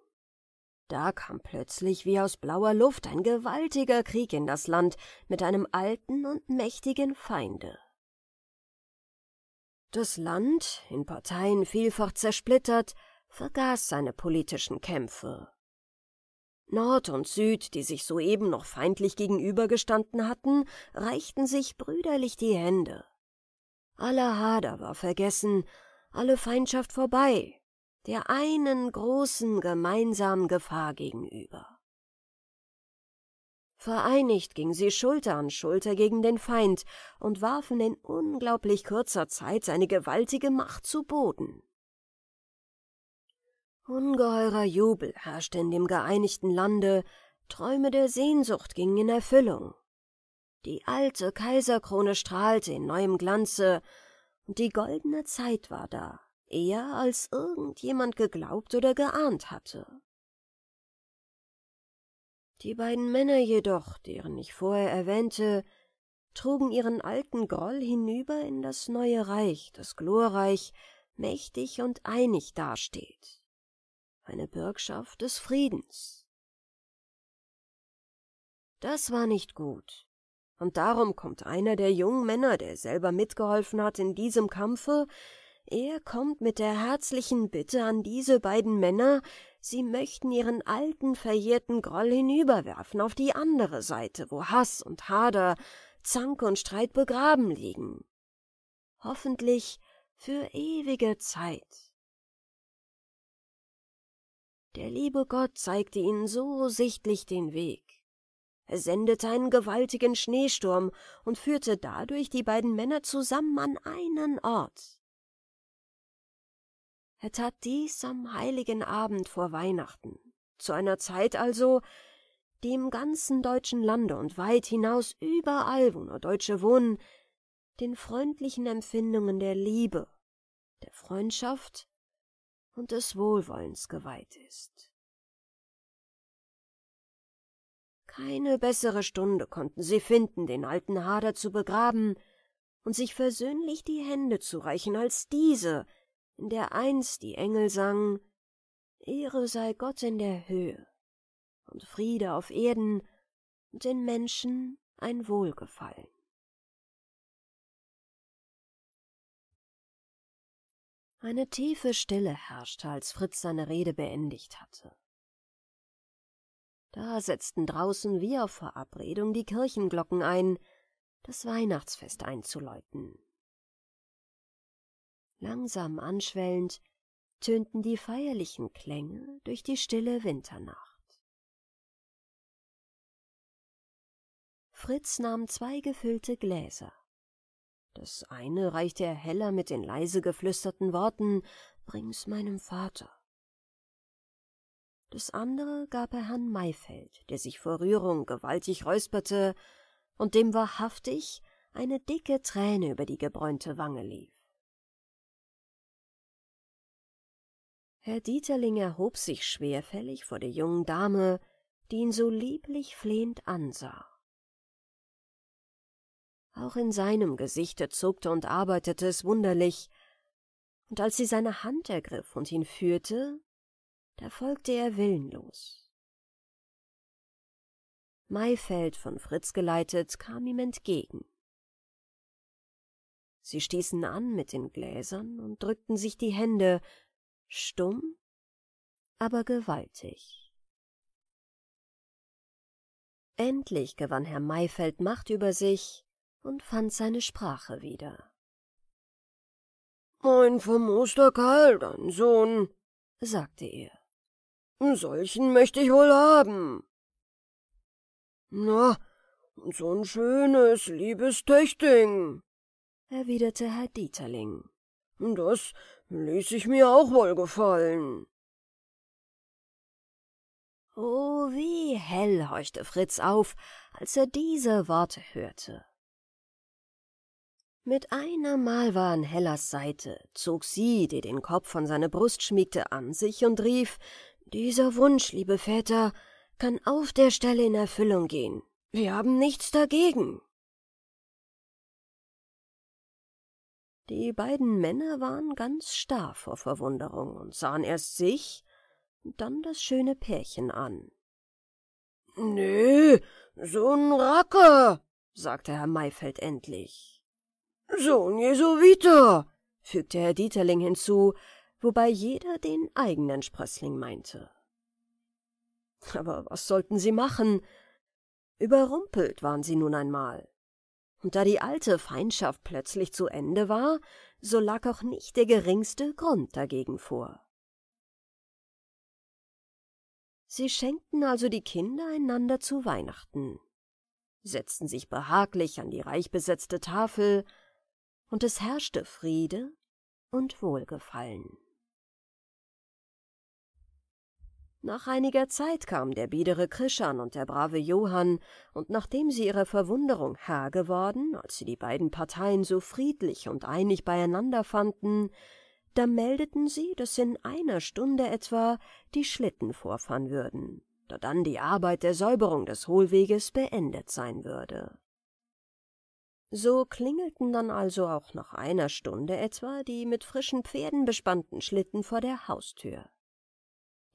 Da kam plötzlich wie aus blauer Luft ein gewaltiger Krieg in das Land mit einem alten und mächtigen Feinde. Das Land, in Parteien vielfach zersplittert, vergaß seine politischen Kämpfe. Nord und Süd, die sich soeben noch feindlich gegenübergestanden hatten, reichten sich brüderlich die Hände. Aller Hader war vergessen, alle Feindschaft vorbei, der einen großen gemeinsamen Gefahr gegenüber. Vereinigt gingen sie Schulter an Schulter gegen den Feind und warfen in unglaublich kurzer Zeit seine gewaltige Macht zu Boden. Ungeheurer Jubel herrschte in dem geeinigten Lande, Träume der Sehnsucht gingen in Erfüllung. Die alte Kaiserkrone strahlte in neuem Glanze, und die goldene Zeit war da eher, als irgendjemand geglaubt oder geahnt hatte. Die beiden Männer jedoch, deren ich vorher erwähnte, trugen ihren alten Groll hinüber in das neue Reich, das glorreich, mächtig und einig dasteht. Eine Bürgschaft des Friedens. Das war nicht gut. Und darum kommt einer der jungen Männer, der selber mitgeholfen hat in diesem Kampfe, er kommt mit der herzlichen Bitte an diese beiden Männer, sie möchten ihren alten, verjährten Groll hinüberwerfen auf die andere Seite, wo Hass und Hader, Zank und Streit begraben liegen. Hoffentlich für ewige Zeit. Der liebe Gott zeigte ihnen so sichtlich den Weg. Er sendete einen gewaltigen Schneesturm und führte dadurch die beiden Männer zusammen an einen Ort. Er tat dies am heiligen Abend vor Weihnachten, zu einer Zeit also, die im ganzen deutschen Lande und weit hinaus überall, wo nur Deutsche wohnen, den freundlichen Empfindungen der Liebe, der Freundschaft und des Wohlwollens geweiht ist. Keine bessere Stunde konnten sie finden, den alten Hader zu begraben und sich versöhnlich die Hände zu reichen, als diese, in der einst die Engel sangen Ehre sei Gott in der Höhe und Friede auf Erden und den Menschen ein Wohlgefallen. Eine tiefe Stille herrschte, als Fritz seine Rede beendigt hatte. Da setzten draußen wie auf Verabredung die Kirchenglocken ein, das Weihnachtsfest einzuläuten langsam anschwellend, tönten die feierlichen Klänge durch die stille Winternacht. Fritz nahm zwei gefüllte Gläser. Das eine reichte er Heller mit den leise geflüsterten Worten Bring's meinem Vater. Das andere gab er Herrn Maifeld, der sich vor Rührung gewaltig räusperte und dem wahrhaftig eine dicke Träne über die gebräunte Wange lief. Herr Dieterling erhob sich schwerfällig vor der jungen Dame, die ihn so lieblich flehend ansah. Auch in seinem Gesichte zuckte und arbeitete es wunderlich, und als sie seine Hand ergriff und ihn führte, da folgte er willenlos. Maifeld, von Fritz geleitet, kam ihm entgegen. Sie stießen an mit den Gläsern und drückten sich die Hände, stumm, aber gewaltig. Endlich gewann Herr Maifeld Macht über sich und fand seine Sprache wieder. Mein vermooster Karl, dein Sohn, sagte er, solchen möchte ich wohl haben. Na, und so ein schönes, liebes Töchting, erwiderte Herr Dieterling. Das Ließ ich mir auch wohl gefallen. Oh, wie hell horchte Fritz auf, als er diese Worte hörte. Mit einem Mal war an Hellas Seite, zog sie, die den Kopf an seine Brust schmiegte, an sich und rief, dieser Wunsch, liebe Väter, kann auf der Stelle in Erfüllung gehen. Wir haben nichts dagegen. Die beiden Männer waren ganz starr vor Verwunderung und sahen erst sich dann das schöne Pärchen an. Nee, so'n Racker, sagte Herr Maifeld endlich. So'n Jesuiter, fügte Herr Dieterling hinzu, wobei jeder den eigenen Sprössling meinte. Aber was sollten sie machen? Überrumpelt waren sie nun einmal und da die alte Feindschaft plötzlich zu Ende war, so lag auch nicht der geringste Grund dagegen vor. Sie schenkten also die Kinder einander zu Weihnachten, setzten sich behaglich an die reich besetzte Tafel, und es herrschte Friede und Wohlgefallen. Nach einiger Zeit kam der biedere Krischan und der brave Johann, und nachdem sie ihrer Verwunderung Herr geworden, als sie die beiden Parteien so friedlich und einig beieinander fanden, da meldeten sie, dass in einer Stunde etwa die Schlitten vorfahren würden, da dann die Arbeit der Säuberung des Hohlweges beendet sein würde. So klingelten dann also auch nach einer Stunde etwa die mit frischen Pferden bespannten Schlitten vor der Haustür.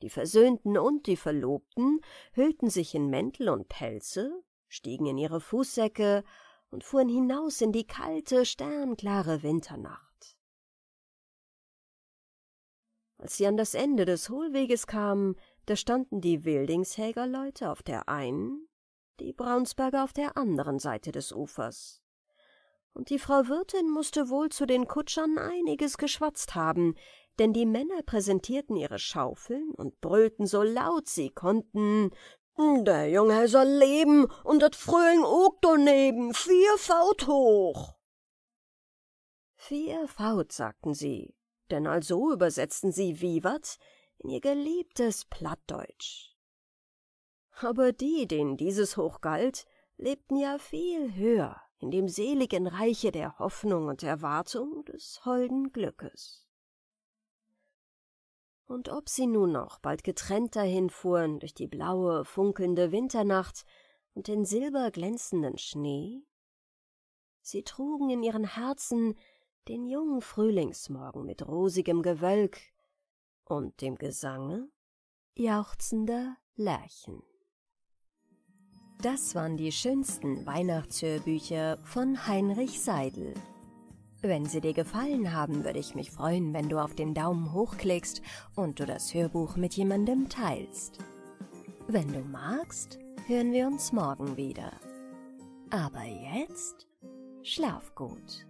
Die Versöhnten und die Verlobten hüllten sich in Mäntel und Pelze, stiegen in ihre Fußsäcke und fuhren hinaus in die kalte, sternklare Winternacht. Als sie an das Ende des Hohlweges kamen, da standen die Wildingshägerleute auf der einen, die Braunsberger auf der anderen Seite des Ufers. Und die Frau Wirtin mußte wohl zu den Kutschern einiges geschwatzt haben, denn die Männer präsentierten ihre Schaufeln und brüllten so laut sie konnten. Der Junge soll leben und das Fröhling auch daneben, vier Faut hoch. Vier Faut, sagten sie, denn also übersetzten sie Vivat in ihr geliebtes Plattdeutsch. Aber die, denen dieses hoch galt, lebten ja viel höher in dem seligen Reiche der Hoffnung und Erwartung des holden Glückes. Und ob sie nun auch bald getrennt dahinfuhren durch die blaue, funkelnde Winternacht und den silberglänzenden Schnee? Sie trugen in ihren Herzen den jungen Frühlingsmorgen mit rosigem Gewölk und dem Gesange jauchzender Lerchen. Das waren die schönsten Weihnachtshörbücher von Heinrich Seidel. Wenn sie dir gefallen haben, würde ich mich freuen, wenn du auf den Daumen hoch klickst und du das Hörbuch mit jemandem teilst. Wenn du magst, hören wir uns morgen wieder. Aber jetzt schlaf gut.